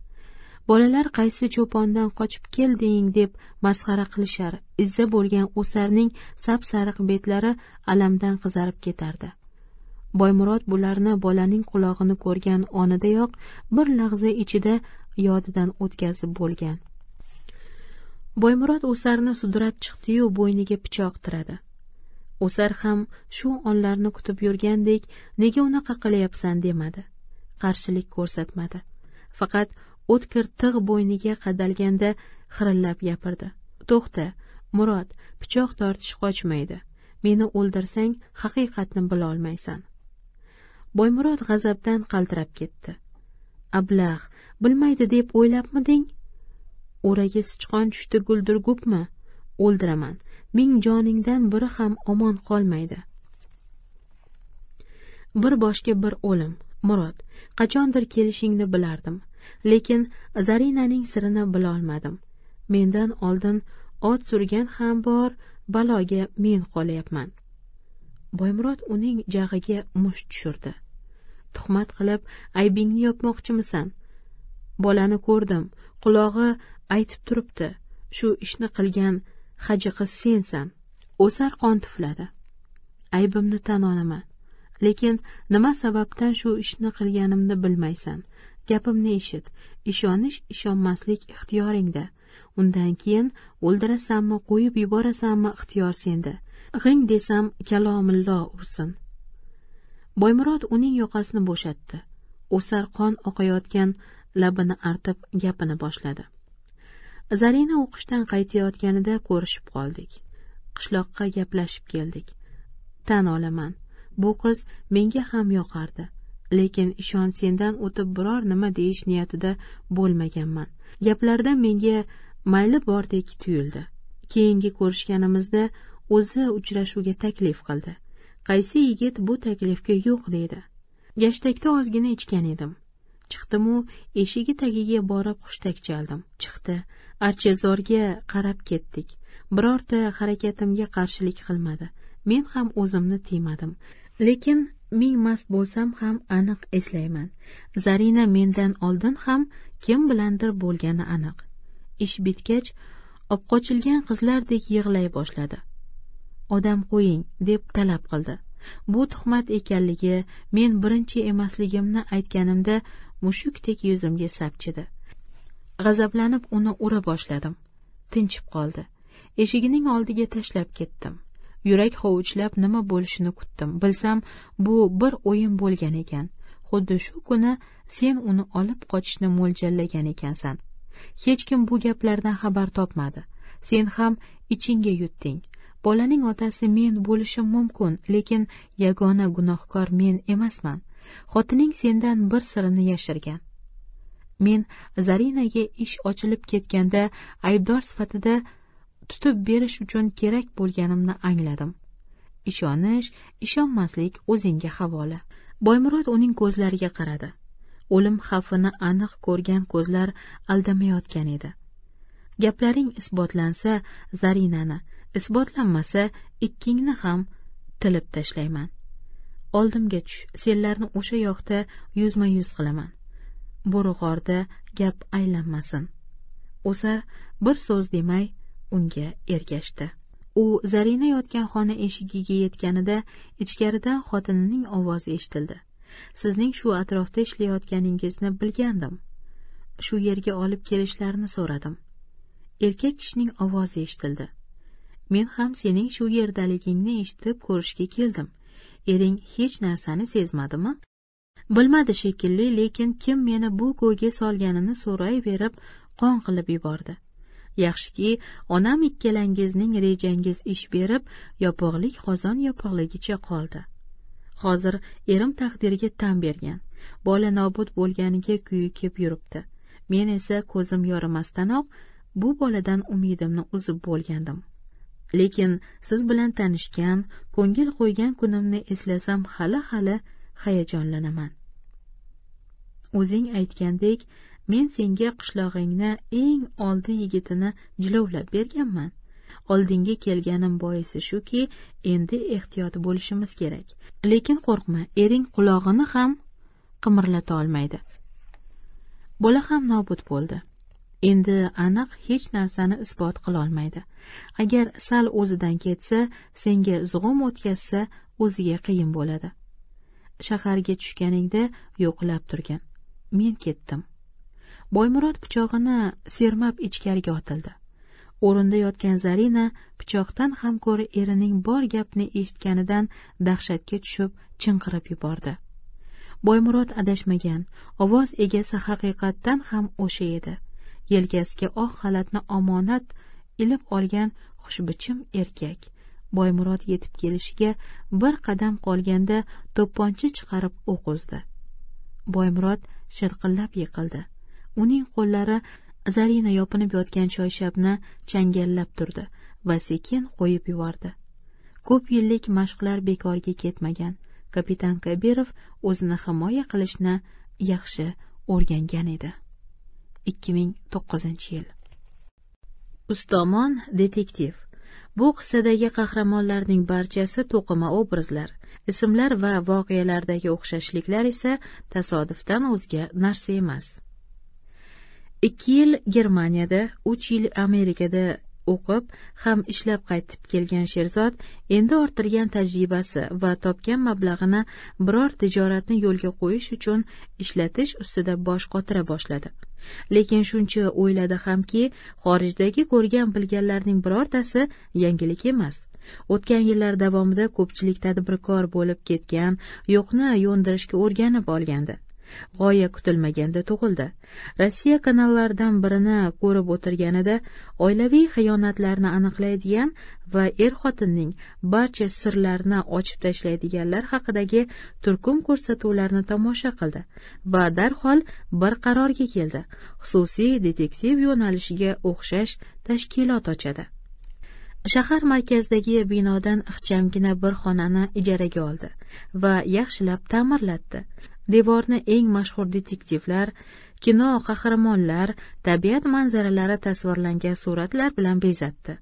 bolalar qaysi cho'pondan qochib kelding deb masxara qilishar izza bo'lgan o'sarning sap sariq betlari alamdan qizarib ketardi boymurod bularni bolaning qulog'ini ko'rgan onidayoq bir lahza ichida yodidan o'tkazib bo'lgan boymurod o'sarni sudrab chiqdiyu bo'yniga pichoq tiradi o'sar ham shu onlarni kutib yurgandek nega unaqa qilyapsan demadi qarshilik ko'rsatmadi faqat o'tkir tig' bo'yniga qadalganda xirillab gapirdi to'xta murod pichoq tortish qochmaydi meni o'ldirsang haqiqatni bilolmaysan boymurod g'azabdan qaltirab ketdi ablah bilmaydi deb o'ylabmiding o'raga sichqon tushdi guldir gupmi o'ldiraman ming joningdan biri ham omon qolmaydi bir boshga bir o'lim murod qachondir kelishingni bilardim lekin zarinaning sirini bilolmadim mendan oldin ot surgan ham bor baloga men qolyapman boymurod uning jag'iga musht tushirdi tuhmat qilib aybingni yopmoqchimisan bolani ko'rdim qulog'i aytib turibdi shu ishni qilgan haji qiz sensan o'sar qon tufladi aybimni tan olaman lekin nima sababdan shu ishni qilganimni bilmaysan gapimni eshit ishonish ishonmaslik ixtiyoringda undan keyin o'ldirasanmi qo'yib yuborasanmi ixtiyor senda g'ing desam kalomillo ursin boymurod uning yoqasini bo'shatdi o'sar qon oqayotgan labini artib gapini boshladi zarina o'qishdan qaytayotganida ko'rishib qoldik qishloqqa gaplashib keldik tan olaman bu qiz menga ham yoqardi lekin ishon sendan o'tib biror nima deyish niyatida bo'lmaganman gaplarda menga mayli bordek tuyuldi keyingi ko'rishganimizda o'zi uchrashuvga taklif qildi qaysi yigit bu taklifga yo'q deydi gashtakda ozgina ichgan edim chiqdimu eshigi tagiga borib hushtak chaldim chiqdi archazorga qarab ketdik birorta harakatimga qarshilik qilmadi men ham o'zimni tiymadim lekin ming mast bo'lsam ham aniq eslayman zarina mendan oldin ham kim bilandir bo'lgani aniq ish bitgach obqochilgan qizlardek yig'lay boshladi odam qo'ying deb talab qildi bu tuhmat ekanligi men birinchi emasligimni aytganimda mushukdek yuzimga sapchidi g'azablanib uni ura boshladim tinchib qoldi eshigining oldiga tashlab ketdim yurak hovuchlab nima bo'lishini kutdim bilsam bu bir o'yin bo'lgan ekan xuddi shu kuni sen uni olib qochishni mo'ljallagan ekansan hech kim bu gaplardan xabar topmadi sen ham ichingga yutding bolaning otasi men bo'lishim mumkin lekin yagona gunohkor men emasman xotining sendan bir sirini yashirgan men zarinaga ish ochilib ketganda aybdor sifatida tutib berish uchun kerak bo'lganimni angladim ishonish ishonmaslik o'zingga havola boymurod uning ko'zlariga qaradi o'lim xavfini aniq ko'rgan ko'zlar aldamayotgan edi gaplaring isbotlansa zarinani isbotlanmasa ikkingni ham tilib tashlayman oldimga tush senlarni o'sha yoqda yuzma yuz qilaman bo'rig'orda gap aylanmasin o'sar bir so'z demay unga ergashdi u zarina yotgan xona eshigiga yetganida ichkaridan xotinining ovozi eshitildi sizning shu atrofda ishlayotganingizni bilgandim shu yerga olib kelishlarini so'radim erkak kishining ovozi eshitildi men ham sening shu yerdaligingni eshitib ko'rishga keldim ering hech narsani sezmadimi bilmadi shekilli lekin kim meni bu ko'yga solganini so'rayverib qon qilib yubordi yaxshiki onam ikkalangizning rejangiz ish berib yopig'lik qozon yopig'ligicha qoldi hozir erim taqdiriga tan bergan bola nobud bo'lganiga kuyikib yuribdi men esa ko'zim yorimasdanoq bu boladan umidimni uzib bo'lgandim lekin siz bilan tanishgan ko'ngil qo'ygan kunimni eslasam hali hali hayajonlanaman o'zing aytgandek men senga qishlog'ingni eng oldi yigitini jilovlab berganman oldinga kelganim boisi shuki endi ehtiyot bo'lishimiz kerak lekin qo'rqma ering qulog'ini ham qimirlata olmaydi bola ham nobud bo'ldi endi aniq hech narsani isbot qilolmaydi agar sal o'zidan ketsa senga zug'um o'tkazsa o'ziga qiyin bo'ladi shaharga tushganingda yo'qlab turgin men ketdim boymurod pichog'ini sermab ichkariga otildi o'rinda yotgan zarina pichoqdan ham ko'ra erining bor gapni eshitganidan dahshatga tushib chinqirib yubordi boymurod adashmagan ovoz egasi haqiqatdan ham o'sha edi yelkasiga oq xalatni omonat ilib olgan xushbichim erkak boymurod yetib kelishiga bir qadam qolganda to'pponcha chiqarib o'q uzdi boymurod shalqillab yiqildi uning qo'llari zarina yopinib yotgan choyshabni changallab turdi va sekin qo'yib yubordi ko'p yillik mashqlar bekorga ketmagan kapitan kabirov o'zini himoya qilishni yaxshi o'rgangan edi ikki ming to'qqizinchi yil ustomon detektiv bu qissadagi qahramonlarning barchasi to'qima obrazlar ismlar va voqealardagi o'xshashliklar esa tasodifdan o'zga narsa emas ikki yil germaniyada uch yil amerikada o'qib ham ishlab qaytib kelgan sherzod endi orttirgan tajribasi va topgan mablag'ini biror tijoratni yo'lga qo'yish uchun ishlatish ustida bosh qotira boshladi lekin shuncha o'yladi hamki xorijdagi ko'rgan bilganlarning birortasi yangilik emas o'tgan yillar davomida ko'pchilik tadbirkor bo'lib ketgan yo'qni yo'ndirishga o'rganib olgandi g'oya kutilmaganda tug'ildi rossiya kanallaridan birini ko'rib o'tirganida oilaviy xiyonatlarni aniqlaydigan va er xotinning barcha sirlarini ochib tashlaydiganlar haqidagi turkum ko'rsatuvlarni tomosha qildi va darhol bir qarorga keldi xususiy detektiv yo'nalishiga o'xshash tashkilot ochadi shahar markazidagi binodan ixchamgina bir xonani ijaraga oldi va yaxshilab ta'mirlatdi devorni eng mashhur detektivlar kino qahramonlar tabiat manzaralari tasvirlangan suratlar bilan bezatdi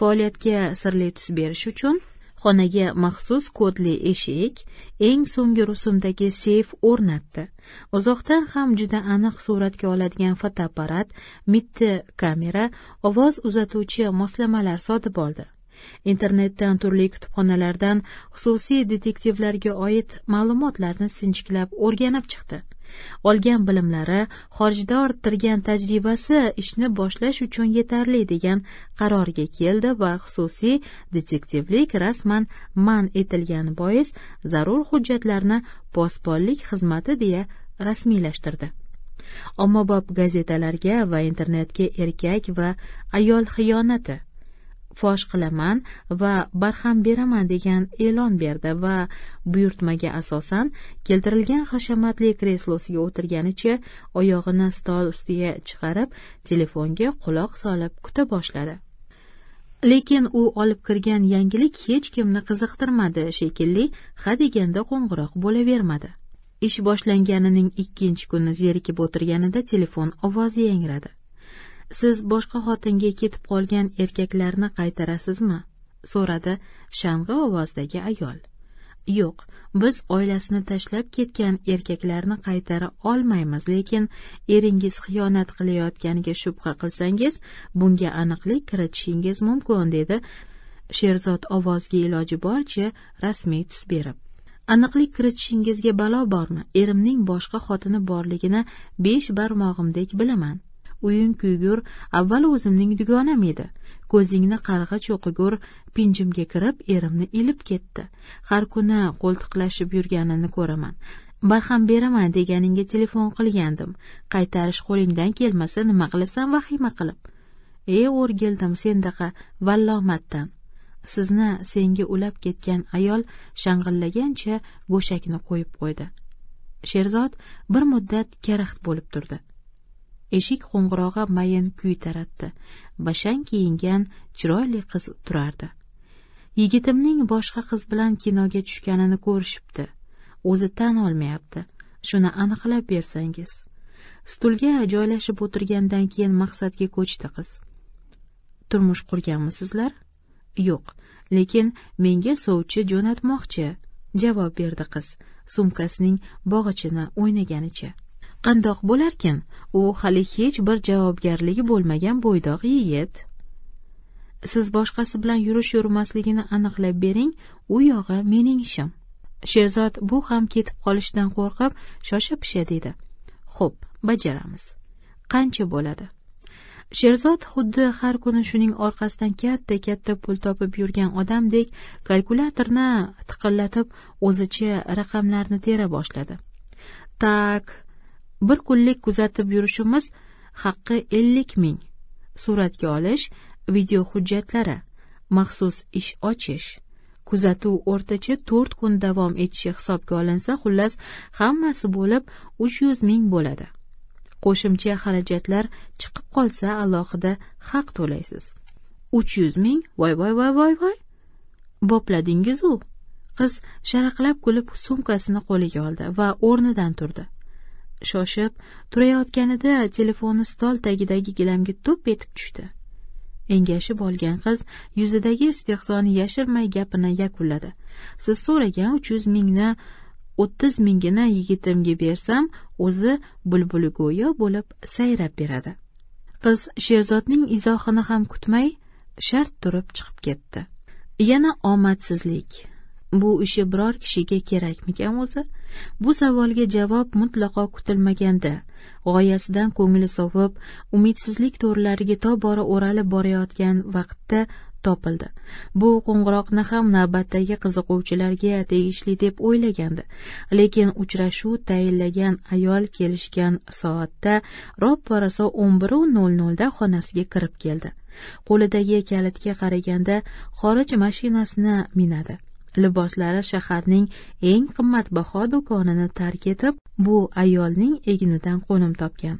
faoliyatga sirli tus berish uchun xonaga maxsus kodli eshik eng so'nggi rusumdagi seyf o'rnatdi uzoqdan ham juda aniq suratga oladigan fotoapparat mitti kamera ovoz uzatuvchi moslamalar sotib oldi internetdan turli kutubxonalardan xususiy detektivlarga oid ma'lumotlarni sinchiklab o'rganib chiqdi olgan bilimlari xorijda orttirgan tajribasi ishni boshlash uchun yetarli degan qarorga keldi va xususiy detektivlik rasman man etilgani bois zarur hujjatlarni posbonlik xizmati deya rasmiylashtirdi ommabop gazetalarga va internetga erkak va ayol xiyonati fosh qilaman va barham beraman degan e'lon berdi va buyurtmaga asosan keltirilgan hashamatli kreslosiga o'tirganicha oyog'ini stol ustiga chiqarib telefonga quloq solib kuta boshladi lekin u olib kirgan yangilik hech kimni qiziqtirmadi shekilli ha deganda qo'ng'iroq bo'lavermadi ish boshlanganining ikkinchi kuni zerikib o'tirganida telefon ovozi yangradi siz boshqa xotinga ketib qolgan erkaklarni qaytarasizmi so'radi shang'i ovozdagi ayol yo'q biz oilasini tashlab ketgan erkaklarni qaytara olmaymiz lekin eringiz xiyonat qilayotganiga shubha qilsangiz bunga aniqlik kiritishingiz mumkin dedi sherzod ovozga iloji boricha rasmiy tus berib aniqlik kiritishingizga balo bormi erimning boshqa xotini borligini besh barmog'imdek bilaman o'yin kuygur avval o'zimning dugonam edi ko'zingni qarg'a cho'qigur pinjimga kirib erimni ilib ketdi har kuni qo'ltiqlashib yurganini ko'raman barham beraman deganingga telefon qilgandim qaytarish qo'lingdan kelmasa nima qilasan vahima qilib e o'rgildim sendaqa vallomatdan sizni senga ulab ketgan ayol shang'illagancha go'shakni qo'yib qo'ydi sherzod bir muddat karaxt bo'lib turdi eshik qo'ng'irog'i mayin kuy taratdi bashang kiyingan chiroyli qiz turardi yigitimning boshqa qiz bilan kinoga tushganini ko'rishibdi o'zi tan olmayapti shuni aniqlab bersangiz stulga joylashib o'tirgandan keyin maqsadga ko'chdi qiz turmush qurganmisizlar yo'q lekin menga sovchi jo'natmoqchi javob berdi qiz sumkasining bog'ichini o'ynaganicha qandoq bo'larkin u hali hech bir javobgarligi bo'lmagan bo'ydoq yigit siz boshqasi bilan yurish yurmasligini aniqlab bering u yog'i mening ishim sherzod bu ham ketib qolishdan qo'rqib shosha pisha dedi xo'p bajaramiz qancha bo'ladi sherzod xuddi har kuni shuning orqasidan katta katta pul topib yurgan odamdek kalkulyatorni tiqillatib o'zicha raqamlarni tera boshladi tak bir kunlik kuzatib yurishimiz haqqi ellik ming suratga olish video hujjatlari maxsus ish ochish kuzatuv o'rtacha to'rt kun davom etishi hisobga olinsa xullas hammasi bo'lib uch yuz ming bo'ladi qo'shimcha xarajatlar chiqib qolsa alohida haq to'laysiz uch yuz ming voy voy voy voy voy bopladingiz u qiz sharaqlab kulib sumkasini qo'liga oldi va o'rnidan turdi shoshib turayotganida telefoni stol tagidagi gilamga to'p etib tushdi engashib olgan qiz yuzidagi istehzoni yashirmay gapini yakunladi siz so'ragan uch yuz mingni o'ttiz mingini yigitimga bersam o'zi bulbuli go'yo bo'lib sayrab beradi qiz sherzodning izohini ham kutmay shart turib chiqib ketdi yana omadsizlik bu ishi biror kishiga kerakmikan o'zi bu savolga javob mutlaqo kutilmaganda g'oyasidan ko'ngli sovib umidsizlik to'rlariga tobora o'ralib borayotgan vaqtda topildi bu qo'ng'iroqni ham navbatdagi qiziquvchilarga tegishli deb o'ylagandi lekin uchrashuv tayinlagan ayol kelishgan soatda roppa rosa o'n biru nol nolda xonasiga kirib keldi qo'lidagi kalitga qaraganda xorij mashinasini minadi liboslari shaharning eng qimmatbaho do'konini tark etib bu ayolning egnidan qo'nim topgan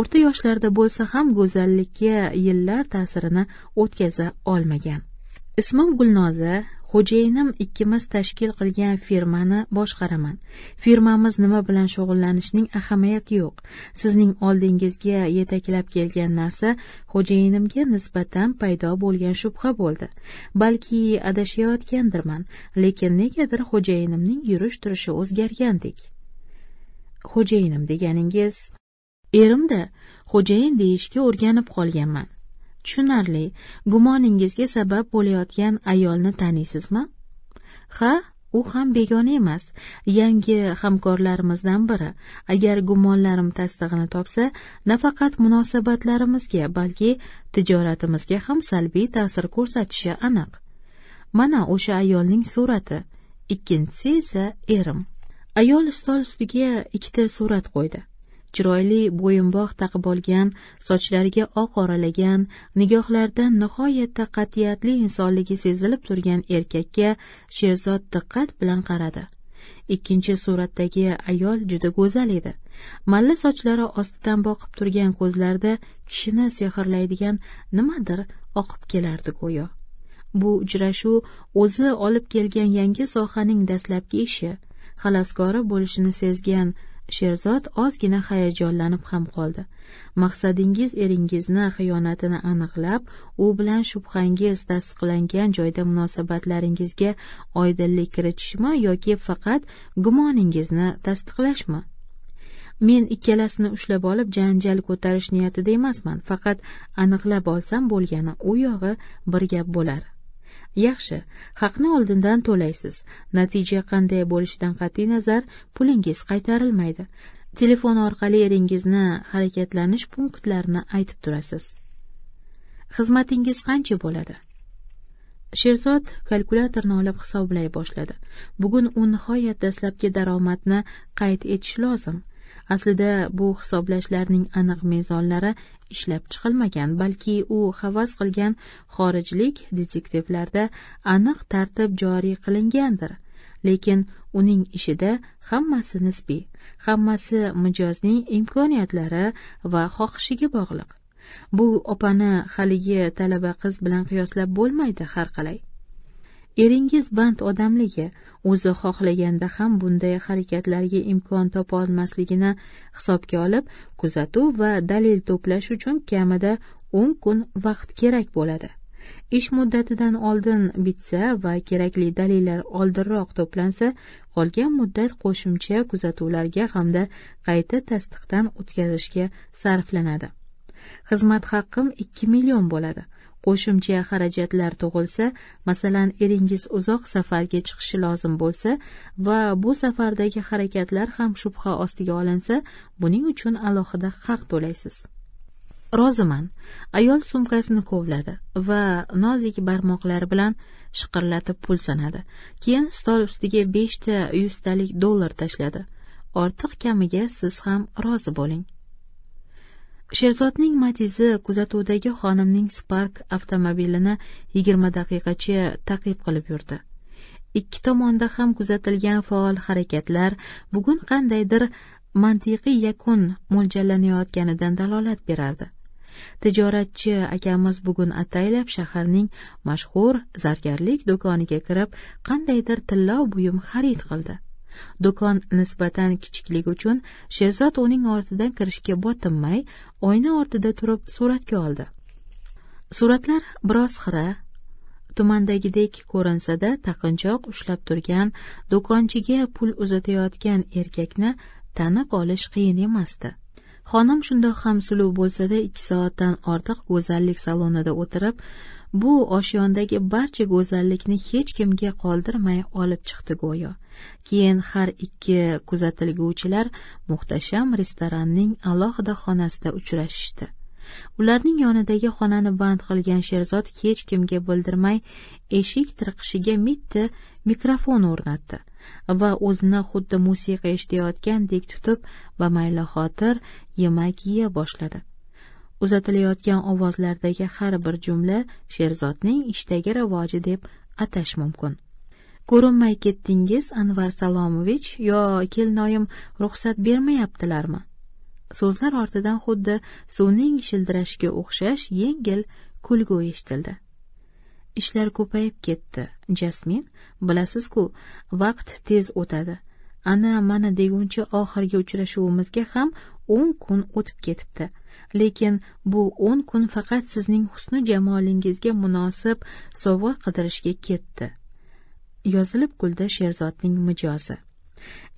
o'rta yoshlarda bo'lsa ham go'zallikka yillar ta'sirini o'tkaza olmagan ismi gulnoza xo'jayinim ikkimiz tashkil qilgan firmani boshqaraman firmamiz nima bilan shug'ullanishning ahamiyati yo'q sizning oldingizga yetaklab kelgan narsa xo'jayinimga nisbatan paydo bo'lgan shubha bo'ldi balki adashayotgandirman lekin negadir xo'jayinimning yurish turishi o'zgargandek xo'jayinim deganingiz erimda xo'jayin deyishga o'rganib qolganman tushunarli gumoningizga sabab bo'layotgan ayolni taniysizmi ha u ham begona emas yangi hamkorlarimizdan biri agar gumonlarim tasdig'ini topsa nafaqat munosabatlarimizga balki tijoratimizga ham salbiy ta'sir ko'rsatishi aniq mana o'sha ayolning surati ikkinchisi esa erim ayol stol ustiga ikkita surat qo'ydi chiroyli bo'yinbog' taqib olgan sochlariga oq oralagan nigohlarda nihoyatda qat'iyatli insonligi sezilib turgan erkakka sherzod diqqat bilan qaradi ikkinchi suratdagi ayol juda go'zal edi malla sochlari ostidan boqib turgan ko'zlarda kishini sehrlaydigan nimadir oqib kelardi go'yo bu uchrashuv o'zi olib kelgan yangi sohaning dastlabki ishi xalaskori bo'lishini sezgan sherzod ozgina hayajonlanib ham qoldi maqsadingiz eringizni xiyonatini aniqlab u bilan shubhangiz tasdiqlangan joyda munosabatlaringizga oydinlik kiritishmi yoki faqat gumoningizni tasdiqlashmi men ikkalasini ushlab olib janjal ko'tarish niyatida emasman faqat aniqlab olsam bo'lgani u yog'i bir gap bo'lar yaxshi haqni oldindan to'laysiz natija qanday bo'lishidan qat'iy nazar pulingiz qaytarilmaydi telefon orqali eringizni harakatlanish punktlarini aytib turasiz xizmatingiz qancha bo'ladi sherzod kalkulyatorni olib hisoblay boshladi bugun u nihoyat dastlabki daromadni qayd etishi lozim aslida bu hisoblashlarning aniq mezonlari ishlab chiqilmagan balki u havas qilgan xorijlik detektivlarda aniq tartib joriy qilingandir lekin uning ishida hammasi nisbiy hammasi mijozning imkoniyatlari va xohishiga bog'liq bu opani haligi talaba qiz bilan qiyoslab bo'lmaydi har qalay eringiz band odamligi o'zi xohlaganda ham bunday harakatlarga imkon topolmasligini hisobga olib kuzatuv va dalil to'plash uchun kamida o'n kun vaqt kerak bo'ladi ish muddatidan oldin bitsa va kerakli dalillar oldinroq to'plansa qolgan muddat qo'shimcha kuzatuvlarga hamda qayta tasdiqdan o'tkazishga sarflanadi xizmat haqqim ikki million bo'ladi qo'shimcha xarajatlar tug'ilsa masalan eringiz uzoq safarga chiqishi lozim bo'lsa va bu safardagi harakatlar ham shubha ostiga olinsa buning uchun alohida haq to'laysiz roziman ayol sumkasini kovladi va nozik barmoqlari bilan shiqirlatib pul sanadi keyin stol ustiga beshta yuztalik dollar tashladi ortiq kamiga siz ham rozi bo'ling sherzodning matizi kuzatuvdagi xonimning spark avtomobilini yigirma daqiqacha taqib qilib yurdi ikki tomonda ham kuzatilgan faol harakatlar bugun qandaydir mantiqiy yakun mo'ljallanayotganidan dalolat berardi tijoratchi akamiz bugun ataylab shaharning mashhur zargarlik do'koniga kirib qandaydir tillo buyum xarid qildi do'kon nisbatan kichikligi uchun sherzod uning ortidan kirishga botinmay oyna ortida turib suratga oldi suratlar biroz xira tumandagidek ko'rinsa da taqinchoq ushlab turgan do'konchiga pul uzatayotgan erkakni tanib olish qiyin emasdi xonim shundoq ham suluv bo'lsa-da ikki soatdan ortiq go'zallik salonida o'tirib bu oshyondagi barcha go'zallikni hech kimga qoldirmay olib chiqdi go'yo keyin har ikki kuzatilguvchilar muhtasham restoranning alohida xonasida uchrashishdi ularning yonidagi xonani band qilgan sherzod hech kimga bildirmay eshik tirqishiga mitti mikrofon o'rnatdi va o'zini xuddi musiqa eshitayotgandek tutib va xotir yemak yeya boshladi uzatilayotgan ovozlardagi har bir jumla sherzodning ishdagi rivoji deb atash mumkin ko'rinmay ketdingiz anvar salomovich yo kelinoyim ruxsat bermayaptilarmi so'zlar ortidan xuddi suvning shildirashiga o'xshash yengil kulgu eshitildi ishlar ko'payib ketdi jasmin bilasiz ku vaqt tez o'tadi ana mana deguncha oxirgi uchrashuvimizga ham o'n kun o'tib ketibdi lekin bu o'n kun faqat sizning husni jamolingizga munosib sovg'a qidirishga ketdi yozilib kuldi sherzodning mijozi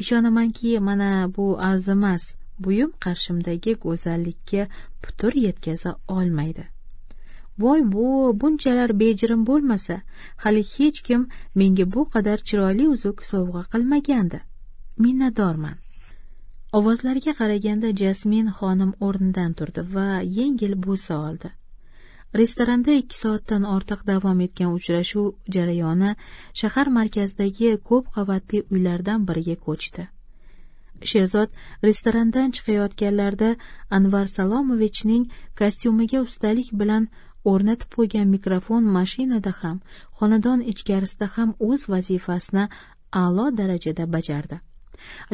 ishonamanki mana bu arzimas buyum qarshimdagi go'zallikka putur yetkaza olmaydi voy bu bunchalar bejirim bo'lmasa hali hech kim menga bu qadar chiroyli uzuk sovg'a qilmagandi minnatdorman ovozlarga qaraganda jasmin xonim o'rnidan turdi va yengil bo'sa oldi restoranda ikki soatdan ortiq davom etgan uchrashuv jarayoni shahar markazidagi ko'p qavatli uylardan biriga ko'chdi sherzod restorandan chiqayotganlarida anvar salomovichning kostyumiga ustalik bilan o'rnatib qo'ygan mikrofon mashinada ham xonadon ichkarisida ham o'z vazifasini a'lo darajada bajardi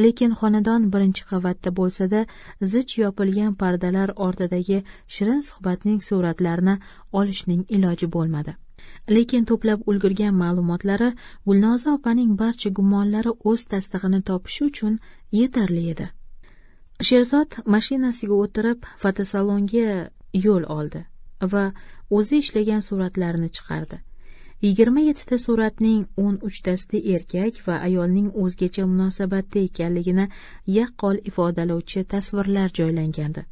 lekin xonadon birinchi qavatda bo'lsa da zich yopilgan pardalar ortidagi shirin suhbatning suratlarini olishning iloji bo'lmadi lekin to'plab ulgurgan ma'lumotlari gulnoza opaning barcha gumonlari o'z tasdig'ini topishi uchun yetarli edi sherzod mashinasiga o'tirib fotosalonga yo'l oldi va o'zi ishlagan suratlarni chiqardi yigirma yettita suratning o'n uchtasida erkak va ayolning o'zgacha munosabatda ekanligini yaqqol ifodalovchi tasvirlar joylangandi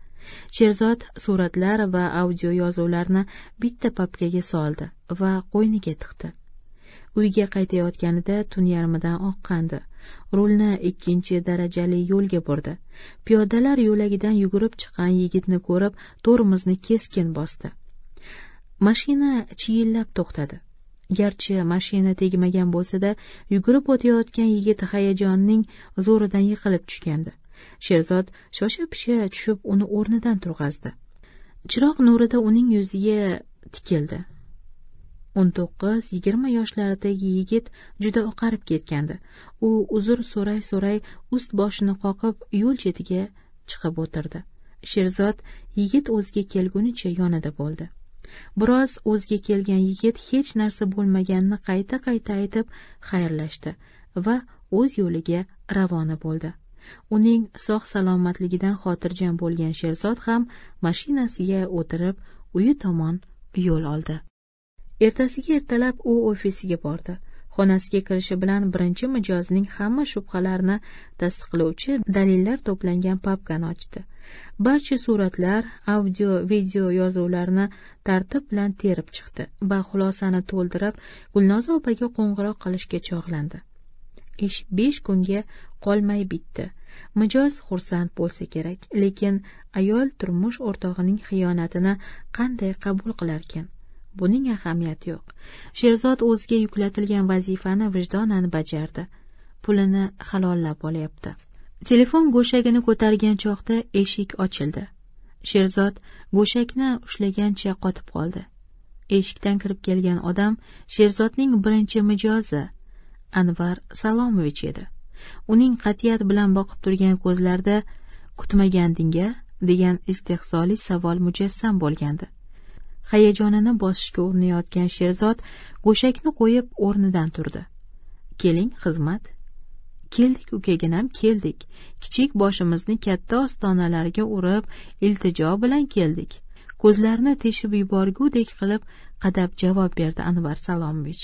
sherzod suratlar va audio yozuvlarni bitta papkaga soldi va qo'yniga tiqdi uyga qaytayotganida tun yarmidan oqqandi rulni ikkinchi darajali yo'lga burdi piyodalar yo'lagidan yugurib chiqqan yigitni ko'rib tormozni keskin bosdi mashina chiyillab to'xtadi garchi mashina tegmagan bo'lsa da yugurib o'tayotgan yigit hayajonning zo'ridan yiqilib tushgandi sherzod shosha pisha tushib uni o'rnidan turg'azdi chiroq nurida uning yuziga tikildi o'n to'qqiz yigirma yoshlardagi yigit juda oqarib ketgandi u uzr so'ray so'ray ust boshini qoqib yo'l chetiga chiqib o'tirdi sherzod yigit o'ziga kelgunicha yonida bo'ldi biroz o'ziga kelgan yigit hech narsa bo'lmaganini qayta qayta aytib xayrlashdi va o'z yo'liga ravona bo'ldi uning sog' salomatligidan xotirjam bo'lgan sherzod ham mashinasiga o'tirib uyi tomon yo'l oldi ertasiga ertalab u ofisiga bordi xonasiga kirishi bilan birinchi mijozning hamma shubhalarini tasdiqlovchi dalillar to'plangan papkani ochdi barcha suratlar audio video yozuvlarni tartib bilan terib chiqdi va xulosani to'ldirib gulnoza opaga qo'ng'iroq qilishga chog'landi ish besh kunga qolmay bitdi mijoz xursand bo'lsa kerak lekin ayol turmush o'rtog'ining xiyonatini qanday qabul qilarkan buning ahamiyati yo'q sherzod o'ziga yuklatilgan vazifani vijdonan bajardi pulini halollab olyapti telefon go'shagini ko'targan choqda eshik ochildi sherzod go'shakni ushlagancha qotib qoldi eshikdan kirib kelgan odam sherzodning birinchi mijozi anvar salomovich edi uning qat'iyat bilan boqib turgan ko'zlarida kutmagandinga degan istehzoli savol mujassam bo'lgandi hayajonini bosishga urinayotgan sherzod go'shakni qo'yib o'rnidan turdi keling xizmat keldik ukaginam keldik kichik boshimizni katta ostonalariga urib iltijo bilan keldik ko'zlarini teshib yuborgudek qilib qadab javob berdi anvar salomovich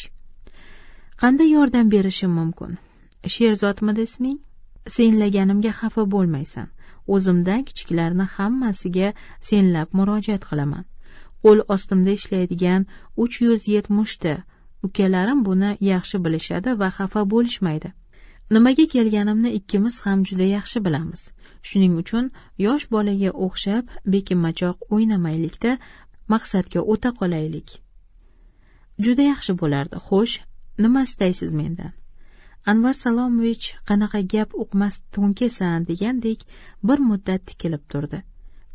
qanday yordam berishim mumkin sherzodmidi isming senlaganimga xafa bo'lmaysan o'zimdan kichiklarni hammasiga senlab murojaat qilaman qo'l ostimda ishlaydigan uch yuz yetmishta ukalarim buni yaxshi bilishadi va xafa bo'lishmaydi nimaga kelganimni ikkimiz ham juda yaxshi bilamiz shuning uchun yosh bolaga o'xshab bekinmachoq o'ynamaylikda maqsadga o'ta qolaylik juda yaxshi bo'lardi xo'sh nima istaysiz mendan anvar salomovich qanaqa gap uqmas to'nkasan degandek bir muddat tikilib turdi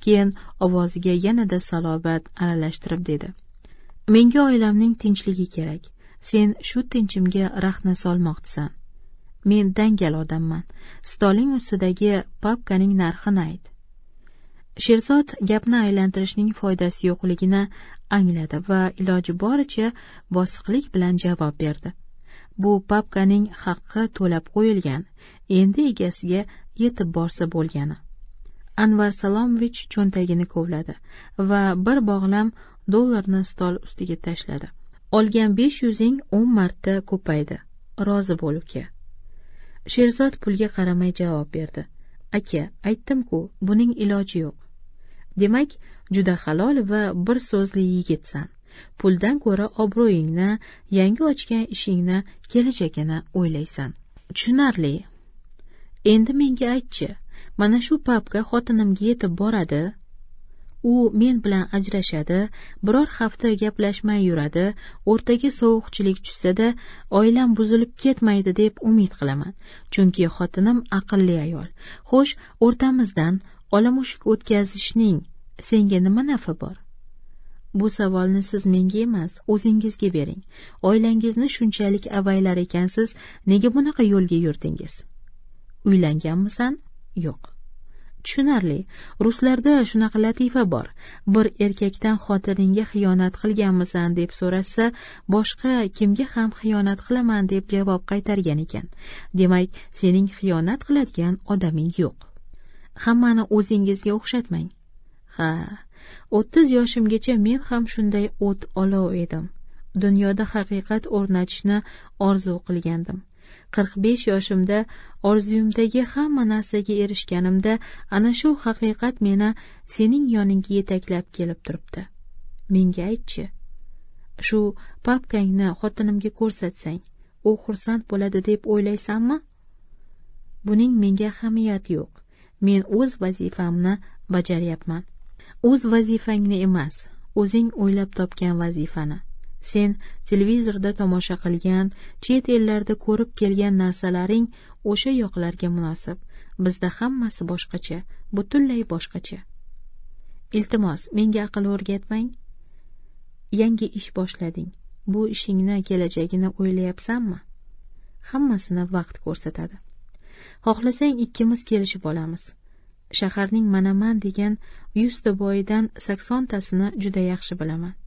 keyin ovoziga yanada salobat aralashtirib dedi menga oilamning tinchligi kerak sen shu tinchimga rahna solmoqchisan men dangal odamman stoling ustidagi papkaning narxini ayt sherzod gapni aylantirishning foydasi yo'qligini angladi va iloji boricha bosiqlik bilan javob berdi bu papkaning haqqi to'lab qo'yilgan endi egasiga yetib borsa bo'lgani anvar salomovich cho'ntagini kovladi va bir bog'lam dollarni stol ustiga tashladi olgan besh yuzing o'n marta ko'paydi rozi bo'lib kel sherzod pulga qaramay javob berdi aka aytdim ku buning iloji yo'q demak juda halol va bir so'zli yigitsan puldan ko'ra obro'yingni yangi ochgan ishingni kelajagini o'ylaysan tushunarli endi menga aytchi mana shu papka xotinimga yetib boradi u men bilan ajrashadi biror hafta gaplashmay yuradi o'rtaga sovuqchilik tushsa da oilam buzilib ketmaydi deb umid qilaman chunki xotinim aqlli ayol xo'sh o'rtamizdan mushuk o'tkazishning senga nima nafi bor bu savolni siz menga emas o'zingizga bering oilangizni shunchalik avaylar ekansiz nega bunaqa yo'lga yurdingiz uylanganmisan yo'q tushunarli ruslarda shunaqa latifa bor bir erkakdan xotiningga xiyonat qilganmisan deb so'rashsa boshqa kimga ham xiyonat qilaman deb javob qaytargan ekan demak sening xiyonat qiladigan odaming yo'q hammani o'zingizga o'xshatmang ha o'ttiz yoshimgacha men ham shunday o't olov edim dunyoda haqiqat o'rnatishni orzu qilgandim qirq besh yoshimda orzuyimdagi hamma narsaga erishganimda ana shu haqiqat meni sening yoningga yetaklab kelib turibdi menga aytchi shu papkangni xotinimga ko'rsatsang u xursand bo'ladi deb o'ylaysanmi buning menga ahamiyati yo'q men o'z vazifamni bajaryapman o'z vazifangni emas o'zing o'ylab topgan vazifani sen televizorda tomosha qilgan chet ellarda ko'rib kelgan narsalaring o'sha yoqlarga munosib bizda hammasi boshqacha butunlay boshqacha iltimos menga aql o'rgatmang yangi ish boshlading bu ishingni kelajagini o'ylayapsanmi hammasini vaqt ko'rsatadi xohlasang ikkimiz kelishib olamiz shaharning manaman degan yuzta boyidan saksontasini juda yaxshi bilaman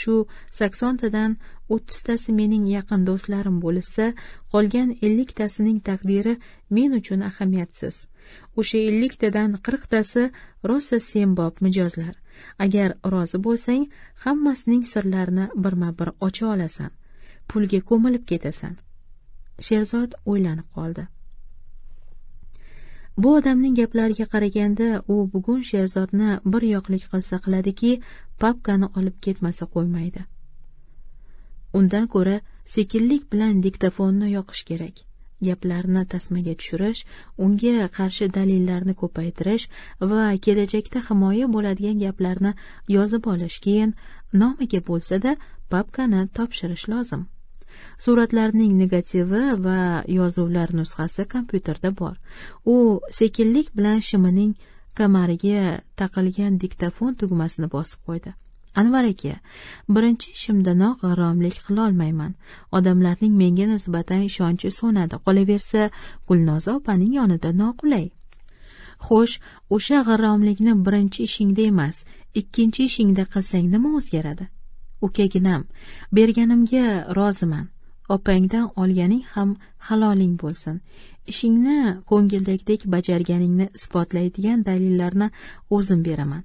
shu saksontadan o'ttiztasi mening yaqin do'stlarim bo'lishsa qolgan elliktasining taqdiri men uchun ahamiyatsiz o'sha elliktadan qirqtasi rosa sembob mijozlar agar rozi bo'lsang hammasining sirlarini birma bir ocha olasan pulga ko'milib ketasan sherzod o'ylanib qoldi bu odamning gaplariga qaraganda u bugun sherzodni bir yoqlik qilsa qiladiki papkani olib ketmasa qo'ymaydi undan ko'ra sekinlik bilan diktofonni yoqish kerak gaplarni tasmaga tushirish unga qarshi dalillarni ko'paytirish va kelajakda himoya bo'ladigan gaplarni yozib olish keyin nomiga bo'lsa da papkani topshirish lozim suratlarning negativi va yozuvlar nusxasi kompyuterda bor u sekinlik bilan shimining kamariga taqilgan diktafon tugmasini bosib qo'ydi anvar aka birinchi ishimdanoq g'irromlik qilolmayman odamlarning menga nisbatan ishonchi so'nadi qolaversa gulnoza opaning yonida noqulay xo'sh o'sha g'irromlikni birinchi ishingda emas ikkinchi ishingda qilsang nima o'zgaradi ukaginam berganimga roziman opangdan olganing ham haloling bo'lsin ishingni ko'ngildagidek bajarganingni isbotlaydigan dalillarni o'zim beraman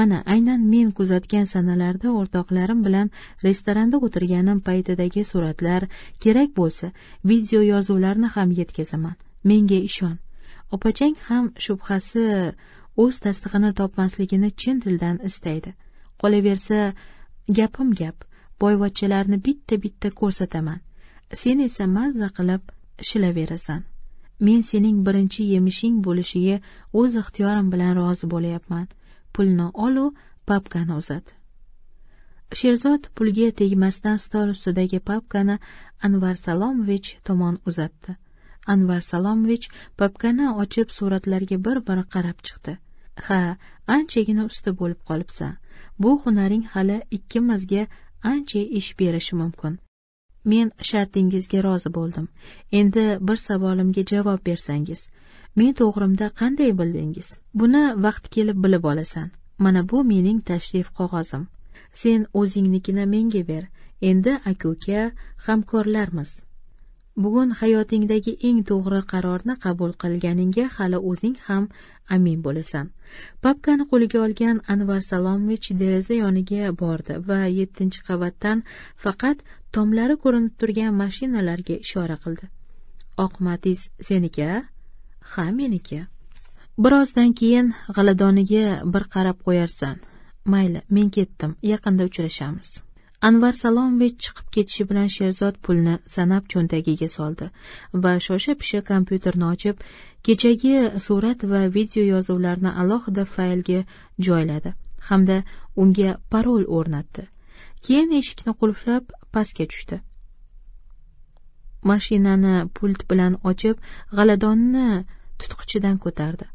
mana aynan men kuzatgan sanalarda o'rtoqlarim bilan restoranda o'tirganim paytidagi suratlar kerak bo'lsa video yozuvlarni ham yetkazaman menga ishon opachang ham shubhasi o'z tasdig'ini topmasligini chin dildan istaydi qolaversa gapim gap boyvachchalarni bitta bitta ko'rsataman sen esa mazza qilib shilaverasan men sening birinchi yemishing bo'lishiga o'z ixtiyorim bilan rozi bo'layapman pulni olu papkani uzat sherzod pulga tegmasdan stol ustidagi papkani anvar salomovich tomon uzatdi anvar salomovich papkani ochib suratlarga bir bir qarab chiqdi ha anchagina usta bo'lib qolibsan bu hunaring hali ikkimizga ancha ish berishi mumkin men shartingizga rozi bo'ldim endi bir savolimga javob bersangiz men to'g'rimda qanday bildingiz buni vaqt kelib bilib olasan mana bu mening tashrif qog'ozim sen o'zingnikini menga ber endi aka uka hamkorlarmiz bugun hayotingdagi eng to'g'ri qarorni qabul qilganingga hali o'zing ham amin bo'lasan papkani qo'liga olgan anvar salomovich deraza yoniga bordi va yettinchi qavatdan faqat tomlari ko'rinib turgan mashinalarga ishora qildi oq matiz seniki ha meniki birozdan keyin g'aladoniga bir qarab qo'yarsan mayli men ketdim yaqinda uchrashamiz anvar salomovich chiqib ketishi bilan sherzod pulni sanab cho'ntagiga soldi va shosha pisha kompyuterni ochib kechagi surat va video yozuvlarni alohida faylga joyladi hamda unga parol o'rnatdi keyin eshikni qulflab pastga tushdi mashinani pult bilan ochib g'aladonni tutqichidan ko'tardi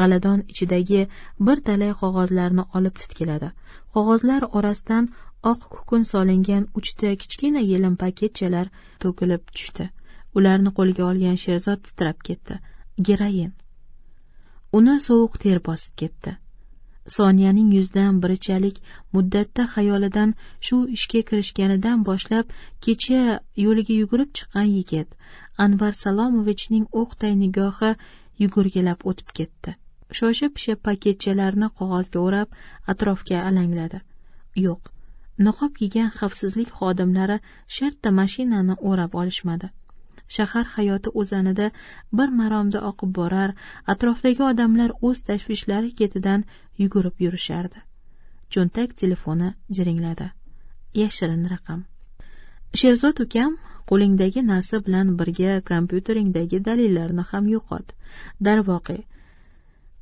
g'aladon ichidagi bir talay qog'ozlarni olib titkiladi qog'ozlar orasidan oq kukun solingan uchta kichkina yelim paketchalar to'kilib tushdi ularni qo'lga olgan sherzod titrab ketdi geroin uni sovuq ter bosib ketdi soniyaning yuzdan birichalik muddatda xayolidan shu ishga kirishganidan boshlab kecha yo'liga yugurib chiqqan yigit anvar salomovichning o'qday nigohi yugurgilab o'tib ketdi shosha pisha paketchalarni qog'ozga o'rab atrofga alangladi yo'q niqob kiygan xavfsizlik xodimlari shartta mashinani o'rab olishmadi shahar hayoti o'zanida bir maromda oqib borar atrofdagi odamlar o'z tashvishlari ketidan yugurib yurishardi cho'ntak telefoni jiringladi yashirin raqam sherzod ukam qo'lingdagi narsa bilan birga kompyuteringdagi dalillarni ham yo'qot darvoqe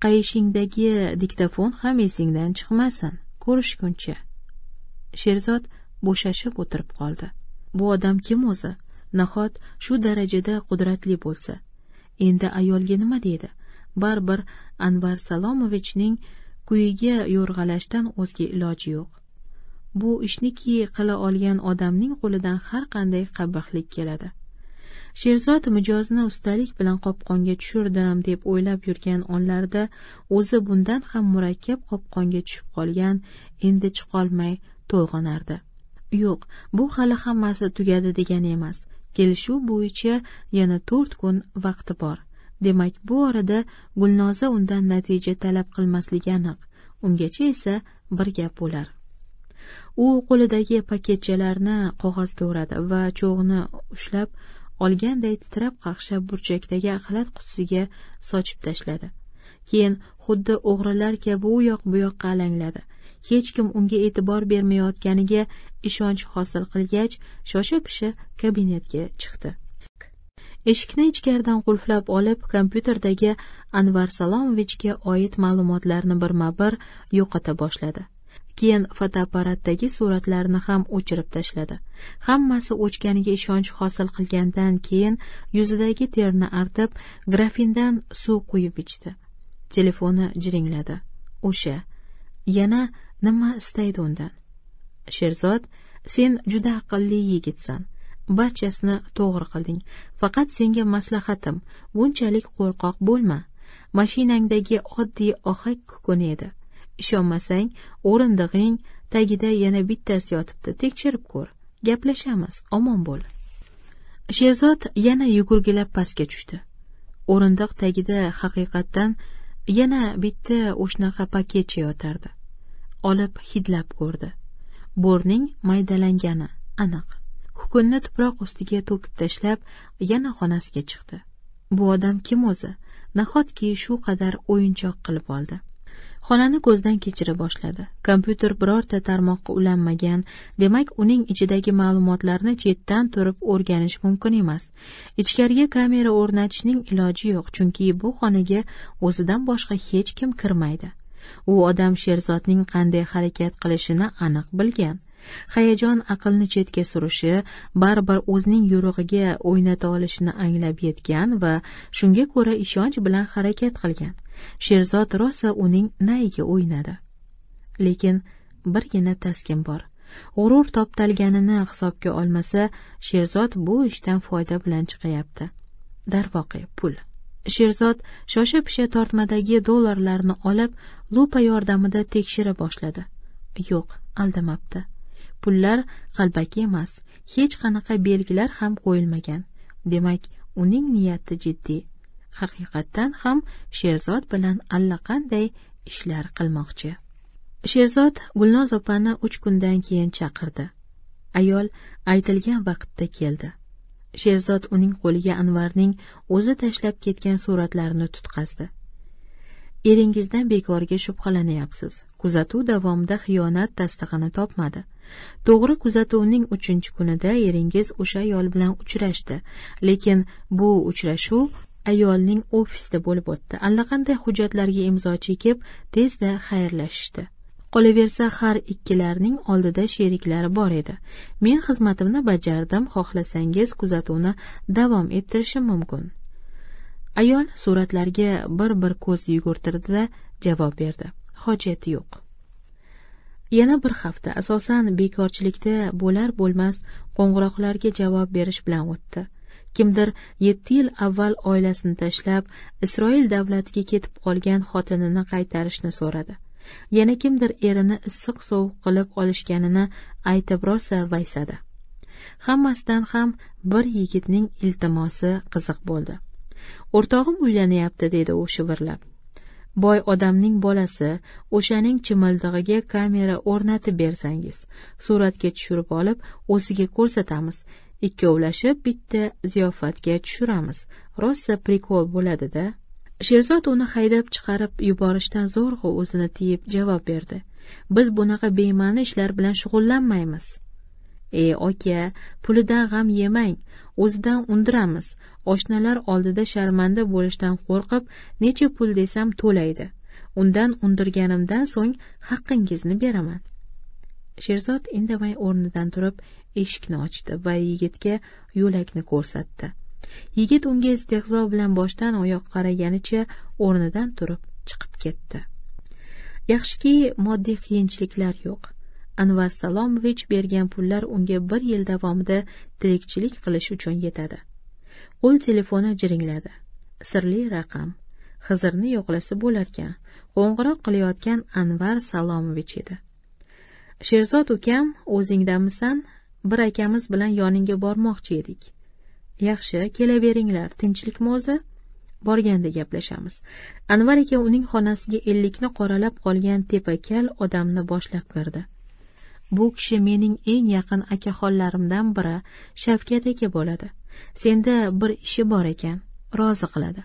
qayishingdagi diktafon ham esingdan chiqmasin ko'rishguncha sherzod bo'shashib o'tirib qoldi bu odam kim o'zi nahot shu darajada qudratli bo'lsa endi ayolga nima deydi baribir anvar salomovichning kuyiga yo'rg'alashdan o'zga iloji yo'q bu ishniki qila olgan odamning qo'lidan har qanday qabihlik keladi sherzod mijozni ustalik bilan qopqonga tushirdim deb o'ylab yurgan onlarda o'zi bundan ham murakkab qopqonga tushib qolgan endi chiqolmay to'lg'onardi yo'q bu hali hammasi tugadi degani emas kelishuv bo'yicha yana to'rt kun vaqti bor demak bu orada gulnoza undan natija talab qilmasligi aniq ungacha esa bir gap bo'lar u qo'lidagi paketchalarni qog'ozga o'radi va cho'g'ni ushlab olganday titrab qaqshab burchakdagi axlat qutisiga sochib tashladi keyin xuddi o'g'rilar kabi u yoq bu yoqqa alangladi hech kim unga e'tibor bermayotganiga ishonch hosil qilgach shosha pisha kabinetga chiqdi eshikni ichkaridan qulflab olib kompyuterdagi anvar salomovichga oid ma'lumotlarni birma bir yo'qota boshladi keyin fotoapparatdagi suratlarni ham o'chirib tashladi hammasi o'chganiga ishonch hosil qilgandan keyin yuzidagi terni artib grafindan suv quyib ichdi telefoni jiringladi o'sha yana nima istaydi undan sherzod sen juda aqlli yigitsan barchasini to'g'ri qilding faqat senga maslahatim bunchalik qo'rqoq bo'lma mashinangdagi oddiy ohak kukun edi ishonmasang o'rindig'ing tagida yana bittasi yotibdi tekshirib ko'r gaplashamiz omon bo'l sherzod yana yugurgilab pastga tushdi o'rindiq tagida haqiqatdan yana bitta o'shanaqa paketcha yotardi olib hidlab ko'rdi bo'rning maydalangani aniq kukunni tuproq ustiga to'kib tashlab yana xonasiga chiqdi bu odam kim o'zi nahotki shu qadar o'yinchoq qilib oldi xonani ko'zdan kechira boshladi kompyuter birorta tarmoqqa ulanmagan demak uning ichidagi ma'lumotlarni chetdan turib o'rganish mumkin emas ichkariga kamera o'rnatishning iloji yo'q chunki bu xonaga o'zidan boshqa hech kim kirmaydi u odam sherzodning qanday harakat qilishini aniq bilgan hayajon aqlni chetga surishi baribir o'zining yo'rig'iga o'ynata olishini anglab yetgan va shunga ko'ra ishonch bilan harakat qilgan sherzod rosa uning nayiga o'ynadi lekin birgina taskin bor g'urur toptalganini hisobga olmasa sherzod bu ishdan foyda bilan chiqyapti darvoqe pul sherzod shosha pisha tortmadagi dollarlarni olib lupa yordamida tekshira boshladi yo'q aldamabdi pullar qalbaki emas hech qanaqa belgilar ham qo'yilmagan demak uning niyati jiddiy haqiqatdan ham sherzod bilan allaqanday ishlar qilmoqchi sherzod gulnoz opani uch kundan keyin chaqirdi ayol aytilgan vaqtda keldi sherzod uning qo'liga anvarning o'zi tashlab ketgan suratlarini tutqazdi eringizdan bekorga shubhalanyapsiz kuzatuv davomida xiyonat tasdig'ini topmadi to'g'ri kuzatuvning uchinchi kunida eringiz o'sha ayol bilan uchrashdi lekin bu uchrashuv ayolning ofisida bo'lib o'tdi allaqanday hujjatlarga imzo chekib tezda xayrlashishdi qolaversa har ikkilarining oldida sheriklari bor edi men xizmatimni bajardim xohlasangiz kuzatuvni davom ettirishim mumkin ayol suratlarga bir bir ko'z yugurtirdi da javob berdi hojati yo'q yana bir hafta asosan bekorchilikda bo'lar bo'lmas qo'ng'iroqlarga javob berish bilan o'tdi kimdir yetti yil avval oilasini tashlab isroil davlatiga ketib qolgan xotinini qaytarishni so'radi yana kimdir erini issiq sovuq qilib olishganini aytib rosa vaysadi hammasidan ham bir yigitning iltimosi qiziq bo'ldi o'rtog'im uylanyapti dedi u shivirlab boy odamning bolasi o'shaning chimildig'iga kamera o'rnatib bersangiz suratga tushirib olib o'ziga ko'rsatamiz ikkovlashib bitta ziyofatga tushiramiz rosa prikol bo'ladi da sherzod uni haydab chiqarib yuborishdan zo'rg'a o'zini tiyib javob berdi biz bunaqa bema'ni ishlar bilan shug'ullanmaymiz e oka pulidan g'am yemang o'zidan undiramiz oshnalar oldida sharmanda bo'lishdan qo'rqib necha pul desam to'laydi undan undirganimdan so'ng haqqingizni beraman sherzod indamay o'rnidan turib eshikni ochdi va yigitga yo'lakni ko'rsatdi yigit unga istehzo bilan boshdan oyoq qaraganicha o'rnidan turib chiqib ketdi yaxshiki moddiy qiyinchiliklar yo'q anvar salomovich bergan pullar unga bir yil davomida tirikchilik qilish uchun yetadi qo'l telefoni jiringladi sirli raqam xizrni yo'qlasa bo'larkan qo'ng'iroq qilayotgan anvar salomovich edi sherzod ukam o'zingdamisan bir akamiz bilan yoningga bormoqchi edik yaxshi kelaveringlar tinchlikmi o'zi borganda gaplashamiz anvar aka uning xonasiga ellikni qoralab qolgan tepakal odamni boshlab kirdi bu kishi mening eng yaqin akaxonlarimdan biri shavkat aka bo'ladi senda bir ishi bor ekan rozi qiladi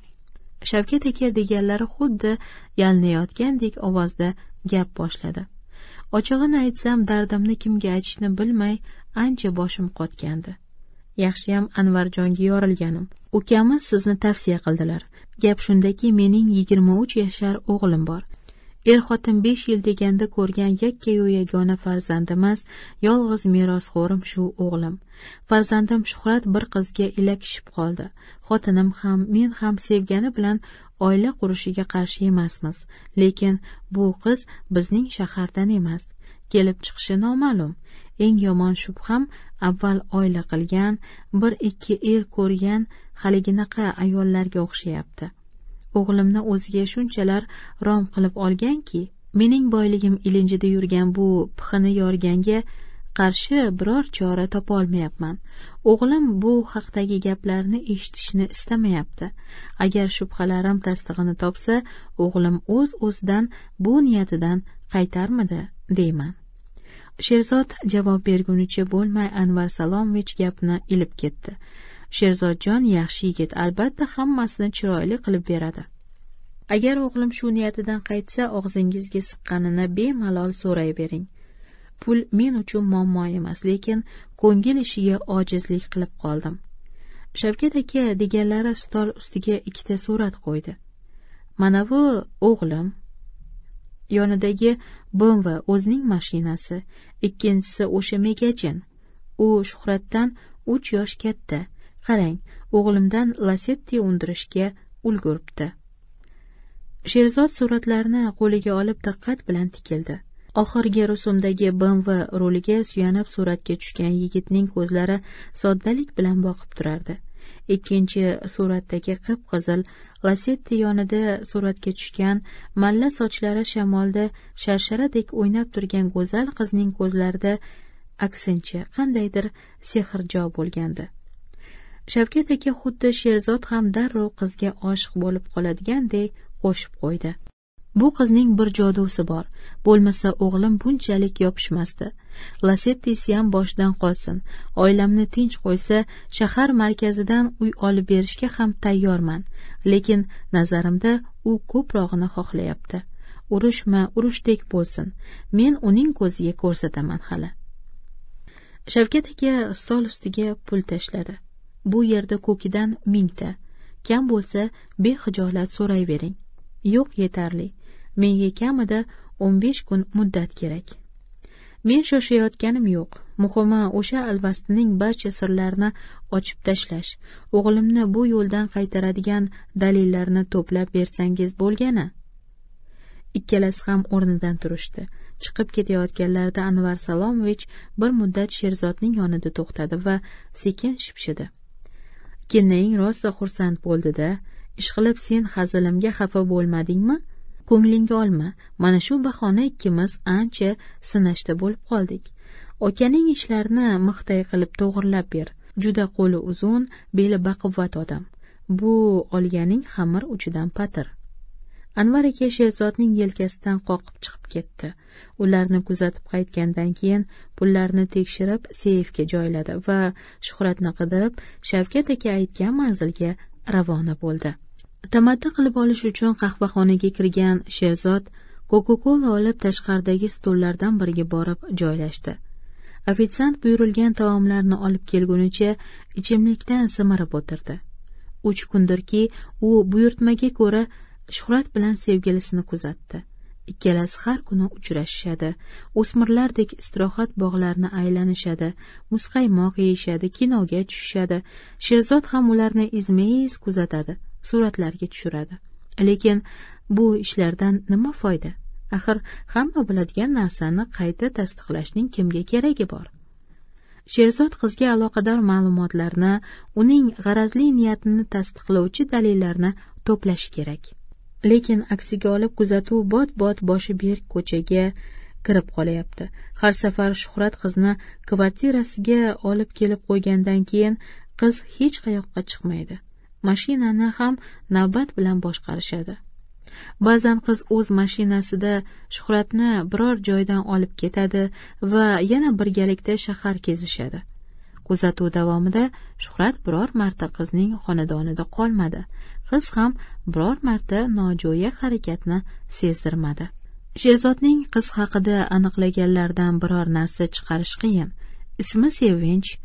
shavkat aka deganlari xuddi yalinayotgandek ovozda gap boshladi ochig'ini aytsam dardimni kimga aytishni bilmay ancha boshim qotgandi yaxshiyam anvarjonga yorilganim ukamiz sizni tavsiya qildilar gap shundaki mening yigirma uch yashar o'g'lim bor er xotin besh yil deganda ko'rgan yakkayu yagona farzandimiz yolg'iz merosxo'rim shu o'g'lim farzandim shuhrat bir qizga ilakishib qoldi xotinim ham men ham sevgani bilan oila qurishiga qarshi emasmiz lekin bu qiz bizning shahardan emas kelib chiqishi noma'lum eng yomon shubham avval oila qilgan bir ikki er ko'rgan haliginaqa ayollarga o'xshayapti o'g'limni o'ziga shunchalar rom qilib olganki mening boyligim ilinjida yurgan bu pixini yorganga qarshi biror chora topolmayapman o'g'lim bu haqdagi gaplarni eshitishni istamayapti agar shubhalarim tasdig'ini topsa o'g'lim o'z o'zidan bu niyatidan qaytarmidi deyman sherzod javob bergunicha bo'lmay anvar salomovich gapni ilib ketdi sherzodjon yaxshi yigit albatta hammasini chiroyli qilib beradi agar o'g'lim shu niyatidan qaytsa og'zingizga siqqanini bemalol bering pul men uchun muammo emas lekin ko'ngil ishiga ojizlik qilib qoldim shavkat aka deganlari stol ustiga ikkita surat qo'ydi manavi o'g'lim yonidagi bmv o'zining mashinasi ikkinchisi o'sha megajin u shuhratdan uch yosh katta qarang o'g'limdan lacetti undirishga ulguribdi sherzod suratlarni qo'liga olib diqqat bilan tikildi oxirgi rusumdagi bmv ruliga suyanib suratga tushgan yigitning ko'zlari soddalik bilan boqib turardi ikkinchi suratdagi qip qizil lasetti yonida suratga tushgan malla sochlari shamolda sharsharadek o'ynab turgan go'zal qizning ko'zlarida aksincha qandaydir sehrjo bo'lgandi shavkat aka xuddi sherzod ham darrov qizga oshiq bo'lib qoladigandek qo'shib qo'ydi bu qizning bir jodusi bor bo'lmasa o'g'lim bunchalik yopishmasdi lasettisiyam boshidan qolsin oilamni tinch qo'ysa shahar markazidan uy olib berishga ham tayyorman lekin nazarimda u ko'prog'ini xohlayapti urushma urushdek bo'lsin men uning ko'ziga ko'rsataman hali shavkat aka stol ustiga pul tashladi bu yerda ko'kidan mingta kam bo'lsa bexijolat so'rayvering yo'q yetarli menga kamida o'n besh kun muddat kerak men shoshayotganim yo'q muhimi o'sha alvastining barcha sirlarini ochib tashlash o'g'limni bu yo'ldan qaytaradigan dalillarni to'plab bersangiz bo'lgani ikkalasi ham o'rnidan turishdi chiqib ketayotganlarida anvar salomovich bir muddat sherzodning yonida to'xtadi va sekin shipshidi kennaying rosa xursand bo'ldida ishqilib sen hazilimga xafa bo'lmadingmi ko'nglingga olma mana shu bahona ikkimiz ancha sinashta bo'lib qoldik okaning ishlarini mixday qilib to'g'irlab ber juda qo'li uzun beli baquvvat odam bu olganing xamir uchidan patir anvar aka sherzodning yelkasidan qoqib chiqib ketdi ularni kuzatib qaytgandan keyin pullarni tekshirib seyfga joyladi va shuhratni qidirib shavkat aka aytgan manzilga ravona bo'ldi tamaddi qilib olish uchun qahvaxonaga kirgan sherzod koka kola olib tashqaridagi stullardan biriga borib joylashdi ofitsiant buyurilgan taomlarni olib kelgunicha ichimlikdan simirib o'tirdi uch kundirki u buyurtmaga ko'ra shuhrat bilan sevgilisini kuzatdi ikkalasi har kuni uchrashishadi o'smirlardek istirohat bog'larini aylanishadi muzqaymoq yeyishadi kinoga tushishadi sherzod ham ularni izma iz kuzatadi suratlarga tushiradi lekin bu ishlardan nima foyda axir hamma biladigan narsani qayta tasdiqlashning kimga keragi bor sherzod qizga aloqador ma'lumotlarni uning g'arazli niyatini tasdiqlovchi dalillarni to'plashi kerak lekin aksiga olib kuzatuv bot bot boshi berk ko'chaga kirib qolayapti har safar shuhrat qizni kvartirasiga olib kelib qo'ygandan keyin qiz hech qayoqqa chiqmaydi mashinani ham navbat bilan boshqarishadi ba'zan qiz o'z mashinasida shuhratni biror joydan olib ketadi va yana birgalikda shahar kezishadi kuzatuv davomida shuhrat biror marta qizning xonadonida qolmadi qiz ham biror marta nojo'ya harakatni sezdirmadi sherzodning qiz haqida aniqlaganlardan biror narsa chiqarish qiyin ismi sevinch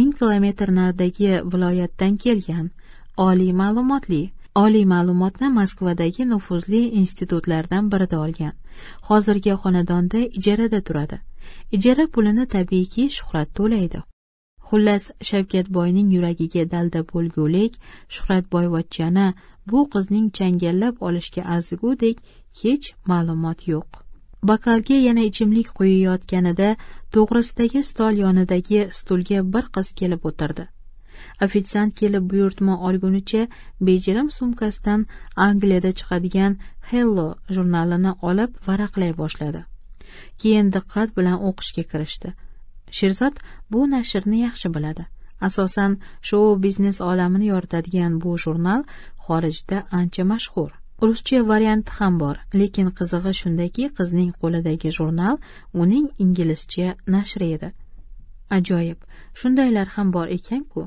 ming kilometr naridagi viloyatdan kelgan oliy ma'lumotli oliy ma'lumotni moskvadagi nufuzli institutlardan birida olgan hozirgi xonadonda ijarada turadi ijara pulini tabiiyki shuhrat to'laydi xullas shavkatboyning yuragiga dalda bo'lgulik shuhratboyvachchani bu qizning changallab olishga arzigudek hech ma'lumot yo'q bokalga yana ichimlik quyayotganida to'g'risidagi stol yonidagi stulga bir qiz kelib o'tirdi ofitsiant kelib buyurtma olgunicha bejirim sumkasidan angliyada chiqadigan hello jurnalini olib varaqlay boshladi keyin diqqat bilan o'qishga kirishdi sherzod bu nashrni yaxshi biladi asosan shou biznes olamini yoritadigan bu jurnal xorijda ancha mashhur ruscha varianti ham bor lekin qizig'i shundaki qizning qo'lidagi jurnal uning inglizcha nashri edi ajoyib shundaylar ham bor ekan ku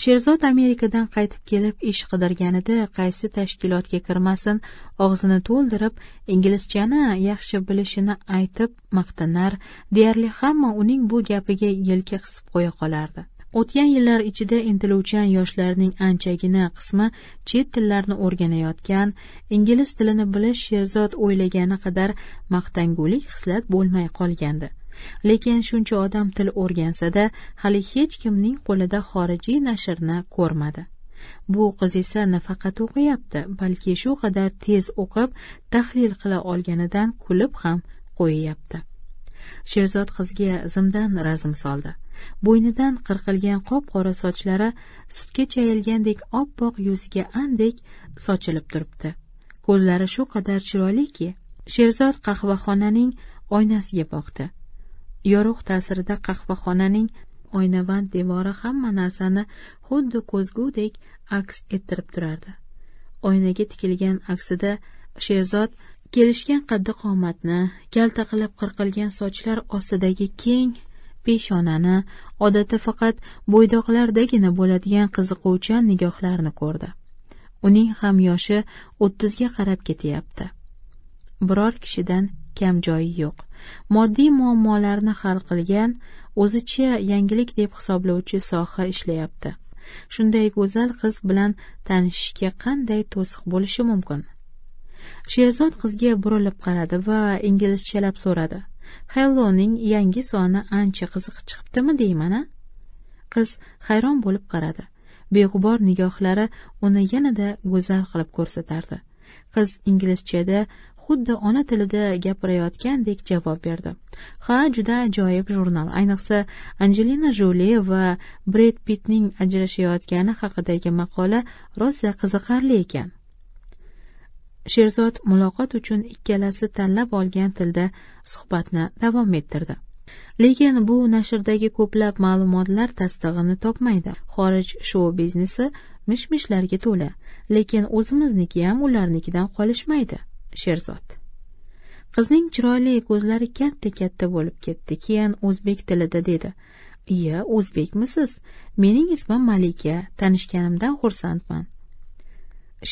sherzod amerikadan qaytib kelib ish qidirganida qaysi tashkilotga kirmasin og'zini to'ldirib inglizchani yaxshi bilishini aytib maqtanar deyarli hamma uning bu gapiga yelka qisib qo'ya qolardi o'tgan yillar ichida intiluvchan yoshlarning anchagina qismi chet tillarni o'rganayotgan ingliz tilini bilish sherzod o'ylagani qadar maqtangulik hislat bo'lmay qolgandi lekin shuncha odam til o'rgansa da hali hech kimning qo'lida xorijiy nashrni ko'rmadi bu qiz esa nafaqat o'qiyapti balki shu qadar tez o'qib tahlil qila olganidan kulib ham qo'yayapti sherzod qizga zimdan razm soldi bo'ynidan qirqilgan qop qora sochlari sutga chayilgandek oppoq yuziga andek sochilib turibdi ko'zlari shu qadar chiroyliki sherzod qahvaxonaning oynasiga boqdi yorug' ta'sirida qahvaxonaning oynavand devori hamma narsani xuddi ko'zgudek aks ettirib turardi oynaga tikilgan aksida sherzod kelishgan qaddi qomatni kalta qilib qirqilgan sochlar ostidagi keng peshonani odatda faqat bo'ydoqlardagina bo'ladigan qiziquvchan nigohlarni ko'rdi uning ham yoshi o'ttizga qarab ketyapti biror kishidan kam joyi yo'q moddiy muammolarni hal qilgan o'zicha yangilik deb hisoblovchi soha ishlayapti shunday go'zal qiz bilan tanishishga qanday to'siq bo'lishi mumkin sherzod qizga burilib qaradi va inglizchalab so'radi helloning yangi soni ancha qiziq chiqibdimi deyman a qiz hayron bo'lib qaradi beg'ubor nigohlari uni yanada go'zal qilib ko'rsatardi qiz inglizchada xuddi ona tilida gapirayotgandek javob berdi ha juda ajoyib jurnal ayniqsa anjelina joli va bred pitning ajrashayotgani haqidagi maqola rosa qiziqarli ekan sherzod muloqot uchun ikkalasi tanlab olgan tilda suhbatni davom ettirdi lekin bu nashrdagi ko'plab ma'lumotlar tasdig'ini topmaydi xorij shou biznesi mish mishlarga to'la lekin o'zimizniki ham ularnikidan qolishmaydi sherzod qizning chiroyli ko'zlari katta katta bo'lib ketdi keyin o'zbek tilida dedi iya o'zbekmisiz mening ismim malika tanishganimdan xursandman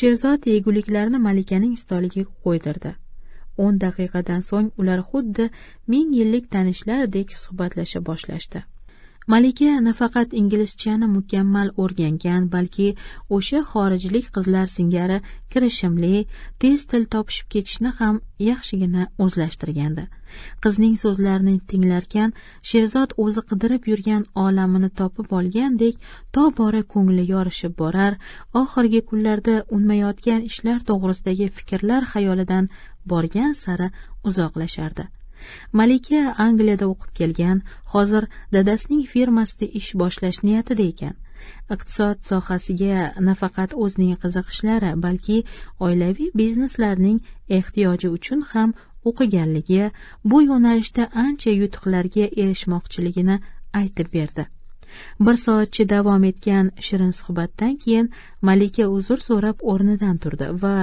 sherzod yeguliklarni malikaning stoliga qo'ydirdi o'n daqiqadan so'ng ular xuddi ming yillik tanishlardek suhbatlasha boshlashdi malika nafaqat inglizchani mukammal o'rgangan balki o'sha xorijlik qizlar singari kirishimli tez til topishib ketishni ham yaxshigina o'zlashtirgandi qizning so'zlarini tinglarkan sherzod o'zi qidirib yurgan olamini topib olgandek tobora ko'ngli yorishib borar oxirgi kunlarda unmayotgan ishlar to'g'risidagi fikrlar xayolidan borgan sari uzoqlashardi malika angliyada o'qib kelgan hozir dadasining firmasida ish boshlash niyatida ekan iqtisod sohasiga nafaqat o'zining qiziqishlari balki oilaviy bizneslarning ehtiyoji uchun ham o'qiganligi bu yo'nalishda ancha yutuqlarga erishmoqchiligini aytib berdi bir soatcha davom etgan shirin suhbatdan keyin malika uzr so'rab o'rnidan turdi va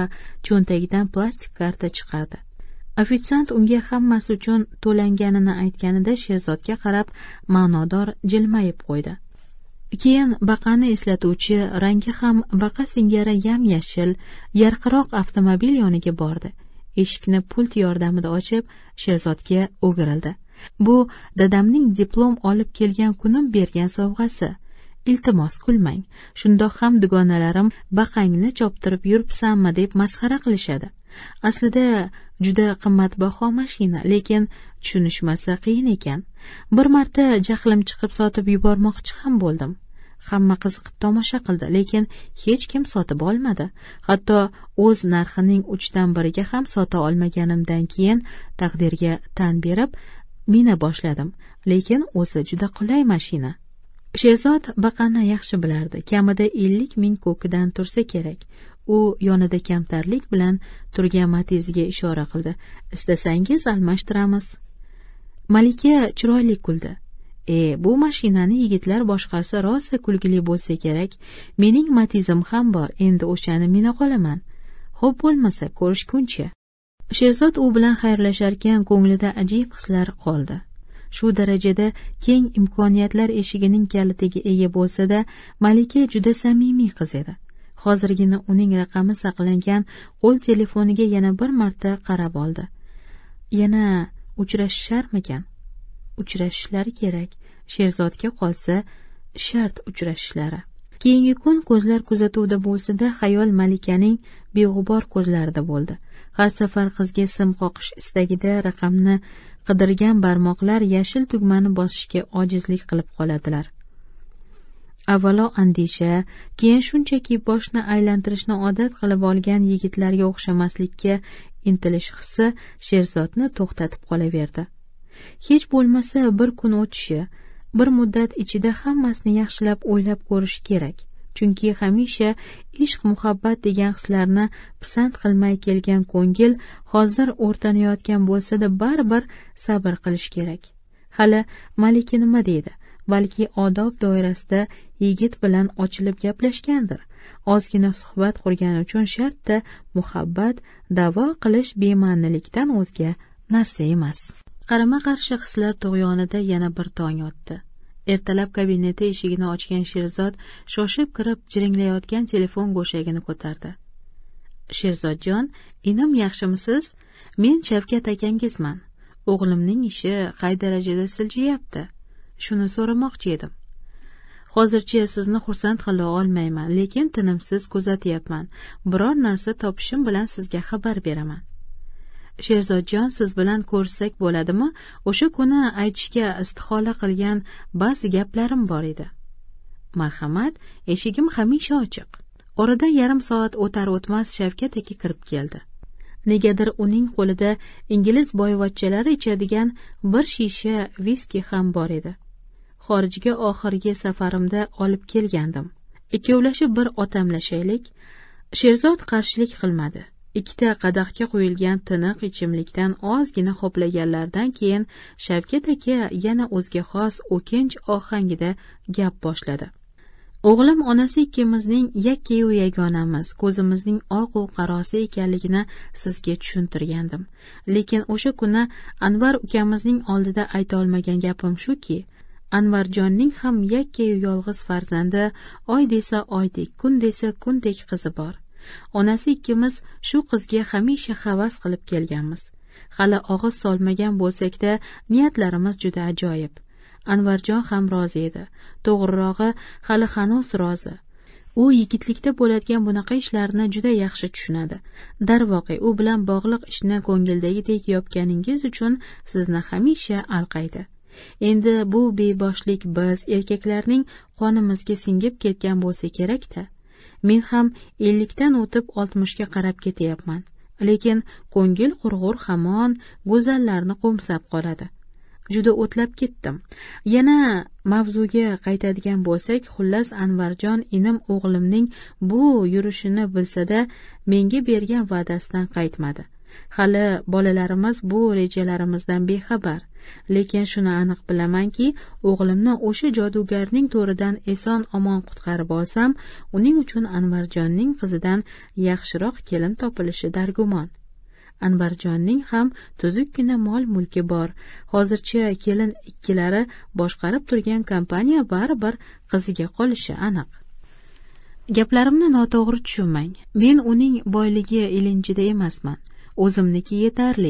cho'ntagidan plastik karta chiqardi ofitsiant unga hammasi uchun to'langanini aytganida sherzodga qarab ma'nodor jilmayib qo'ydi keyin baqani eslatuvchi rangi ham baqa singari yam yashil yarqiroq avtomobil yoniga bordi eshikni pult yordamida ochib sherzodga o'girildi bu dadamning diplom olib kelgan kunim bergan sovg'asi iltimos kulmang shundoq ham dugonalarim baqangni choptirib yuribsanmi deb masxara qilishadi aslida juda qimmatbaho mashina lekin tushunishmasi qiyin ekan bir marta jahlim chiqib sotib yubormoqchi ham bo'ldim hamma qiziqib tomosha qildi lekin hech kim sotib olmadi hatto o'z narxining uchdan biriga ham sota olmaganimdan keyin taqdirga tan berib mina boshladim lekin o'zi juda qulay mashina sherzod baqani yaxshi bilardi kamida ellik ming ko'kidan tursa kerak u yonida kamtarlik bilan turgan matiziga ishora qildi istasangiz almashtiramiz malika chiroyli kuldi e bu mashinani yigitlar boshqarsa rosa kulgili bo'lsa kerak mening matizim ham bor endi o'shani mina qolaman xo'p bo'lmasa ko'rishguncha sherzod u bilan xayrlasharkan ko'nglida ajib hislar qoldi shu darajada keng imkoniyatlar eshigining kalitiga ega bo'lsa da malika juda samimiy qiz edi hozirgina uning raqami saqlangan qo'l telefoniga yana bir marta qarab oldi yana uchrashisharmikan uchrashishlari kerak sherzodga qolsa shart uchrashishlari keyingi kun ko'zlar kuzatuvda bo'lsada xayol malikaning beg'ubor ko'zlarida bo'ldi har safar qizga sim qoqish istagida raqamni qidirgan barmoqlar yashil tugmani bosishga ojizlik qilib qoladilar avvalo andisha keyin shunchaki boshni aylantirishni odat qilib olgan yigitlarga o'xshamaslikka intilish hissi sherzodni to'xtatib qolaverdi hech bo'lmasa bir kun o'tishi bir muddat ichida hammasini yaxshilab o'ylab ko'rish kerak chunki hamisha ishq muhabbat degan hislarni pisand qilmay kelgan ko'ngil hozir o'rtanayotgan bo'lsa da baribir sabr qilish kerak hali malika nima deydi balki odob doirasida yigit bilan ochilib gaplashgandir ozgina suhbat qurgani uchun shartda muhabbat da'vo qilish bema'nilikdan o'zga narsa emas qarama qarshi hislar tug'yonida yana bir tong otdi ertalab kabineti eshigini ochgan sherzod shoshib kirib jiringlayotgan telefon go'shagini ko'tardi sherzodjon inim yaxshimisiz men shavkat akangizman o'g'limning ishi qay darajada siljiyapti shuni so'ramoqchi edim hozircha sizni xursand qila olmayman lekin tinimsiz kuzatyapman biror narsa topishim bilan sizga xabar beraman sherzodjon siz bilan ko'rishsak bo'ladimi o'sha kuni aytishga istihola qilgan ba'zi gaplarim bor edi marhamat eshigim hamisha ochiq oradan yarim soat o'tar o'tmas shavkat aka kirib keldi negadir uning qo'lida ingliz boyvachchalari ichadigan bir shisha viski ham bor edi xorijga oxirgi safarimda olib kelgandim ikkovlashib bir otamlashaylik sherzod qarshilik qilmadi ikkita qadahga qo'yilgan tiniq ichimlikdan ozgina ho'plaganlaridan keyin shavkat aka yana o'ziga xos o'kinch ohangida gap boshladi o'g'lim onasi ikkimizning yakkayu yagonamiz ko'zimizning oqu qarosi ekanligini sizga tushuntirgandim lekin o'sha kuni anvar ukamizning oldida aytolmagan gapim shuki anvarjonning ham yakkayu yolg'iz farzandi oy desa oydek kun desa kundek qizi bor onasi ikkimiz shu qizga hamisha havas qilib kelganmiz hali og'iz solmagan bo'lsak da niyatlarimiz juda ajoyib anvarjon ham rozi edi to'g'rirog'i hali hanuz rozi u yigitlikda bo'ladigan bunaqa ishlarni juda yaxshi tushunadi darvoqe u bilan bog'liq ishni ko'ngildagidek yopganingiz uchun sizni hamisha alqaydi endi bu beboshlik biz erkaklarning qonimizga singib ketgan bo'lsa kerak da men ham ellikdan o'tib oltmishga qarab ketyapman lekin ko'ngil qurg'ur hamon go'zallarni qo'msab qoladi juda o'tlab ketdim yana mavzuga qaytadigan bo'lsak xullas anvarjon inim o'g'limning bu yurishini bilsada menga bergan va'dasidan qaytmadi hali bolalarimiz bu rejalarimizdan bexabar lekin shuni aniq bilamanki o'g'limni o'sha jodugarning to'ridan eson omon qutqarib olsam uning uchun anvarjonning qizidan yaxshiroq kelin topilishi dargumon anvarjonning ham tuzukkina mol mulki bor hozircha kelin ikkilari boshqarib turgan kompaniya baribir qiziga qolishi aniq gaplarimni noto'g'ri tushunmang men uning boyligi ilinjida emasman o'zimniki yetarli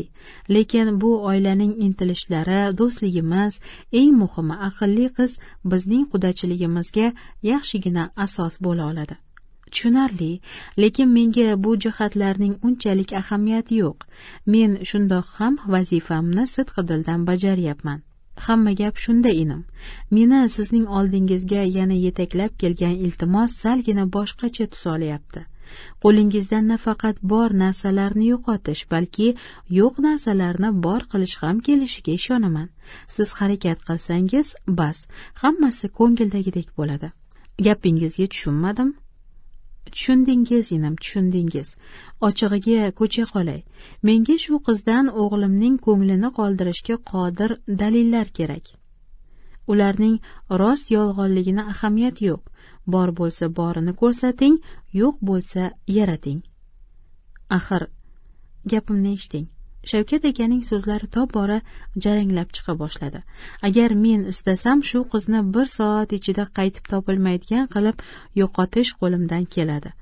lekin bu oilaning intilishlari do'stligimiz eng muhimi aqlli qiz bizning qudachiligimizga yaxshigina asos bo'la oladi tushunarli lekin menga bu jihatlarning unchalik ahamiyati yo'q men shundoq ham vazifamni sidqi dildan bajaryapman hamma gap shunda inim meni sizning oldingizga yana yetaklab kelgan iltimos salgina boshqacha tus olyapti qo'lingizdan nafaqat bor narsalarni yo'qotish balki yo'q narsalarni bor qilish ham kelishiga ishonaman siz harakat qilsangiz bas hammasi ko'ngildagidek bo'ladi gapingizga tushunmadim tushundingiz inim tushundingiz ochig'iga ko'cha qolay menga shu qizdan o'g'limning ko'nglini qoldirishga qodir dalillar kerak ularning rost yolg'onligini ahamiyati yo'q bor bo'lsa borini ko'rsating yo'q bo'lsa yarating axir gapimni eshiting shavkat akaning so'zlari tobora jaranglab chiqa boshladi agar men istasam shu qizni bir soat ichida qaytib topilmaydigan qilib yo'qotish qo'limdan keladi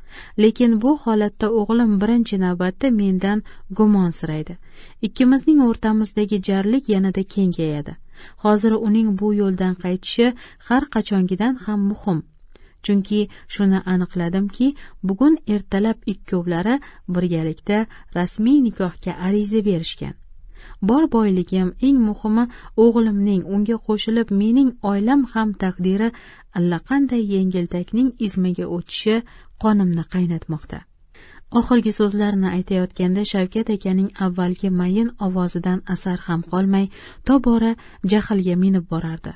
lekin bu holatda o'g'lim birinchi navbatda mendan gumonsiraydi ikkimizning o'rtamizdagi jarlik yanada kengayadi hozir uning bu yo'ldan qaytishi har qachongidan ham muhim chunki shuni aniqladimki bugun ertalab ikkovlari birgalikda rasmiy nikohga ariza berishgan bor boyligim eng muhimi o'g'limning unga qo'shilib mening oilam ham taqdiri allaqanday yengiltakning izmiga o'tishi qonimni qaynatmoqda oxirgi so'zlarni aytayotganda shavkat akaning avvalgi mayin ovozidan asar ham qolmay tobora jahlga minib borardi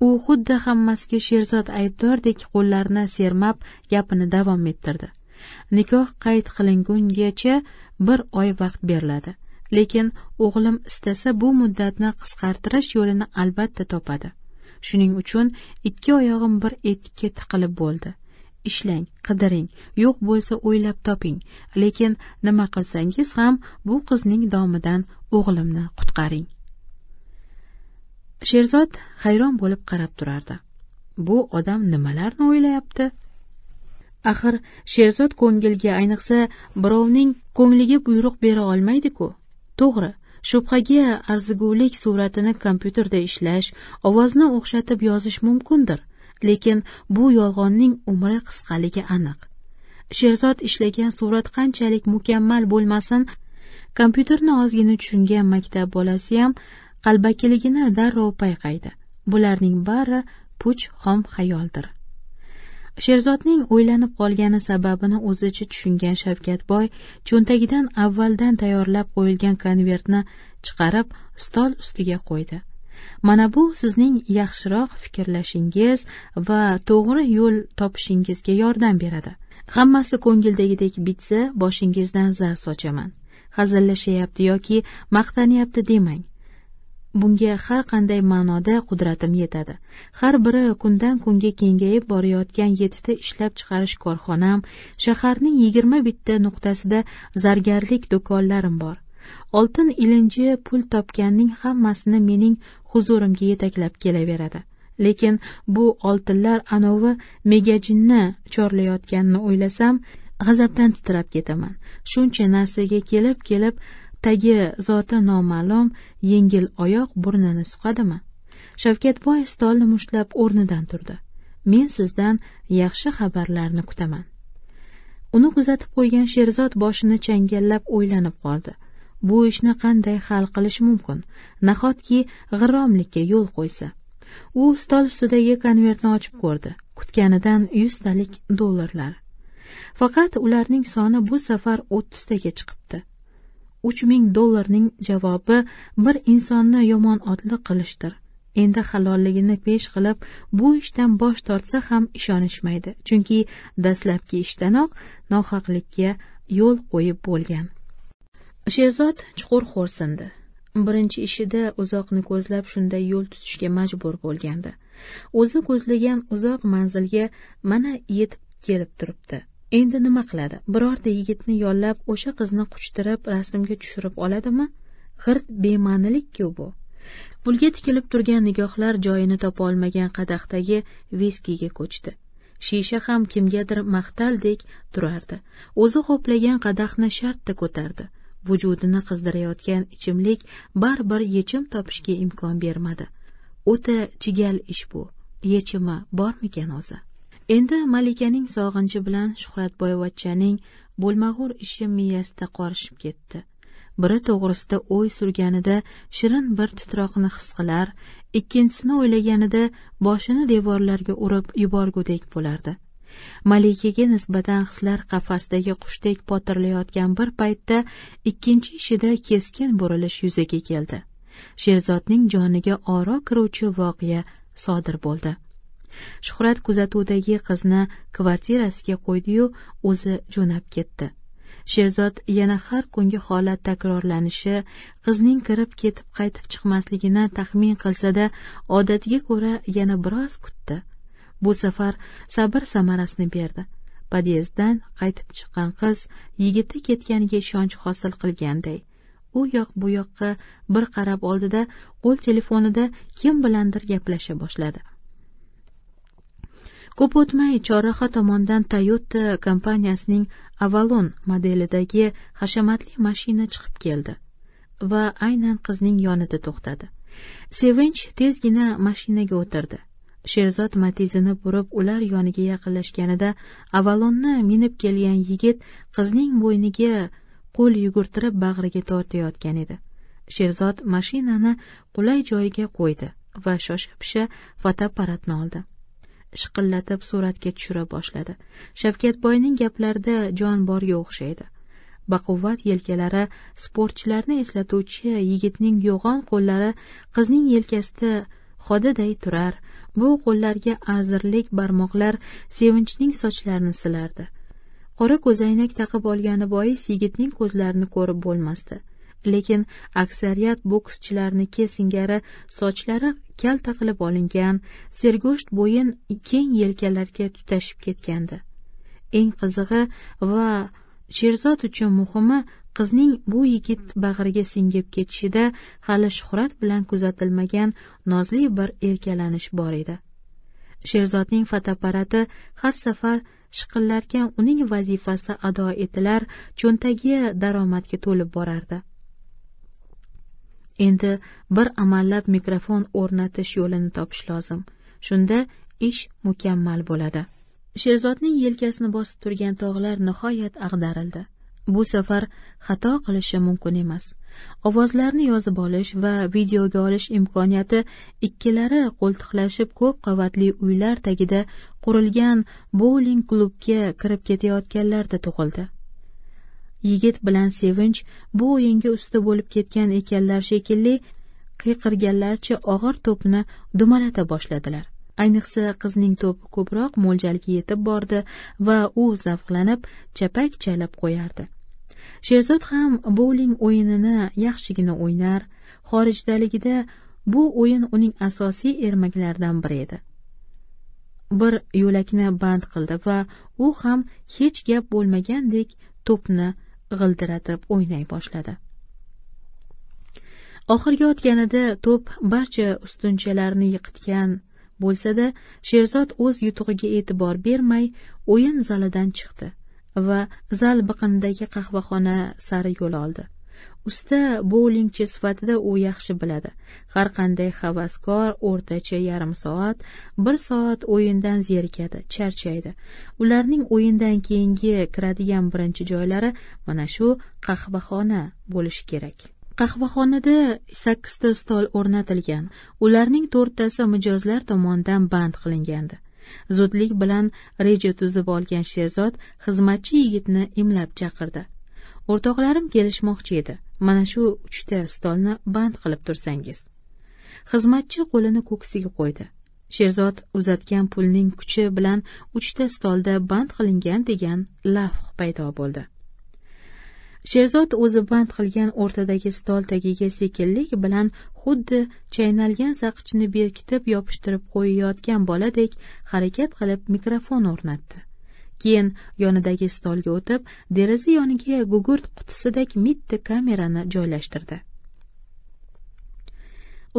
u xuddi hammasiga sherzod aybdordek qo'llarini sermab gapini davom ettirdi nikoh qayd qilingungacha bir oy vaqt beriladi lekin o'g'lim istasa bu muddatni qisqartirish yo'lini albatta topadi shuning uchun ikki oyog'im bir etikka tiqilib bo'ldi ishlang qidiring yo'q bo'lsa o'ylab toping lekin nima qilsangiz ham bu qizning domidan o'g'limni qutqaring sherzod hayron bo'lib qarab turardi bu odam nimalarni o'ylayapti axir sherzod ko'ngilga ayniqsa birovning ko'ngliga buyruq bera olmaydi ku to'g'ri shubhaga arzigulik suratini kompyuterda ishlash ovozni o'xshatib yozish mumkindir lekin bu yolg'onning umri qisqaligi aniq sherzod ishlagan surat qanchalik mukammal bo'lmasin kompyuterni ozgina tushungan maktab bolasi ham qalbakiligini darrov payqaydi bularning bari puch xom xayoldir sherzodning o'ylanib qolgani sababini o'zicha tushungan shavkatboy cho'ntagidan avvaldan tayyorlab qo'yilgan konvertni chiqarib stol ustiga qo'ydi mana bu sizning yaxshiroq fikrlashingiz va to'g'ri yo'l topishingizga yordam beradi hammasi ko'ngildagidek bitsa boshingizdan zar sochaman hazillashyapti yoki maqtanyapti demang bunga har qanday ma'noda qudratim yetadi har biri kundan kunga kengayib borayotgan yettita ishlab chiqarish korxonam shaharning yigirma bitta nuqtasida zargarlik do'konlarim bor oltin ilinji pul topganning hammasini mening huzurimga yetaklab kelaveradi lekin bu oltinlar anovi megajinni chorlayotganini o'ylasam g'azabdan titrab ketaman shuncha narsaga kelib kelib tagi zoti noma'lum yengil oyoq burnini suqadimi shavkatboy stolni mushtlab o'rnidan turdi men sizdan yaxshi xabarlarni kutaman uni kuzatib qo'ygan sherzod boshini changallab o'ylanib qoldi bu ishni qanday hal qilish mumkin nahotki g'irromlikka yo'l qo'ysa u stol ustidagi konvertni ochib ko'rdi kutganidan yuztalik dollarlar faqat ularning soni bu safar o'ttiztaga chiqibdi uch ming dollarning javobi bir insonni yomon otli qilishdir endi halolligini pesh qilib bu ishdan bosh tortsa ham ishonishmaydi chunki dastlabki ishdanoq nohaqlikka yo'l qo'yib bo'lgan sherzod chuqur xo'rsindi birinchi ishida uzoqni ko'zlab shunday yo'l tutishga majbur bo'lgandi o'zi ko'zlagan uzoq manzilga mana yetib kelib turibdi endi nima qiladi birorta yigitni yollab o'sha qizni quchtirib rasmga tushirib oladimi g'irt bema'nilikku bu pulga tikilib turgan nigohlar joyini topa olmagan qadahdagi viskiga ko'chdi shisha ham kimgadir maqtaldek turardi o'zi qoplagan qadahni shartta ko'tardi vujudini qizdirayotgan ichimlik baribir yechim topishga imkon bermadi o'ta chigal ish bu yechimi bormikan o'zi endi malikaning sog'inchi bilan shuhratboyvachchaning bo'lmag'ur ishi miyasida qorishib ketdi biri to'g'risida o'y surganida shirin bir titroqni his qilar ikkinchisini o'ylaganida boshini devorlarga urib yuborgudek bo'lardi malikaga nisbatan hislar qafasdagi qushdek potirlayotgan bir paytda ikkinchi ishida keskin burilish yuzaga keldi sherzodning joniga oro kiruvchi voqea sodir bo'ldi shuhrat kuzatuvdagi qizni kvartirasiga qo'ydi yu o'zi jo'nab ketdi sherzod yana har kungi holat takrorlanishi qizning kirib ketib qaytib chiqmasligini taxmin qilsa da odatiga ko'ra yana biroz kutdi bu safar sabr samarasini berdi podyezddan qaytib chiqqan qiz yigiti ketganiga ishonch hosil qilganday u yoq bu yoqqa bir qarab oldida qo'l telefonida kim bilandir gaplasha boshladi ko'p o'tmay chorraha tomondan toyota kompaniyasining avalon modelidagi hashamatli mashina chiqib keldi va aynan qizning yonida to'xtadi sevinch tezgina mashinaga o'tirdi sherzod matizini burib ular yoniga yaqinlashganida avalonni minib kelgan yigit qizning bo'yniga qo'l yugurtirib bag'riga tortayotgan edi sherzod mashinani qulay joyiga qo'ydi va shosha pisha fotoapparatni oldi shiqillatib suratga tushira boshladi shavkatboyning gaplarida jon borga o'xshaydi baquvvat yelkalari sportchilarni eslatuvchi yigitning yo'g'on qo'llari qizning yelkasida xodiday turar bu qo'llarga arzirlik barmoqlar sevinchning sochlarini silardi qora ko'zoynak taqib olgani bois yigitning ko'zlarini ko'rib bo'lmasdi lekin aksariyat bokschilarniki singari sochlari kalta qilib olingan sergo'sht bo'yin keng yelkalarga tutashib ketgandi eng qizig'i va sherzod uchun muhimi qizning bu yigit bag'riga singib ketishida hali shuhrat bilan kuzatilmagan nozli bir erkalanish bor edi sherzodning fotoapparati har safar shiqillarkan uning vazifasi ado etilar cho'ntagi daromadga to'lib borardi endi bir amallab mikrofon o'rnatish yo'lini topish lozim shunda ish mukammal bo'ladi sherzodning yelkasini bosib turgan tog'lar nihoyat ag'darildi bu safar xato qilishi mumkin emas ovozlarni yozib olish va videoga olish imkoniyati ikkilari qo'ltiqlashib ko'p qavatli uylar tagida qurilgan bouling klubga kirib ketayotganlarda tug'ildi yigit bilan sevinch bu o'yinga usta bo'lib ketgan ekanlar shekilli qiyqirganlarcha og'ir to'pni dumalata boshladilar ayniqsa qizning to'pi ko'proq mo'ljalga yetib bordi va u zavqlanib chapak chalib qo'yardi sherzod ham bouling o'yinini yaxshigina o'ynar xorijdaligida bu o'yin uning asosiy ermaklaridan biri edi bir yo'lakni band qildi va u ham hech gap bo'lmagandek to'pni g'ildiratib o'ynay boshladi oxirgi otganida to'p barcha ustunchalarni yiqitgan bo'lsa da sherzod o'z yutug'iga e'tibor bermay o'yin zalidan chiqdi va zal biqinidagi qahvaxona sari yo'l oldi usta bowlingchi sifatida u yaxshi biladi har qanday havaskor o'rtacha yarim soat bir soat o'yindan zerikadi charchaydi ularning o'yindan keyingi kiradigan birinchi joylari mana shu qahvaxona bo'lishi kerak qahvaxonada sakkizta stol o'rnatilgan ularning to'rttasi mijozlar tomonidan band qilingandi zudlik bilan reja tuzib olgan sherzod xizmatchi yigitni imlab chaqirdi o'rtoqlarim kelishmoqchi edi mana shu uchta stolni band qilib tursangiz xizmatchi qo'lini ko'ksiga qo'ydi sherzod uzatgan pulning kuchi bilan uchta stolda band qilingan degan lavh paydo bo'ldi sherzod o'zi band qilgan o'rtadagi stol tagiga sekinlik bilan xuddi chaynalgan saqichni berkitib yopishtirib qo'yayotgan boladek harakat qilib mikrofon o'rnatdi keyin yonidagi stolga o'tib deraza yoniga gugurt qutisidek mitti kamerani joylashtirdi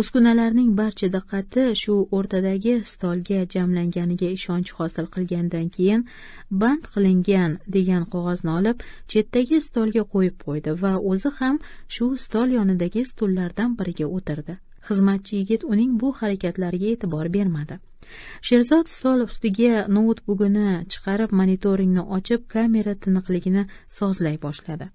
uskunalarning barcha diqqati shu o'rtadagi stolga jamlanganiga ishonch hosil qilgandan keyin band qilingan degan qog'ozni olib chetdagi stolga qo'yib qo'ydi va o'zi ham shu stol yonidagi stullardan biriga o'tirdi xizmatchi yigit uning bu harakatlariga e'tibor bermadi sherzod stol ustiga noutbugini chiqarib monitoringni ochib kamera tiniqligini sozlay boshladi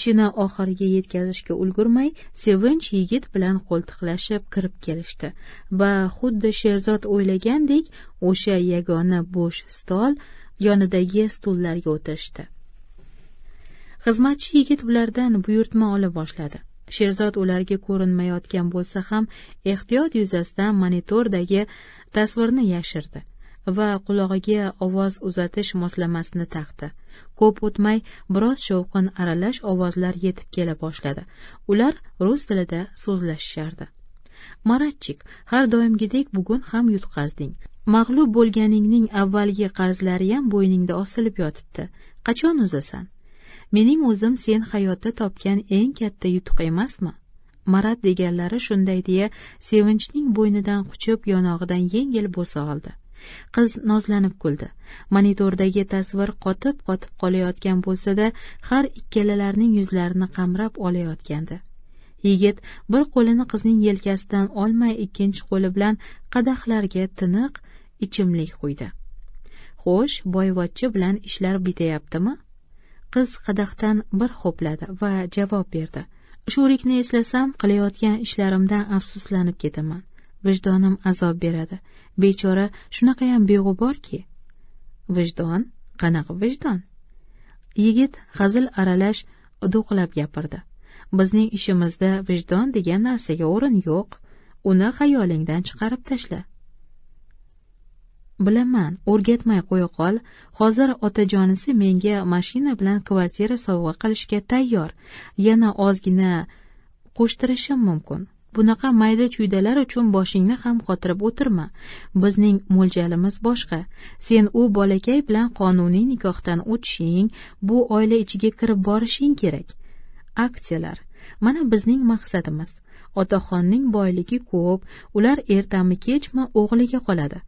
ishini oxiriga yetkazishga ulgurmay sevinch yigit bilan qo'ltiqlashib kirib kelishdi va xuddi sherzod o'ylagandek o'sha yagona bo'sh stol yonidagi stullarga o'tirishdi xizmatchi yigit ulardan buyurtma ola boshladi sherzod ularga ko'rinmayotgan bo'lsa ham ehtiyot yuzasidan monitordagi tasvirni yashirdi va qulog'iga ovoz uzatish moslamasini taqdi ko'p o'tmay biroz shovqin aralash ovozlar yetib kela boshladi ular rus tilida so'zlashishardi maratchik har doimgidek bugun ham yutqazding mag'lub bo'lganingning avvalgi qarzlari ham bo'yningda osilib yotibdi qachon uzasan mening o'zim sen hayotda topgan eng katta yutuq emasmi marat deganlari shunday deya sevinchning bo'ynidan quchib yonog'idan yengil bo'sa oldi qiz nozlanib kuldi monitordagi tasvir qotib qotib qolayotgan bo'lsa da har ikkalalarining yuzlarini qamrab olayotgandi yigit bir qo'lini qizning yelkasidan olmay ikkinchi qo'li bilan qadahlarga tiniq ichimlik quydi xo'sh boyvachcha bilan ishlar bitayaptimi qiz qadaqdan bir xo'pladi va javob berdi shurikni eslasam qilayotgan ishlarimdan afsuslanib ketaman vijdonim azob beradi bechora shunaqayam beg'uborki vijdon qanaqa vijdon yigit hazil aralash do'qlab gapirdi bizning ishimizda vijdon degan narsaga o'rin yo'q uni xayolingdan chiqarib tashla bilaman o'rgatmay qo'ya qol hozir otajonisi menga mashina bilan kvartira sovg'a qilishga tayyor yana ozgina qo'shtirishim mumkin bunaqa mayda chuydalar uchun boshingni ham qotirib o'tirma bizning mo'ljalimiz boshqa sen u bolakay bilan qonuniy nikohdan o'tishing bu oila ichiga kirib borishing kerak aksiyalar mana bizning maqsadimiz otaxonning boyligi ko'p ular ertami kechmi o'g'liga qoladi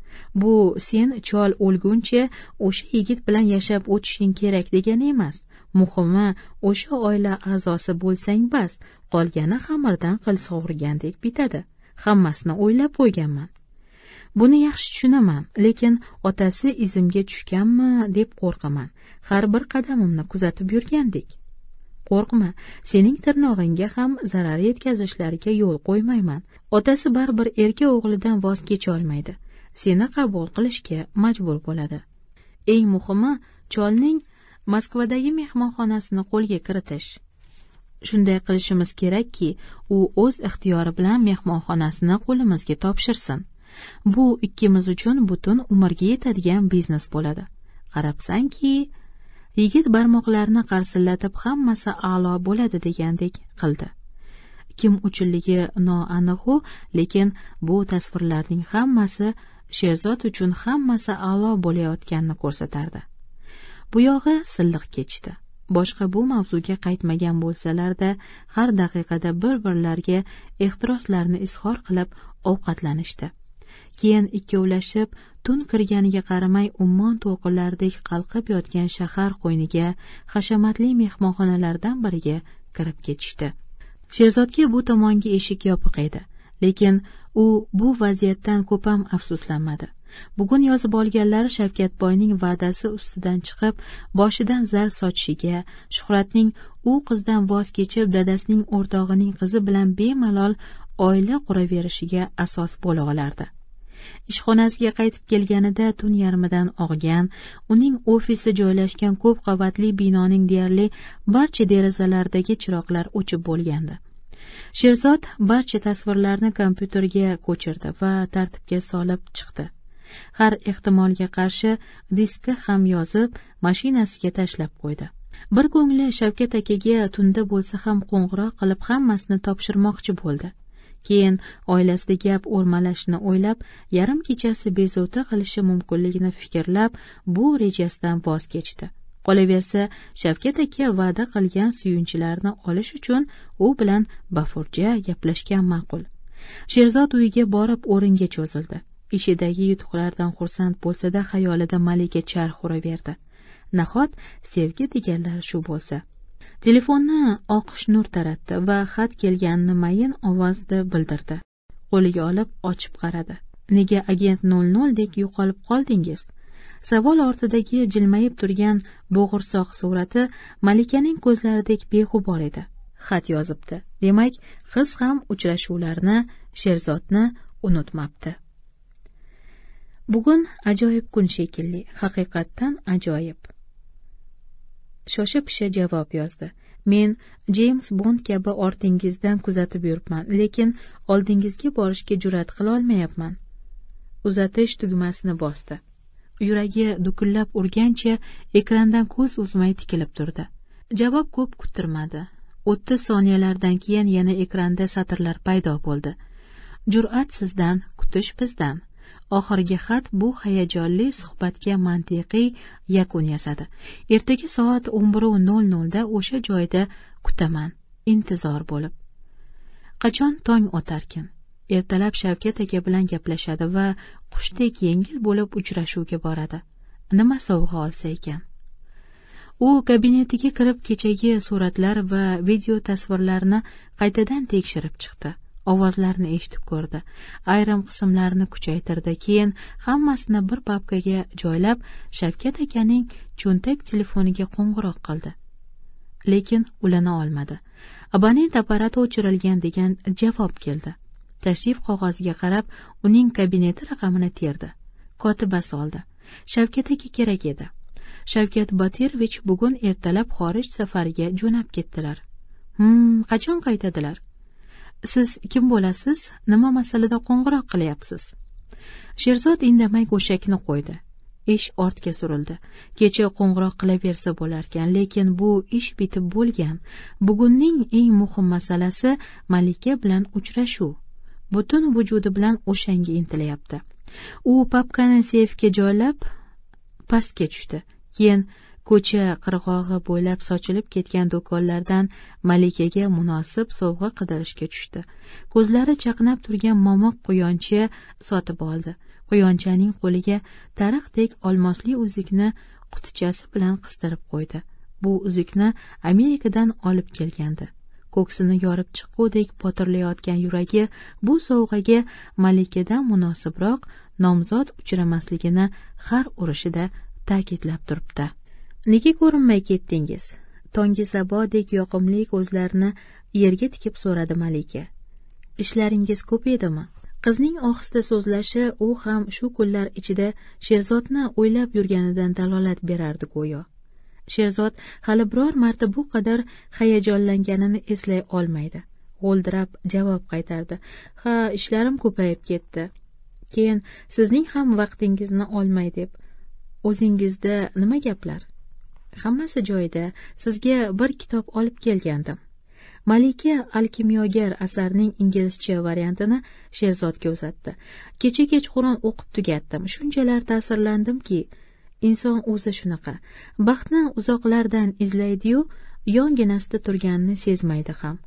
bu sen chol o'lguncha o'sha yigit bilan yashab o'tishing kerak degani emas muhimi o'sha oila a'zosi bo'lsang bas qolgani xamirdan qil sovurgandek bitadi hammasini o'ylab qo'yganman buni yaxshi tushunaman lekin otasi izimga tushganmi deb qo'rqaman har bir qadamimni kuzatib yurgandek qo'rqma sening tirnog'ingga ham zarar yetkazishlariga yo'l qo'ymayman otasi baribir erka o'g'lidan voz kecholmaydi seni qabul qilishga majbur bo'ladi eng muhimi cholning moskvadagi mehmonxonasini qo'lga kiritish shunday qilishimiz kerakki u o'z ixtiyori bilan mehmonxonasini qo'limizga topshirsin bu ikkimiz uchun butun umrga yetadigan biznes bo'ladi qarabsanki yigit barmoqlarini qarsillatib hammasi a'lo bo'ladi degandek qildi kim uchunligi noaniqu lekin bu tasvirlarning hammasi sherzod uchun hammasi a'lo bo'layotganini ko'rsatardi buyog'i silliq kechdi boshqa bu mavzuga qaytmagan bo'lsalarda har daqiqada bir birlariga ehtiroslarni izhor qilib ovqatlanishdi keyin ikkovlashib tun kirganiga qaramay ummon to'lqinlaridek qalqib yotgan shahar qo'yniga hashamatli mehmonxonalardan biriga kirib ketishdi sherzodga bu tomonga eshik yopiq edi lekin u bu vaziyatdan ko'p ham afsuslanmadi bugun yozib olganlari shavkatboyning va'dasi ustidan chiqib boshidan zar sochishiga shuhratning u qizdan voz kechib dadasining o'rtog'ining qizi bilan bemalol oila quraverishiga asos bo'la olardi ishxonasiga qaytib kelganida tun yarmidan og'gan uning ofisi joylashgan ko'p qavatli binoning deyarli barcha derazalaridagi chiroqlar o'chib bo'lgandi sherzod barcha tasvirlarni kompyuterga ko'chirdi va tartibga solib chiqdi har ehtimolga qarshi diskka ham yozib mashinasiga tashlab qo'ydi bir ko'ngli shavkat akaga tunda bo'lsa ham qo'ng'iroq qilib hammasini topshirmoqchi bo'ldi keyin oilasida gap o'rmalashni o'ylab yarim kechasi bezovta qilishi mumkinligini fikrlab bu rejasidan voz kechdi qolaversa shavkat aka va'da qilgan suyunchilarni olish uchun u bilan bafurja gaplashgan ma'qul sherzod uyiga borib o'ringa cho'zildi ishidagi yutuqlardan xursand bo'lsa da xayolida malika charx uraverdi nahot sevgi deganlari shu bo'lsa telefonni oqish nur taratdi va xat kelganini mayin ovozda bildirdi qo'liga olib ochib qaradi nega agent 00 dek yo'qolib qoldingiz savol ortidagi jilmayib turgan bo'g'irsoq surati malikaning ko'zlaridek behubor edi xat yozibdi demak qiz ham uchrashuvlarni sherzodni unutmabdi bugun ajoyib kun shekilli haqiqatdan ajoyib shosha pisha javob yozdi men jeyms bond kabi ortingizdan kuzatib yuribman lekin oldingizga borishga jur'at qilolmayapman uzatish tugmasini bosdi yuragi dukullab urgancha ekrandan ko'z uzmay tikilib turdi javob ko'p kuttirmadi o'ttiz soniyalardan keyin yana ekranda satrlar paydo bo'ldi jur'at sizdan kutish bizdan oxirgi xat bu hayajonli suhbatga mantiqiy yakun yasadi ertaga soat o'n biru nol nolda o'sha joyda kutaman intizor bo'lib qachon tong otarkin ertalab shavkat aka bilan gaplashadi va qushdek yengil bo'lib uchrashuvga boradi nima sovg'a olsa ekan u kabinetiga kirib kechagi suratlar va video tasvirlarni qaytadan tekshirib chiqdi ovozlarni eshitib ko'rdi ayrim qismlarini kuchaytirdi keyin hammasini bir papkaga joylab shavkat akaning cho'ntak telefoniga qo'ng'iroq qildi lekin ulana olmadi abonent apparati o'chirilgan degan javob keldi tashrif qog'oziga qarab uning kabineti raqamini terdi kotiba soldi shavkat aka kerak edi shavkat botirovich bugun ertalab xorij safariga jo'nab ketdilar hmm qachon qaytadilar siz kim bo'lasiz nima masalada qo'ng'iroq qilyapsiz sherzod indamay go'shakni qo'ydi ish ortga surildi kecha qo'ng'iroq qilaversa bo'larkan lekin bu ish bitib bo'lgan bugunning eng muhim masalasi malika bilan uchrashuv butun vujudi bilan o'shanga intilyapti u papkani seyfga joylab pastga tushdi keyin ko'cha qirg'og'i bo'ylab sochilib ketgan do'konlardan malikaga munosib sovg'a qidirishga tushdi ko'zlari chaqnab turgan momiq quyoncha sotib oldi quyonchaning qo'liga tariqdek olmosli uzukni qutichasi bilan qistirib qo'ydi bu uzukni amerikadan olib kelgandi ko'ksini yorib chiqqudek potirlayotgan yuragi bu sovg'aga malikadan munosibroq nomzod uchramasligini har urishida ta'kidlab turibdi nega ko'rinmay ketdingiz tonggi sabodek yoqimli ko'zlarini yerga tikib so'radi malika ishlaringiz ko'p edimi qizning ohista so'zlashi u ham shu kunlar ichida sherzodni o'ylab yurganidan dalolat berardi go'yo sherzod hali biror marta bu qadar hayajonlanganini eslay olmaydi g'o'ldirab javob qaytardi ha ishlarim ko'payib ketdi keyin sizning ham vaqtingizni olmay deb o'zingizda nima gaplar hammasi joyida sizga bir kitob olib kelgandim malika alkimyogar asarning inglizcha variantini sherzodga uzatdi kecha kechqurun o'qib tugatdim shunchalar ta'sirlandimki inson o'zi shunaqa baxtni uzoqlardan izlaydiyu yonginasida turganini sezmaydi ham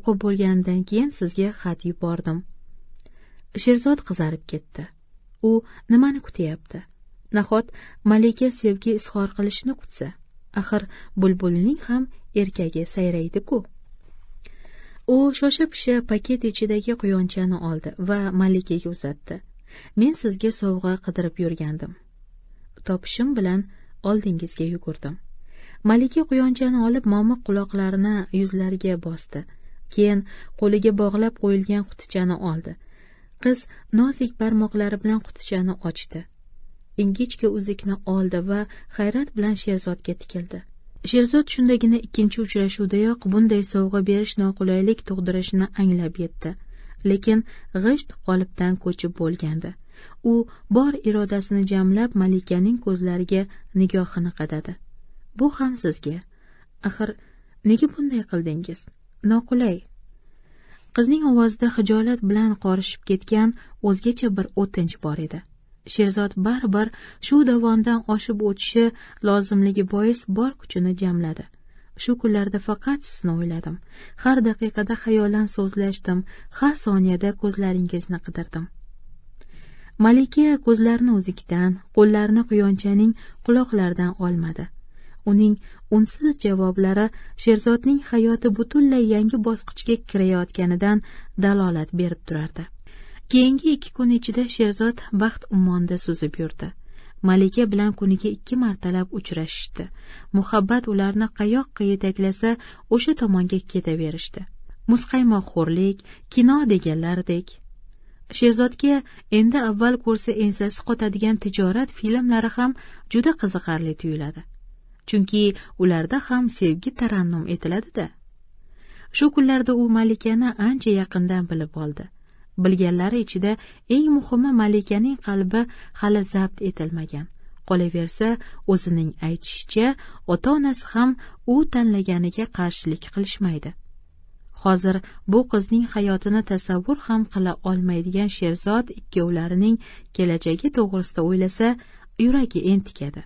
o'qib bo'lganidan keyin sizga xat yubordim sherzod qizarib ketdi u nimani kutyapti nahot malika sevgi izhor qilishni kutsa axir bulbulning ham erkagi sayraydi ku u shosha pisha paket ichidagi quyonchani oldi va malikaga uzatdi men sizga sovg'a qidirib yurgandim topishim bilan oldingizga yugurdim malika quyonchani olib momiq quloqlarini yuzlariga bosdi keyin qo'liga bog'lab qo'yilgan qutichani oldi qiz nozik barmoqlari bilan qutichani ochdi ingichka uzukni oldi va hayrat bilan sherzodga tikildi sherzod shundagina ikkinchi uchrashuvdayoq bunday sovg'a berish noqulaylik tug'dirishini anglab yetdi lekin g'isht qolipdan ko'chib bo'lgandi u bor irodasini jamlab malikaning ko'zlariga nigohini qadadi bu ham sizga axir nega bunday qildingiz noqulay qizning ovozida xijolat bilan qorishib ketgan o'zgacha bir o'tinch bor edi sherzod baribir shu dovondan oshib o'tishi lozimligi bois bor kuchini jamladi shu kunlarda faqat sizni o'yladim har daqiqada xayolan so'zlashdim har soniyada ko'zlaringizni qidirdim malika ko'zlarini o'zikdan qo'llarini quyonchaning quloqlaridan olmadi uning unsiz javoblari sherzodning hayoti butunlay yangi bosqichga kirayotganidan dalolat berib turardi keyingi ikki kun ichida sherzod baxt ummonda suzib yurdi malika bilan kuniga ikki martalab uchrashishdi muhabbat ularni qayoqqa yetaklasa o'sha tomonga ketaverishdi muzqaymoqxo'rlik kino deganlardek sherzodga endi avval ko'rsa ensasi qotadigan tijorat filmlari ham juda qiziqarli tuyuladi chunki ularda ham sevgi tarannum etiladi da shu kunlarda u malikani ancha yaqindan bilib oldi bilganlari ichida eng muhimi malikaning qalbi hali zabt etilmagan qolaversa o'zining aytishicha ota onasi ham u tanlaganiga qarshilik qilishmaydi hozir bu qizning hayotini tasavvur ham qila olmaydigan sherzod ikkovlarining kelajagi to'g'risida o'ylasa yuragi entikadi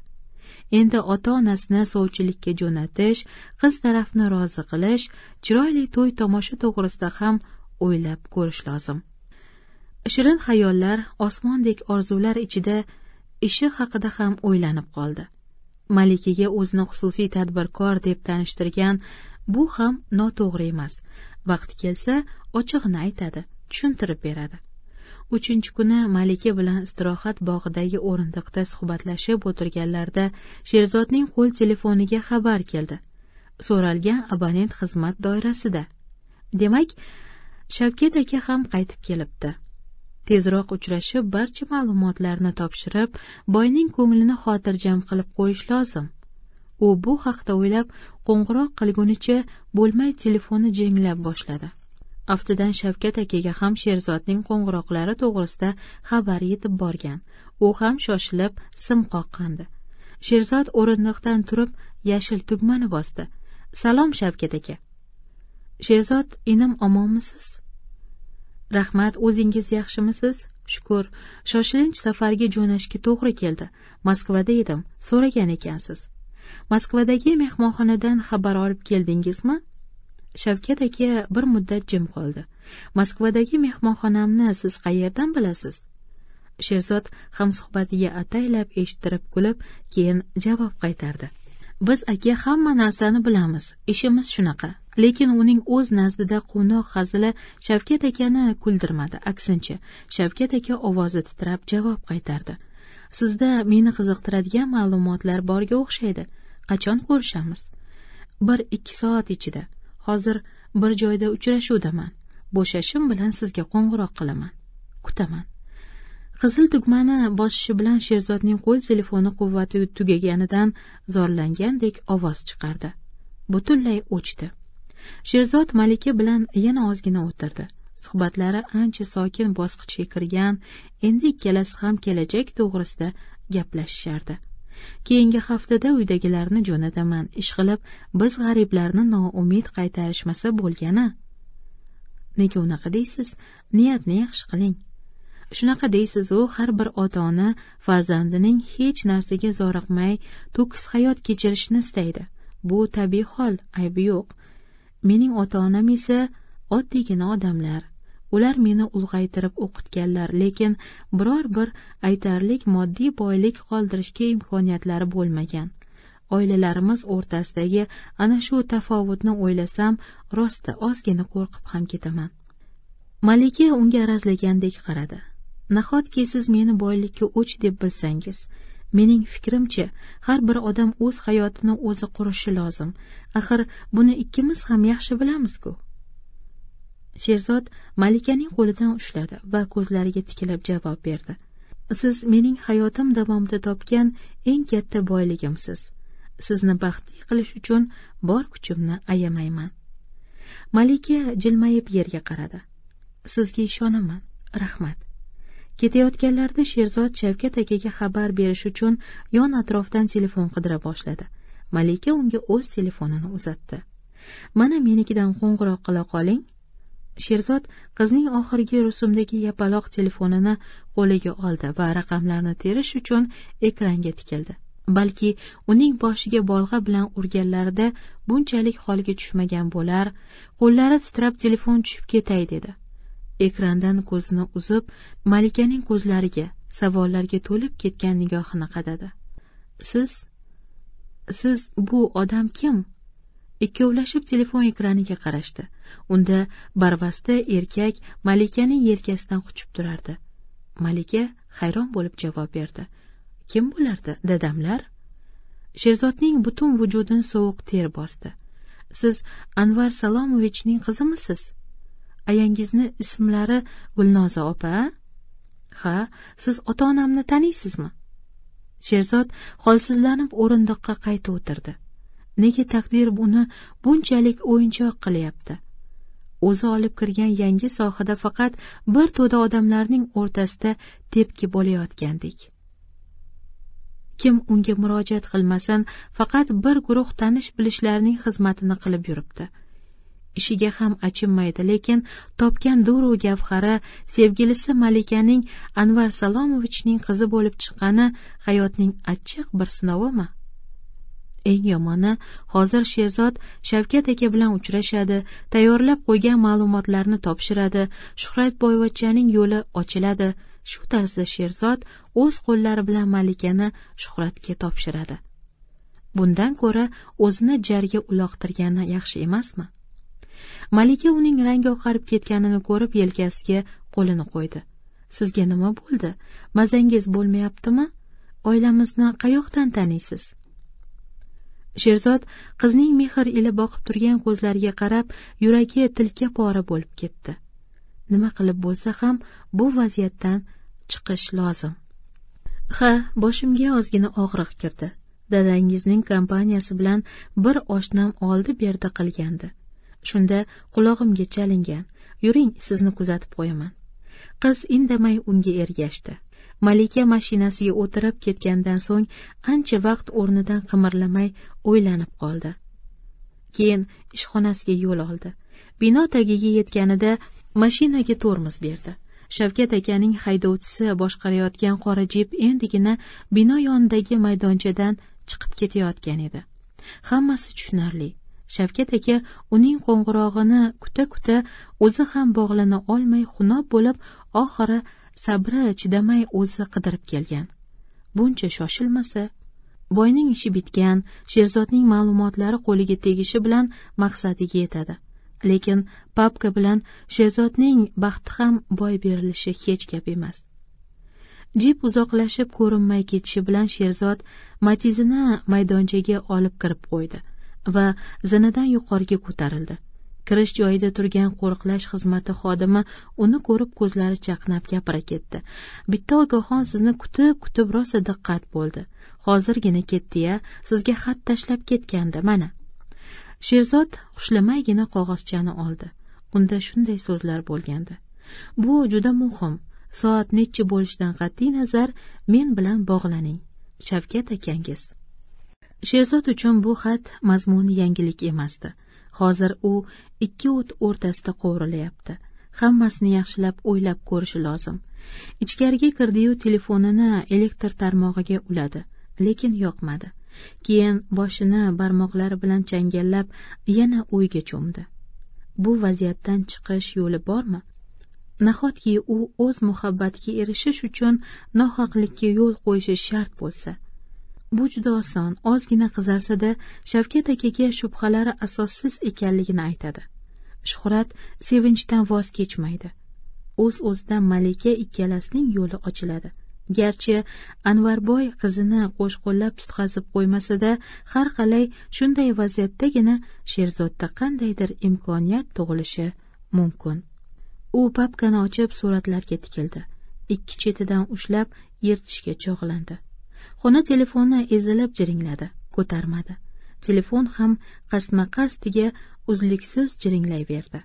endi ota onasini sovchilikka jo'natish qiz tarafni rozi qilish chiroyli to'y tomosha to'g'risida ham o'ylab ko'rish lozim shirin xayollar osmondek orzular ichida ishi haqida ham o'ylanib qoldi malikaga o'zini xususiy tadbirkor deb tanishtirgan bu ham noto'g'ri emas vaqti kelsa ochig'ini aytadi tushuntirib beradi uchinchi kuni malika bilan istirohat bog'idagi o'rindiqda suhbatlashib o'tirganlarida sherzodning qo'l telefoniga xabar keldi so'ralgan abonent xizmat doirasida demak shavkat aka ham qaytib kelibdi tezroq uchrashib barcha ma'lumotlarni topshirib boyning ko'nglini xotirjam qilib qo'yish lozim u bu haqda o'ylab qo'ng'iroq qilgunicha bo'lmay telefoni jiringlab boshladi aftidan shavkat akaga ham sherzodning qo'ng'iroqlari to'g'risida xabar yetib borgan u ham shoshilib sim qoqqandi sherzod o'rindiqdan turib yashil tugmani bosdi salom shavkat aka sherzod inim omonmisiz rahmat o'zingiz yaxshimisiz shukur shoshilinch safarga jo'nashga to'g'ri keldi moskvada edim so'ragan ekansiz moskvadagi mehmonxonadan xabar olib keldingizmi shavkat aka bir muddat jim qoldi moskvadagi mehmonxonamni siz qayerdan bilasiz sherzod hamsuhbatiga ataylab eshittirib kulib keyin javob qaytardi biz aka hamma narsani bilamiz ishimiz shunaqa lekin uning o'z nazdida quvnoq hazili shavkat akani kuldirmadi aksincha shavkat aka ovozi titrab javob qaytardi sizda meni qiziqtiradigan ma'lumotlar borga o'xshaydi qachon ko'rishamiz bir ikki soat ichida hozir bir joyda uchrashuvdaman bo'shashim bilan sizga qo'ng'iroq qilaman kutaman qizil tugmani bosishi bilan sherzodning qo'l telefoni quvvati tugaganidan zorlangandek ovoz chiqardi butunlay o'chdi sherzod malika bilan yana ozgina o'tirdi suhbatlari ancha sokin bosqichga kirgan endi ikkalasi ham kelajak to'g'risida gaplashishardi keyingi haftada uydagilarni jo'nataman ishqilib biz g'ariblarni noumid qaytarishmasa bo'lgani nega unaqa deysiz niyatni yaxshi qiling shunaqa deysizu har bir ota ona farzandining hech narsaga zoriqmay to'kis hayot kechirishni istaydi bu tabiiy hol aybi yo'q mening ota onam esa oddiygina odamlar ular meni ulg'aytirib o'qitganlar lekin biror bir aytarlik moddiy boylik qoldirishga imkoniyatlari bo'lmagan oilalarimiz o'rtasidagi ana shu tafovutni o'ylasam rosta ozgina qo'rqib ham ketaman malika unga arazlagandek qaradi nahotki siz meni boylikka o'ch deb bilsangiz mening fikrimcha har bir odam o'z hayotini o'zi qurishi lozim axir buni ikkimiz ham yaxshi bilamiz ku sherzod malikaning qo'lidan ushladi va ko'zlariga tikilib javob berdi siz mening hayotim davomida topgan eng katta boyligimsiz sizni baxtli qilish uchun bor kuchimni ayamayman malika jilmayib yerga qaradi sizga ishonaman rahmat ketayotganlarda sherzod shavkat akaga xabar berish uchun yon atrofdan telefon qidira boshladi malika unga o'z telefonini uzatdi mana menikidan qo'ng'iroq qila qoling sherzod qizning oxirgi rusumdagi yapaloq telefonini qo'liga oldi va raqamlarni terish uchun ekranga tikildi balki uning boshiga bolg'a bilan urganlarida bunchalik holga tushmagan bo'lar qo'llari titrab telefon tushib ketay dedi ekrandan ko'zini uzib malikaning ko'zlariga savollarga to'lib ketgan nigohini qadadi siz siz bu odam kim ikkovlashib telefon ekraniga qarashdi unda barvasta erkak malikaning yelkasidan quchib turardi malika hayron bo'lib javob berdi kim bo'lardi dadamlar sherzodning butun vujudini sovuq ter bosdi siz anvar salomovichning qizimisiz ayangizni ismlari gulnoza opa ha siz ota onamni taniysizmi sherzod holsizlanib o'rindiqqa qayta o'tirdi nega taqdir uni bunchalik o'yinchoq qilyapti o'zi olib kirgan yangi sohada faqat bir to'da odamlarning o'rtasida tepki bo'layotgandek kim unga murojaat qilmasin faqat bir guruh tanish bilishlarning xizmatini qilib yuribdi ishiga ham achinmaydi lekin topgan duru gavhari sevgilisi malikaning anvar salomovichning qizi bo'lib chiqqani hayotning achchiq bir sinovimi eng yomoni hozir sherzod shavkat aka bilan uchrashadi tayyorlab qo'ygan ma'lumotlarni topshiradi boyvachchaning yo'li ochiladi shu tarzda sherzod o'z qo'llari bilan malikani shuhratga topshiradi bundan ko'ra o'zini jarga uloqtirgani yaxshi emasmi malika uning rangi oqarib ketganini ko'rib yelkasiga qo'lini qo'ydi sizga nima bo'ldi mazangiz bo'lmayaptimi oilamizni qayoqdan taniysiz sherzod qizning mehr ila boqib turgan ko'zlariga qarab yuragi tilka pora bo'lib ketdi nima qilib bo'lsa ham bu vaziyatdan chiqish lozim ha boshimga ozgina og'riq kirdi dadangizning kompaniyasi bilan bir oshnam oldi berdi qilgandi shunda qulog'imga chalingan yuring sizni kuzatib qo'yaman qiz indamay unga ergashdi malika mashinasiga o'tirib ketgandan so'ng ancha vaqt o'rnidan qimirlamay o'ylanib qoldi keyin ishxonasiga yo'l oldi bino tagiga yetganida mashinaga tormoz berdi shavkat akaning haydovchisi boshqarayotgan qora jip endigina bino yonidagi maydonchadan chiqib ketayotgan edi hammasi tushunarli shavkat aka uning qo'ng'irog'ini kuta kuta o'zi ham bog'lana olmay xunob bo'lib oxiri sabri chidamay o'zi qidirib kelgan buncha shoshilmasa boyning ishi bitgan sherzodning ma'lumotlari qo'liga tegishi bilan maqsadiga yetadi lekin papka bilan sherzodning baxti ham boy berilishi hech gap emas jip uzoqlashib ko'rinmay ketishi bilan sherzod matizini maydonchaga olib kirib qo'ydi va zinadan yuqoriga ko'tarildi kirish joyida turgan qo'riqlash xizmati xodimi uni ko'rib ko'zlari chaqnab gapira ketdi bitta okaxon sizni kutib kutib rosa diqqat bo'ldi hozirgina ketdi ya sizga xat tashlab ketgandi mana sherzod xushlamaygina qog'ozchani oldi unda shunday so'zlar bo'lgandi bu juda muhim soat nechi bo'lishidan qat'iy nazar men bilan bog'laning shavkat akangiz sherzod uchun bu xat mazmuni yangilik emasdi hozir u ikki o't o'rtasida qovrilyapti hammasini yaxshilab o'ylab ko'rishi lozim ichkariga kirdiyu telefonini elektr tarmog'iga uladi lekin yoqmadi keyin boshini barmoqlari bilan changallab yana o'yga cho'mdi bu vaziyatdan chiqish yo'li bormi nahotki u o'z muhabbatiga erishish uchun nohaqlikka yo'l qo'yishi shart bo'lsa bu juda oson ozgina qizarsa da shavkat akaga shubhalari asossiz ekanligini aytadi shuhrat sevinchdan voz kechmaydi o'z Uz o'zidan malika ikkalasining yo'li ochiladi garchi anvarboy qizini qo'shqo'llab tutqazib qo'ymasa da har qalay shunday vaziyatdagina sherzodda qandaydir imkoniyat tug'ilishi mumkin u papkani ochib suratlarga tikildi ikki chetidan ushlab yirtishga chog'landi xona telefoni ezilib jiringladi ko'tarmadi telefon ham qasdma qasdiga uzluksiz jiringlayverdi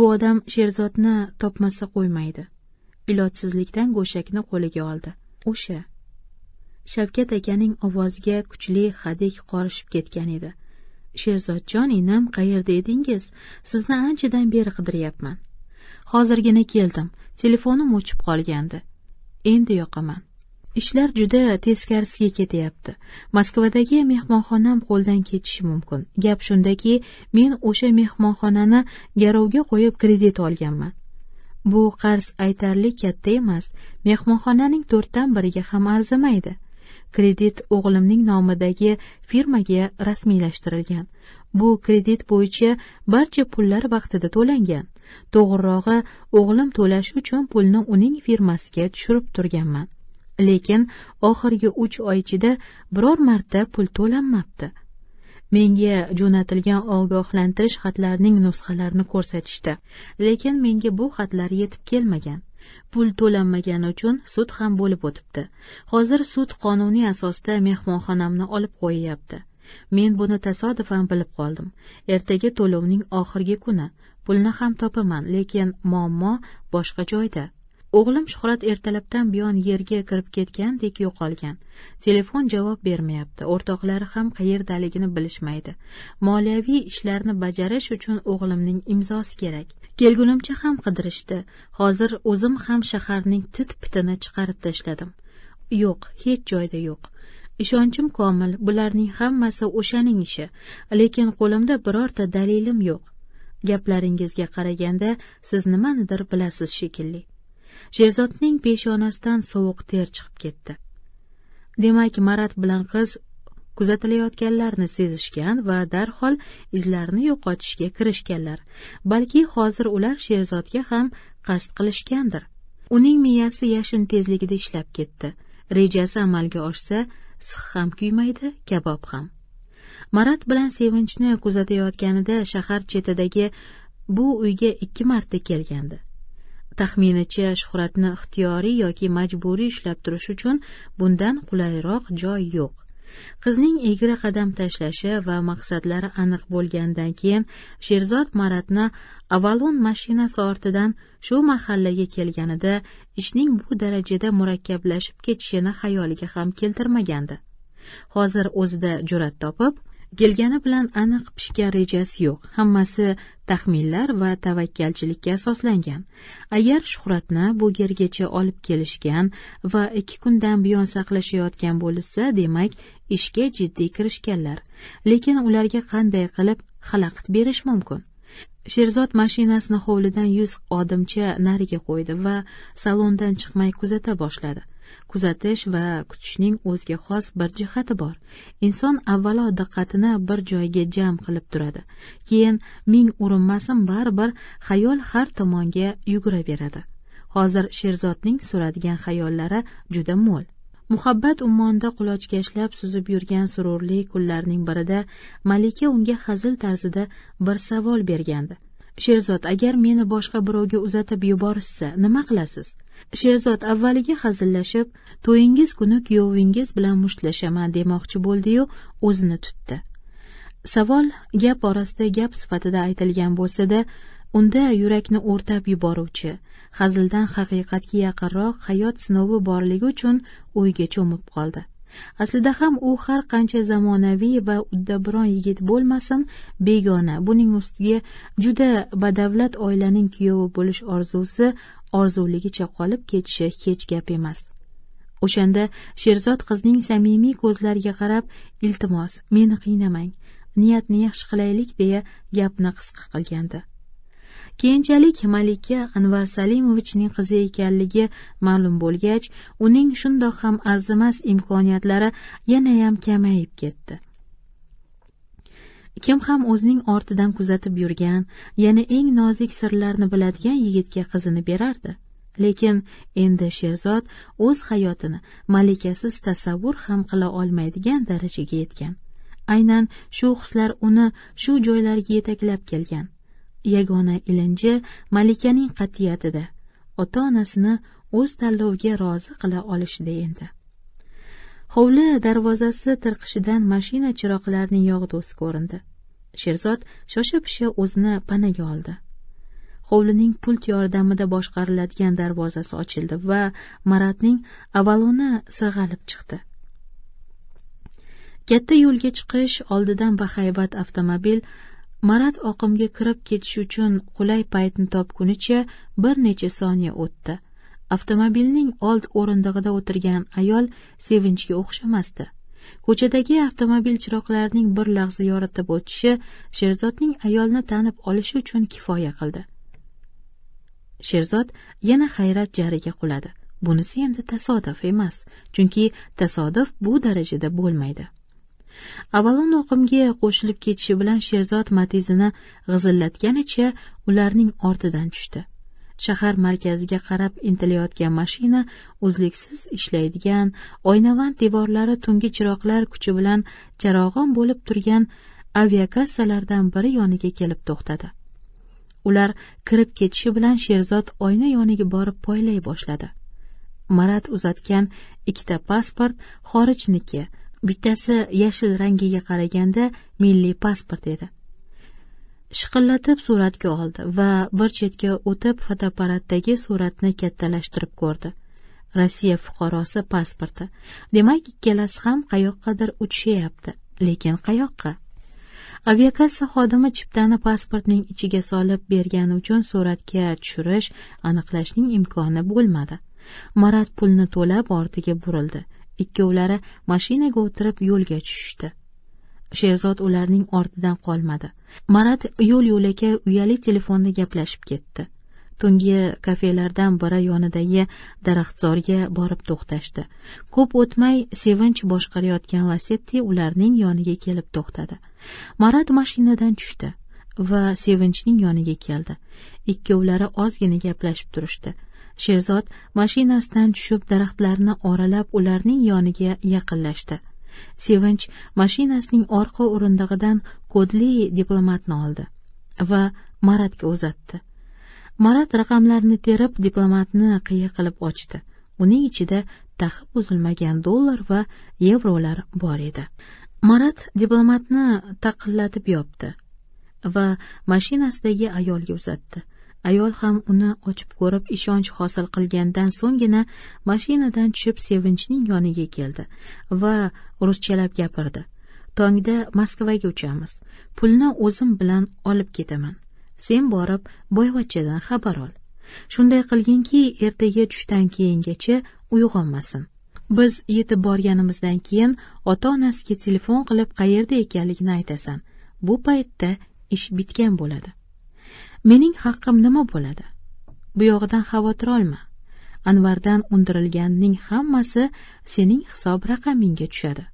bu odam sherzodni topmasa qo'ymaydi ilojsizlikdan go'shakni qo'liga oldi o'sha shavkat akaning ovoziga kuchli hadik qorishib ketgan edi sherzodjon inim qayerda edingiz sizni anchadan beri qidiryapman hozirgina keldim telefonim o'chib qolgandi endi yoqaman ishlar juda teskarisiga ketyapti moskvadagi mehmonxonam qo'ldan ketishi mumkin gap shundaki men o'sha mehmonxonani garovga qo'yib kredit olganman bu qarz aytarli katta emas mehmonxonaning to'rtdan biriga ham arzimaydi kredit o'g'limning nomidagi firmaga rasmiylashtirilgan bu kredit bo'yicha barcha pullar vaqtida to'langan to'g'rirog'i o'g'lim to'lash uchun pulni uning firmasiga tushirib turganman lekin oxirgi uch oy ichida biror marta pul to'lanmabdi menga jo'natilgan ogohlantirish xatlarining nusxalarini ko'rsatishdi lekin menga bu xatlar yetib kelmagan pul to'lanmagani uchun sud ham bo'lib o'tibdi hozir sud qonuniy asosda mehmonxonamni olib qo'yyapti men buni tasodifan bilib qoldim ertaga to'lovning oxirgi kuni pulni ham topaman lekin muammo boshqa joyda o'g'lim shuhrat ertalabdan buyon yerga kirib ketgandek yo'qolgan telefon javob bermayapti o'rtoqlari ham qayerdaligini bilishmaydi moliyaviy ishlarni bajarish uchun o'g'limning imzosi kerak kelgunimcha ham qidirishdi hozir o'zim ham shaharning tit pitini chiqarib tashladim yo'q hech joyda yo'q ishonchim komil bularning hammasi o'shaning ishi lekin qo'limda birorta dalilim yo'q gaplaringizga qaraganda siz nimanidir bilasiz shekilli sherzodning peshonasidan sovuq ter chiqib ketdi demak marat bilan qiz kuzatilayotganlarni sezishgan va darhol izlarini yo'qotishga kirishganlar balki hozir ular sherzodga ham qasd qilishgandir uning miyasi yashin tezligida ishlab ketdi rejasi amalga oshsa issiq ham kuymaydi kabob ham marat bilan sevinchni kuzatayotganida shahar chetidagi bu uyga ikki marta kelgandi taxminicha shuhratni ixtiyoriy yoki majburiy ushlab turish uchun bundan qulayroq joy yo'q qizning egri qadam tashlashi va maqsadlari aniq bo'lgandan keyin sherzod maratni avalon mashinasi ortidan shu mahallaga kelganida ishning bu darajada murakkablashib ketishini xayoliga ham keltirmagandi hozir o'zida jur'at topib kelgani bilan aniq pishgan rejasi yo'q hammasi taxminlar va tavakkalchilikka asoslangan agar shuhratni bu yergacha olib kelishgan va ikki kundan buyon saqlashayotgan bo'lishsa demak ishga jiddiy kirishganlar lekin ularga qanday qilib xalaqit berish mumkin sherzod mashinasini hovlidan yuz odimcha nariga qo'ydi va salondan chiqmay kuzata boshladi kuzatish va kutishning o'ziga xos bir jihati bor inson avvalo diqqatini bir joyga jam qilib turadi keyin ming urinmasin baribir xayol har tomonga yuguraveradi hozir sherzodning suradigan xayollari juda mo'l muhabbat ummonida qulochkashlab suzib yurgan sururli kunlarning birida malika unga hazil tarzida bir savol bergandi sherzod agar meni boshqa birovga uzatib yuborishsa nima qilasiz sherzod avvaliga hazillashib to'yingiz kuni kuyovingiz bilan mushtlashaman demoqchi bo'ldi yu o'zini tutdi savol gap orasida gap sifatida aytilgan bo'lsa da unda yurakni o'rtab yuboruvchi hazildan haqiqatga yaqinroq hayot sinovi borligi uchun o'yga cho'mib qoldi aslida ham u har qancha zamonaviy va uddaburon yigit bo'lmasin begona buning ustiga juda badavlat oilaning kuyovi bo'lish orzusi orzuligicha qolib ketishi hech gap emas o'shanda sherzod qizning samimiy ko'zlariga qarab iltimos meni qiynamang niyatni yaxshi qilaylik deya gapni qisqa qilgandi keyinchalik malika anvar salimovichning qizi ekanligi ma'lum bo'lgach uning shundoq ham arzimas imkoniyatlari yanayam kamayib ketdi kim ham o'zining ortidan kuzatib yurgan yana eng nozik sirlarni biladigan yigitga qizini berardi lekin endi sherzod o'z hayotini malikasiz tasavvur ham qila olmaydigan darajaga yetgan aynan shu hislar uni shu joylarga yetaklab kelgan yagona ilinji malikaning qat'iyatida ota onasini o'z tanloviga rozi qila olishida endi hovli darvozasi tirqishidan mashina chiroqlarining yog'du o'zi ko'rindi sherzod shosha pisha o'zini panaga oldi hovlining pult yordamida boshqariladigan darvozasi ochildi va maratning avaloni sirg'alib chiqdi katta yo'lga chiqish oldidan bahaybat avtomobil marat oqimga kirib ketish uchun qulay paytni topgunicha bir necha soniya o'tdi avtomobilning old o'rindig'ida o'tirgan ayol sevinchga o'xshamasdi ko'chadagi avtomobil chiroqlarining bir lahza yoritib o'tishi sherzodning ayolni tanib olishi uchun kifoya qildi sherzod yana hayrat jariga quladi bunisi endi tasodif emas chunki tasodif bu darajada bo'lmaydi avvalo oqimga qo'shilib ketishi bilan sherzod matizini g'izillatganicha ularning ortidan tushdi shahar markaziga qarab intilayotgan mashina uzluksiz ishlaydigan oynavand devorlari tungi chiroqlar kuchi bilan charog'on bo'lib turgan aviakassalardan biri yoniga kelib to'xtadi ular kirib ketishi bilan sherzod oyna yoniga borib poylay boshladi marat uzatgan ikkita pasport xorijniki bittasi yashil rangiga qaraganda milliy pasport edi shiqillatib suratga oldi va bir chetga o'tib fotoapparatdagi suratni kattalashtirib ko'rdi rossiya fuqarosi pasporti demak ikkalasi ham qayoqqadir uchishyapti lekin qayoqqa aviakassa xodimi chiptani pasportning ichiga solib bergani uchun suratga tushirish aniqlashning imkoni bo'lmadi marat pulni to'lab ortiga burildi ikkovlari mashinaga o'tirib yo'lga tushishdi sherzod ularning ortidan qolmadi marat yo'l yo'lakay uyali telefonda gaplashib ketdi tungi kafelardan biri yonidagi daraxtzorga borib to'xtashdi ko'p o'tmay sevinch boshqarayotgan lasetti ularning yoniga kelib to'xtadi marat mashinadan tushdi va sevinchning yoniga keldi ikkovlari ozgina gaplashib turishdi sherzod mashinasidan tushib daraxtlarni oralab ularning yoniga yaqinlashdi sevinch mashinasining orqa o'rindig'idan kodli diplomatni oldi va maratga uzatdi marat raqamlarni terib diplomatni qiya qilib ochdi uning ichida taxib uzilmagan dollar va yevrolar bor edi marat diplomatni taqillatib yopdi va mashinasidagi ayolga uzatdi ayol ham uni ochib ko'rib ishonch hosil qilgandan so'nggina mashinadan tushib sevinchning yoniga keldi va ruschalab gapirdi tongda moskvaga uchamiz pulni o'zim bilan olib ketaman sen borib boyvachchadan xabar ol shunday qilginki ertaga tushdan keyingacha uyg'onmasin biz yetib borganimizdan keyin ota onasiga telefon qilib qayerda ekanligini aytasan bu paytda ish bitgan bo'ladi mening haqqim nima bo'ladi buyog'idan xavotir olma anvardan undirilganning hammasi sening hisob raqamingga tushadi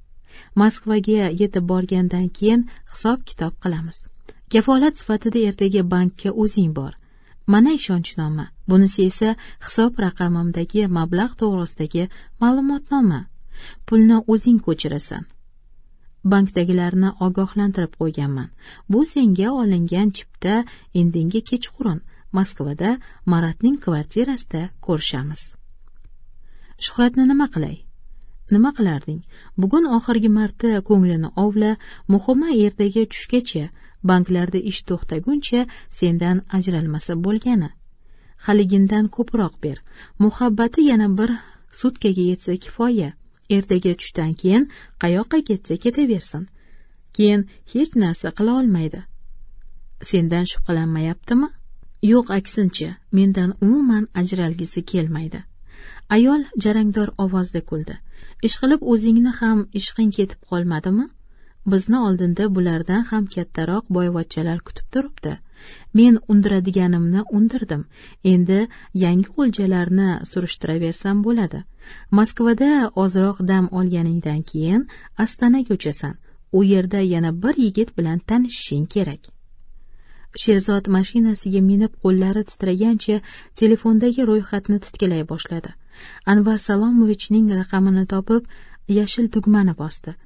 moskvaga yetib borgandan keyin hisob kitob qilamiz kafolat sifatida ertaga bankka o'zing bor mana ishonchnoma bunisi esa hisob raqamimdagi mablag' to'g'risidagi ma'lumotnoma pulni o'zing ko'chirasan bankdagilarni ogohlantirib qo'yganman bu senga olingan chipta endingi kechqurun moskvada maratning kvartirasida ko'rishamiz shuhratni nima qilay nima qilarding bugun oxirgi marta ko'nglini ovla muhimi ertaga tushgacha banklarda ish to'xtaguncha sendan ajralmasa bo'lgani haligindan ko'proq ber muhabbati yana bir sutkaga yetsa kifoya ertaga tushdan keyin qayoqqa ketsa ketaversin keyin hech narsa qila olmaydi sendan shubhalanmayaptimi yo'q aksincha mendan umuman ajralgisi kelmaydi ayol jarangdor ovozda kuldi ishqilib o'zingni ham ishqing ketib qolmadimi bizni oldinda bulardan ham kattaroq boyvachchalar kutib turibdi men undiradiganimni undirdim endi yangi o'ljalarni surishtiraversam bo'ladi moskvada ozroq dam olganingdan keyin astanaga uchasan u yerda yana bir yigit bilan tanishishing kerak sherzod mashinasiga minib qo'llari titragancha telefondagi ro'yxatni titkilay boshladi anvar salomovichning raqamini topib yashil tugmani bosdi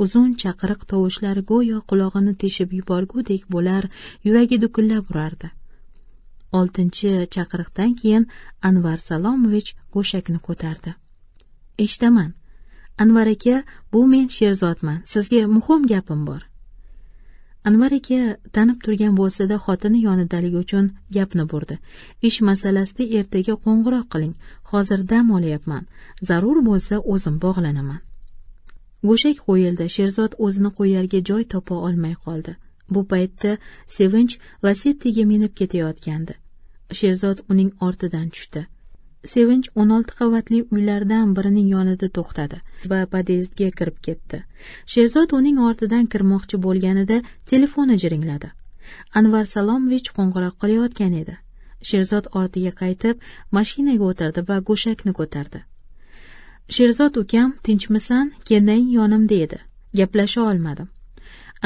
uzun chaqiriq tovushlari go'yo qulog'ini teshib yuborgudek bo'lar yuragi dukullab urardi oltinchi chaqiriqdan keyin anvar salomovich go'shakni ko'tardi eshitaman anvar aka bu men sherzodman sizga muhim gapim bor anvar aka tanib turgan bo'lsada xotini yonidaligi uchun gapni burdi ish masalasida ertaga qo'ng'iroq qiling hozir dam olyapman zarur bo'lsa o'zim bog'lanaman go'shak qo'yildi sherzod o'zini qo'yarga joy topa olmay qoldi bu paytda sevinch lasettiga minib ketayotgandi sherzod uning ortidan tushdi sevinch o'n olti qavatli uylardan birining yonida to'xtadi va podezdga kirib ketdi sherzod uning ortidan kirmoqchi bo'lganida telefoni jiringladi anvar salomovich qo'ng'iroq qilayotgan edi sherzod ortiga qaytib mashinaga o'tirdi va go'shakni ko'tardi sherzod ukam tinchmisan kelding yonimda edi gaplasha olmadim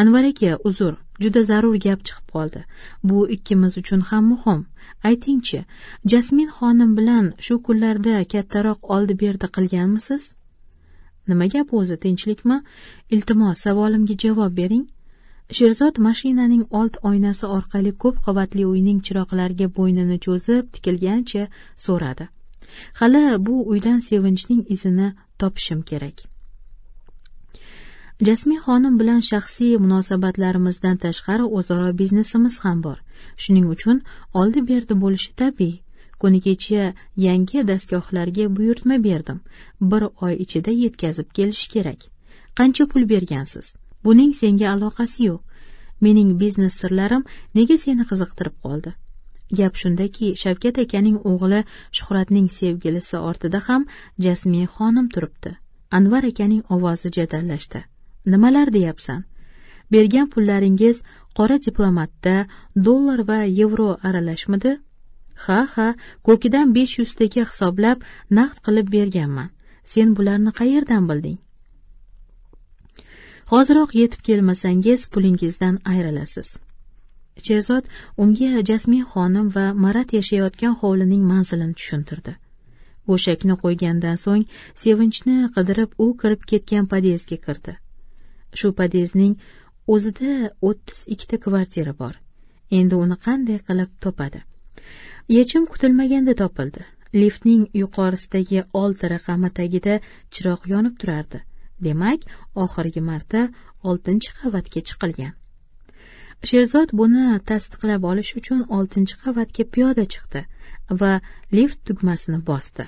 anvar aka uzr juda zarur gap chiqib qoldi bu ikkimiz uchun ham muhim ayting chi jasmin xonim bilan shu kunlarda kattaroq oldi berdi qilganmisiz nima gap o'zi tinchlikmi iltimos savolimga javob bering sherzod mashinaning old oynasi orqali ko'p qavatli uyning chiroqlariga bo'ynini cho'zib tikilgancha so'radi hali bu uydan sevinchning izini topishim kerak jasmin xonim bilan shaxsiy munosabatlarimizdan tashqari o'zaro biznesimiz ham bor shuning uchun oldi berdi bo'lishi tabiiy kuni kecha yangi dastgohlarga buyurtma berdim bir oy ichida yetkazib kelish kerak qancha pul bergansiz buning senga aloqasi yo'q mening biznes sirlarim nega seni qiziqtirib qoldi gap shundaki shavkat akaning o'g'li shuhratning sevgilisi ortida ham jasmin xonim turibdi anvar akaning ovozi jadallashdi nimalar deyapsan bergan pullaringiz qora diplomatda dollar va yevro aralashmidi ha ha ko'kidan besh yuztaga hisoblab naqd qilib berganman sen bularni qayerdan bilding hoziroq yetib kelmasangiz pulingizdan ayrilasiz sherzod unga jasmin xonim va marat yashayotgan hovlining manzilini tushuntirdi go'shakni qo'ygandan so'ng sevinchni qidirib u kirib ketgan podezga kirdi shu podezning o'zida o'ttiz ikkita kvartira bor endi uni qanday qilib topadi yechim kutilmaganda topildi liftning yuqorisidagi olti raqami tagida chiroq yonib turardi demak oxirgi marta oltinchi qavatga chiqilgan sherzod buni tasdiqlab olish uchun oltinchi qavatga piyoda chiqdi va lift tugmasini bosdi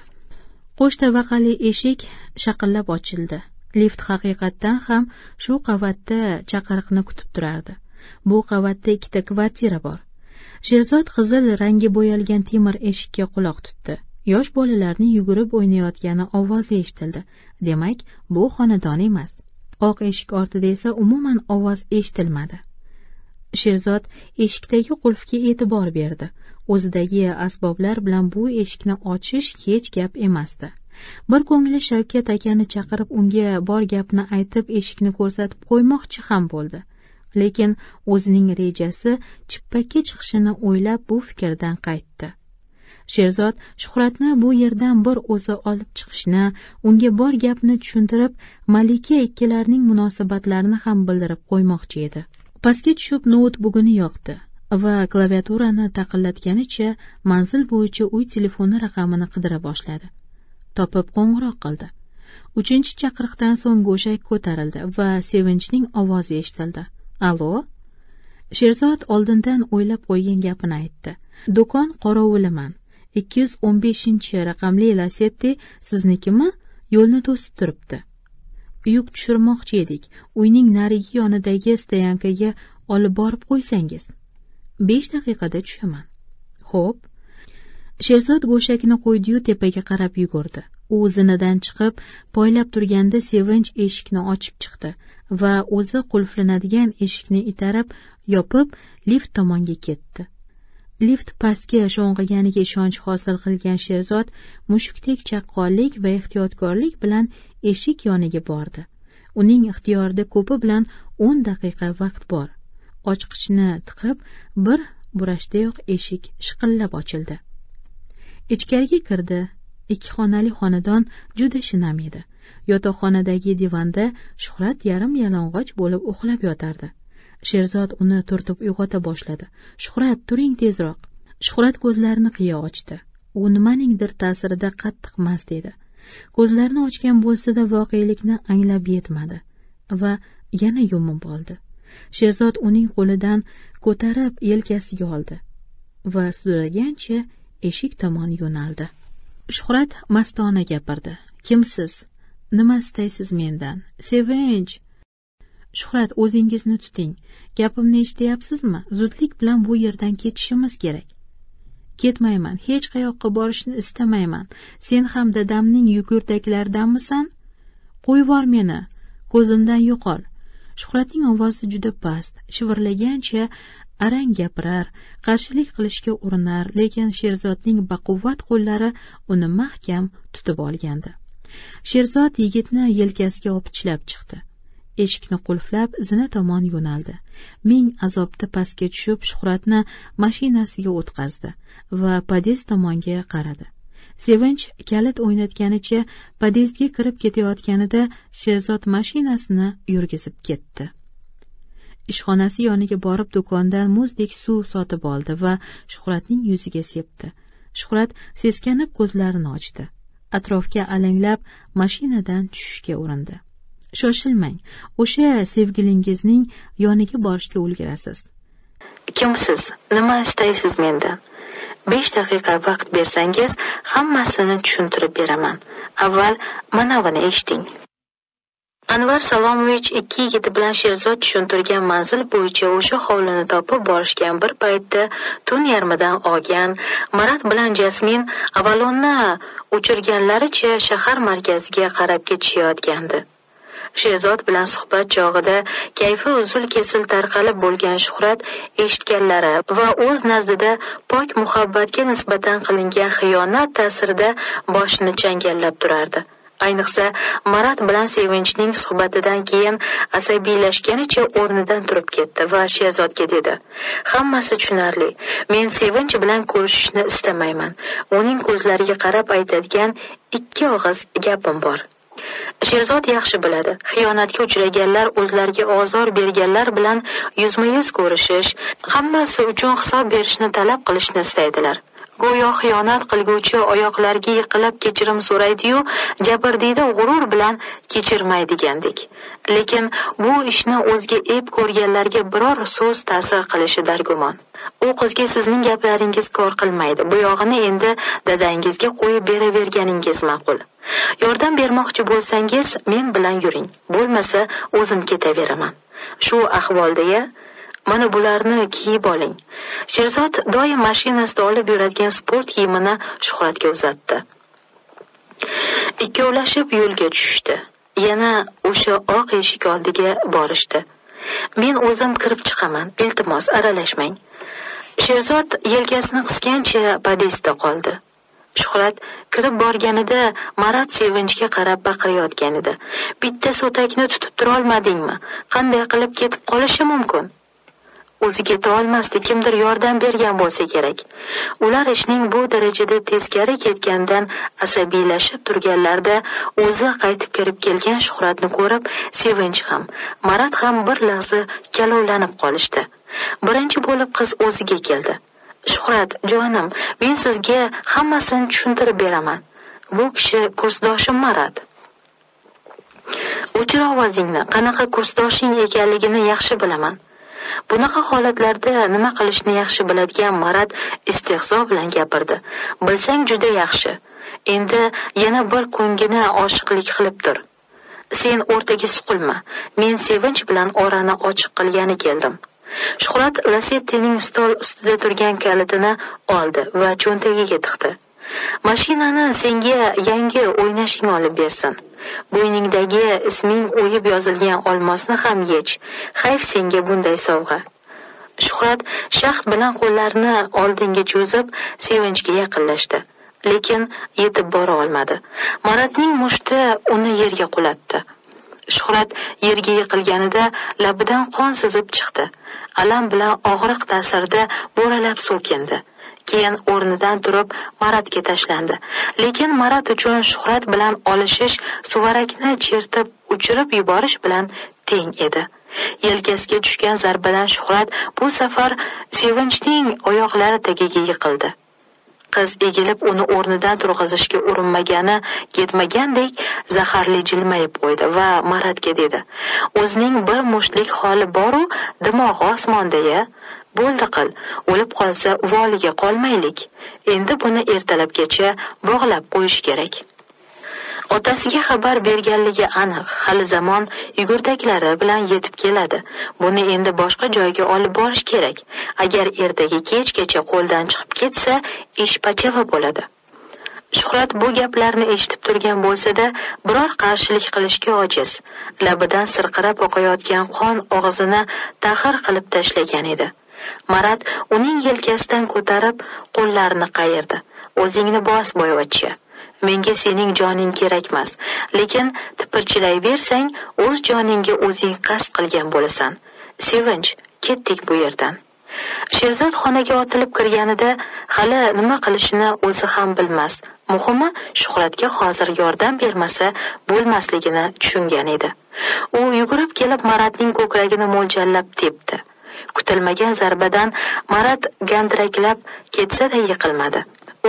qo'sh tabaqali eshik shaqillab ochildi lift haqiqatdan ham shu qavatda chaqiriqni kutib turardi bu qavatda ikkita kvartira bor sherzod qizil rangga bo'yalgan temir eshikka quloq tutdi yosh bolalarning yugurib o'ynayotgani ovozi eshitildi demak bu xonadon emas oq eshik ortida esa umuman ovoz eshitilmadi sherzod eshikdagi qulfga e'tibor berdi o'zidagi asboblar bilan bu eshikni ochish hech gap emasdi bir ko'ngli shavkat akani chaqirib unga bor gapni aytib eshikni ko'rsatib qo'ymoqchi ham bo'ldi lekin o'zining rejasi chippakka chiqishini o'ylab bu fikrdan qaytdi sherzod shuhratni bu yerdan bir o'zi olib chiqishni unga bor gapni tushuntirib malika ikkilarning munosabatlarini ham bildirib qo'ymoqchi edi pastga tushib noutbugini yoqdi va klaviaturani taqillatganicha manzil bo'yicha uy telefoni raqamini qidira boshladi topib qo'ng'iroq qildi uchinchi chaqiriqdan so'ng go'shak ko'tarildi va sevinchning ovozi eshitildi alo sherzod oldindan o'ylab qo'ygan gapini aytdi do'kon qorovuliman ikki yuz o'n beshinchi raqamli lasetti siznikimi yo'lni to'sib turibdi yuk tushirmoqchi edik uyning narigi yonidagi stoyankaga olib borib qo'ysangiz besh daqiqada tushaman xo'p sherzod go'shakni qo'ydiyu tepaga qarab yugurdi u zinadan chiqib poylab turganda sevinch eshikni ochib chiqdi va o'zi qulflanadigan eshikni itarib yopib lift tomonga ketdi lift pastga sho'ng'iganiga ishonch hosil qilgan sherzod mushukdek chaqqonlik va ehtiyotkorlik bilan eshik yoniga bordi uning ixtiyorida ko'pi bilan o'n daqiqa vaqt bor ochqichni tiqib bir burashdayoq eshik shiqillab ochildi ichkariga kirdi ikki xonali xonadon juda shinam edi yotoqxonadagi divanda shuhrat yarim yalang'och bo'lib uxlab yotardi sherzod uni turtib uyg'ota boshladi shuhrat turing tezroq shuhrat ko'zlarini qiya ochdi u nimaningdir ta'sirida qattiq mast edi ko'zlarini ochgan bo'lsa da voqelikni anglab yetmadi va yana yumib oldi sherzod uning qo'lidan ko'tarib yelkasiga oldi va sudragancha eshik tomon yo'naldi shuhrat mastona gapirdi kimsiz nima istaysiz mendan sevinch shuhrat o'zingizni tuting gapimni eshityapsizmi zudlik bilan bu yerdan ketishimiz kerak ketmayman hech qayoqqa borishni istamayman sen ham dadamning yugurtaklaridanmisan yubor meni ko'zimdan yo'qol shuhratning ovozi juda past shivirlagancha arang gapirar qarshilik qilishga urinar lekin sherzodning baquvvat qo'llari uni mahkam tutib olgandi sherzod yigitni yelkasiga opichlab chiqdi eshikni qulflab zina tomon yo'naldi ming azobda pastga tushib shuhratni mashinasiga o'tqazdi va podest tomonga qaradi sevinch kalit o'ynatganicha podestga kirib ketayotganida sherzod mashinasini yurgizib ketdi ishxonasi yoniga borib do'kondan muzdek suv sotib oldi va shuhratning yuziga sepdi shuhrat seskanib ko'zlarini ochdi atrofga alanglab mashinadan tushishga urindi shoshilmang o'sha sevgilingizning yoniga borishga ulgurasiz kimsiz nima istaysiz mendan besh daqiqa vaqt bersangiz hammasini tushuntirib beraman avval manavini eshiting anvar salomovich ikki yigiti bilan sherzod tushuntirgan manzil bo'yicha o'sha hovlini topib borishgan bir paytda tun yarmidan olgan marat bilan jasmin avalonni o'chirganlaricha shahar markaziga qarab ketishayotgandi sherzod bilan suhbat chog'ida kayfi uzul kesil tarqalib bo'lgan Shuhrat eshitganlari va o'z nazdida pok muhabbatga nisbatan qilingan xiyonat ta'sirida boshini changallab turardi. Ayniqsa, Marat bilan Sevinchning suhbatidan keyin asabiylashganicha o'rnidan turib ketdi va sherzodga dedi: "Hammasi tushunarli. Men Sevinch bilan ko'rishishni istamayman. Uning ko'zlariga qarab aytadigan ikki og'iz gapim bor." Sherzod yaxshi biladi, xiyonatga uchraganlar o'zlariga ozor berganlar bilan yuzma-yuz ko'rishish, hammasi uchun hisob berishni talab qilishni istaydilar. go'yo xiyonat qilguvchi oyoqlarga yiqilib kechirim so'raydi-yu, deydi g'urur bilan kechirmaydigandek. Lekin bu ishni o'ziga ep ko'rganlarga biror so'z ta'sir qilishi dargumon. U qizga sizning gaplaringiz kor qilmaydi. Bu yog'ini endi dadangizga qo'yib beraverganingiz ma'qul. Yordam bermoqchi bo'lsangiz, men bilan yuring. Bo'lmasa, o'zim ketaveraman. Shu ahvolda-ya mana bularni kiyib oling sherzod doim mashinasida olib yuradigan sport kiyimini shuhratga uzatdi ikkovlashib yo'lga tushishdi yana o'sha oq eshik oldiga borishdi men o'zim kirib chiqaman iltimos aralashmang sherzod yelkasini qisgancha podestda qoldi shuhrat kirib borganida marat sevinchga qarab baqirayotgan edi bitta so'takni tutib turolmadingmi qanday qilib ketib qolishi mumkin o'zi keta olmasdi kimdir yordam bergan bo'lsa kerak ular ishning bu darajada teskari ketganidan asabiylashib turganlarida o'zi qaytib kirib kelgan shuhratni ko'rib sevinch ham marat ham bir lahza kalovlanib qolishdi birinchi bo'lib qiz o'ziga keldi shuhrat jonim men sizga hammasini tushuntirib beraman bu kishi kursdoshim marat o'chir ovozingni qanaqa kursdoshing ekanligini yaxshi bilaman bunaqa holatlarda nima qilishni yaxshi biladigan marat istehzo bilan gapirdi bilsang juda yaxshi endi yana bir ko'ngina oshiqlik qilib tur sen o'rtaga suqilma men sevinch bilan orani ochiq qilgani keldim shuhrat lasettining stol ustida turgan kalitini oldi va cho'ntagiga tiqdi mashinani senga yangi o'ynashing olib bersin bo'yningdagi isming o'yib yozilgan olmosni ham yech hayf senga bunday sovg'a shuhrat shaxt bilan qo'llarini oldinga cho'zib sevinchga yaqinlashdi lekin yetib bora olmadi maratning mushti uni yerga qulatdi shuhrat yerga yiqilganida labidan qon sizib chiqdi alam bilan og'riq ta'sirida bo'ralab so'kindi keyin o'rnidan turib maratga tashlandi lekin marat uchun shuhrat bilan olishish suvarakni chertib uchirib yuborish bilan teng edi yelkasiga tushgan zarbadan shuhrat bu safar sevinchning oyoqlari tagiga yiqildi qiz egilib uni o'rnidan turg'izishga urinmagani ketmagandek zaharli jilmayib qo'ydi va maratga dedi o'zining bir mushtlik holi boru dimog'i osmonda ya bo'ldi qil o'lib qolsa voliga qolmaylik endi buni ertalabgacha bog'lab qo'yish kerak otasiga xabar berganligi aniq hali zamon yugurtaklari bilan yetib keladi buni endi boshqa joyga olib borish kerak agar ertaga kechgacha qo'ldan chiqib ketsa ish pachava bo'ladi shuhrat bu gaplarni eshitib turgan bo'lsa-da, biror qarshilik qilishga ojiz labidan sirqirab oqayotgan qon og'zini tahir qilib tashlagan edi marat uning yelkasidan ko'tarib qo'llarini qayirdi o'zingni bos boyvachcha menga sening joning kerakmas lekin tipirchilay bersang o'z joningga o'zing qasd qilgan bo'lasan sevinch ketdik bu yerdan sherzod xonaga otilib kirganida hali nima qilishini o'zi ham bilmas muhimi shuhratga hozir yordam bermasa bo'lmasligini tushungan edi u yugurib kelib maratning ko'kragini mo'ljallab tepdi Kutilmagan zarbadan Marat gandiraklab ketsa-da yiqilmadi.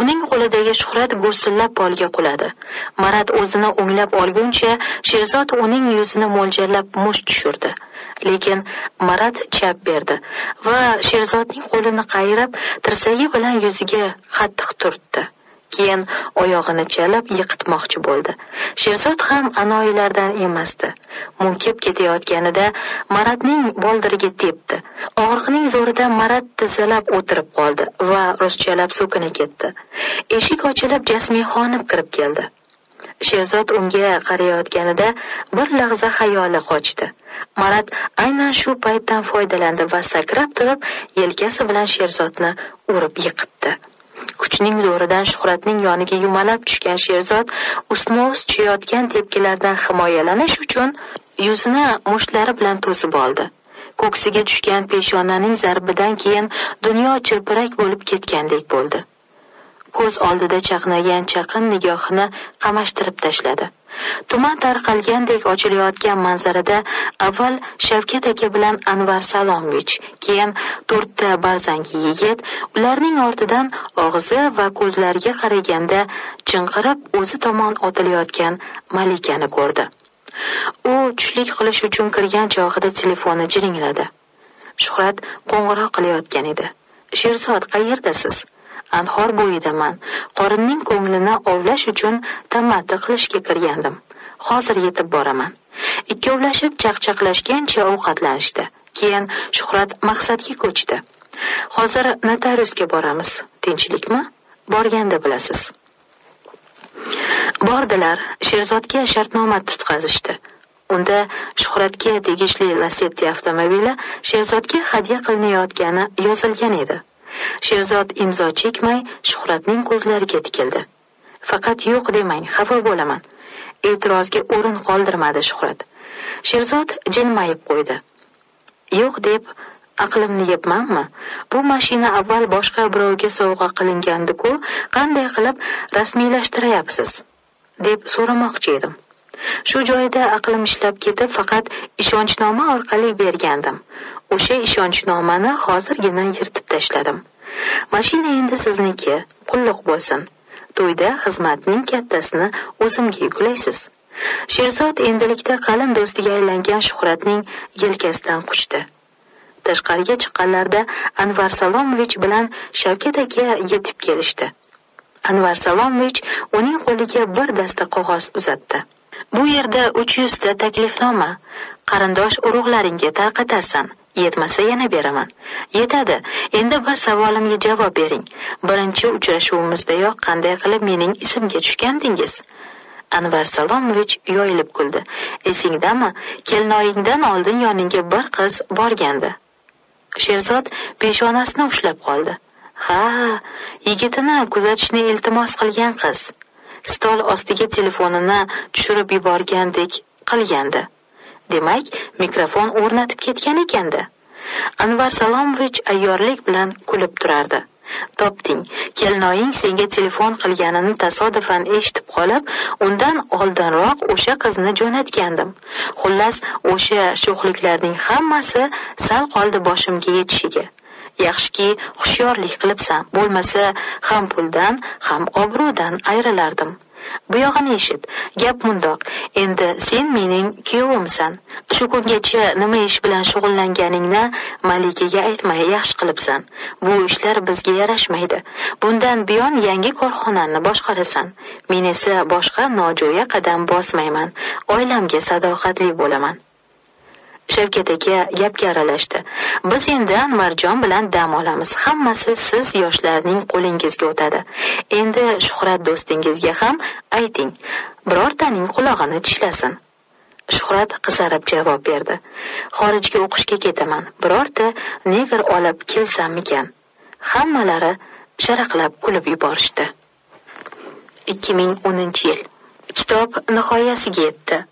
Uning qo'lidagi shuhrat gursillab polga quladi. Marat o'zini o'nglab olguncha Sherzod uning yuzini mo'ljallab musht tushirdi. Lekin Marat chap berdi va Sherzodning qo'lini qayirib, tirsagi bilan yuziga qattiq turtdi. keyin oyog'ini chalib yiqitmoqchi bo'ldi sherzod ham anoyilardan emasdi munkib ketayotganida maratning boldiriga tepdi og'riqning zo'rida marat tizzalab o'tirib qoldi va ruschalab so'kina ketdi eshik ochilib jasmixonim kirib keldi sherzod unga qarayotganida bir lahza xayoli qochdi marat aynan shu paytdan foydalandi va sakrab turib yelkasi bilan sherzodni urib yiqitdi kuchning zo'ridan shuhratning yoniga yumalab tushgan sherzod ustma ust tushayotgan tepkilardan himoyalanish uchun yuzini mushtlari bilan to'sib oldi ko'ksiga tushgan peshonaning zarbidan keyin dunyo chirpirak bo'lib ketgandek bo'ldi ko'z oldida chaqnagan chaqin nigohini qamashtirib tashladi tuman tarqalgandek ochilayotgan manzarada avval shavkat aka bilan anvar salomovich keyin to'rtta barzangi yigit ularning ortidan og'zi va ko'zlariga qaraganda chinqirib o'zi tomon otilayotgan malikani ko'rdi u tushlik qilish uchun kirgan chog'ida telefoni jiringladi shuhrat qo'ng'iroq qilayotgan edi sherzod qayerdasiz anhor bo'yidaman qorinning ko'nglini ovlash uchun tamaki qilishga kirgandim hozir yetib boraman ikkovlashib chaqchaqlashgancha ovqatlanishdi keyin shuhrat maqsadga ko'chdi hozir notariusga boramiz tinchlikmi borganda bilasiz bordilar sherzodga shartnoma tutqazishdi unda shuhratga tegishli lasetti avtomobili sherzodga hadya qilinayotgani yozilgan edi sherzod imzo chekmay shuhratning ko'zlariga tikildi faqat yo'q demang xafa bo'laman e'tirozga o'rin qoldirmadi shuhrat sherzod jilmayib qo'ydi yo'q deb aqlimni yebmanmi bu mashina avval boshqa birovga sovg'a qilingandi ku qanday qilib rasmiylashtirayapsiz deb so'ramoqchi edim shu joyda aqlim ishlab ketib faqat ishonchnoma orqali bergandim o'sha ishonchnomani hozirgina yirtib tashladim mashina endi sizniki qulluq bo'lsin to'yda xizmatning kattasini o'zimga yuklaysiz sherzod endilikda qalin do'stiga aylangan shuhratning yelkasidan quchdi tashqariga chiqqanlarida anvar salomovich bilan shavkat aka yetib kelishdi anvar salomovich uning qo'liga bir dasta qog'oz uzatdi bu yerda uch yuzta taklifnoma qarindosh urug'laringga tarqatarsan yetmasa yana beraman yetadi endi bir savolimga javob bering birinchi uchrashuvimizdayoq qanday qilib mening ismga tushgandingiz anvar salomovich yoyilib kuldi esingdami kelinoyingdan oldin yoningga bir qiz borgandi sherzod peshonasini ushlab qoldi ha yigitini kuzatishni iltimos qilgan qiz stol ostiga telefonini tushirib yuborgandek qilgandi demak mikrofon o'rnatib ketgan ekanda anvar salomovich ayyorlik bilan kulib turardi topding kelinoying senga telefon qilganini tasodifan eshitib qolib undan oldinroq o'sha qizni jo'natgandim xullas o'sha sho'xliklarning hammasi sal qoldi boshimga yetishiga yaxshiki hushyorlik qilibsan bo'lmasa ham puldan ham obro'dan ayrilardim bu yog'ini eshit gap mundoq endi sen mening kuyovimsan shu kungacha nima ish bilan shug'ullanganingni malikaga aytmay yaxshi qilibsan bu ishlar bizga yarashmaydi bundan buyon yangi korxonani boshqarasan men esa boshqa nojo'ya qadam bosmayman oilamga sadoqatli bo'laman shavkat aka gapga aralashdi biz endi anvarjon bilan dam olamiz hammasi siz yoshlarning qo'lingizga o'tadi endi shuhrat do'stingizga ham ayting birortaning qulog'ini tishlasin shuhrat qizarib javob berdi xorijga o'qishga ketaman birorta negr olib kelsammikan hammalari sharaqlab kulib yuborishdi 2010 yil kitob nihoyasiga yetdi